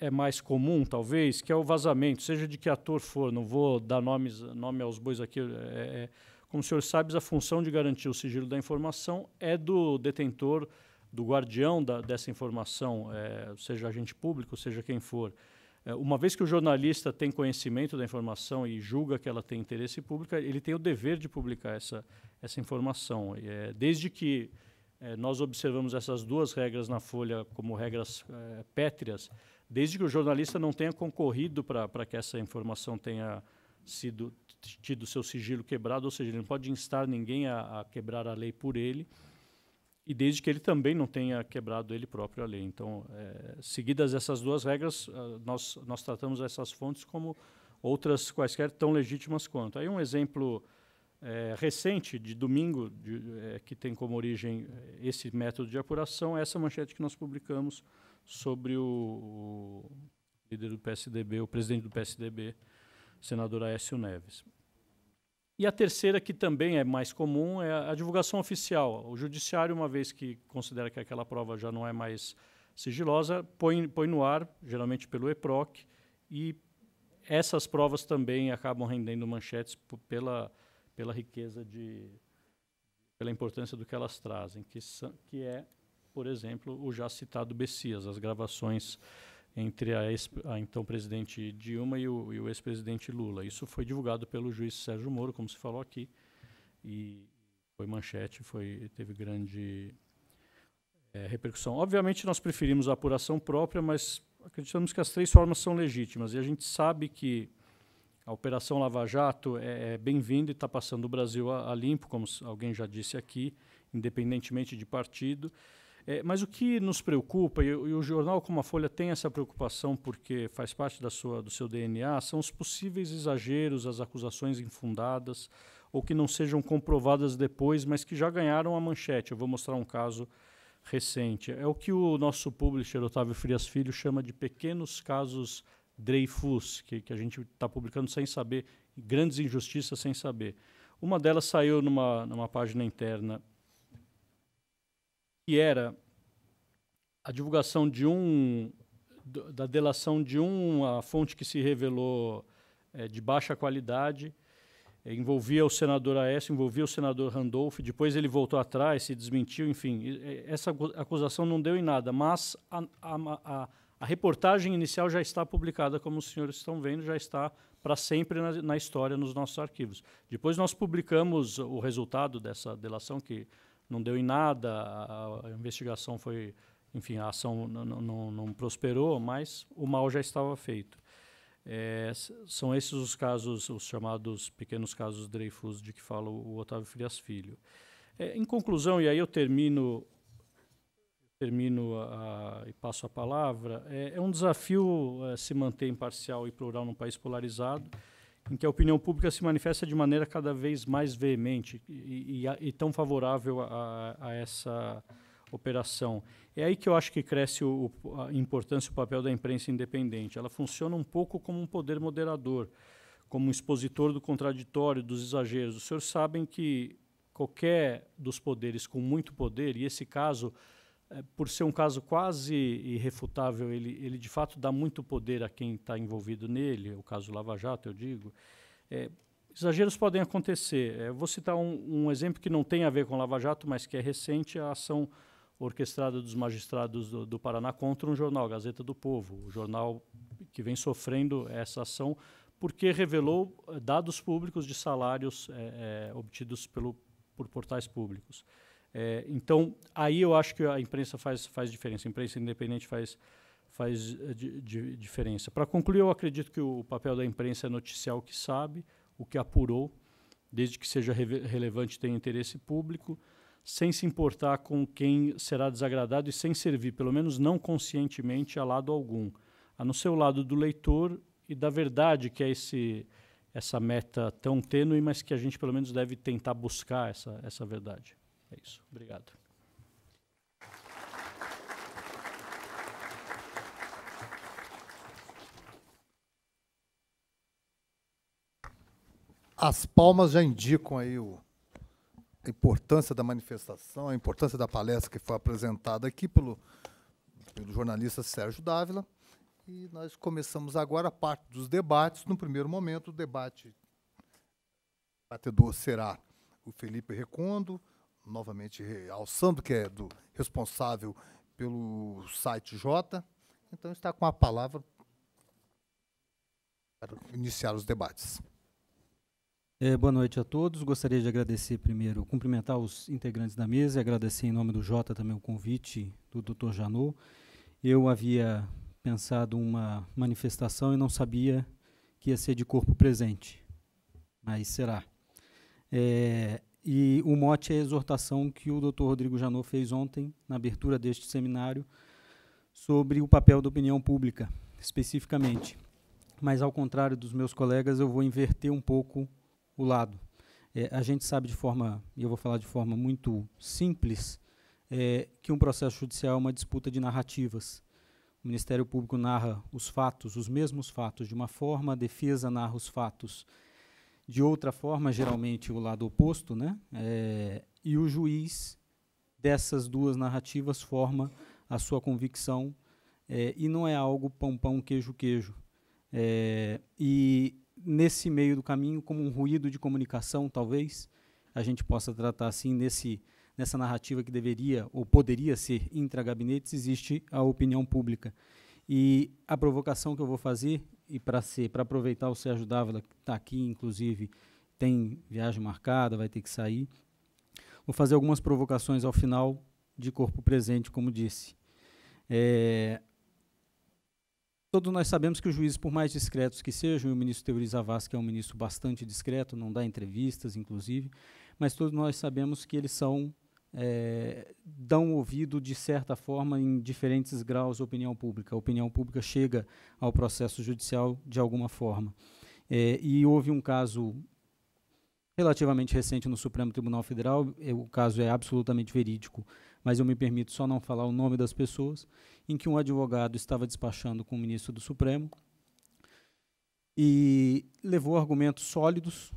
é mais comum, talvez, que é o vazamento, seja de que ator for, não vou dar nomes, nome aos bois aqui. É, é como o senhor sabe, a função de garantir o sigilo da informação é do detentor, do guardião da, dessa informação, é, seja agente público, seja quem for. É, uma vez que o jornalista tem conhecimento da informação e julga que ela tem interesse público, ele tem o dever de publicar essa, essa informação. desde que nós observamos essas duas regras na Folha como regras pétreas, desde que o jornalista não tenha concorrido para que essa informação tenha sido tido seu sigilo quebrado, ou seja, ele não pode instar ninguém a, a, quebrar a lei por ele, e desde que ele também não tenha quebrado ele próprio a lei. Então, é, seguidas essas duas regras, ah, nós, nós tratamos essas fontes como outras quaisquer tão legítimas quanto. Aí um exemplo é, recente de domingo, de, é, que tem como origem é, esse método de apuração, é essa manchete que nós publicamos sobre o, o líder do PSDB, o presidente do PSDB, senador Aécio Neves. E a terceira, que também é mais comum, é a divulgação oficial. O judiciário, uma vez que considera que aquela prova já não é mais sigilosa, põe, põe no ar, geralmente pelo EPROC, e essas provas também acabam rendendo manchetes pela, pela riqueza de. pela importância do que elas trazem, que, são, que é por exemplo, o já citado Bessias, as gravações entre a, ex, a então presidente Dilma e o, o ex-presidente Lula. Isso foi divulgado pelo juiz Sérgio Moro, como se falou aqui, e foi manchete, foi, teve grande é, repercussão. Obviamente, nós preferimos a apuração própria, mas acreditamos que as três formas são legítimas, e a gente sabe que a Operação Lava Jato é, é bem-vinda e está passando o Brasil a, a limpo, como alguém já disse aqui, independentemente de partido. É, mas o que nos preocupa, e, e, o jornal como a Folha tem essa preocupação porque faz parte da sua, do seu DNA, são os possíveis exageros, as acusações infundadas ou que não sejam comprovadas depois, mas que já ganharam a manchete. Eu vou mostrar um caso recente. É o que o nosso publisher, Otávio Frias Filho, chama de pequenos casos Dreyfus, que, que a gente está publicando sem saber, grandes injustiças sem saber. Uma delas saiu numa, numa página interna que era a divulgação de um da delação de uma fonte que se revelou é, de baixa qualidade, é, envolvia o senador Aécio, envolvia o senador Randolph, depois ele voltou atrás, se desmentiu, enfim, essa acusação não deu em nada, mas a, a, a, a reportagem inicial já está publicada, como os senhores estão vendo, já está para sempre na, na história, nos nossos arquivos. Depois nós publicamos o resultado dessa delação, que não deu em nada, a, a investigação foi, enfim, a ação não, prosperou, mas o mal já estava feito. É, são esses os casos, os chamados pequenos casos Dreyfus de que fala o Otávio Frias Filho. É, em conclusão, e aí eu termino, termino a, e passo a palavra, é, é um desafio é, se manter imparcial e plural num país polarizado em que a opinião pública se manifesta de maneira cada vez mais veemente e, e, e tão favorável a, a, essa operação. É aí que eu acho que cresce o, a importância e o papel da imprensa independente. Ela funciona um pouco como um poder moderador, como um expositor do contraditório, dos exageros. Os senhores sabem que qualquer dos poderes com muito poder, e esse caso é, por ser um caso quase irrefutável, ele, ele de fato dá muito poder a quem está envolvido nele, o caso Lava Jato, eu digo. É, exageros podem acontecer. É, vou citar um, um, exemplo que não tem a ver com Lava Jato, mas que é recente, a ação orquestrada dos magistrados do, do Paraná contra um jornal, Gazeta do Povo, o jornal que vem sofrendo essa ação porque revelou eh, dados públicos de salários eh, eh, obtidos pelo, por portais públicos. É, então, aí eu acho que a imprensa faz, faz diferença, a imprensa independente faz, faz eh, diferença. Para concluir, eu acredito que o papel da imprensa é noticiar o que sabe, o que apurou, desde que seja relevante e tenha interesse público, sem se importar com quem será desagradado e sem servir, pelo menos não conscientemente, a lado algum, a não ser o lado do leitor e da verdade, que é esse, essa meta tão tênue, mas que a gente pelo menos deve tentar buscar essa, essa verdade. É isso. Obrigado. As palmas já indicam aí o, a importância da manifestação, a importância da palestra que foi apresentada aqui pelo, pelo jornalista Sérgio Dávila. E nós começamos agora a parte dos debates. No primeiro momento, o debate batedor será o Felipe Recondo, novamente realçando que é do responsável pelo site J. Então está com a palavra para iniciar os debates. É, boa noite a todos. Gostaria de agradecer primeiro, cumprimentar os integrantes da mesa e agradecer em nome do Jota também o convite do Dr. Janot. Eu havia pensado uma manifestação e não sabia que ia ser de corpo presente, mas será. É, e o mote é a exortação que o Dr. Rodrigo Janot fez ontem, na abertura deste seminário, sobre o papel da opinião pública, especificamente. Mas, ao contrário dos meus colegas, eu vou inverter um pouco o lado. É, a gente sabe de forma, e eu vou falar de forma muito simples, é, que um processo judicial é uma disputa de narrativas. O Ministério Público narra os fatos, os mesmos fatos, de uma forma, a defesa narra os fatos de outra forma, geralmente o lado oposto, né? É, e o juiz dessas duas narrativas forma a sua convicção é, e não é algo pão pão queijo queijo. É, e nesse meio do caminho, como um ruído de comunicação, talvez a gente possa tratar assim nesse nessa narrativa que deveria ou poderia ser intra existe a opinião pública. E a provocação que eu vou fazer e para ser, para aproveitar o Sérgio Dávila, que está aqui, inclusive, tem viagem marcada, vai ter que sair. Vou fazer algumas provocações ao final de corpo presente, como disse. É, todos nós sabemos que os juízes, por mais discretos que sejam, e o ministro Teori Zavascki é um ministro bastante discreto, não dá entrevistas, inclusive, mas todos nós sabemos que eles são é, dão ouvido, de certa forma, em diferentes graus à opinião pública. A opinião pública chega ao processo judicial de alguma forma. É, e houve um caso relativamente recente no Supremo Tribunal Federal, é, o caso é absolutamente verídico, mas eu me permito só não falar o nome das pessoas, em que um advogado estava despachando com o ministro do Supremo e levou argumentos sólidos,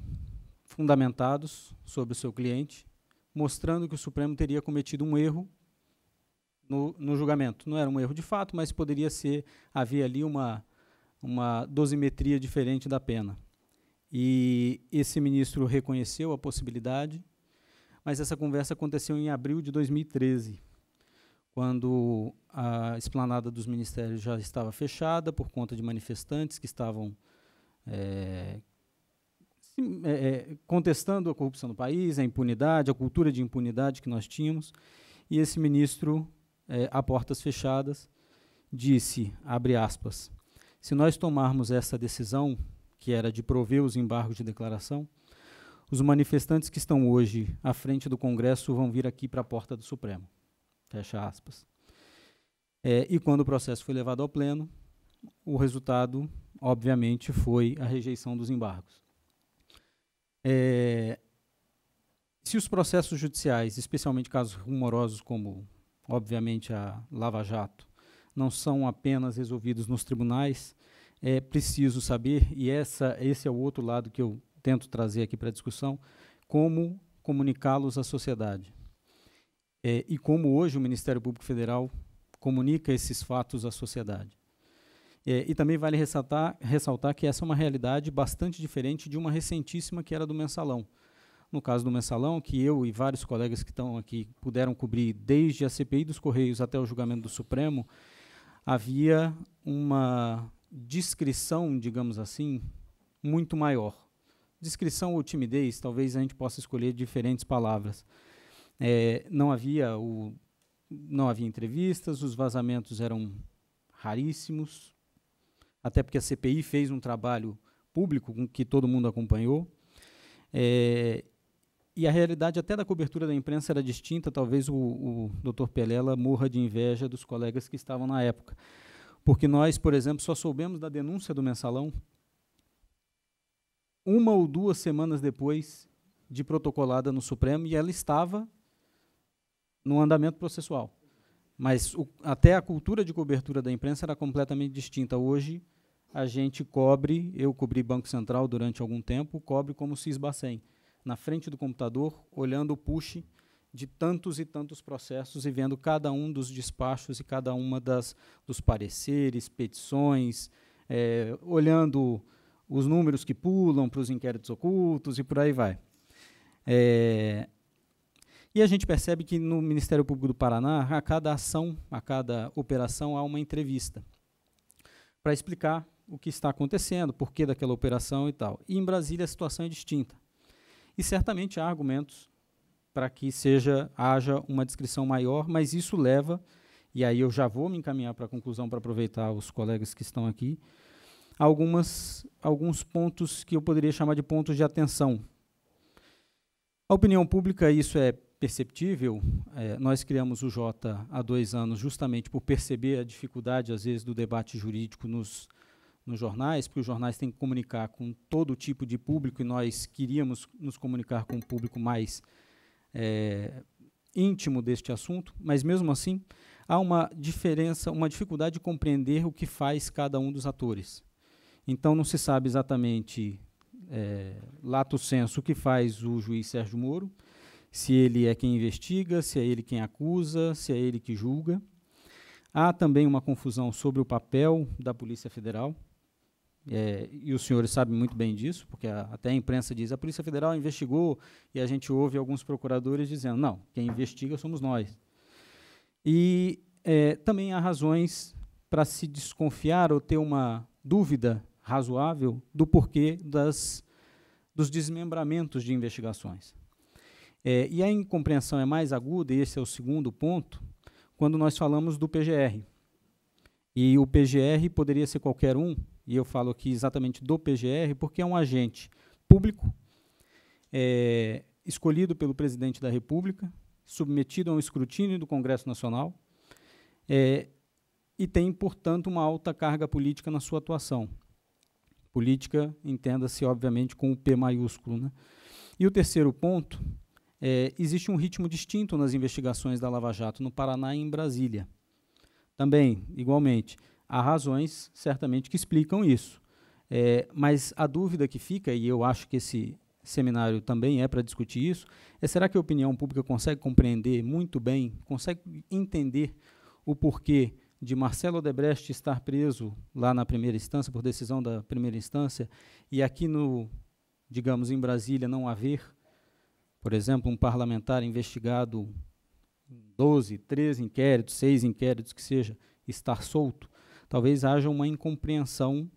fundamentados sobre o seu cliente, mostrando que o Supremo teria cometido um erro no, no, julgamento. Não era um erro de fato, mas poderia ser havia ali uma, uma dosimetria diferente da pena. E esse ministro reconheceu a possibilidade, mas essa conversa aconteceu em abril de 2013, quando a esplanada dos ministérios já estava fechada por conta de manifestantes que estavam é, é, é, contestando a corrupção do país, a impunidade, a cultura de impunidade que nós tínhamos. E esse ministro, é, a portas fechadas, disse, abre aspas, se nós tomarmos essa decisão, que era de prover os embargos de declaração, os manifestantes que estão hoje à frente do Congresso vão vir aqui para a porta do Supremo. Fecha aspas. É, e quando o processo foi levado ao Pleno, o resultado, obviamente, foi a rejeição dos embargos. É, se os processos judiciais, especialmente casos rumorosos como, obviamente, a Lava Jato, não são apenas resolvidos nos tribunais, é preciso saber, e essa, esse é o outro lado que eu tento trazer aqui para a discussão, como comunicá-los à sociedade. É, e como hoje o Ministério Público Federal comunica esses fatos à sociedade. É, e também vale ressaltar, ressaltar que essa é uma realidade bastante diferente de uma recentíssima que era do mensalão. No caso do mensalão, que eu e vários colegas que estão aqui puderam cobrir desde a CPI dos Correios até o julgamento do Supremo, havia uma discrição, digamos assim, muito maior. Discrição ou timidez, talvez a gente possa escolher diferentes palavras. É, não havia o não havia entrevistas, os vazamentos eram raríssimos, até porque a CPI fez um trabalho público que todo mundo acompanhou. É, e a realidade até da cobertura da imprensa era distinta, talvez o, o Dr. Pelela morra de inveja dos colegas que estavam na época. Porque nós, por exemplo, só soubemos da denúncia do mensalão uma ou duas semanas depois de protocolada no Supremo, e ela estava no andamento processual. Mas o, até a cultura de cobertura da imprensa era completamente distinta. Hoje, a gente cobre, eu cobri Banco Central durante algum tempo, cobre como Cisbacen, na frente do computador, olhando o push de tantos e tantos processos e vendo cada um dos despachos e cada uma das dos pareceres, petições, é, olhando os números que pulam para os inquéritos ocultos e por aí vai. É, e a gente percebe que no Ministério Público do Paraná, a cada ação, a cada operação, há uma entrevista para explicar o que está acontecendo, por que daquela operação e tal. E em Brasília a situação é distinta. E certamente há argumentos para que seja haja uma descrição maior, mas isso leva, e aí eu já vou me encaminhar para a conclusão para aproveitar os colegas que estão aqui, algumas alguns pontos que eu poderia chamar de pontos de atenção. A opinião pública, isso é perceptível, é, nós criamos o J há dois anos justamente por perceber a dificuldade, às vezes, do debate jurídico nos, nos jornais, porque os jornais têm que comunicar com todo tipo de público e nós queríamos nos comunicar com um público mais é, íntimo deste assunto, mas mesmo assim há uma diferença, uma dificuldade de compreender o que faz cada um dos atores. Então não se sabe exatamente, é, lato senso, o que faz o juiz Sérgio Moro, se ele é quem investiga, se é ele quem acusa, se é ele que julga. Há também uma confusão sobre o papel da Polícia Federal, é, e os senhores sabem muito bem disso, porque a, até a imprensa diz a Polícia Federal investigou, e a gente ouve alguns procuradores dizendo, não, quem investiga somos nós. E é, também há razões para se desconfiar ou ter uma dúvida razoável do porquê das, dos desmembramentos de investigações. É, e a incompreensão é mais aguda, e esse é o segundo ponto, quando nós falamos do PGR. E o PGR poderia ser qualquer um, e eu falo aqui exatamente do PGR, porque é um agente público, é, escolhido pelo presidente da República, submetido a um escrutínio do Congresso Nacional, é, e tem, portanto, uma alta carga política na sua atuação. Política, entenda-se, obviamente, com o P maiúsculo. Né? E o terceiro ponto é, existe um ritmo distinto nas investigações da Lava Jato no Paraná e em Brasília. Também, igualmente, há razões certamente que explicam isso. É, mas a dúvida que fica, e eu acho que esse seminário também é para discutir isso, é será que a opinião pública consegue compreender muito bem, consegue entender o porquê de Marcelo Odebrecht estar preso lá na primeira instância, por decisão da primeira instância, e aqui no, digamos, em Brasília não haver por exemplo, um parlamentar investigado 12, 13 inquéritos, 6 inquéritos, que seja, estar solto, talvez haja uma incompreensão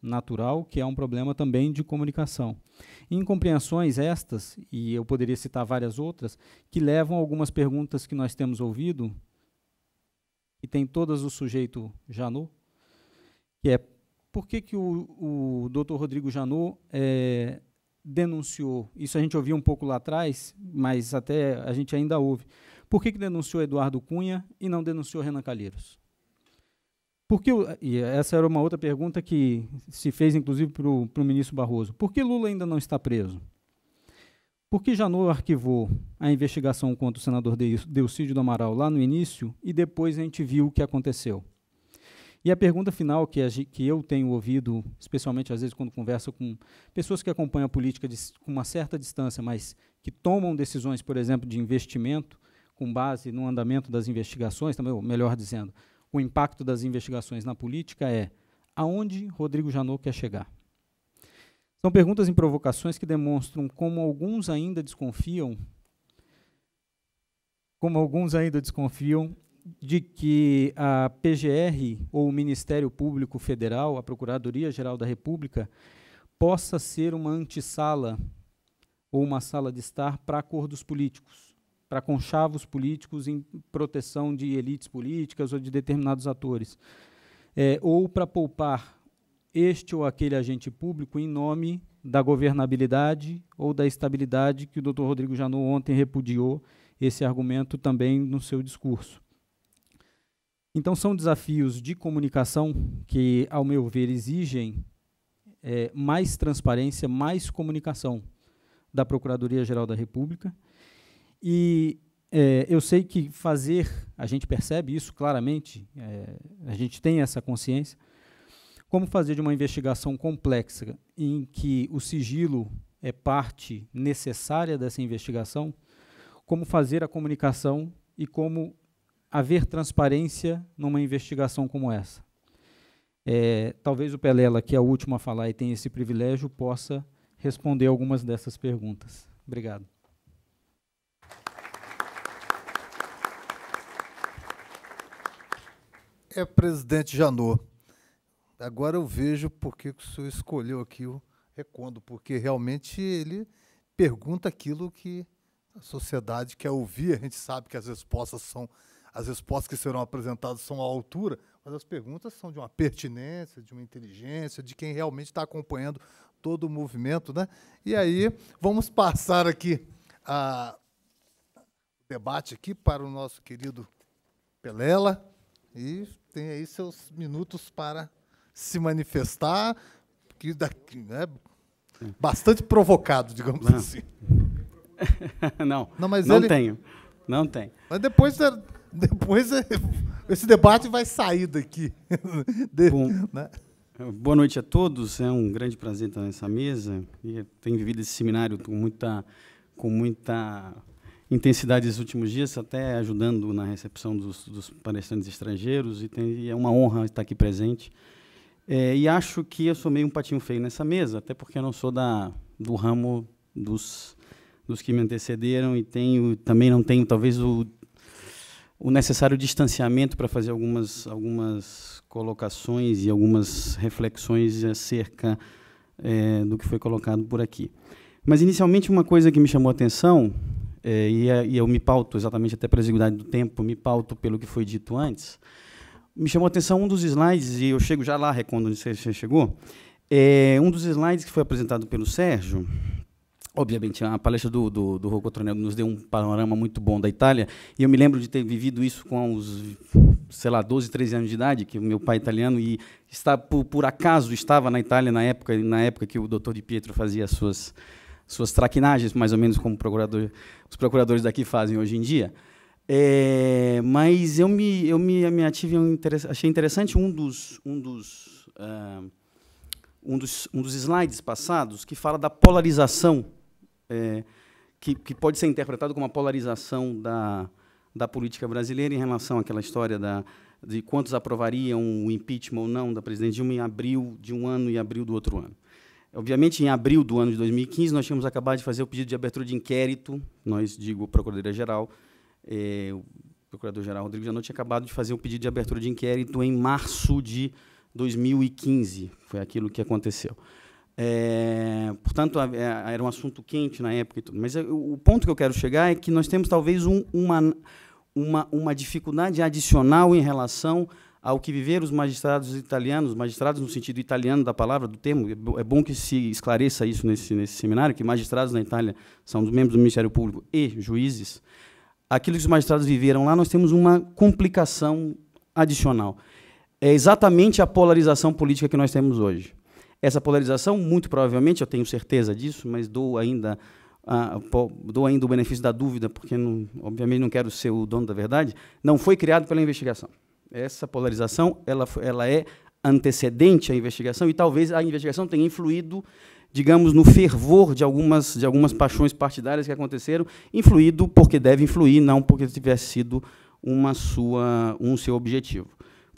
natural, que é um problema também de comunicação. Incompreensões estas, e eu poderia citar várias outras, que levam a algumas perguntas que nós temos ouvido, e tem todas o sujeito Janot, que é por que, que o, o doutor Rodrigo Janot é, denunciou? Isso a gente ouviu um pouco lá atrás, mas até a gente ainda ouve. Por que, que denunciou Eduardo Cunha e não denunciou Renan Calheiros? Porque, e essa era uma outra pergunta que se fez, inclusive, para o ministro Barroso. Por que Lula ainda não está preso? Por que Janot arquivou a investigação contra o senador Deucídio do Amaral lá no início e depois a gente viu o que aconteceu? E a pergunta final que, a, que eu tenho ouvido, especialmente às vezes quando converso com pessoas que acompanham a política de, com uma certa distância, mas que tomam decisões, por exemplo, de investimento, com base no andamento das investigações, também, ou melhor dizendo, o impacto das investigações na política é aonde Rodrigo Janot quer chegar? São perguntas e provocações que demonstram como alguns ainda desconfiam, como alguns ainda desconfiam de que a PGR, ou o Ministério Público Federal, a Procuradoria-Geral da República, possa ser uma antessala ou uma sala de estar para acordos políticos, para conchavos políticos em proteção de elites políticas ou de determinados atores, é, ou para poupar este ou aquele agente público em nome da governabilidade ou da estabilidade que o Dr. Rodrigo Janot ontem repudiou esse argumento também no seu discurso. Então, são desafios de comunicação que, ao meu ver, exigem é, mais transparência, mais comunicação da Procuradoria-Geral da República. E é, eu sei que fazer, a gente percebe isso claramente, é, a gente tem essa consciência, como fazer de uma investigação complexa em que o sigilo é parte necessária dessa investigação, como fazer a comunicação e como haver transparência numa investigação como essa. É, talvez o Pelela, que é o último a falar e tem esse privilégio, possa responder algumas dessas perguntas. Obrigado. É, presidente Janot, agora eu vejo por que o senhor escolheu aqui o Recondo, porque realmente ele pergunta aquilo que a sociedade quer ouvir, a gente sabe que as respostas são as respostas que serão apresentadas são à altura, mas as perguntas são de uma pertinência, de uma inteligência, de quem realmente está acompanhando todo o movimento. Né? E aí vamos passar aqui a ah, debate aqui para o nosso querido Pelela e tem aí seus minutos para se manifestar, que daqui, né, bastante provocado, digamos não. assim. não, não, mas não ele... tenho, não tenho. Mas depois é Depois é, esse debate vai sair daqui. Bom, né? Boa noite a todos. É um grande prazer estar nessa mesa. E tenho vivido esse seminário com muita, com muita intensidade nos últimos dias, até ajudando na recepção dos, dos palestrantes estrangeiros. E, tem, e, é uma honra estar aqui presente. É, e acho que eu sou meio um patinho feio nessa mesa, até porque eu não sou da, do ramo dos, dos que me antecederam e tenho também não tenho talvez o o necessário distanciamento para fazer algumas, algumas colocações e algumas reflexões acerca é, do que foi colocado por aqui. Mas, inicialmente, uma coisa que me chamou a atenção, é, e, é, e, eu me pauto exatamente até pela exiguidade do tempo, me pauto pelo que foi dito antes, me chamou a atenção um dos slides, e eu chego já lá, Recondo, onde você chegou, é, um dos slides que foi apresentado pelo Sérgio, Obviamente, a palestra do, do, do Rocotronello nos deu um panorama muito bom da Itália, e eu me lembro de ter vivido isso com os sei lá, 12, 13 anos de idade, que meu pai é italiano, e está, por, por acaso estava na Itália na época, na época que o doutor Di Pietro fazia as suas, suas traquinagens, mais ou menos como procurador, os procuradores daqui fazem hoje em dia. É, mas eu me, eu me, me ative, achei interessante um dos. Um dos uh, um dos, um dos slides passados que fala da polarização é, que, que pode ser interpretado como a polarização da, da política brasileira em relação àquela história da, de quantos aprovariam o impeachment ou não da presidente Dilma em abril de um ano e abril do outro ano. Obviamente, em abril do ano de 2015, nós tínhamos acabado de fazer o pedido de abertura de inquérito, nós, digo, Procuradoria-Geral, é, o Procurador-Geral Rodrigo Janot tinha acabado de fazer o pedido de abertura de inquérito em março de 2015, foi aquilo que aconteceu. É, portanto, é, era um assunto quente na época e tudo. Mas o ponto que eu quero chegar é que nós temos talvez um, uma, uma, uma dificuldade adicional em relação ao que viveram os magistrados italianos, magistrados no sentido italiano da palavra, do termo. É bom que se esclareça isso nesse, nesse seminário, que magistrados na Itália são dos membros do Ministério Público e juízes. Aquilo que os magistrados viveram lá, nós temos uma complicação adicional. É exatamente a polarização política que nós temos hoje. Essa polarização, muito provavelmente, eu tenho certeza disso, mas dou ainda, ah, dou ainda o benefício da dúvida, porque, não, obviamente, não quero ser o dono da verdade, não foi criado pela investigação. Essa polarização ela, ela é antecedente à investigação e talvez a investigação tenha influído digamos, no fervor de algumas, de algumas paixões partidárias que aconteceram, influído porque deve influir, não porque tivesse sido uma sua, um seu objetivo.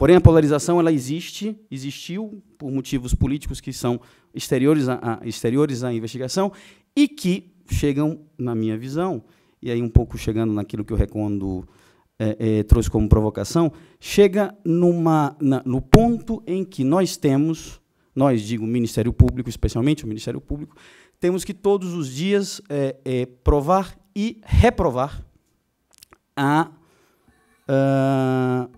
Porém, a polarização ela existe, existiu por motivos políticos que são exteriores à, exteriores à investigação e que chegam, na minha visão, e aí um pouco chegando naquilo que o Recondo é, é, trouxe como provocação, chega numa, na, no ponto em que nós temos, nós digo o Ministério Público, especialmente o Ministério Público, temos que todos os dias é, é provar e reprovar a, a ah,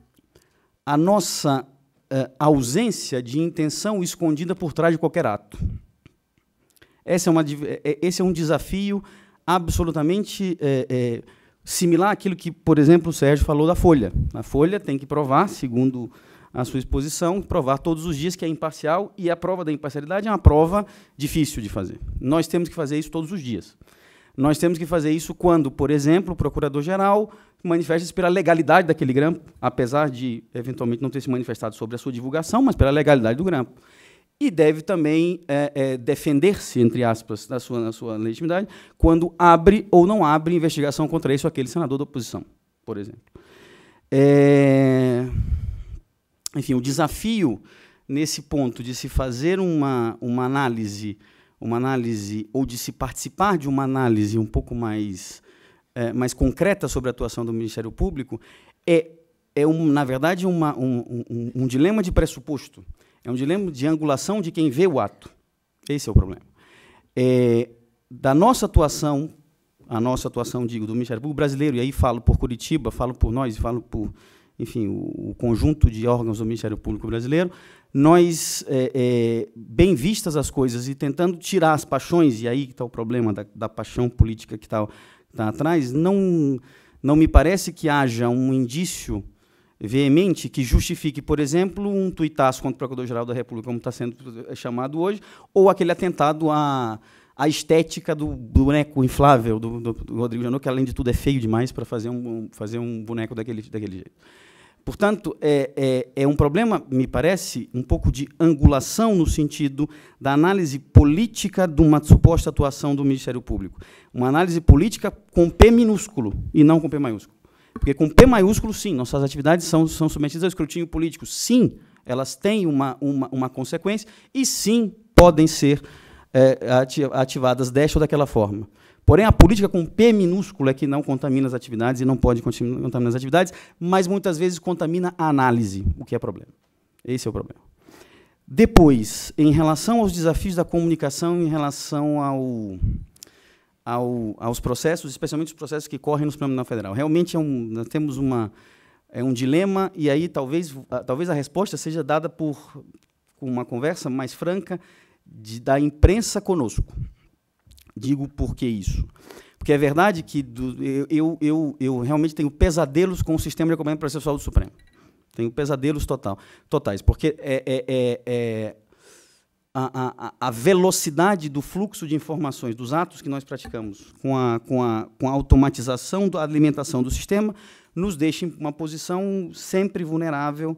a nossa uh, ausência de intenção escondida por trás de qualquer ato. Essa é uma, eh, eh, esse é um desafio absolutamente é, é, similar àquilo que, por exemplo, o Sérgio falou da Folha. A Folha tem que provar, segundo a sua exposição, provar todos os dias que é imparcial, e a prova da imparcialidade é uma prova difícil de fazer. Nós temos que fazer isso todos os dias. Nós temos que fazer isso quando, por exemplo, o procurador-geral manifesta-se pela legalidade daquele grampo, apesar de eventualmente não ter se manifestado sobre a sua divulgação, mas pela legalidade do grampo. E deve também é, é, defender-se, entre aspas, da sua, da sua legitimidade, quando abre ou não abre investigação contra isso aquele senador da oposição, por exemplo. É... Enfim, o desafio nesse ponto de se fazer uma, uma análise, uma análise, ou de se participar de uma análise um pouco mais é, mais concreta sobre a atuação do Ministério Público, é, é um, na verdade, uma, um, um, um dilema de pressuposto. É um dilema de angulação de quem vê o ato. Esse é o problema. É, da nossa atuação, a nossa atuação, digo, do Ministério Público brasileiro, e aí falo por Curitiba, falo por nós, falo por, enfim, o, o conjunto de órgãos do Ministério Público brasileiro, nós, é, é, bem vistas as coisas e tentando tirar as paixões, e aí que está o problema da, da paixão política que está tá atrás, não, não me parece que haja um indício veemente que justifique, por exemplo, um tuitaço contra o Procurador-Geral da República, como está sendo é, chamado hoje, ou aquele atentado à, à estética do boneco inflável do, do, do Rodrigo Janot, que além de tudo é feio demais para fazer um, fazer um boneco daquele, daquele jeito. Portanto, é, é, é, um problema, me parece, um pouco de angulação no sentido da análise política de uma suposta atuação do Ministério Público. Uma análise política com P minúsculo e não com P maiúsculo. Porque com P maiúsculo, sim, nossas atividades são, são submetidas ao escrutínio político. Sim, elas têm uma, uma, uma consequência e, sim, podem ser é, ativadas desta ou daquela forma. Porém, a política com P minúsculo é que não contamina as atividades e não pode contaminar as atividades, mas muitas vezes contamina a análise, o que é problema. Esse é o problema. Depois, em relação aos desafios da comunicação, em relação ao, ao, aos processos, especialmente os processos que correm no Supremo Tribunal Federal. Realmente é um, nós temos uma, é um dilema, e aí talvez a, talvez a resposta seja dada por uma conversa mais franca de, da imprensa conosco. Digo por que isso. Porque é verdade que do, eu, eu, eu realmente tenho pesadelos com o sistema de acompanhamento processual do Supremo. Tenho pesadelos total, totais, porque é, é, é, é a, a, a, velocidade do fluxo de informações, dos atos que nós praticamos, com a, com a, com a automatização da alimentação do sistema, nos deixa em uma posição sempre vulnerável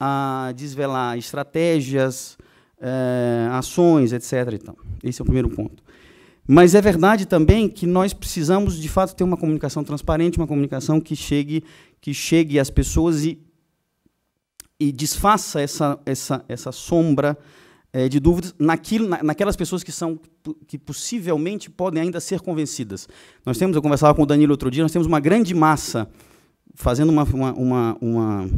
a desvelar estratégias, eh, ações, etc. Então, esse é o primeiro ponto. Mas é verdade também que nós precisamos, de fato, ter uma comunicação transparente, uma comunicação que chegue, que chegue às pessoas e, e desfaça essa, essa, essa sombra é, de dúvidas naquilo, na, naquelas pessoas que são que possivelmente podem ainda ser convencidas. Nós temos, eu conversava com o Danilo outro dia, nós temos uma grande massa fazendo uma, uma, uma, uma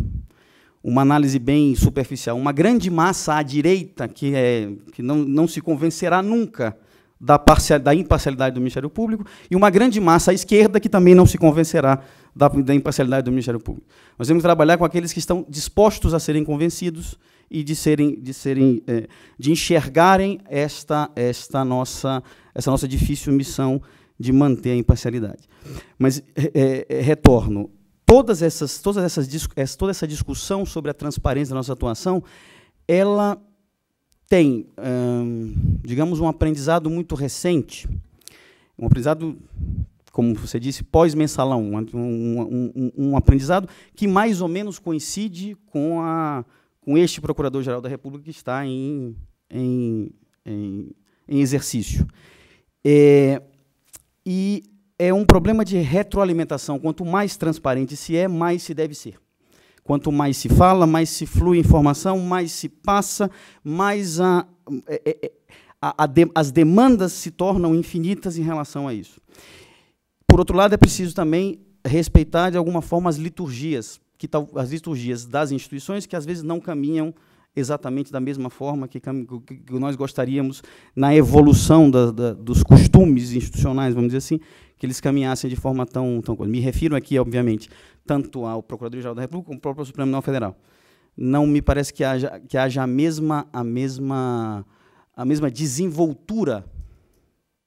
uma análise bem superficial, uma grande massa à direita que, é, que não, não se convencerá nunca da, da, imparcialidade do Ministério Público e uma grande massa à esquerda que também não se convencerá da, da, imparcialidade do Ministério Público. Nós temos que trabalhar com aqueles que estão dispostos a serem convencidos e de serem, de serem, eh, de enxergarem esta, esta nossa, essa nossa difícil missão de manter a imparcialidade. Mas eh, eh, retorno, todas essas, todas essas, toda essa discussão sobre a transparência da nossa atuação, ela tem, hum, digamos, um aprendizado muito recente, um aprendizado, como você disse, pós-mensalão, um, um, um, um, aprendizado que mais ou menos coincide com, a, com este Procurador-Geral da República que está em, em, em, em exercício. É, e é um problema de retroalimentação. Quanto mais transparente se é, mais se deve ser. Quanto mais se fala, mais se flui informação, mais se passa, mais a, é, é, é, a, a de, as demandas se tornam infinitas em relação a isso. Por outro lado, é preciso também respeitar, de alguma forma, as liturgias, que as liturgias das instituições que às vezes não caminham exatamente da mesma forma que, que nós gostaríamos na evolução da, da, dos costumes institucionais, vamos dizer assim, que eles caminhassem de forma tão, tão... Me refiro aqui, obviamente, tanto ao Procurador-Geral da República como ao próprio Supremo Tribunal Federal. Não me parece que haja, que haja a, mesma, a, mesma, a mesma desenvoltura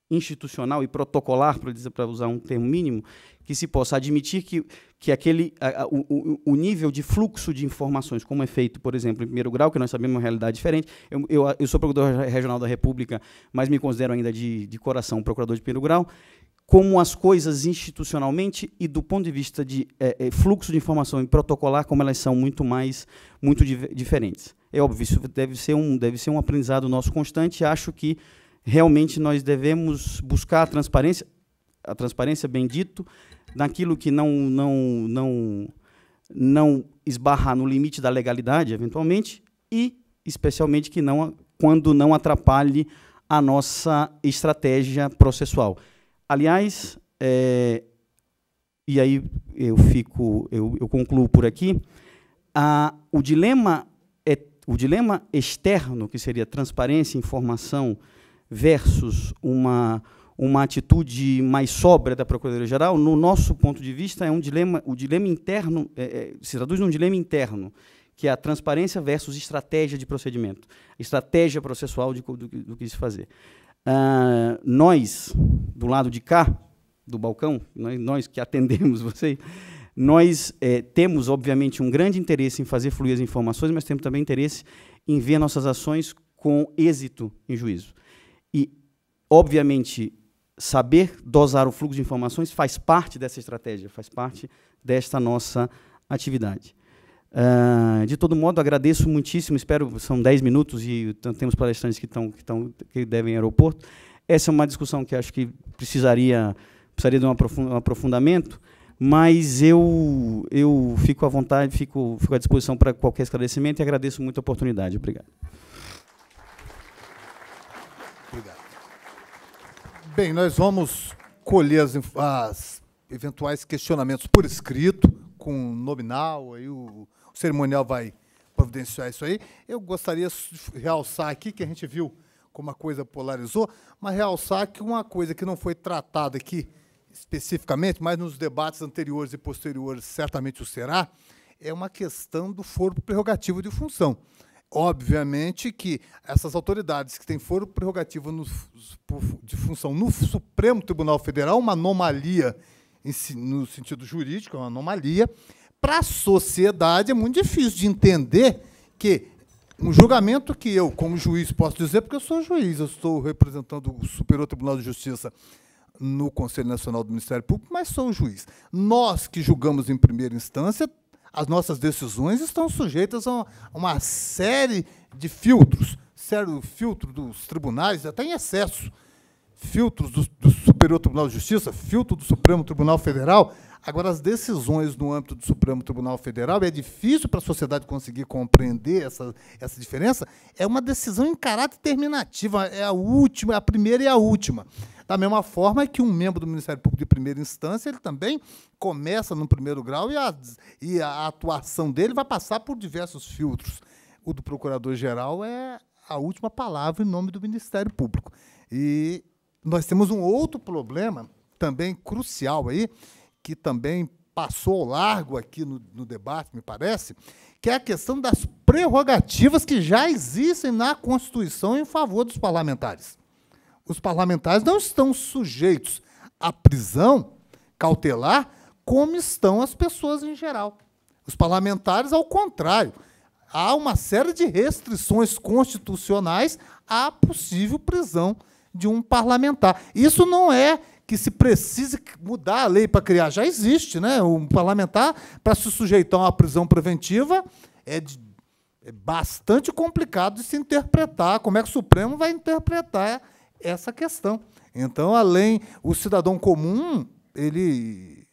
institucional e protocolar, para usar um termo mínimo, que se possa admitir que, que aquele, a, a, o, o, nível de fluxo de informações, como é feito, por exemplo, em primeiro grau, que nós sabemos é uma realidade diferente. Eu, eu, eu, sou procurador regional da República, mas me considero ainda de, de coração procurador de primeiro grau como as coisas institucionalmente e do ponto de vista de é, é, fluxo de informação e protocolar, como elas são muito mais, muito di diferentes. É óbvio, isso deve ser um, deve ser um aprendizado nosso constante. Acho que realmente nós devemos buscar a transparência, a transparência, bem dito, naquilo que não, não, não, não esbarrar no limite da legalidade, eventualmente, e especialmente que não, quando não atrapalhe a nossa estratégia processual. Aliás, é, e aí eu fico, eu, eu concluo por aqui. o dilema é o dilema externo, que seria transparência, informação versus uma uma atitude mais sobra da Procuradoria-Geral, no nosso ponto de vista, é um dilema, o dilema interno é, é, se traduz num dilema interno, que é a transparência versus estratégia de procedimento, estratégia processual de, do, do que se fazer. Ah, nós, do lado de cá, do balcão, nós, nós que atendemos vocês, nós é, temos, obviamente, um grande interesse em fazer fluir as informações, mas temos também interesse em ver nossas ações com êxito em juízo. E, obviamente, saber dosar o fluxo de informações faz parte dessa estratégia, faz parte desta nossa atividade. Uh, de todo modo, agradeço muitíssimo, espero, são 10 minutos e temos palestrantes que, tão, que, tão, que devem aeroporto. Essa é uma discussão que acho que precisaria, precisaria de um aprofundamento, mas eu, eu fico à vontade, fico, fico à disposição para qualquer esclarecimento e agradeço muito a oportunidade. Obrigado. Obrigado. Bem, nós vamos colher as, as eventuais questionamentos por escrito, com nominal, aí o cerimonial vai providenciar isso aí. Eu gostaria de realçar aqui que a gente viu como a coisa polarizou, mas realçar que uma coisa que não foi tratada aqui especificamente, mas nos debates anteriores e posteriores certamente o será, é uma questão do foro prerrogativo de função. Obviamente que essas autoridades que têm foro prerrogativo no, de função no Supremo Tribunal Federal, uma anomalia no sentido jurídico, é uma anomalia, para a sociedade é muito difícil de entender que um julgamento que eu, como juiz, posso dizer, porque eu sou juiz, eu estou representando o Superior Tribunal de Justiça no Conselho Nacional do Ministério Público, mas sou juiz. Nós que julgamos em primeira instância, as nossas decisões estão sujeitas a uma série de filtros, sério filtro dos tribunais, até em excesso, filtros do, do Superior Tribunal de Justiça, filtro do Supremo Tribunal Federal, Agora, as decisões no âmbito do Supremo Tribunal Federal, é difícil para a sociedade conseguir compreender essa, essa diferença, é uma decisão em caráter terminativa, é a última, a primeira e a última. Da mesma forma que um membro do Ministério Público de primeira instância, ele também começa no primeiro grau e a, e a atuação dele vai passar por diversos filtros. O do Procurador-Geral é a última palavra em nome do Ministério Público. E nós temos um outro problema também crucial aí, que também passou largo aqui no, no, debate, me parece, que é a questão das prerrogativas que já existem na Constituição em favor dos parlamentares. Os parlamentares não estão sujeitos à prisão cautelar como estão as pessoas em geral. Os parlamentares, ao contrário, há uma série de restrições constitucionais à possível prisão de um parlamentar. Isso não é que se precise mudar a lei para criar. Já existe, né? Um parlamentar, para se sujeitar a uma prisão preventiva, é, de, é bastante complicado de se interpretar. Como é que o Supremo vai interpretar essa questão? Então, além, o cidadão comum, ele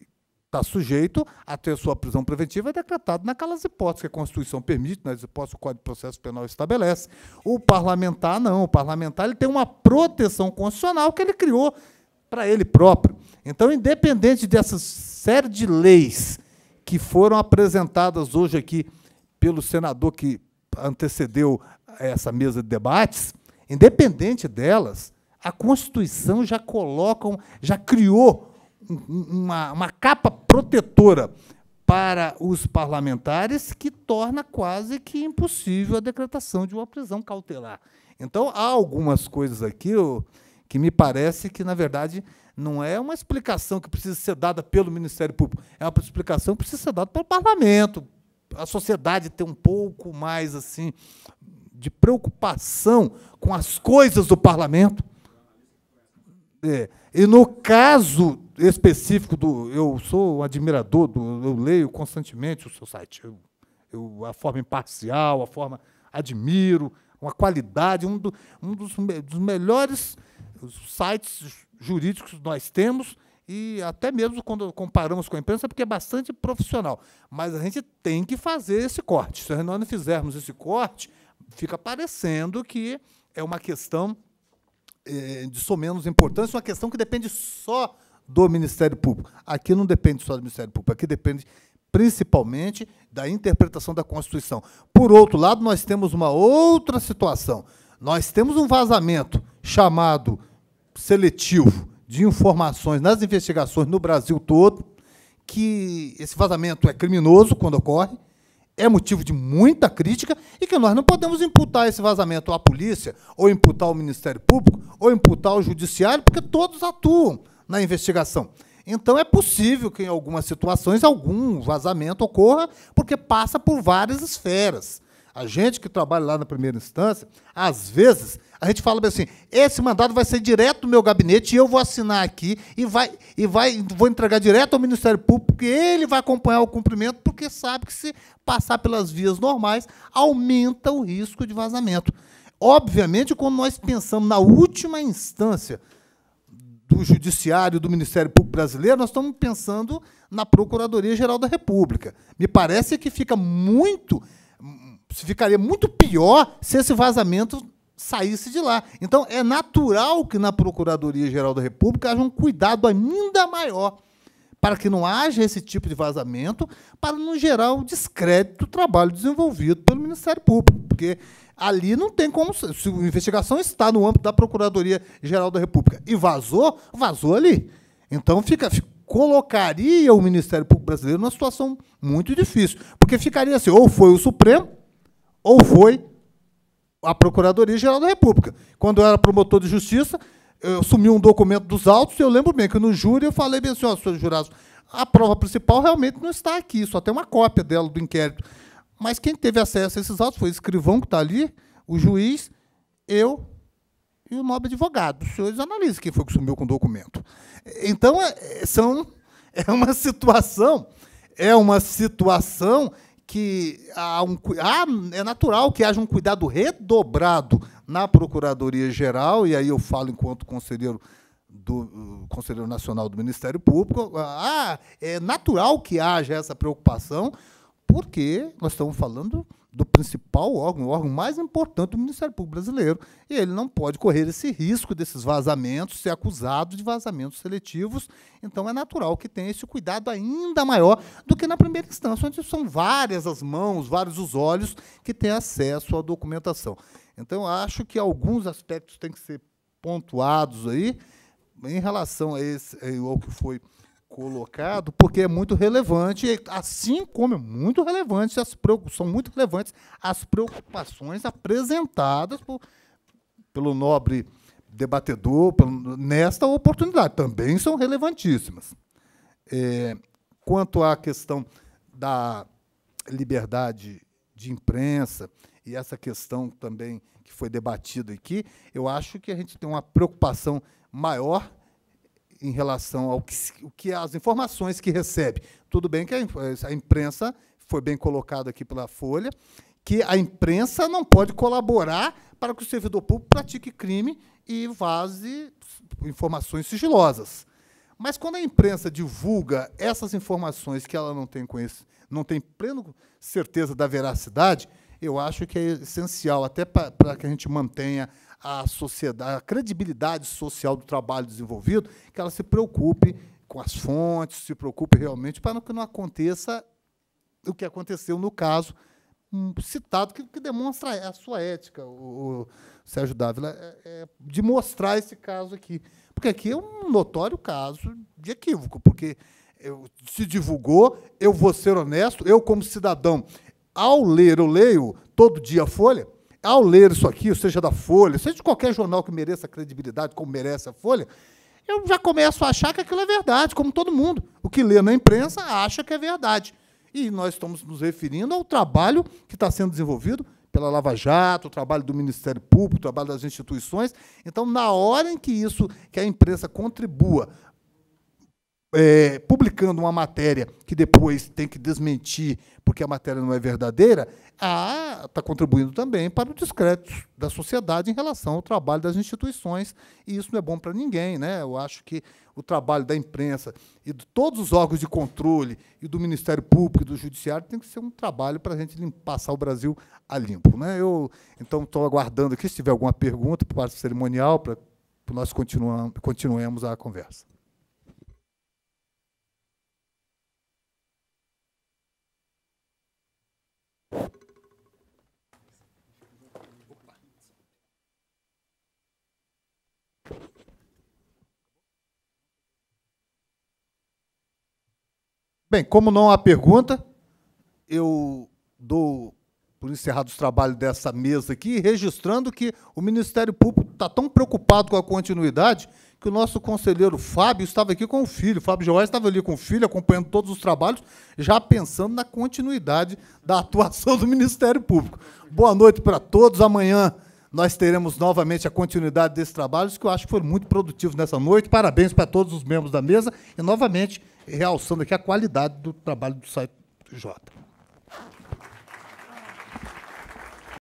está sujeito a ter sua prisão preventiva decretada naquelas hipóteses que a Constituição permite, nas né? hipóteses que o Código de Processo Penal estabelece. O parlamentar não, o parlamentar ele tem uma proteção constitucional que ele criou para ele próprio. Então, independente dessa série de leis que foram apresentadas hoje aqui pelo senador que antecedeu essa mesa de debates, independente delas, a Constituição já coloca, já criou uma, uma capa protetora para os parlamentares que torna quase que impossível a decretação de uma prisão cautelar. Então, há algumas coisas aqui, eu, que me parece que, na verdade, não é uma explicação que precisa ser dada pelo Ministério Público, é uma explicação que precisa ser dada pelo parlamento. A sociedade ter um pouco mais assim de preocupação com as coisas do parlamento. É. E no caso específico do. Eu sou um admirador, do, eu leio constantemente o seu site. Eu, eu, a forma imparcial, a forma. Admiro, uma qualidade, um, do, um dos, dos melhores os sites jurídicos nós temos e até mesmo quando comparamos com a imprensa, porque é bastante profissional. Mas a gente tem que fazer esse corte. Se nós não fizermos esse corte, fica parecendo que é uma questão eh, de somenos importância, uma questão que depende só do Ministério Público. Aqui não depende só do Ministério Público, aqui depende principalmente da interpretação da Constituição. Por outro lado, nós temos uma outra situação. Nós temos um vazamento chamado seletivo de informações nas investigações no Brasil todo, que esse vazamento é criminoso quando ocorre, é motivo de muita crítica e que nós não podemos imputar esse vazamento à polícia, ou imputar ao Ministério Público, ou imputar ao Judiciário, porque todos atuam na investigação. Então, é possível que, em algumas situações, algum vazamento ocorra, porque passa por várias esferas. A gente que trabalha lá na primeira instância, às vezes, a gente fala assim: esse mandado vai ser direto do meu gabinete e eu vou assinar aqui e vai e vai vou entregar direto ao Ministério Público, que ele vai acompanhar o cumprimento, porque sabe que se passar pelas vias normais aumenta o risco de vazamento. Obviamente, quando nós pensamos na última instância do Judiciário do Ministério Público Brasileiro, nós estamos pensando na Procuradoria-Geral da República. Me parece que fica muito hum, ficaria muito pior se esse vazamento saísse de lá. Então, é natural que na Procuradoria-Geral da República haja um cuidado ainda maior para que não haja esse tipo de vazamento, para não gerar o descrédito do trabalho desenvolvido pelo Ministério Público, porque ali não tem como. Se a investigação está no âmbito da Procuradoria-Geral da República e vazou, vazou ali. Então, fica, colocaria o Ministério Público Brasileiro numa situação muito difícil, porque ficaria assim: ou foi o Supremo, ou foi a Procuradoria-Geral da República. Quando eu era promotor de justiça, eu sumi um documento dos autos e eu lembro bem que no júri eu falei bem assim, ó, oh, senhores jurados, a prova principal realmente não está aqui, só tem uma cópia dela do inquérito. Mas quem teve acesso a esses autos foi o escrivão que está ali, o juiz, eu e o nobre advogado. Os senhores analisam quem foi que sumiu com o documento. Então, é, são, é uma situação, é uma situação que há um, há, é natural que haja um cuidado redobrado na Procuradoria Geral, e aí eu falo enquanto conselheiro do uh, Conselheiro Nacional do Ministério Público, ah, ah, é natural que haja essa preocupação, porque nós estamos falando do principal órgão, o órgão mais importante do Ministério Público Brasileiro, e ele não pode correr esse risco desses vazamentos, ser acusado de vazamentos seletivos. Então é natural que tenha esse cuidado ainda maior do que na primeira instância, onde são várias as mãos, vários os olhos que têm acesso à documentação. Então eu acho que alguns aspectos têm que ser pontuados aí em relação a esse, eh, ao que foi colocado porque é muito relevante, assim como é muito relevante, as são muito relevantes as preocupações apresentadas por, pelo nobre debatedor pelo, nesta oportunidade. Também são relevantíssimas. É, quanto à questão da liberdade de imprensa e essa questão também que foi debatida aqui, eu acho que a gente tem uma preocupação maior em relação ao que, o que as informações que recebe. Tudo bem que a imprensa foi bem colocado aqui pela Folha, que a imprensa não pode colaborar para que o servidor público pratique crime e vaze informações sigilosas. Mas quando a imprensa divulga essas informações que ela não tem conhecimento, não tem pleno certeza da veracidade, eu acho que é essencial, até para que a gente mantenha a sociedade, a credibilidade social do trabalho desenvolvido, que ela se preocupe com as fontes, se preocupe realmente para que não aconteça o que aconteceu no caso hum, citado, que, que demonstra a sua ética, o, o Sérgio Dávila, é, é, de mostrar esse caso aqui. Porque aqui é um notório caso de equívoco, porque eu, se divulgou, eu vou ser honesto, eu, como cidadão, ao ler, eu leio todo dia a Folha, ao ler isso aqui, ou seja da Folha, seja de qualquer jornal que mereça credibilidade, como merece a Folha, eu já começo a achar que aquilo é verdade, como todo mundo. O que lê na imprensa acha que é verdade. E nós estamos nos referindo ao trabalho que está sendo desenvolvido pela Lava Jato, o trabalho do Ministério Público, o trabalho das instituições. Então, na hora em que isso, que a imprensa contribua é, publicando uma matéria que depois tem que desmentir porque a matéria não é verdadeira, está contribuindo também para o descrédito da sociedade em relação ao trabalho das instituições, e isso não é bom para ninguém. Né? Eu acho que o trabalho da imprensa e de todos os órgãos de controle e do Ministério Público e do Judiciário tem que ser um trabalho para a gente passar o Brasil a limpo. Né? Eu, então, estou aguardando aqui, se tiver alguma pergunta para o cerimonial, para nós continuamos, continuemos a conversa. Bem, como não há pergunta, eu dou por encerrado os trabalhos dessa mesa aqui, registrando que o Ministério Público está tão preocupado com a continuidade que o nosso conselheiro Fábio estava aqui com o filho. Fábio Joás estava ali com o filho, acompanhando todos os trabalhos, já pensando na continuidade da atuação do Ministério Público. Boa noite para todos. Amanhã nós teremos novamente a continuidade desses trabalhos, que eu acho que foram muito produtivos nessa noite. Parabéns para todos os membros da mesa e, novamente, realçando aqui a qualidade do trabalho do site J.